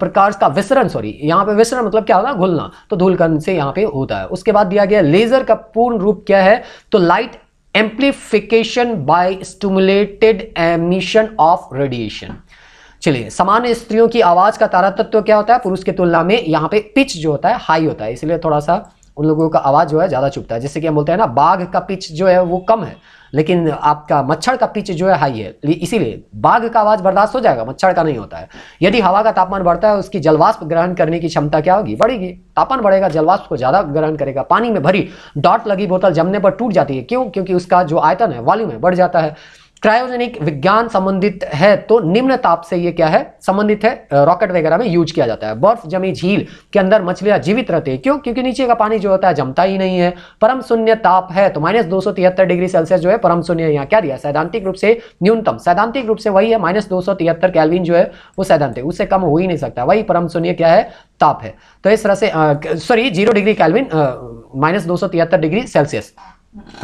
प्रकाश का विसरण सॉरी यहाँ पे विसरण मतलब क्या होगा घुलना तो धूलकण से यहाँ पे होता है उसके बाद दिया गया लेजर का पूर्ण रूप क्या है तो light amplification by stimulated emission of radiation चलिए सामान्य स्त्रियों की आवाज़ का तारा तत्व क्या होता है पुरुष की तुलना में यहाँ पे पिच जो होता है हाई होता है इसलिए थोड़ा सा उन लोगों का आवाज़ जो है ज़्यादा चुपता है जैसे कि हम बोलते हैं ना बाघ का पिच जो है वो कम है लेकिन आपका मच्छर का पिच जो है हाई है इसीलिए बाघ का आवाज़ बर्दाश्त हो जाएगा मच्छर का नहीं होता है यदि हवा का तापमान बढ़ता है उसकी जलवाष्प ग्रहण करने की क्षमता क्या होगी बढ़ेगी तापमान बढ़ेगा जलवाष्प को ज़्यादा ग्रहण करेगा पानी में भरी डॉट लगी बोतल जमने पर टूट जाती है क्यों क्योंकि उसका जो आयतन है वॉल्यूम है बढ़ जाता है क्रायोजेनिक विज्ञान संबंधित है तो निम्न ताप से ये क्या है संबंधित है रॉकेट वगैरह में यूज किया जाता है बर्फ जमी झील के अंदर मछलियां जीवित रहती है क्यों क्योंकि नीचे का पानी जो होता है जमता ही नहीं है परम शून्य ताप है तो माइनस दो डिग्री सेल्सियस जो है परम शून्य यहाँ क्या दिया सैद्धांतिक रूप से न्यूनतम सैद्धांतिक रूप से वही है माइनस दो कैलविन जो है वो सैद्धांतिक उससे कम हो ही नहीं सकता वही परम शून्य क्या है ताप है तो इस तरह से sorry zero degree kelvin minus दो डिग्री सेल्सियस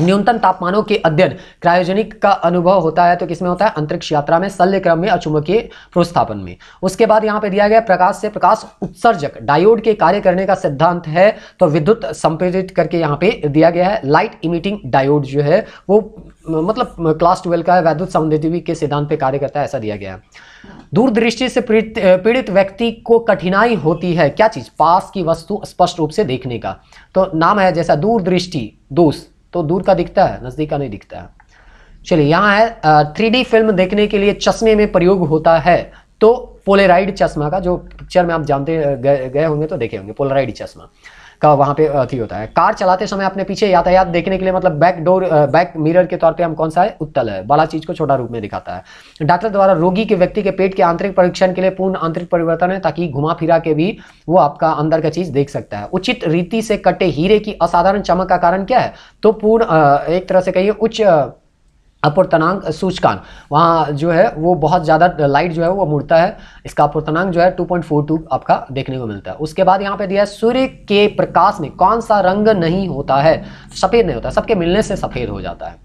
न्यूनतम तापमानों के अध्ययन क्रायोजेनिक का अनुभव होता है तो किसमें होता है अंतरिक्ष यात्रा में शल्य क्रम में के प्रोस्थापन में उसके बाद यहाँ पे दिया गया प्रकाश से प्रकाश उत्सर्जक डायोड के कार्य करने का सिद्धांत है तो विद्युत संप्रेरित करके यहाँ पे दिया गया है लाइट इमिटिंग डायोड जो है वो मतलब क्लास ट्वेल्व का वैद्युत सौंदी के सिद्धांत पे कार्य करता है ऐसा दिया गया है दूरदृष्टि से पीड़ित व्यक्ति को कठिनाई होती है क्या चीज़ पास की वस्तु स्पष्ट रूप से देखने का तो नाम है जैसा दूरदृष्टि दोष तो दूर का दिखता है नज़दीक का नहीं दिखता है चलिए यहाँ है थ्री फिल्म देखने के लिए चश्मे में प्रयोग होता है तो पोलेराइड चश्मा का जो पिक्चर में आप जानते गए गए होंगे तो देखे होंगे पोलेराइड चश्मा का वहां पे अथी होता है कार चलाते समय अपने पीछे यातायात देखने के लिए मतलब बैक डोर बैक मिरर के तौर पे हम कौन सा है उत्तल है बड़ा चीज को छोटा रूप में दिखाता है डॉक्टर द्वारा रोगी के व्यक्ति के पेट के आंतरिक परीक्षण के लिए पूर्ण आंतरिक परिवर्तन है ताकि घुमा फिरा के भी वो आपका अंदर का चीज देख सकता है उचित रीति से कटे हीरे की असाधारण चमक का कारण क्या है तो पूर्ण एक तरह से कहिए उच्च अपवर्तनांक सूचकांक वहाँ जो है वो बहुत ज़्यादा लाइट जो है वो मुड़ता है इसका अपवर्तनांक जो है 2.42 आपका देखने को मिलता है उसके बाद यहाँ पे दिया है सूर्य के प्रकाश में कौन सा रंग नहीं होता है सफ़ेद नहीं होता सबके मिलने से सफ़ेद हो जाता है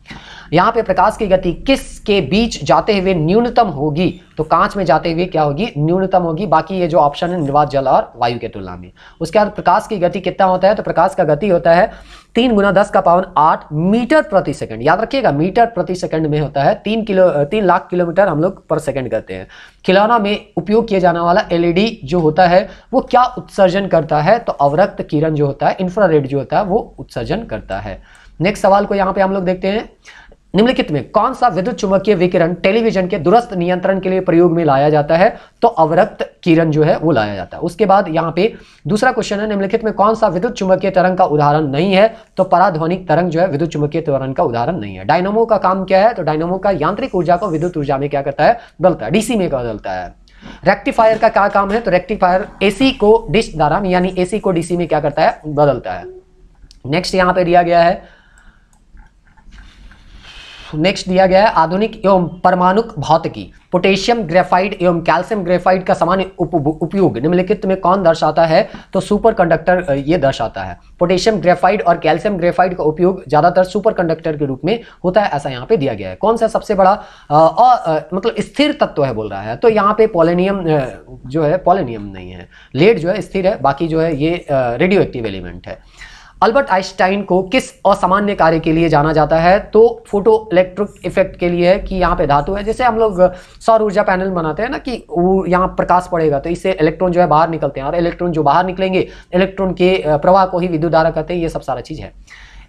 यहाँ पे प्रकाश की गति किस के बीच जाते हुए न्यूनतम होगी तो कांच में जाते हुए क्या होगी न्यूनतम होगी बाकी ये जो ऑप्शन है निर्वात जल और वायु के तुलना में उसके बाद प्रकाश की गति कितना होता है तो प्रकाश का गति होता है तीन गुना दस का पावन आठ मीटर प्रति सेकंड याद रखिएगा मीटर प्रति सेकंड में होता है तीन किलो तीन लाख किलोमीटर हम लोग पर सेकंड करते हैं खिलौना में उपयोग किया जाने वाला एलईडी e जो होता है वो क्या उत्सर्जन करता है तो अवरक्त किरण जो होता है इंफ्रारेड जो होता है वो उत्सर्जन करता है नेक्स्ट सवाल को यहाँ पे हम लोग देखते हैं निम्नलिखित में कौन सा विद्युत चुंबकीय विकिरण टेलीविजन के दुरस्त नियंत्रण के लिए प्रयोग में लाया जाता है तो अवरक्त किरण जो है वो लाया जाता है उसके बाद यहाँ पे दूसरा क्वेश्चन है निम्नलिखित में कौन सा विद्युत चुंबकीय तरंग का उदाहरण नहीं है तो पराध्वनिक तरंग जो है विद्युत चुंबकीय तरंग का उदाहरण नहीं है डायनोमो का काम क्या है तो डायनोमो का यांत्रिक ऊर्जा को विद्युत ऊर्जा में क्या करता है बदलता है डीसी में बदलता है रेक्टिफायर का क्या काम है तो रेक्टिफायर एसी को डिश द्वारा यानी एसी को डीसी में क्या करता है बदलता है नेक्स्ट यहां पे दिया गया है नेक्स्ट दिया गया है आधुनिक एवं परमाणु भौतिकी पोटेशियम ग्रेफाइड एवं कैल्शियम ग्रेफाइड का सामान्य उप, उपयोग निम्नलिखित में कौन दर्शाता है तो सुपर कंडक्टर ये दर्शाता है पोटेशियम ग्रेफाइड और कैल्शियम ग्रेफाइड का उपयोग ज़्यादातर सुपर कंडक्टर के रूप में होता है ऐसा यहाँ पे दिया गया है कौन सा सबसे बड़ा आ, आ, आ, मतलब स्थिर तत्व है बोल रहा है तो यहाँ पे पोलेनियम जो है पोलेनियम नहीं है लेड जो है स्थिर है बाकी जो है ये रेडियो एक्टिव एलिमेंट है अल्बर्ट आइंस्टाइन को किस असामान्य कार्य के लिए जाना जाता है तो फोटो इलेक्ट्रिक इफेक्ट के लिए है कि यहाँ पे धातु है जैसे हम लोग सौर ऊर्जा पैनल बनाते हैं ना कि वो यहाँ प्रकाश पड़ेगा तो इससे इलेक्ट्रॉन जो है बाहर निकलते हैं और इलेक्ट्रॉन जो बाहर निकलेंगे इलेक्ट्रॉन के प्रवाह को ही विद्युत धारा कहते हैं ये सब सारा चीज़ है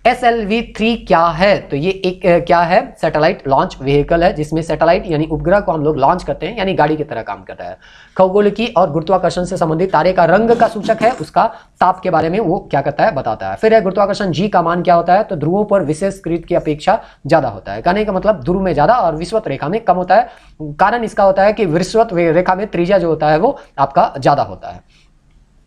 एस एल वी थ्री क्या है तो ये एक क्या है सैटेलाइट लॉन्च व्हीकल है जिसमें सैटेलाइट यानी उपग्रह को हम लोग लॉन्च करते हैं यानी गाड़ी की तरह काम करता है की और गुरुत्वाकर्षण से संबंधित तारे का रंग का सूचक है उसका ताप के बारे में वो क्या करता है बताता है फिर है गुरुत्वाकर्षण जी का मान क्या होता है तो ध्रुवों पर विशेष कृत की अपेक्षा ज्यादा होता है कहने का मतलब ध्रुव में ज्यादा और विश्वत रेखा में कम होता है कारण इसका होता है कि विश्वत रेखा में त्रिजा जो होता है वो आपका ज्यादा होता है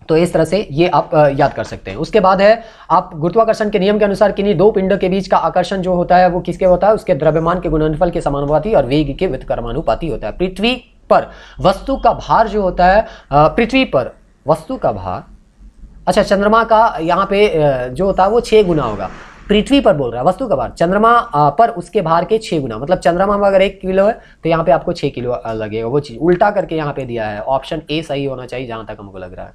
तो इस तरह से ये आप याद कर सकते हैं उसके बाद है आप गुरुत्वाकर्षण के नियम के अनुसार किन्हीं दो पिंडों के बीच का आकर्षण जो होता है वो किसके होता है उसके द्रव्यमान के गुणनफल के समानुपाती और वेग के कर्मानुपाति होता है पृथ्वी पर वस्तु का भार जो होता है पृथ्वी पर वस्तु का भार अच्छा चंद्रमा का यहाँ पे जो होता है वो छः गुना होगा पृथ्वी पर बोल रहा है वस्तु का भार चंद्रमा पर उसके भार के छः गुना मतलब चंद्रमा में अगर एक किलो है तो यहाँ पे आपको छः किलो लगेगा वो चीज़ उल्टा करके यहाँ पे दिया है ऑप्शन ए सही होना चाहिए जहाँ तक हमको लग रहा है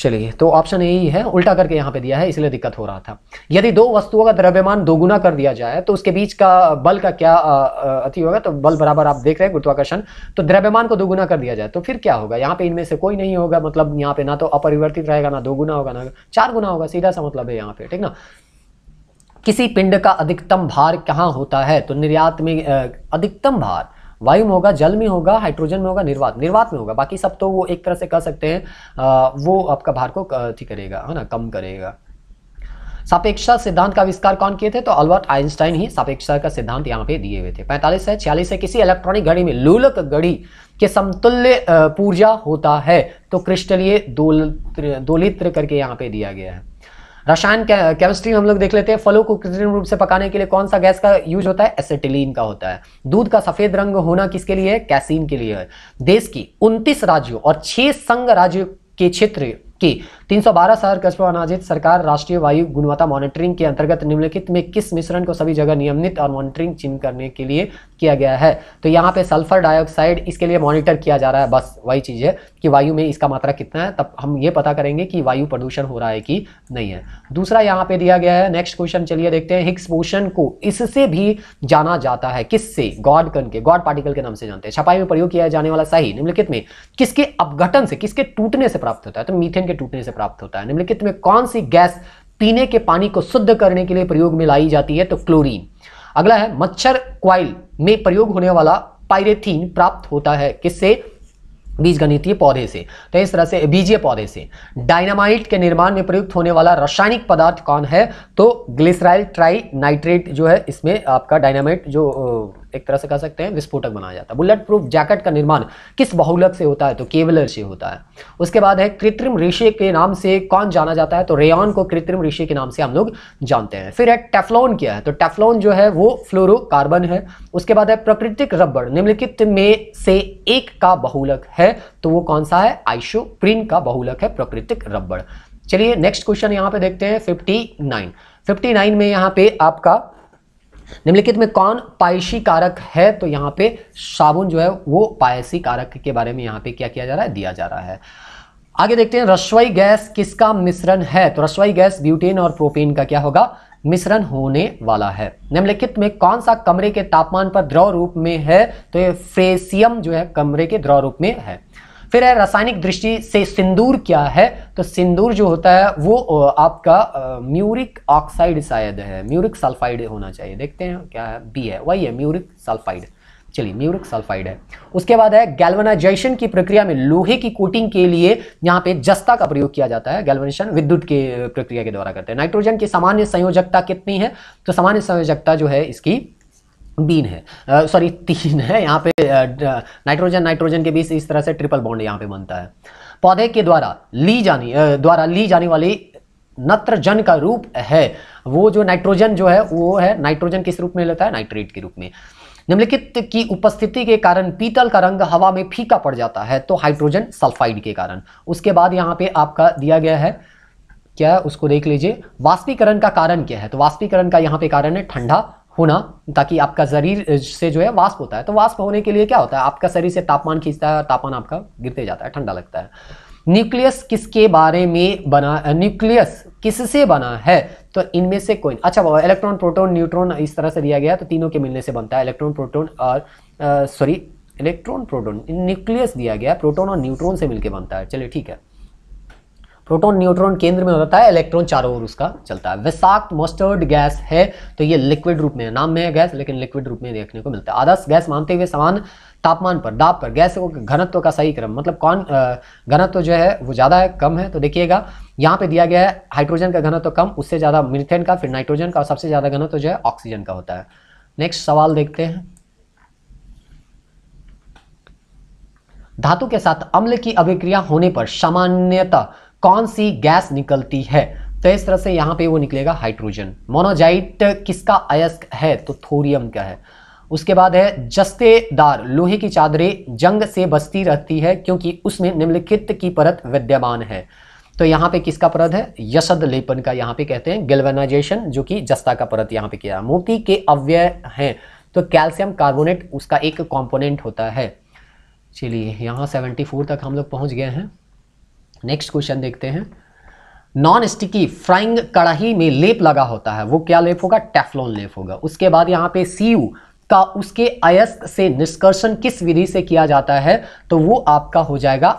चलिए तो ऑप्शन यही है उल्टा करके यहाँ पे दिया है इसलिए दिक्कत हो रहा था यदि दो वस्तुओं का द्रव्यमान दोगुना कर दिया जाए तो उसके बीच का बल का क्या अति होगा तो बल बराबर आप देख रहे हैं गुरुत्वाकर्षण तो द्रव्यमान को दोगुना कर दिया जाए तो फिर क्या होगा यहाँ पे इनमें से कोई नहीं होगा मतलब यहाँ पे ना तो अपरिवर्तित रहेगा ना दोगुना होगा ना चार गुना होगा सीधा सा मतलब है यहाँ पे ठीक ना किसी पिंड का अधिकतम भार कहाँ होता है तो निर्यात में अधिकतम भार वायु में होगा जल में होगा हाइड्रोजन में होगा निर्वात निर्वात में होगा बाकी सब तो वो एक तरह से कह सकते हैं वो आपका भार को ठीक करेगा है ना कम करेगा सापेक्षा सिद्धांत का आविष्कार कौन किए थे तो अल्बर्ट आइंस्टाइन ही सापेक्षा का सिद्धांत यहाँ पे दिए हुए थे 45 से 46 से किसी इलेक्ट्रॉनिक घड़ी में लोलक घड़ी के समतुल्य पूर्जा होता है तो क्रिस्टलीय दोलित्र करके यहाँ पे दिया गया है रसायन केमिस्ट्री हम लोग देख लेते हैं फलों को कृत्रिम रूप से पकाने के लिए कौन सा गैस का यूज होता है एसेटिलीन का होता है दूध का सफेद रंग होना किसके लिए है कैसीन के लिए है देश की उन्तीस राज्यों और छह संघ राज्यों के क्षेत्र कि 312 शहर कस्बों अनाजित सरकार राष्ट्रीय वायु गुणवत्ता मॉनिटरिंग के अंतर्गत निम्नलिखित में किस मिश्रण को सभी जगह नियमित और मॉनिटरिंग चिन्ह करने के लिए किया गया है तो यहाँ पे सल्फर डाइऑक्साइड इसके लिए मॉनिटर किया जा रहा है बस वही चीज़ है कि वायु में इसका मात्रा कितना है तब हम ये पता करेंगे कि वायु प्रदूषण हो रहा है कि नहीं है दूसरा यहाँ पे दिया गया है नेक्स्ट क्वेश्चन चलिए देखते हैं हिक्स मोशन को इससे भी जाना जाता है किससे गॉड कन के गॉड पार्टिकल के नाम से जानते हैं छपाई में प्रयोग किया जाने वाला सही निम्नलिखित में किसके अपघटन से किसके टूटने से प्राप्त होता है तो मीथेन के टूटने से प्राप्त होता है निम्नलिखित में कौन सी गैस पीने के पानी को शुद्ध करने के लिए प्रयोग में लाई जाती है तो क्लोरीन अगला है मच्छर क्वाइल में प्रयोग होने वाला पायरेथीन प्राप्त होता है किससे बीज गणितीय पौधे से तो इस तरह से बीजीय पौधे से डायनामाइट के निर्माण में प्रयुक्त होने वाला रासायनिक पदार्थ कौन है तो ग्लिसराइल ट्राई नाइट्रेट जो है इसमें आपका डायनामाइट जो एक तरह से कह सकते हैं विस्फोटक बनाया जाता है बुलेट प्रूफ जैकेट का निर्माण किस बहुलक से होता है तो केवलर से होता है उसके बाद है कृत्रिम ऋषि के नाम से कौन जाना जाता है तो रेयन को कृत्रिम ऋषि के नाम से हम लोग जानते हैं फिर है टेफलॉन क्या है तो टेफलॉन जो है वो फ्लोरोकार्बन है उसके बाद है प्राकृतिक रबड़ निम्नलिखित में से एक का बहुलक है तो वो कौन सा है आइसोप्रिन का बहुलक है प्राकृतिक रबड़ चलिए नेक्स्ट क्वेश्चन यहाँ पे देखते हैं फिफ्टी 59 में यहाँ पे आपका निम्नलिखित में कौन पायसी कारक है तो यहाँ पे साबुन जो है वो पायसी कारक के बारे में यहाँ पे क्या किया जा रहा है दिया जा रहा है आगे देखते हैं रसोई गैस किसका मिश्रण है तो रसोई गैस ब्यूटेन और प्रोपेन का क्या होगा मिश्रण होने वाला है निम्नलिखित में कौन सा कमरे के तापमान पर द्रव रूप में है तो ये फ्रेसियम जो है कमरे के द्रव रूप में है फिर है रासायनिक दृष्टि से सिंदूर क्या है तो सिंदूर जो होता है वो आपका म्यूरिक ऑक्साइड शायद है म्यूरिक सल्फाइड होना चाहिए देखते हैं क्या है बी है वही है म्यूरिक सल्फाइड चलिए म्यूरिक सल्फाइड है उसके बाद है गैल्वनाइजेशन की प्रक्रिया में लोहे की कोटिंग के लिए यहाँ पे जस्ता का प्रयोग किया जाता है गैल्वनेशन विद्युत के प्रक्रिया के द्वारा करते हैं नाइट्रोजन की सामान्य संयोजकता कितनी है तो सामान्य संयोजकता जो है इसकी बीन है सॉरी तीन है यहाँ पे नाइट्रोजन नाइट्रोजन के बीच इस तरह से ट्रिपल बॉन्ड यहाँ पे बनता है पौधे के द्वारा ली जानी द्वारा ली जाने वाली नत्रजन का रूप है वो जो नाइट्रोजन जो है वो है नाइट्रोजन किस रूप में लेता है नाइट्रेट के रूप में निम्नलिखित की उपस्थिति के कारण पीतल का रंग हवा में फीका पड़ जाता है तो हाइड्रोजन सल्फाइड के कारण उसके बाद यहाँ पे आपका दिया गया है क्या उसको देख लीजिए वाष्पीकरण का कारण क्या है तो वाष्पीकरण का यहाँ पे कारण है ठंडा होना ताकि आपका शरीर से जो है वाष्प होता है तो वाष्प होने के लिए क्या होता है आपका शरीर से तापमान खींचता है और तापमान आपका गिरते जाता है ठंडा लगता है न्यूक्लियस किसके बारे में बना न्यूक्लियस किससे बना है तो इनमें से कोई अच्छा बाबा इलेक्ट्रॉन प्रोटोन न्यूट्रॉन इस तरह से दिया गया तो तीनों के मिलने से बनता है इलेक्ट्रॉन प्रोटोन और सॉरी इलेक्ट्रॉन प्रोटोन न्यूक्लियस दिया गया प्रोटोन और न्यूट्रॉन से मिलकर बनता है चलिए ठीक है प्रोटॉन न्यूट्रॉन केंद्र में होता है इलेक्ट्रॉन चारों ओर उसका चलता है विषाक्त मस्टर्ड गैस है तो ये लिक्विड रूप में नाम में है गैस लेकिन लिक्विड रूप में देखने को मिलता है आदर्श गैस मानते हुए समान तापमान पर दाब पर गैस को घनत्व का सही क्रम मतलब कौन घनत्व जो है वो ज़्यादा है कम है तो देखिएगा यहाँ पे दिया गया है हाइड्रोजन का घनत्व कम उससे ज़्यादा मिथेन का फिर नाइट्रोजन का और सबसे ज़्यादा घनत्व जो है ऑक्सीजन का होता है नेक्स्ट सवाल देखते हैं धातु के साथ अम्ल की अभिक्रिया होने पर सामान्यतः कौन सी गैस निकलती है तो इस तरह से यहाँ पे वो निकलेगा हाइड्रोजन मोनोजाइट किसका अयस्क है तो थोरियम का है उसके बाद है जस्तेदार लोहे की चादरें जंग से बस्ती रहती है क्योंकि उसमें निम्नलिखित की परत विद्यमान है तो यहाँ पे किसका परत है यशद लेपन का यहाँ पे कहते हैं गिल्वेनाइजेशन जो कि जस्ता का परत यहाँ पे किया मोती के अव्यय हैं तो कैल्शियम कार्बोनेट उसका एक कॉम्पोनेंट होता है चलिए यहाँ सेवेंटी तक हम लोग पहुँच गए हैं नेक्स्ट क्वेश्चन देखते हैं नॉन स्टिकी फ्राइंग कड़ाही में लेप लगा होता है वो क्या लेप होगा टेफलॉन लेप होगा उसके बाद यहाँ पे सी का उसके अयस्क से निष्कर्षण किस विधि से किया जाता है तो वो आपका हो जाएगा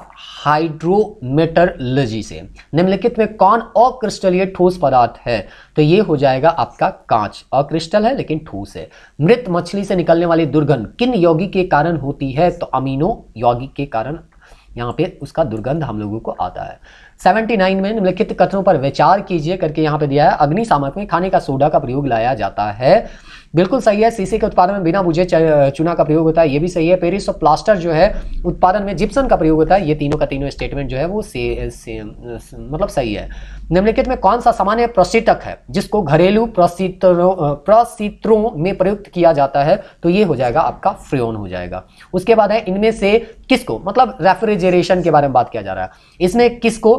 हाइड्रोमेटरलॉजी से निम्नलिखित में कौन अक्रिस्टलीय ठोस पदार्थ है तो ये हो जाएगा आपका कांच अक्रिस्टल है लेकिन ठोस है मृत मछली से निकलने वाली दुर्गंध किन यौगिक के कारण होती है तो अमीनो यौगिक के कारण यहाँ पे उसका दुर्गंध हम लोगों को आता है 79 में निम्नलिखित कथनों पर विचार कीजिए करके यहाँ पे दिया है अग्निशामक में खाने का सोडा का प्रयोग लाया जाता है बिल्कुल सही है सीसी के उत्पादन में बिना बुझे चूना का प्रयोग होता है ये भी सही है पेरिस और प्लास्टर जो है उत्पादन में जिप्सन का प्रयोग होता है ये तीनों का तीनों स्टेटमेंट जो है वो से, से, मतलब सही है निम्नलिखित में कौन सा सामान्य प्रसितक है जिसको घरेलू प्रसित्रों प्रसित्रों में प्रयुक्त किया जाता है तो ये हो जाएगा आपका फ्रियोन हो जाएगा उसके बाद है इनमें से किसको मतलब रेफ्रिजरेशन के बारे में बात किया जा रहा है इसमें किसको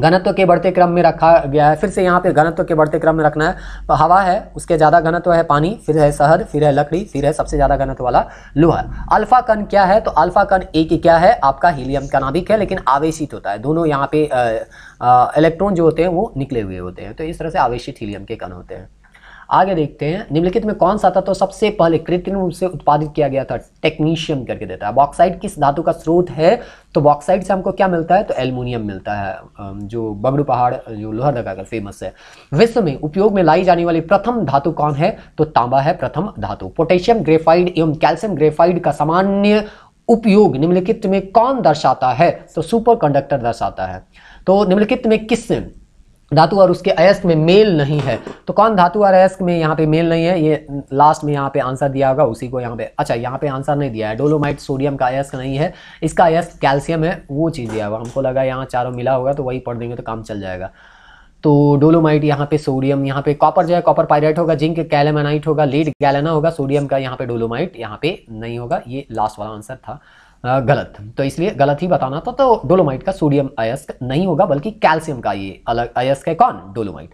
घनत्व के बढ़ते क्रम में रखा गया है फिर से यहाँ पे घनत्व के बढ़ते क्रम में रखना है हवा है उसके ज़्यादा घनत्व है पानी फिर है शहद फिर है लकड़ी फिर है सबसे ज़्यादा घनत्व वाला लोहा अल्फा कण क्या है तो अल्फा कण एक ही क्या है आपका हीलियम का नाभिक है लेकिन आवेशित होता है दोनों यहाँ पे इलेक्ट्रॉन जो होते हैं वो निकले हुए होते हैं तो इस तरह से आवेशित हीलियम के कण होते हैं आगे देखते हैं निम्नलिखित में कौन सा था तो सबसे पहले कृत्रिम रूप से उत्पादित किया गया था टेक्नीशियम करके देता है बॉक्साइड किस धातु का स्रोत है तो बॉक्साइड से हमको क्या मिलता है तो एल्यूमिनियम मिलता है जो बगड़ू पहाड़ जो दगा का फेमस है विश्व में उपयोग में लाई जाने वाली प्रथम धातु कौन है तो तांबा है प्रथम धातु पोटेशियम ग्रेफाइड एवं कैल्शियम ग्रेफाइड का सामान्य उपयोग निम्नलिखित में कौन दर्शाता है तो सुपर कंडक्टर दर्शाता है तो निम्नलिखित में किस धातु और उसके अयस्क में मेल नहीं है तो कौन धातु और अयस्क में यहाँ पे मेल नहीं है ये लास्ट में यहाँ पे आंसर दिया होगा उसी को यहाँ पे अच्छा यहाँ पे आंसर नहीं दिया है डोलोमाइट सोडियम का अयस्क नहीं है इसका अयस्क कैल्शियम है वो चीज़ दिया होगा हमको लगा यहाँ चारों मिला होगा तो वही पढ़ देंगे तो काम चल जाएगा तो डोलोमाइट यहाँ पे सोडियम यहाँ पे कॉपर जो है कॉपर पायराइट होगा जिंक कैलेमानाइट होगा लीड गैलेना होगा सोडियम का यहाँ पे डोलोमाइट यहाँ पे नहीं होगा ये लास्ट वाला आंसर था गलत तो इसलिए गलत ही बताना था तो डोलोमाइट का सोडियम अयस्क नहीं होगा बल्कि कैल्शियम का ये अलग अयस्क है कौन डोलोमाइट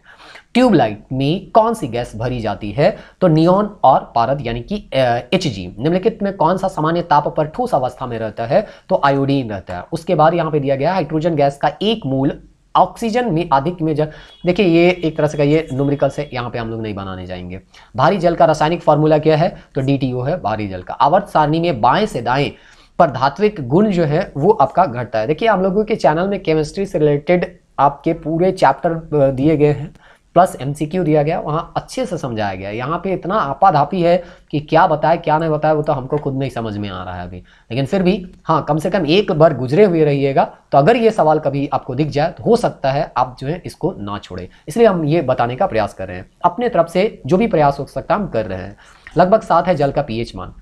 ट्यूबलाइट में कौन सी गैस भरी जाती है तो नियोन और पारद यानी कि एच जी निम्नलिखित में कौन सा सामान्य ताप पर ठोस अवस्था में रहता है तो आयोडीन रहता है उसके बाद यहाँ पे दिया गया हाइड्रोजन गैस का एक मूल ऑक्सीजन में अधिक में जब देखिए ये एक तरह से का ये नुमरिकल से यहाँ पे हम लोग नहीं बनाने जाएंगे भारी जल का रासायनिक फॉर्मूला क्या है तो डी है भारी जल का आवर्त सारणी में बाएं से दाएं पर धात्विक गुण जो है वो आपका घटता है देखिए आप लोगों के चैनल में केमिस्ट्री से रिलेटेड आपके पूरे चैप्टर दिए गए हैं प्लस एमसीक्यू दिया गया वहाँ अच्छे से समझाया गया यहाँ पे इतना आपाधापी है कि क्या बताए क्या नहीं बताए वो तो हमको खुद नहीं समझ में आ रहा है अभी लेकिन फिर भी हाँ कम से कम एक बार गुजरे हुए रहिएगा तो अगर ये सवाल कभी आपको दिख जाए तो हो सकता है आप जो है इसको ना छोड़ें इसलिए हम ये बताने का प्रयास कर रहे हैं अपने तरफ से जो भी प्रयास हो सकता हम कर रहे हैं लगभग सात है जल का पीएच मान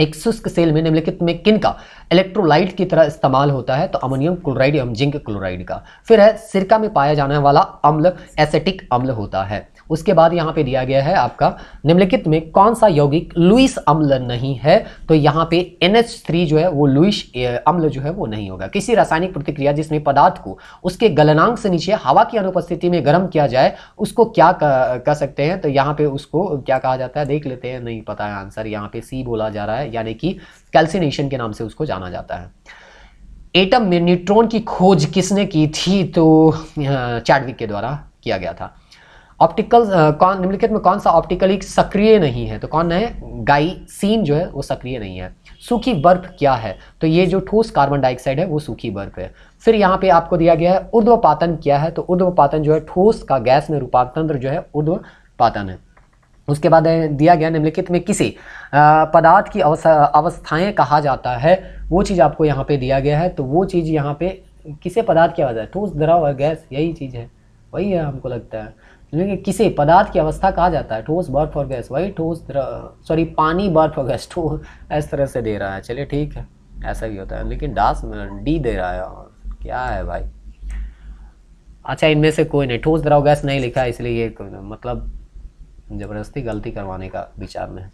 एक शुष्क सेल में निम्नलिखित में किन का इलेक्ट्रोलाइट की तरह इस्तेमाल होता है तो अमोनियम क्लोराइड एवं जिंक क्लोराइड का फिर है सिरका में पाया जाने वाला अम्ल एसेटिक अम्ल होता है उसके बाद यहाँ पे दिया गया है आपका निम्नलिखित में कौन सा यौगिक लुइस अम्ल नहीं है तो यहाँ पे NH3 जो है वो लुइस अम्ल जो है वो नहीं होगा किसी रासायनिक प्रतिक्रिया जिसमें पदार्थ को उसके गलनांक से नीचे हवा की अनुपस्थिति में गर्म किया जाए उसको क्या कह सकते हैं तो यहाँ पे उसको क्या कहा जाता है देख लेते हैं नहीं पता है आंसर यहाँ पे सी बोला जा रहा है यानी कि कैल्सिनेशन के नाम से उसको जाना जाता है एटम में न्यूट्रॉन की खोज किसने की थी तो चैडविक के द्वारा किया गया था ऑप्टिकल uh, कौन निम्नलिखित में कौन सा ऑप्टिकली सक्रिय नहीं है तो कौन है गाइसिन जो है वो सक्रिय नहीं है सूखी बर्फ क्या है तो ये जो ठोस कार्बन डाइऑक्साइड है वो सूखी बर्फ है फिर यहाँ पे आपको दिया गया है पातन क्या है तो पातन जो है ठोस का गैस में रूपांतर जो है पातन है उसके बाद दिया गया निम्नलिखित में किसी पदार्थ की अवस्थाएं कहा जाता है वो चीज़ आपको यहाँ पे दिया गया है तो वो चीज़ यहाँ पे किसे पदार्थ की आवाज़ है ठोस द्रव गैस यही चीज़ है वही है हमको लगता है लेकिन किसे पदार्थ की अवस्था कहा जाता है ठोस बर्फ और गैस वही ठोस सॉरी पानी बर्फ और गैस ठो इस तरह से दे रहा है चलिए ठीक है ऐसा ही होता है लेकिन डास में डी दे रहा है और क्या है भाई अच्छा इनमें से कोई नहीं ठोस द्रव गैस नहीं लिखा इसलिए ये मतलब ज़बरदस्ती गलती करवाने का विचार में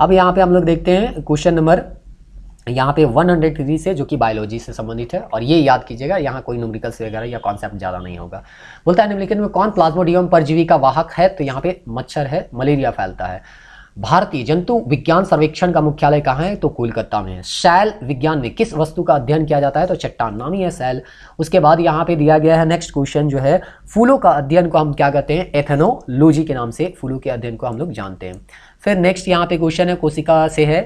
अब यहाँ पे हम लोग देखते हैं क्वेश्चन नंबर यहाँ पे 100 डिग्री से जो कि बायोलॉजी से संबंधित है और ये याद कीजिएगा यहाँ कोई न्यूमरिकल्स वगैरह या कॉन्सेप्ट ज़्यादा नहीं होगा बोलता है निम्नलिखित में कौन प्लाज्मोडियम परजीवी का वाहक है तो यहाँ पे मच्छर है मलेरिया फैलता है भारतीय जंतु विज्ञान सर्वेक्षण का मुख्यालय कहाँ है तो कोलकाता में है शैल विज्ञान में किस वस्तु का अध्ययन किया जाता है तो चट्टान नाम ही है शैल उसके बाद यहाँ पे दिया गया है नेक्स्ट क्वेश्चन जो है फूलों का अध्ययन को हम क्या कहते हैं एथेनोलॉजी के नाम से फूलों के अध्ययन को हम लोग जानते हैं फिर नेक्स्ट यहाँ पे क्वेश्चन है कोशिका से है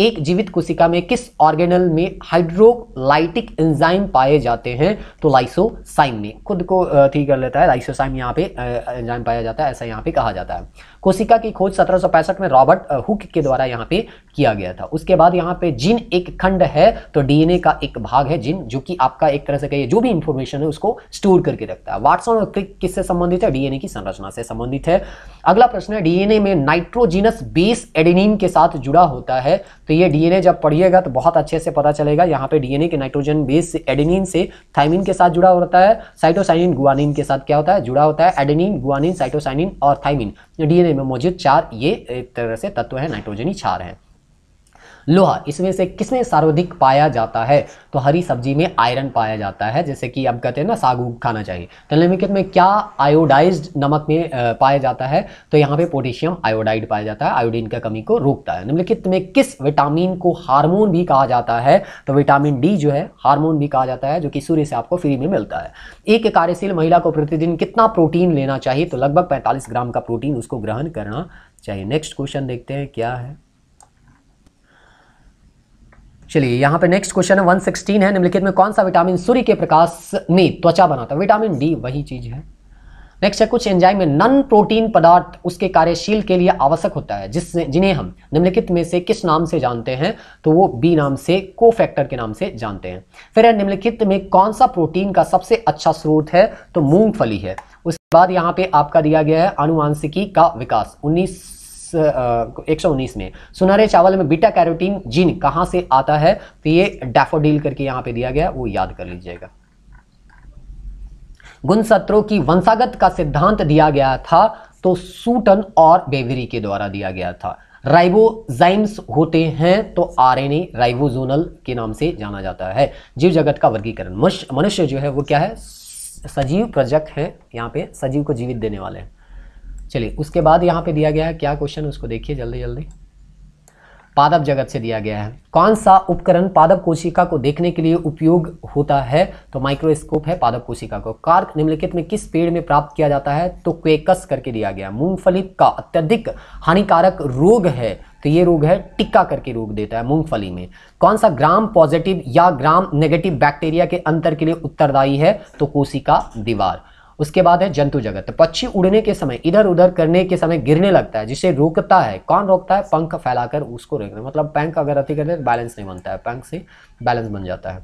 एक जीवित कोशिका में किस ऑर्गेनल में हाइड्रोलाइटिक एंजाइम पाए जाते हैं तो लाइसोसाइम में खुद को ठीक कर लेता है लाइसोसाइम यहाँ पे एंजाइम पाया जाता है ऐसा यहाँ पे कहा जाता है कोशिका की खोज सत्रह में रॉबर्ट हुक के द्वारा यहाँ पे किया गया था उसके बाद यहाँ पे जिन एक खंड है तो डीएनए का एक भाग है जिन जो कि आपका एक तरह से कहिए जो भी इंफॉर्मेशन है उसको स्टोर करके रखता है वाटसन और क्रिक किससे संबंधित है डीएनए की संरचना से संबंधित है अगला प्रश्न है डीएनए में नाइट्रोजीनस बेस एडेनिन के साथ जुड़ा होता है तो ये डीएनए जब पढ़िएगा तो बहुत अच्छे से पता चलेगा यहाँ पे डीएनए के नाइट्रोजन बेस एडेनिन से थाइमिन के साथ जुड़ा होता है साइटोसाइनिन गुआनिन के साथ क्या होता है जुड़ा होता है एडेनिन गुआनिन साइटोसाइनिन और थाइमिन डीएनए में मौजूद चार ये एक तरह से तत्व है नाइट्रोजनी क्षार है लोहा इसमें से किसमें सर्वाधिक पाया जाता है तो हरी सब्जी में आयरन पाया जाता है जैसे कि अब कहते हैं ना सागू खाना चाहिए तो निम्नलिखित में क्या आयोडाइज्ड नमक में पाया जाता है तो यहाँ पे पोटेशियम आयोडाइड पाया जाता है आयोडीन का कमी को रोकता है निम्नलिखित में किस विटामिन को हार्मोन भी कहा जाता है तो विटामिन डी जो है हार्मोन भी कहा जाता है जो कि सूर्य से आपको फ्री में मिलता है एक कार्यशील महिला को प्रतिदिन कितना प्रोटीन लेना चाहिए तो लगभग पैंतालीस ग्राम का प्रोटीन उसको ग्रहण करना चाहिए नेक्स्ट क्वेश्चन देखते हैं क्या है चलिए यहाँ पे नेक्स्ट क्वेश्चन है 116 है निम्नलिखित में कौन सा विटामिन सूर्य के प्रकाश में त्वचा बनाता है विटामिन डी वही चीज़ है नेक्स्ट है कुछ एंजाइम में नन प्रोटीन पदार्थ उसके कार्यशील के लिए आवश्यक होता है जिससे जिन्हें हम निम्नलिखित में से किस नाम से जानते हैं तो वो बी नाम से को फैक्टर के नाम से जानते हैं फिर है निम्नलिखित में कौन सा प्रोटीन का सबसे अच्छा स्रोत है तो मूंगफली है उसके बाद यहाँ पे आपका दिया गया है आनुवांशिकी का विकास उन्नीस 119 uh, में सुनहरे चावल में बीटा कैरोटीन जीन कहां से आता है तो ये डेफोडील करके यहां पे दिया गया वो याद कर लीजिएगा गुण सत्रों की वंशागत का सिद्धांत दिया गया था तो सूटन और बेवरी के द्वारा दिया गया था राइबोजाइम्स होते हैं तो आरएनए राइबोजोनल के नाम से जाना जाता है जीव जगत का वर्गीकरण मनुष्य जो है वो क्या है सजीव प्रजक है यहाँ पे सजीव को जीवित देने वाले हैं चलिए उसके बाद यहाँ पे दिया गया है क्या क्वेश्चन उसको देखिए जल्दी जल्दी पादप जगत से दिया गया है कौन सा उपकरण पादप कोशिका को देखने के लिए उपयोग होता है तो माइक्रोस्कोप है पादप कोशिका को कार्क निम्नलिखित में किस पेड़ में प्राप्त किया जाता है तो क्वेकस करके दिया गया मूंगफली का अत्यधिक हानिकारक रोग है तो ये रोग है टिक्का करके रोग देता है मूंगफली में कौन सा ग्राम पॉजिटिव या ग्राम नेगेटिव बैक्टीरिया के अंतर के लिए उत्तरदायी है तो कोशिका दीवार उसके बाद है जंतु जगत तो पक्षी उड़ने के समय इधर उधर करने के समय गिरने लगता है जिसे रोकता है कौन रोकता है पंख फैलाकर उसको रोकना मतलब पंख अगर अति करते तो बैलेंस नहीं बनता है पंख से बैलेंस बन जाता है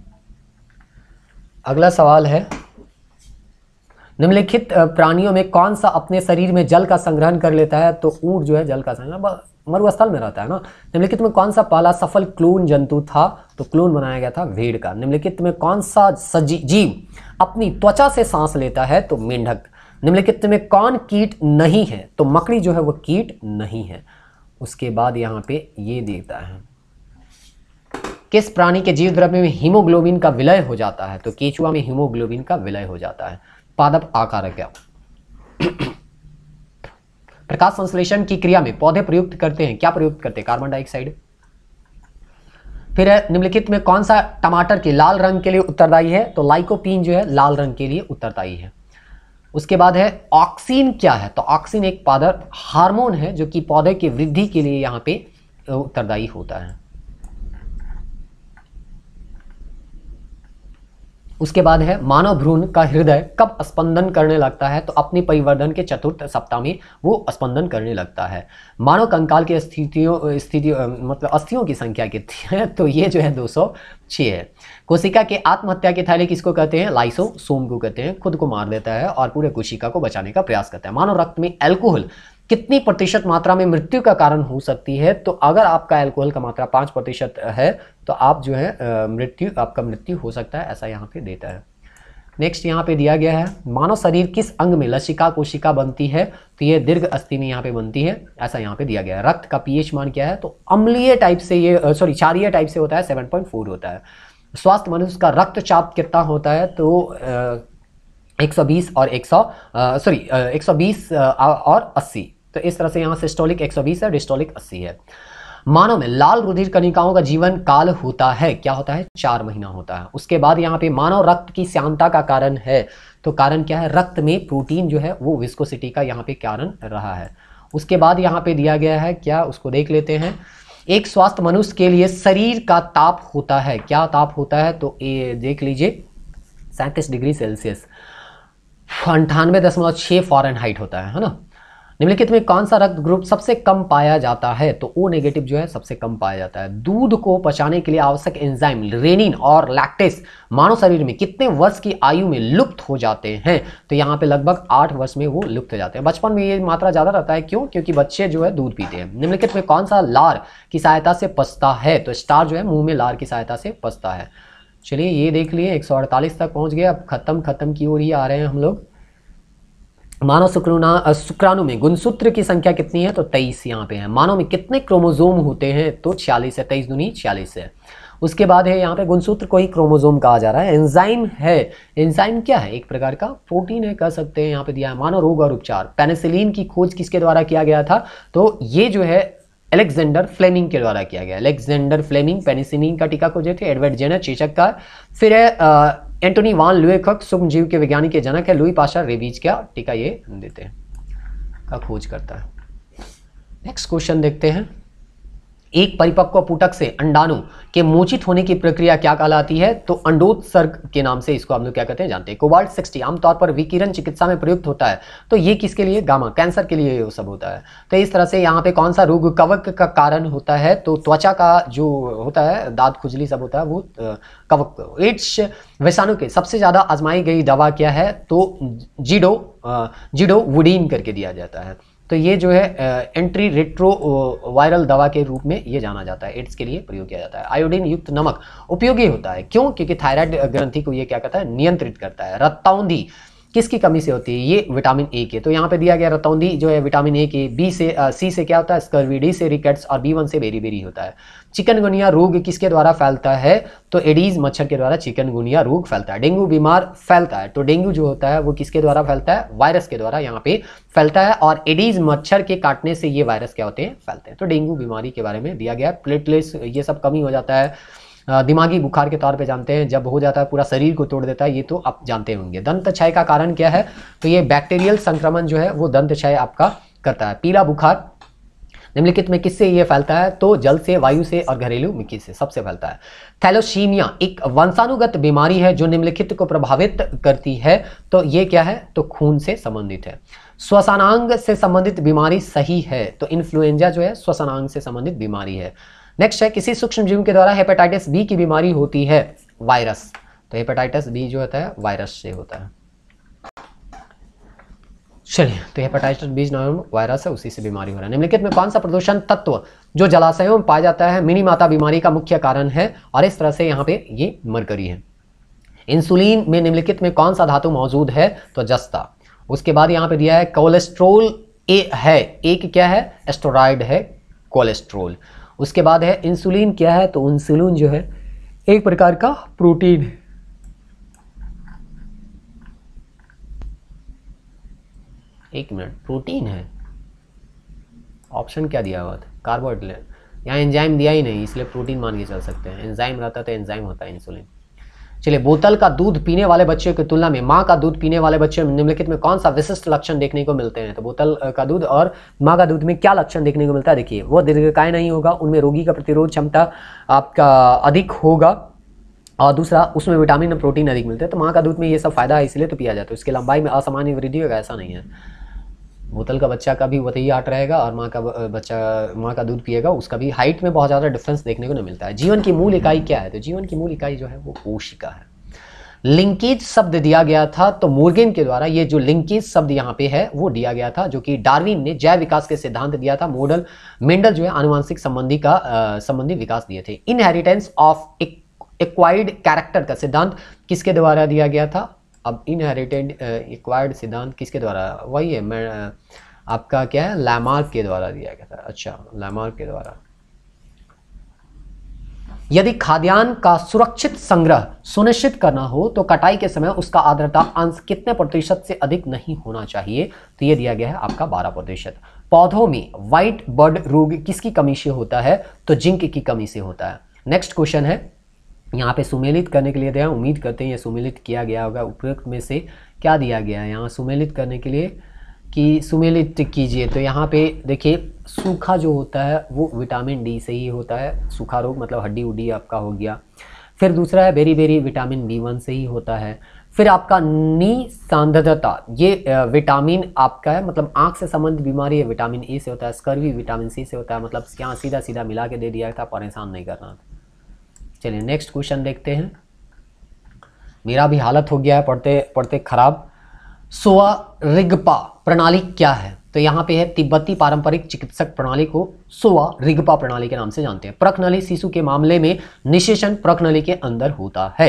अगला सवाल है निम्नलिखित प्राणियों में कौन सा अपने शरीर में जल का संग्रहण कर लेता है तो ऊट जो है जल का संग्रहण मरुस्थल में रहता है ना निम्नलिखित में कौन सा पहला सफल क्लोन जंतु था तो क्लोन बनाया गया था भेड़ का निम्नलिखित में कौन सा सजी जीव अपनी त्वचा से सांस लेता है तो मेंढक निम्नलिखित में कौन कीट नहीं है तो मकड़ी जो है वो कीट नहीं है उसके बाद यहाँ पे ये देखता है किस प्राणी के जीव द्रव्य में हीमोग्लोबिन का विलय हो जाता है तो केचुआ में हीमोग्लोबिन का विलय हो जाता है पादप आकार क्या प्रकाश संश्लेषण की क्रिया में पौधे प्रयुक्त करते हैं क्या प्रयुक्त करते हैं कार्बन डाइऑक्साइड फिर है निम्नलिखित में कौन सा टमाटर के लाल रंग के लिए उत्तरदायी है तो लाइकोपीन जो है लाल रंग के लिए उत्तरदायी है उसके बाद है ऑक्सीन क्या है तो ऑक्सीन एक पादर हार्मोन है जो कि पौधे की वृद्धि के लिए यहाँ पे उत्तरदायी होता है उसके बाद है मानव भ्रूण का हृदय कब स्पंदन करने लगता है तो अपने परिवर्धन के चतुर्थ सप्ताह में वो स्पंदन करने लगता है मानव कंकाल की स्थितियों स्थिति मतलब अस्थियों की संख्या कितनी है तो ये जो है दो सौ छः है कोशिका के आत्महत्या के थैले किसको कहते हैं लाइसो सोम को कहते हैं खुद को मार देता है और पूरे कोशिका को बचाने का प्रयास करता है मानव रक्त में एल्कोहल कितनी प्रतिशत मात्रा में मृत्यु का कारण हो सकती है तो अगर आपका एल्कोहल का मात्रा पाँच प्रतिशत है तो आप जो है मृत्यु आपका मृत्यु हो सकता है ऐसा यहाँ पे देता है नेक्स्ट यहाँ पे दिया गया है मानव शरीर किस अंग में लसिका कोशिका बनती है तो ये दीर्घ अस्थि में यहाँ पे बनती है ऐसा यहाँ पे दिया गया है रक्त का पीएच मान क्या है तो अम्लीय टाइप से ये सॉरी क्षारीय टाइप से होता है फोर होता है स्वास्थ्य मनुष्य का रक्तचाप कितना होता है तो आ, 120 और 100 सॉरी 120 और 80 तो इस तरह से यहाँ सिस्टोलिक 120 है डिस्टोलिक 80 है मानव में लाल रुधिर कणिकाओं का जीवन काल होता है क्या होता है चार महीना होता है उसके बाद यहाँ पे मानव रक्त की श्यामता का कारण है तो कारण क्या है रक्त में प्रोटीन जो है वो विस्कोसिटी का यहाँ पे कारण रहा है उसके बाद यहाँ पे दिया गया है क्या उसको देख लेते हैं एक स्वास्थ्य मनुष्य के लिए शरीर का ताप होता है क्या ताप होता है तो ये देख लीजिए सैंतीस डिग्री सेल्सियस अंठानवे दशमलव छः फॉरन होता है है ना निम्नलिखित में कौन सा रक्त ग्रुप सबसे कम पाया जाता है तो ओ नेगेटिव जो है सबसे कम पाया जाता है दूध को पचाने के लिए आवश्यक एंजाइम रेनिन और लैक्टेस मानव शरीर में कितने वर्ष की आयु में लुप्त हो जाते हैं तो यहाँ पे लगभग आठ वर्ष में वो लुप्त हो जाते हैं बचपन में ये मात्रा ज़्यादा रहता है क्यों क्योंकि बच्चे जो है दूध पीते हैं निम्नलिखित में कौन सा लार की सहायता से पसता है तो स्टार जो है मुँह में लार की सहायता से पसता है चलिए ये देख लिए एक तक पहुंच गए अब ख़त्म ख़त्म की ओर ही आ रहे हैं हम लोग मानव शुक्रुना शुक्राणु में गुणसूत्र की संख्या कितनी है तो तेईस यहाँ पे है मानव में कितने क्रोमोजोम होते हैं तो छियालीस है तेईस दुनी छियालीस है उसके बाद है यहाँ पे गुणसूत्र को ही क्रोमोजोम कहा जा रहा है एंजाइम है एंजाइम क्या है एक प्रकार का प्रोटीन है कह सकते हैं यहाँ पे दिया है मानव रोग और उपचार पेनेसिलीन की खोज किसके द्वारा किया गया था तो ये जो है एलेक्जेंडर फ्लेमिंग के द्वारा किया गया एलेक्जेंडर फ्लेमिंग पेनिसिलिन का टीका खोजे थे एडवर्ड जेनर चेचक का फिर है एंटोनी वान लुएखक सूक्ष्म जीव के वैज्ञानिक के जनक है लुई पाशा रेबीज क्या टीका ये देते हैं का खोज करता है नेक्स्ट क्वेश्चन देखते हैं एक परिपक्व पुटक से अंडाणु के मोचित होने की प्रक्रिया क्या कहलाती है तो अंडोत्सर्ग के नाम से इसको हम लोग क्या कहते हैं जानते हैं कोबाल्ट सिक्सटी आमतौर पर विकिरण चिकित्सा में प्रयुक्त होता है तो ये किसके लिए गामा कैंसर के लिए ये सब होता है तो इस तरह से यहाँ पे कौन सा रोग कवक का कारण होता है तो त्वचा का जो होता है दाँत खुजली सब होता है वो कवक एड्स वैसाणु के सबसे ज़्यादा आजमाई गई दवा क्या है तो जीडो जीडो वुडीन करके दिया जाता है तो ये जो है एंट्री रेट्रो वायरल दवा के रूप में ये जाना जाता है एड्स के लिए प्रयोग किया जाता है आयोडीन युक्त नमक उपयोगी होता है क्यों क्योंकि थायराइड ग्रंथि को ये क्या करता है नियंत्रित करता है रत्ताउंधी किसकी कमी से होती है ये विटामिन ए के तो यहाँ पे दिया गया रतौंधी जो है विटामिन ए के बी से आ, सी से क्या होता है स्कर्वी डी से रिकेट्स और बी वन से बेरी बेरी होता है चिकनगुनिया रोग किसके द्वारा फैलता है तो एडीज मच्छर के द्वारा चिकनगुनिया रोग फैलता है डेंगू बीमार फैलता है तो डेंगू जो होता है वो किसके द्वारा फैलता है वायरस के द्वारा यहाँ पे फैलता है और एडीज मच्छर के काटने से ये वायरस क्या होते हैं फैलते हैं तो डेंगू बीमारी के बारे में दिया गया प्लेटलेट्स ये सब कमी हो जाता है दिमागी बुखार के तौर पे जानते हैं जब हो जाता है पूरा शरीर को तोड़ देता है ये तो आप जानते होंगे दंत क्षय का कारण क्या है तो ये बैक्टीरियल संक्रमण जो है वो दंत क्षय आपका करता है पीला बुखार निम्नलिखित में किससे ये फैलता है तो जल से वायु से और घरेलू मिट्टी से सबसे फैलता है थैलोशीमिया एक वंशानुगत बीमारी है जो निम्नलिखित को प्रभावित करती है तो ये क्या है तो खून से संबंधित है श्वसनांग से संबंधित बीमारी सही है तो इन्फ्लुएंजा जो है श्वसनांग से संबंधित बीमारी है नेक्स्ट है किसी सूक्ष्म जीव के द्वारा हेपेटाइटिस बी की बीमारी होती है वायरस तो हेपेटाइटिस बी जो होता है वायरस से होता है चलिए तो हेपेटाइटिस बी नाम वायरस है उसी से बीमारी हो रहा है निम्नलिखित में कौन सा प्रदूषण तत्व जो जलाशयों में पाया जाता है मिनी माता बीमारी का मुख्य कारण है और इस तरह से यहाँ पे ये मरकरी है इंसुलिन में निम्नलिखित में कौन सा धातु मौजूद है तो जस्ता उसके बाद यहाँ पे दिया है कोलेस्ट्रोल ए है एक क्या है एस्टोराइड है कोलेस्ट्रोल उसके बाद है इंसुलिन क्या है तो इंसुलिन जो है एक प्रकार का प्रोटीन है एक मिनट प्रोटीन है ऑप्शन क्या दिया हुआ था कार्बोहाइड्रेट यहाँ एंजाइम दिया ही नहीं इसलिए प्रोटीन मान के चल सकते हैं एंजाइम रहता तो एंजाइम होता है इंसुलिन चलिए बोतल का दूध पीने वाले बच्चे की तुलना में माँ का दूध पीने वाले बच्चे निम्नलिखित में कौन सा विशिष्ट लक्षण देखने को मिलते हैं तो बोतल का दूध और माँ का दूध में क्या लक्षण देखने को मिलता है देखिए वो दीर्घकाय नहीं होगा उनमें रोगी का प्रतिरोध क्षमता आपका अधिक होगा और दूसरा उसमें विटामिन और प्रोटीन अधिक मिलते हैं तो माँ का दूध में ये सब फायदा है इसलिए तो पिया जाता है उसकी लंबाई में असामान्य वृद्धि होगा ऐसा नहीं है बोतल का बच्चा का भी वही आट रहेगा और माँ का बच्चा माँ का दूध पिएगा उसका भी हाइट में बहुत ज़्यादा डिफरेंस देखने को नहीं मिलता है जीवन की मूल इकाई क्या है तो जीवन की मूल इकाई जो है वो कोशिका है लिंकेज शब्द दिया गया था तो मोर्गेन के द्वारा ये जो लिंकेज शब्द यहाँ पे है वो दिया गया था जो कि डार्विन ने जैव विकास के सिद्धांत दिया था मॉडल मेंडल जो है आनुवांशिक संबंधी का संबंधी विकास दिए थे इनहेरिटेंस ऑफ एक्वाइड कैरेक्टर का सिद्धांत किसके द्वारा दिया गया था अब इनहेरिटेड एक्वायर्ड uh, सिद्धांत किसके द्वारा वही है मैं uh, आपका क्या है लैमार्क के द्वारा दिया गया था अच्छा लैमार्क के द्वारा यदि खाद्यान्न का सुरक्षित संग्रह सुनिश्चित करना हो तो कटाई के समय उसका आर्द्रता अंश कितने प्रतिशत से अधिक नहीं होना चाहिए तो यह दिया गया है आपका 12 प्रतिशत पौधों में व्हाइट बर्ड रोग किसकी कमी से होता है तो जिंक की कमी से होता है नेक्स्ट क्वेश्चन है यहाँ पे सुमेलित करने के लिए दिया उम्मीद करते हैं ये सुमेलित किया गया होगा उपयुक्त में से क्या दिया गया है यहाँ सुमेलित करने के लिए कि सुमेलित कीजिए तो यहाँ पे देखिए सूखा जो होता है वो विटामिन डी से ही होता है सूखा रोग मतलब हड्डी उड्डी आपका हो गया फिर दूसरा है beri beri vitamin B one से ही होता है फिर आपका नी सांद्रता ये विटामिन आपका है मतलब आँख से संबंधित बीमारी है विटामिन ए से होता है स्कर्वी विटामिन सी से होता है मतलब यहाँ सीधा सीधा मिला के दे दिया था परेशान नहीं करना चलिए नेक्स्ट क्वेश्चन देखते हैं मेरा भी हालत हो गया है पढ़ते पढ़ते खराब सोआ रिगपा प्रणाली क्या है तो यहाँ पे है तिब्बती पारंपरिक चिकित्सक प्रणाली को सोआ रिगपा प्रणाली के नाम से जानते हैं प्रखनली शिशु के मामले में प्रख प्रखनली के अंदर होता है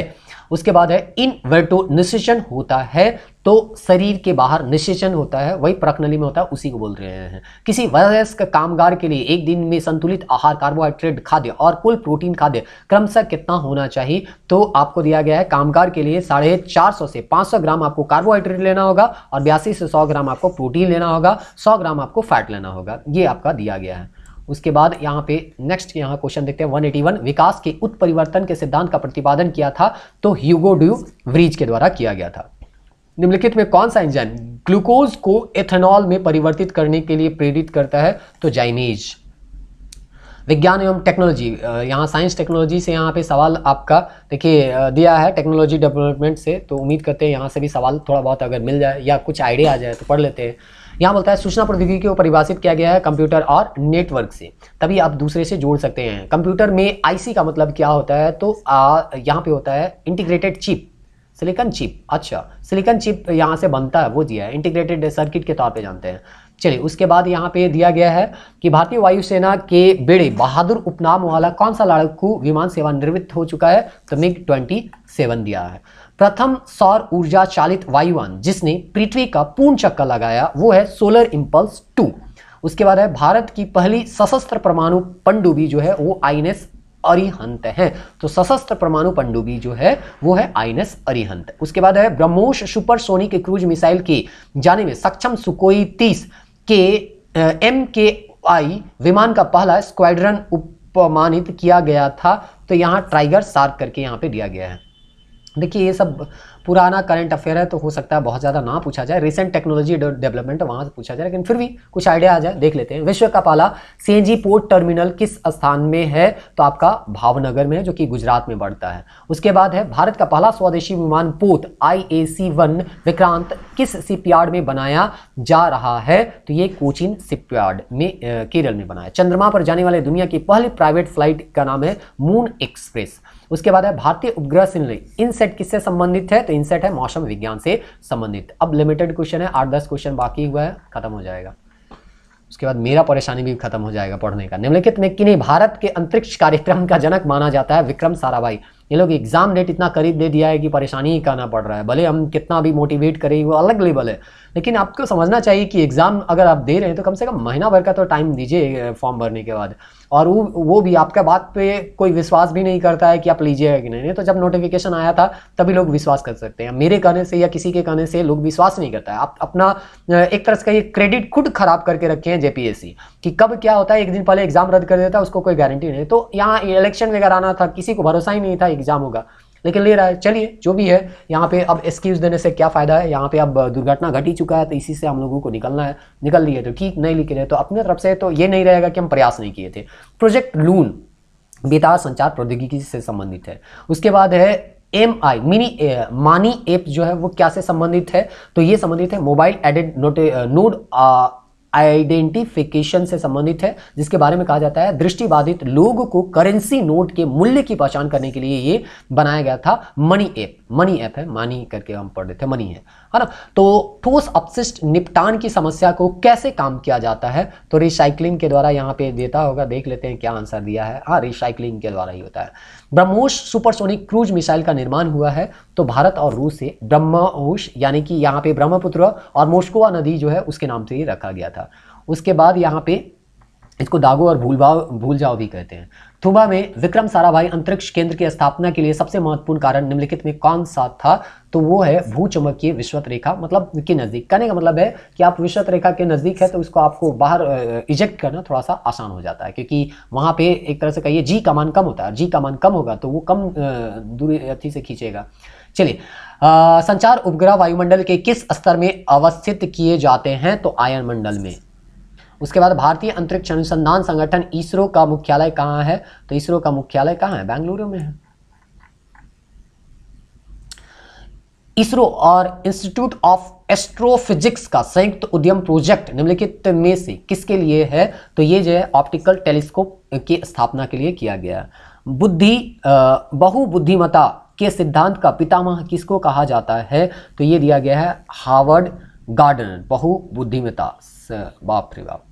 उसके बाद है इन वर्टो निशेषण होता है तो शरीर के बाहर निषेचन होता है वही प्रकनली में होता है उसी को बोल रहे हैं किसी वयस्क कामगार के लिए एक दिन में संतुलित आहार कार्बोहाइड्रेट खाद्य और कुल प्रोटीन खाद्य क्रमशः कितना होना चाहिए तो आपको दिया गया है कामगार के लिए साढ़े चार सौ से पाँच सौ ग्राम आपको कार्बोहाइड्रेट लेना होगा और बयासी से सौ ग्राम आपको प्रोटीन लेना होगा सौ ग्राम आपको फैट लेना होगा ये आपका दिया गया है उसके बाद यहाँ पे नेक्स्ट यहाँ क्वेश्चन देखते हैं 181 विकास के उत्परिवर्तन के सिद्धांत का प्रतिपादन किया था तो ह्यूगो ड्यू व्रीज के द्वारा किया गया था निम्नलिखित में कौन सा इंजन ग्लूकोज को एथेनॉल में परिवर्तित करने के लिए प्रेरित करता है तो जाइनेज विज्ञान एवं टेक्नोलॉजी यहाँ साइंस टेक्नोलॉजी से यहाँ पे सवाल आपका देखिए दिया है टेक्नोलॉजी डेवलपमेंट से तो उम्मीद करते हैं यहाँ से भी सवाल थोड़ा बहुत अगर मिल जाए या कुछ आइडिया आ जाए तो पढ़ लेते हैं यहाँ बोलता है सूचना प्रौद्योगिकी को परिभाषित किया गया है कंप्यूटर और नेटवर्क से तभी आप दूसरे से जोड़ सकते हैं कंप्यूटर में आईसी का मतलब क्या होता है तो यहाँ पे होता है इंटीग्रेटेड चिप सिलिकॉन चिप अच्छा सिलिकॉन चिप यहाँ से बनता है वो दिया है इंटीग्रेटेड सर्किट के तौर पे जानते हैं चलिए उसके बाद यहाँ पे दिया गया है कि भारतीय वायुसेना के बेड़े बहादुर उपनाम वाला कौन सा लड़कू विमान सेवा निर्मित हो चुका है तो मिग ट्वेंटी सेवन दिया है प्रथम सौर ऊर्जा चालित वायुवान जिसने पृथ्वी का पूर्ण चक्कर लगाया वो है सोलर इम्पल्स टू उसके बाद है भारत की पहली सशस्त्र परमाणु पनडुबी जो है वो आई अरिहंत हैं तो सशस्त्र परमाणु पंडुबी जो है वो है आईएनएस अरिहंत उसके बाद है ब्रह्मोस सुपरसोनिक क्रूज मिसाइल की जाने में सक्षम सुकोई तीस के एम के आई विमान का पहला स्क्वाड्रन उपमानित किया गया था तो यहाँ ट्राइगर सार्क करके यहाँ पे दिया गया है देखिए ये सब पुराना करंट अफेयर है तो हो सकता है बहुत ज़्यादा ना पूछा जाए रिसेंट टेक्नोलॉजी डेवलपमेंट वहाँ से पूछा जाए लेकिन फिर भी कुछ आइडिया आ जाए देख लेते हैं विश्व का पहला सीएनजी पोर्ट टर्मिनल किस स्थान में है तो आपका भावनगर में है जो कि गुजरात में बढ़ता है उसके बाद है भारत का पहला स्वदेशी विमान पोत आई ए सी वन विक्रांत किस सिपयार्ड में बनाया जा रहा है तो ये कोचिन सिपयार्ड में केरल में बनाया चंद्रमा पर जाने वाले दुनिया की पहली प्राइवेट फ्लाइट का नाम है मून एक्सप्रेस उसके बाद है भारतीय उपग्रह सिनरी इनसेट किससे संबंधित है तो इनसेट है मौसम विज्ञान से संबंधित अब लिमिटेड क्वेश्चन है आठ दस क्वेश्चन बाकी हुआ है खत्म हो जाएगा उसके बाद मेरा परेशानी भी खत्म हो जाएगा पढ़ने का निम्नलिखित में किन्हीं भारत के अंतरिक्ष कार्यक्रम का जनक माना जाता है विक्रम साराभाई ये लोग एग्जाम डेट इतना करीब दे दिया है कि परेशानी ही कहना पड़ रहा है भले हम कितना भी मोटिवेट करें वो अलग लेवल है लेकिन आपको समझना चाहिए कि एग्ज़ाम अगर आप दे रहे हैं तो कम से कम महीना भर का तो टाइम दीजिए फॉर्म भरने के बाद और वो वो भी आपका बात पे कोई विश्वास भी नहीं करता है कि आप लीजिएगा कि नहीं तो जब नोटिफिकेशन आया था तभी लोग विश्वास कर सकते हैं मेरे कहने से या किसी के कहने से लोग विश्वास नहीं करता है आप अपना एक तरह से ये क्रेडिट खुद खराब करके रखे हैं जेपीएससी कि कब क्या होता है एक दिन पहले एग्जाम रद्द कर देता है उसको कोई गारंटी नहीं तो यहाँ इलेक्शन वगैरह आना था किसी को भरोसा ही नहीं था एग्जाम होगा लेकिन ले रहा है चलिए जो भी है यहाँ पे अब एक्सक्यूज़ देने से क्या फ़ायदा है यहाँ पे अब दुर्घटना घट ही चुका है तो इसी से हम लोगों को निकलना है निकल लिए तो ठीक नहीं रहे तो अपने तरफ से तो ये नहीं रहेगा कि हम प्रयास नहीं किए थे प्रोजेक्ट लून बेतार संचार प्रौद्योगिकी से संबंधित है उसके बाद है M I mini money app जो है वो क्या से संबंधित है तो ये संबंधित है mobile aided note node identification से संबंधित है जिसके बारे में कहा जाता है दृष्टिबाधित लोगों को करेंसी नोट के मूल्य की पहचान करने के लिए ये बनाया गया था मनी ऐप मनी ऐप है मनी करके हम पढ़ देते हैं मनी है है ना तो ठोस अपशिष्ट निपटान की समस्या को कैसे काम किया जाता है तो रिसाइकलिंग के द्वारा यहाँ पे देता होगा देख लेते हैं क्या आंसर दिया है हाँ रिसाइकलिंग के द्वारा ही होता है ब्रह्मोस सुपरसोनिक क्रूज मिसाइल का निर्माण हुआ है तो भारत और रूस से ब्रह्मोस यानी कि यहाँ पे ब्रह्मपुत्र और मोस्कोवा नदी जो है उसके नाम से ही रखा गया था उसके बाद यहाँ पे इसको दागो और भूलभाव भूल जाओ भी कहते हैं थुबा में विक्रम साराभाई अंतरिक्ष केंद्र की स्थापना के लिए सबसे महत्वपूर्ण कारण निम्नलिखित में कौन सा था तो वो है भूचुंबकीय विश्वत रेखा मतलब के नज़दीक कहने का मतलब है कि आप विश्वत रेखा के नज़दीक है तो उसको आपको बाहर इजेक्ट करना थोड़ा सा आसान हो जाता है क्योंकि वहाँ पे एक तरह से कहिए जी का मान कम होता है जी का मान कम होगा तो वो कम दूरी अथी से खींचेगा चलिए संचार उपग्रह वायुमंडल के किस स्तर में अवस्थित किए जाते हैं तो आयन मंडल में उसके बाद भारतीय अंतरिक्ष अनुसंधान संगठन इसरो का मुख्यालय कहाँ है तो इसरो का मुख्यालय कहाँ है बेंगलुरु में है इसरो और इंस्टीट्यूट ऑफ एस्ट्रोफिजिक्स का संयुक्त उद्यम प्रोजेक्ट निम्नलिखित में से किसके लिए है तो ये जो है ऑप्टिकल टेलीस्कोप की स्थापना के लिए किया गया बुद्धि बहुबुद्धिमता के सिद्धांत का पितामह किसको कहा जाता है तो ये दिया गया है हार्वर्ड गार्डन बहुबुद्धिमता बाप रे बाप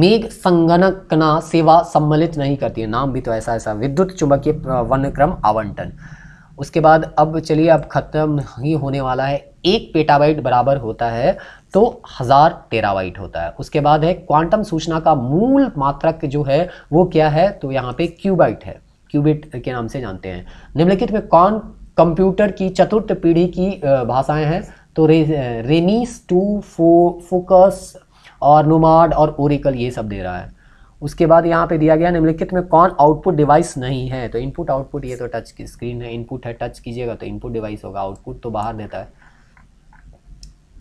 मेघ संगणकना सेवा सम्मिलित नहीं करती है नाम भी तो ऐसा ऐसा विद्युत चुंबकीय वनक्रम आवंटन उसके बाद अब चलिए अब ख़त्म ही होने वाला है एक पेटाबाइट बराबर होता है तो हज़ार टेराबाइट होता है उसके बाद है क्वांटम सूचना का मूल मात्रक जो है वो क्या है तो यहाँ पे क्यूबाइट है क्यूबिट के नाम से जानते हैं निम्नलिखित में कौन कंप्यूटर की चतुर्थ पीढ़ी की भाषाएं हैं तो रे रेमीस टू फो फोकस और नुमाड और ओरिकल ये सब दे रहा है उसके बाद यहाँ पे दिया गया निम्नलिखित में कौन आउटपुट डिवाइस नहीं है तो इनपुट आउटपुट ये तो टच की स्क्रीन है इनपुट है टच कीजिएगा तो इनपुट डिवाइस होगा आउटपुट तो बाहर देता है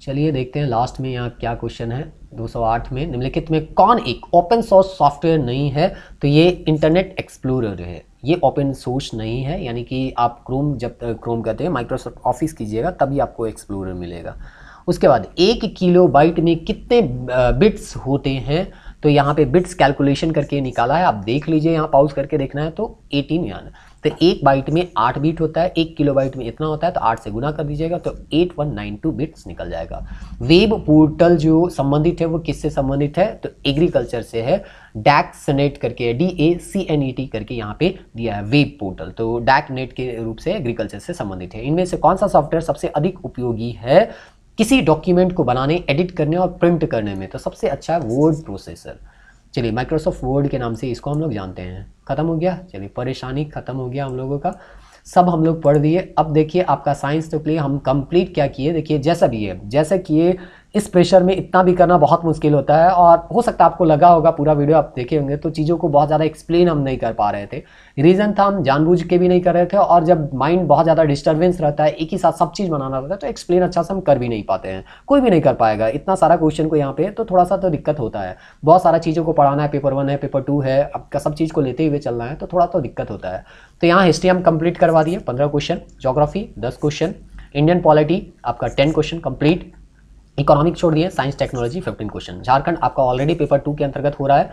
चलिए देखते हैं लास्ट में यहाँ क्या क्वेश्चन है 208 में निम्नलिखित में कौन एक ओपन सोर्स सॉफ्टवेयर नहीं है तो ये इंटरनेट एक्सप्लोरर है ये ओपन सोर्स नहीं है यानी कि आप क्रोम जब क्रोम कहते हैं माइक्रोसॉफ्ट ऑफिस कीजिएगा तभी आपको एक्सप्लोरर मिलेगा उसके बाद एक किलो बाइट में कितने बिट्स होते हैं तो यहाँ पे बिट्स कैलकुलेशन करके निकाला है आप देख लीजिए यहाँ पाउज करके देखना है तो एटीन यान तो एक बाइट में आठ बीट होता है एक किलो बाइट में इतना होता है तो आठ से गुना कर दीजिएगा तो eight one nine two bits निकल जाएगा वेब पोर्टल जो संबंधित है वो किससे संबंधित है तो एग्रीकल्चर से है डैक सनेट करके D A C N E T करके यहाँ पे दिया है वेब पोर्टल तो डैक नेट के रूप से एग्रीकल्चर से संबंधित है इनमें से कौन सा सॉफ्टवेयर सबसे अधिक उपयोगी है किसी डॉक्यूमेंट को बनाने एडिट करने और प्रिंट करने में तो सबसे अच्छा है वर्ड प्रोसेसर चलिए माइक्रोसॉफ्ट वर्ड के नाम से इसको हम लोग जानते हैं ख़त्म हो गया चलिए परेशानी ख़त्म हो गया हम लोगों का सब हम लोग पढ़ दिए अब देखिए आपका साइंस तो के लिए हम कंप्लीट क्या किए देखिए जैसा भी है जैसा किए इस प्रेशर में इतना भी करना बहुत मुश्किल होता है और हो सकता है आपको लगा होगा पूरा वीडियो आप देखे होंगे तो चीज़ों को बहुत ज़्यादा एक्सप्लेन हम नहीं कर पा रहे थे रीज़न था हम जानबूझ के भी नहीं कर रहे थे और जब माइंड बहुत ज़्यादा डिस्टर्बेंस रहता है एक ही साथ सब चीज़ बनाना रहता है तो एक्सप्लेन अच्छा से हम कर भी नहीं पाते हैं कोई भी नहीं कर पाएगा इतना सारा क्वेश्चन को यहाँ पे तो थोड़ा सा तो दिक्कत होता है बहुत सारा चीज़ों को पढ़ाना है पेपर वन है पेपर टू है आपका सब चीज़ को लेते हुए चलना है तो थोड़ा तो दिक्कत होता है तो यहाँ हिस्ट्री हम कम्प्लीट करवा दिए पंद्रह क्वेश्चन जोग्राफी दस क्वेश्चन इंडियन पॉलिटी आपका टेन क्वेश्चन कम्प्लीट इकोनॉमिक छोड़ दिए science technology fifteen question Jharkhand आपका ऑलरेडी पेपर टू के अंतर्गत हो रहा है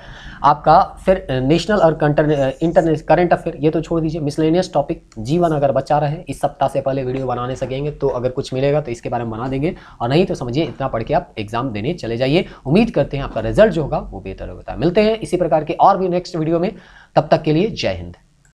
आपका फिर नेशनल और इंटरनेशनल करंट अफेयर ये तो छोड़ दीजिए मिसलेनियस टॉपिक जीवन अगर बचा रहे इस सप्ताह से पहले वीडियो बनाने सकेंगे तो अगर कुछ मिलेगा तो इसके बारे में बना देंगे और नहीं तो समझिए इतना पढ़ के आप एग्जाम देने चले जाइए उम्मीद करते हैं आपका रिजल्ट जो होगा वो बेहतर होता है मिलते हैं इसी प्रकार के और भी नेक्स्ट वीडियो में तब तक के लिए जय हिंद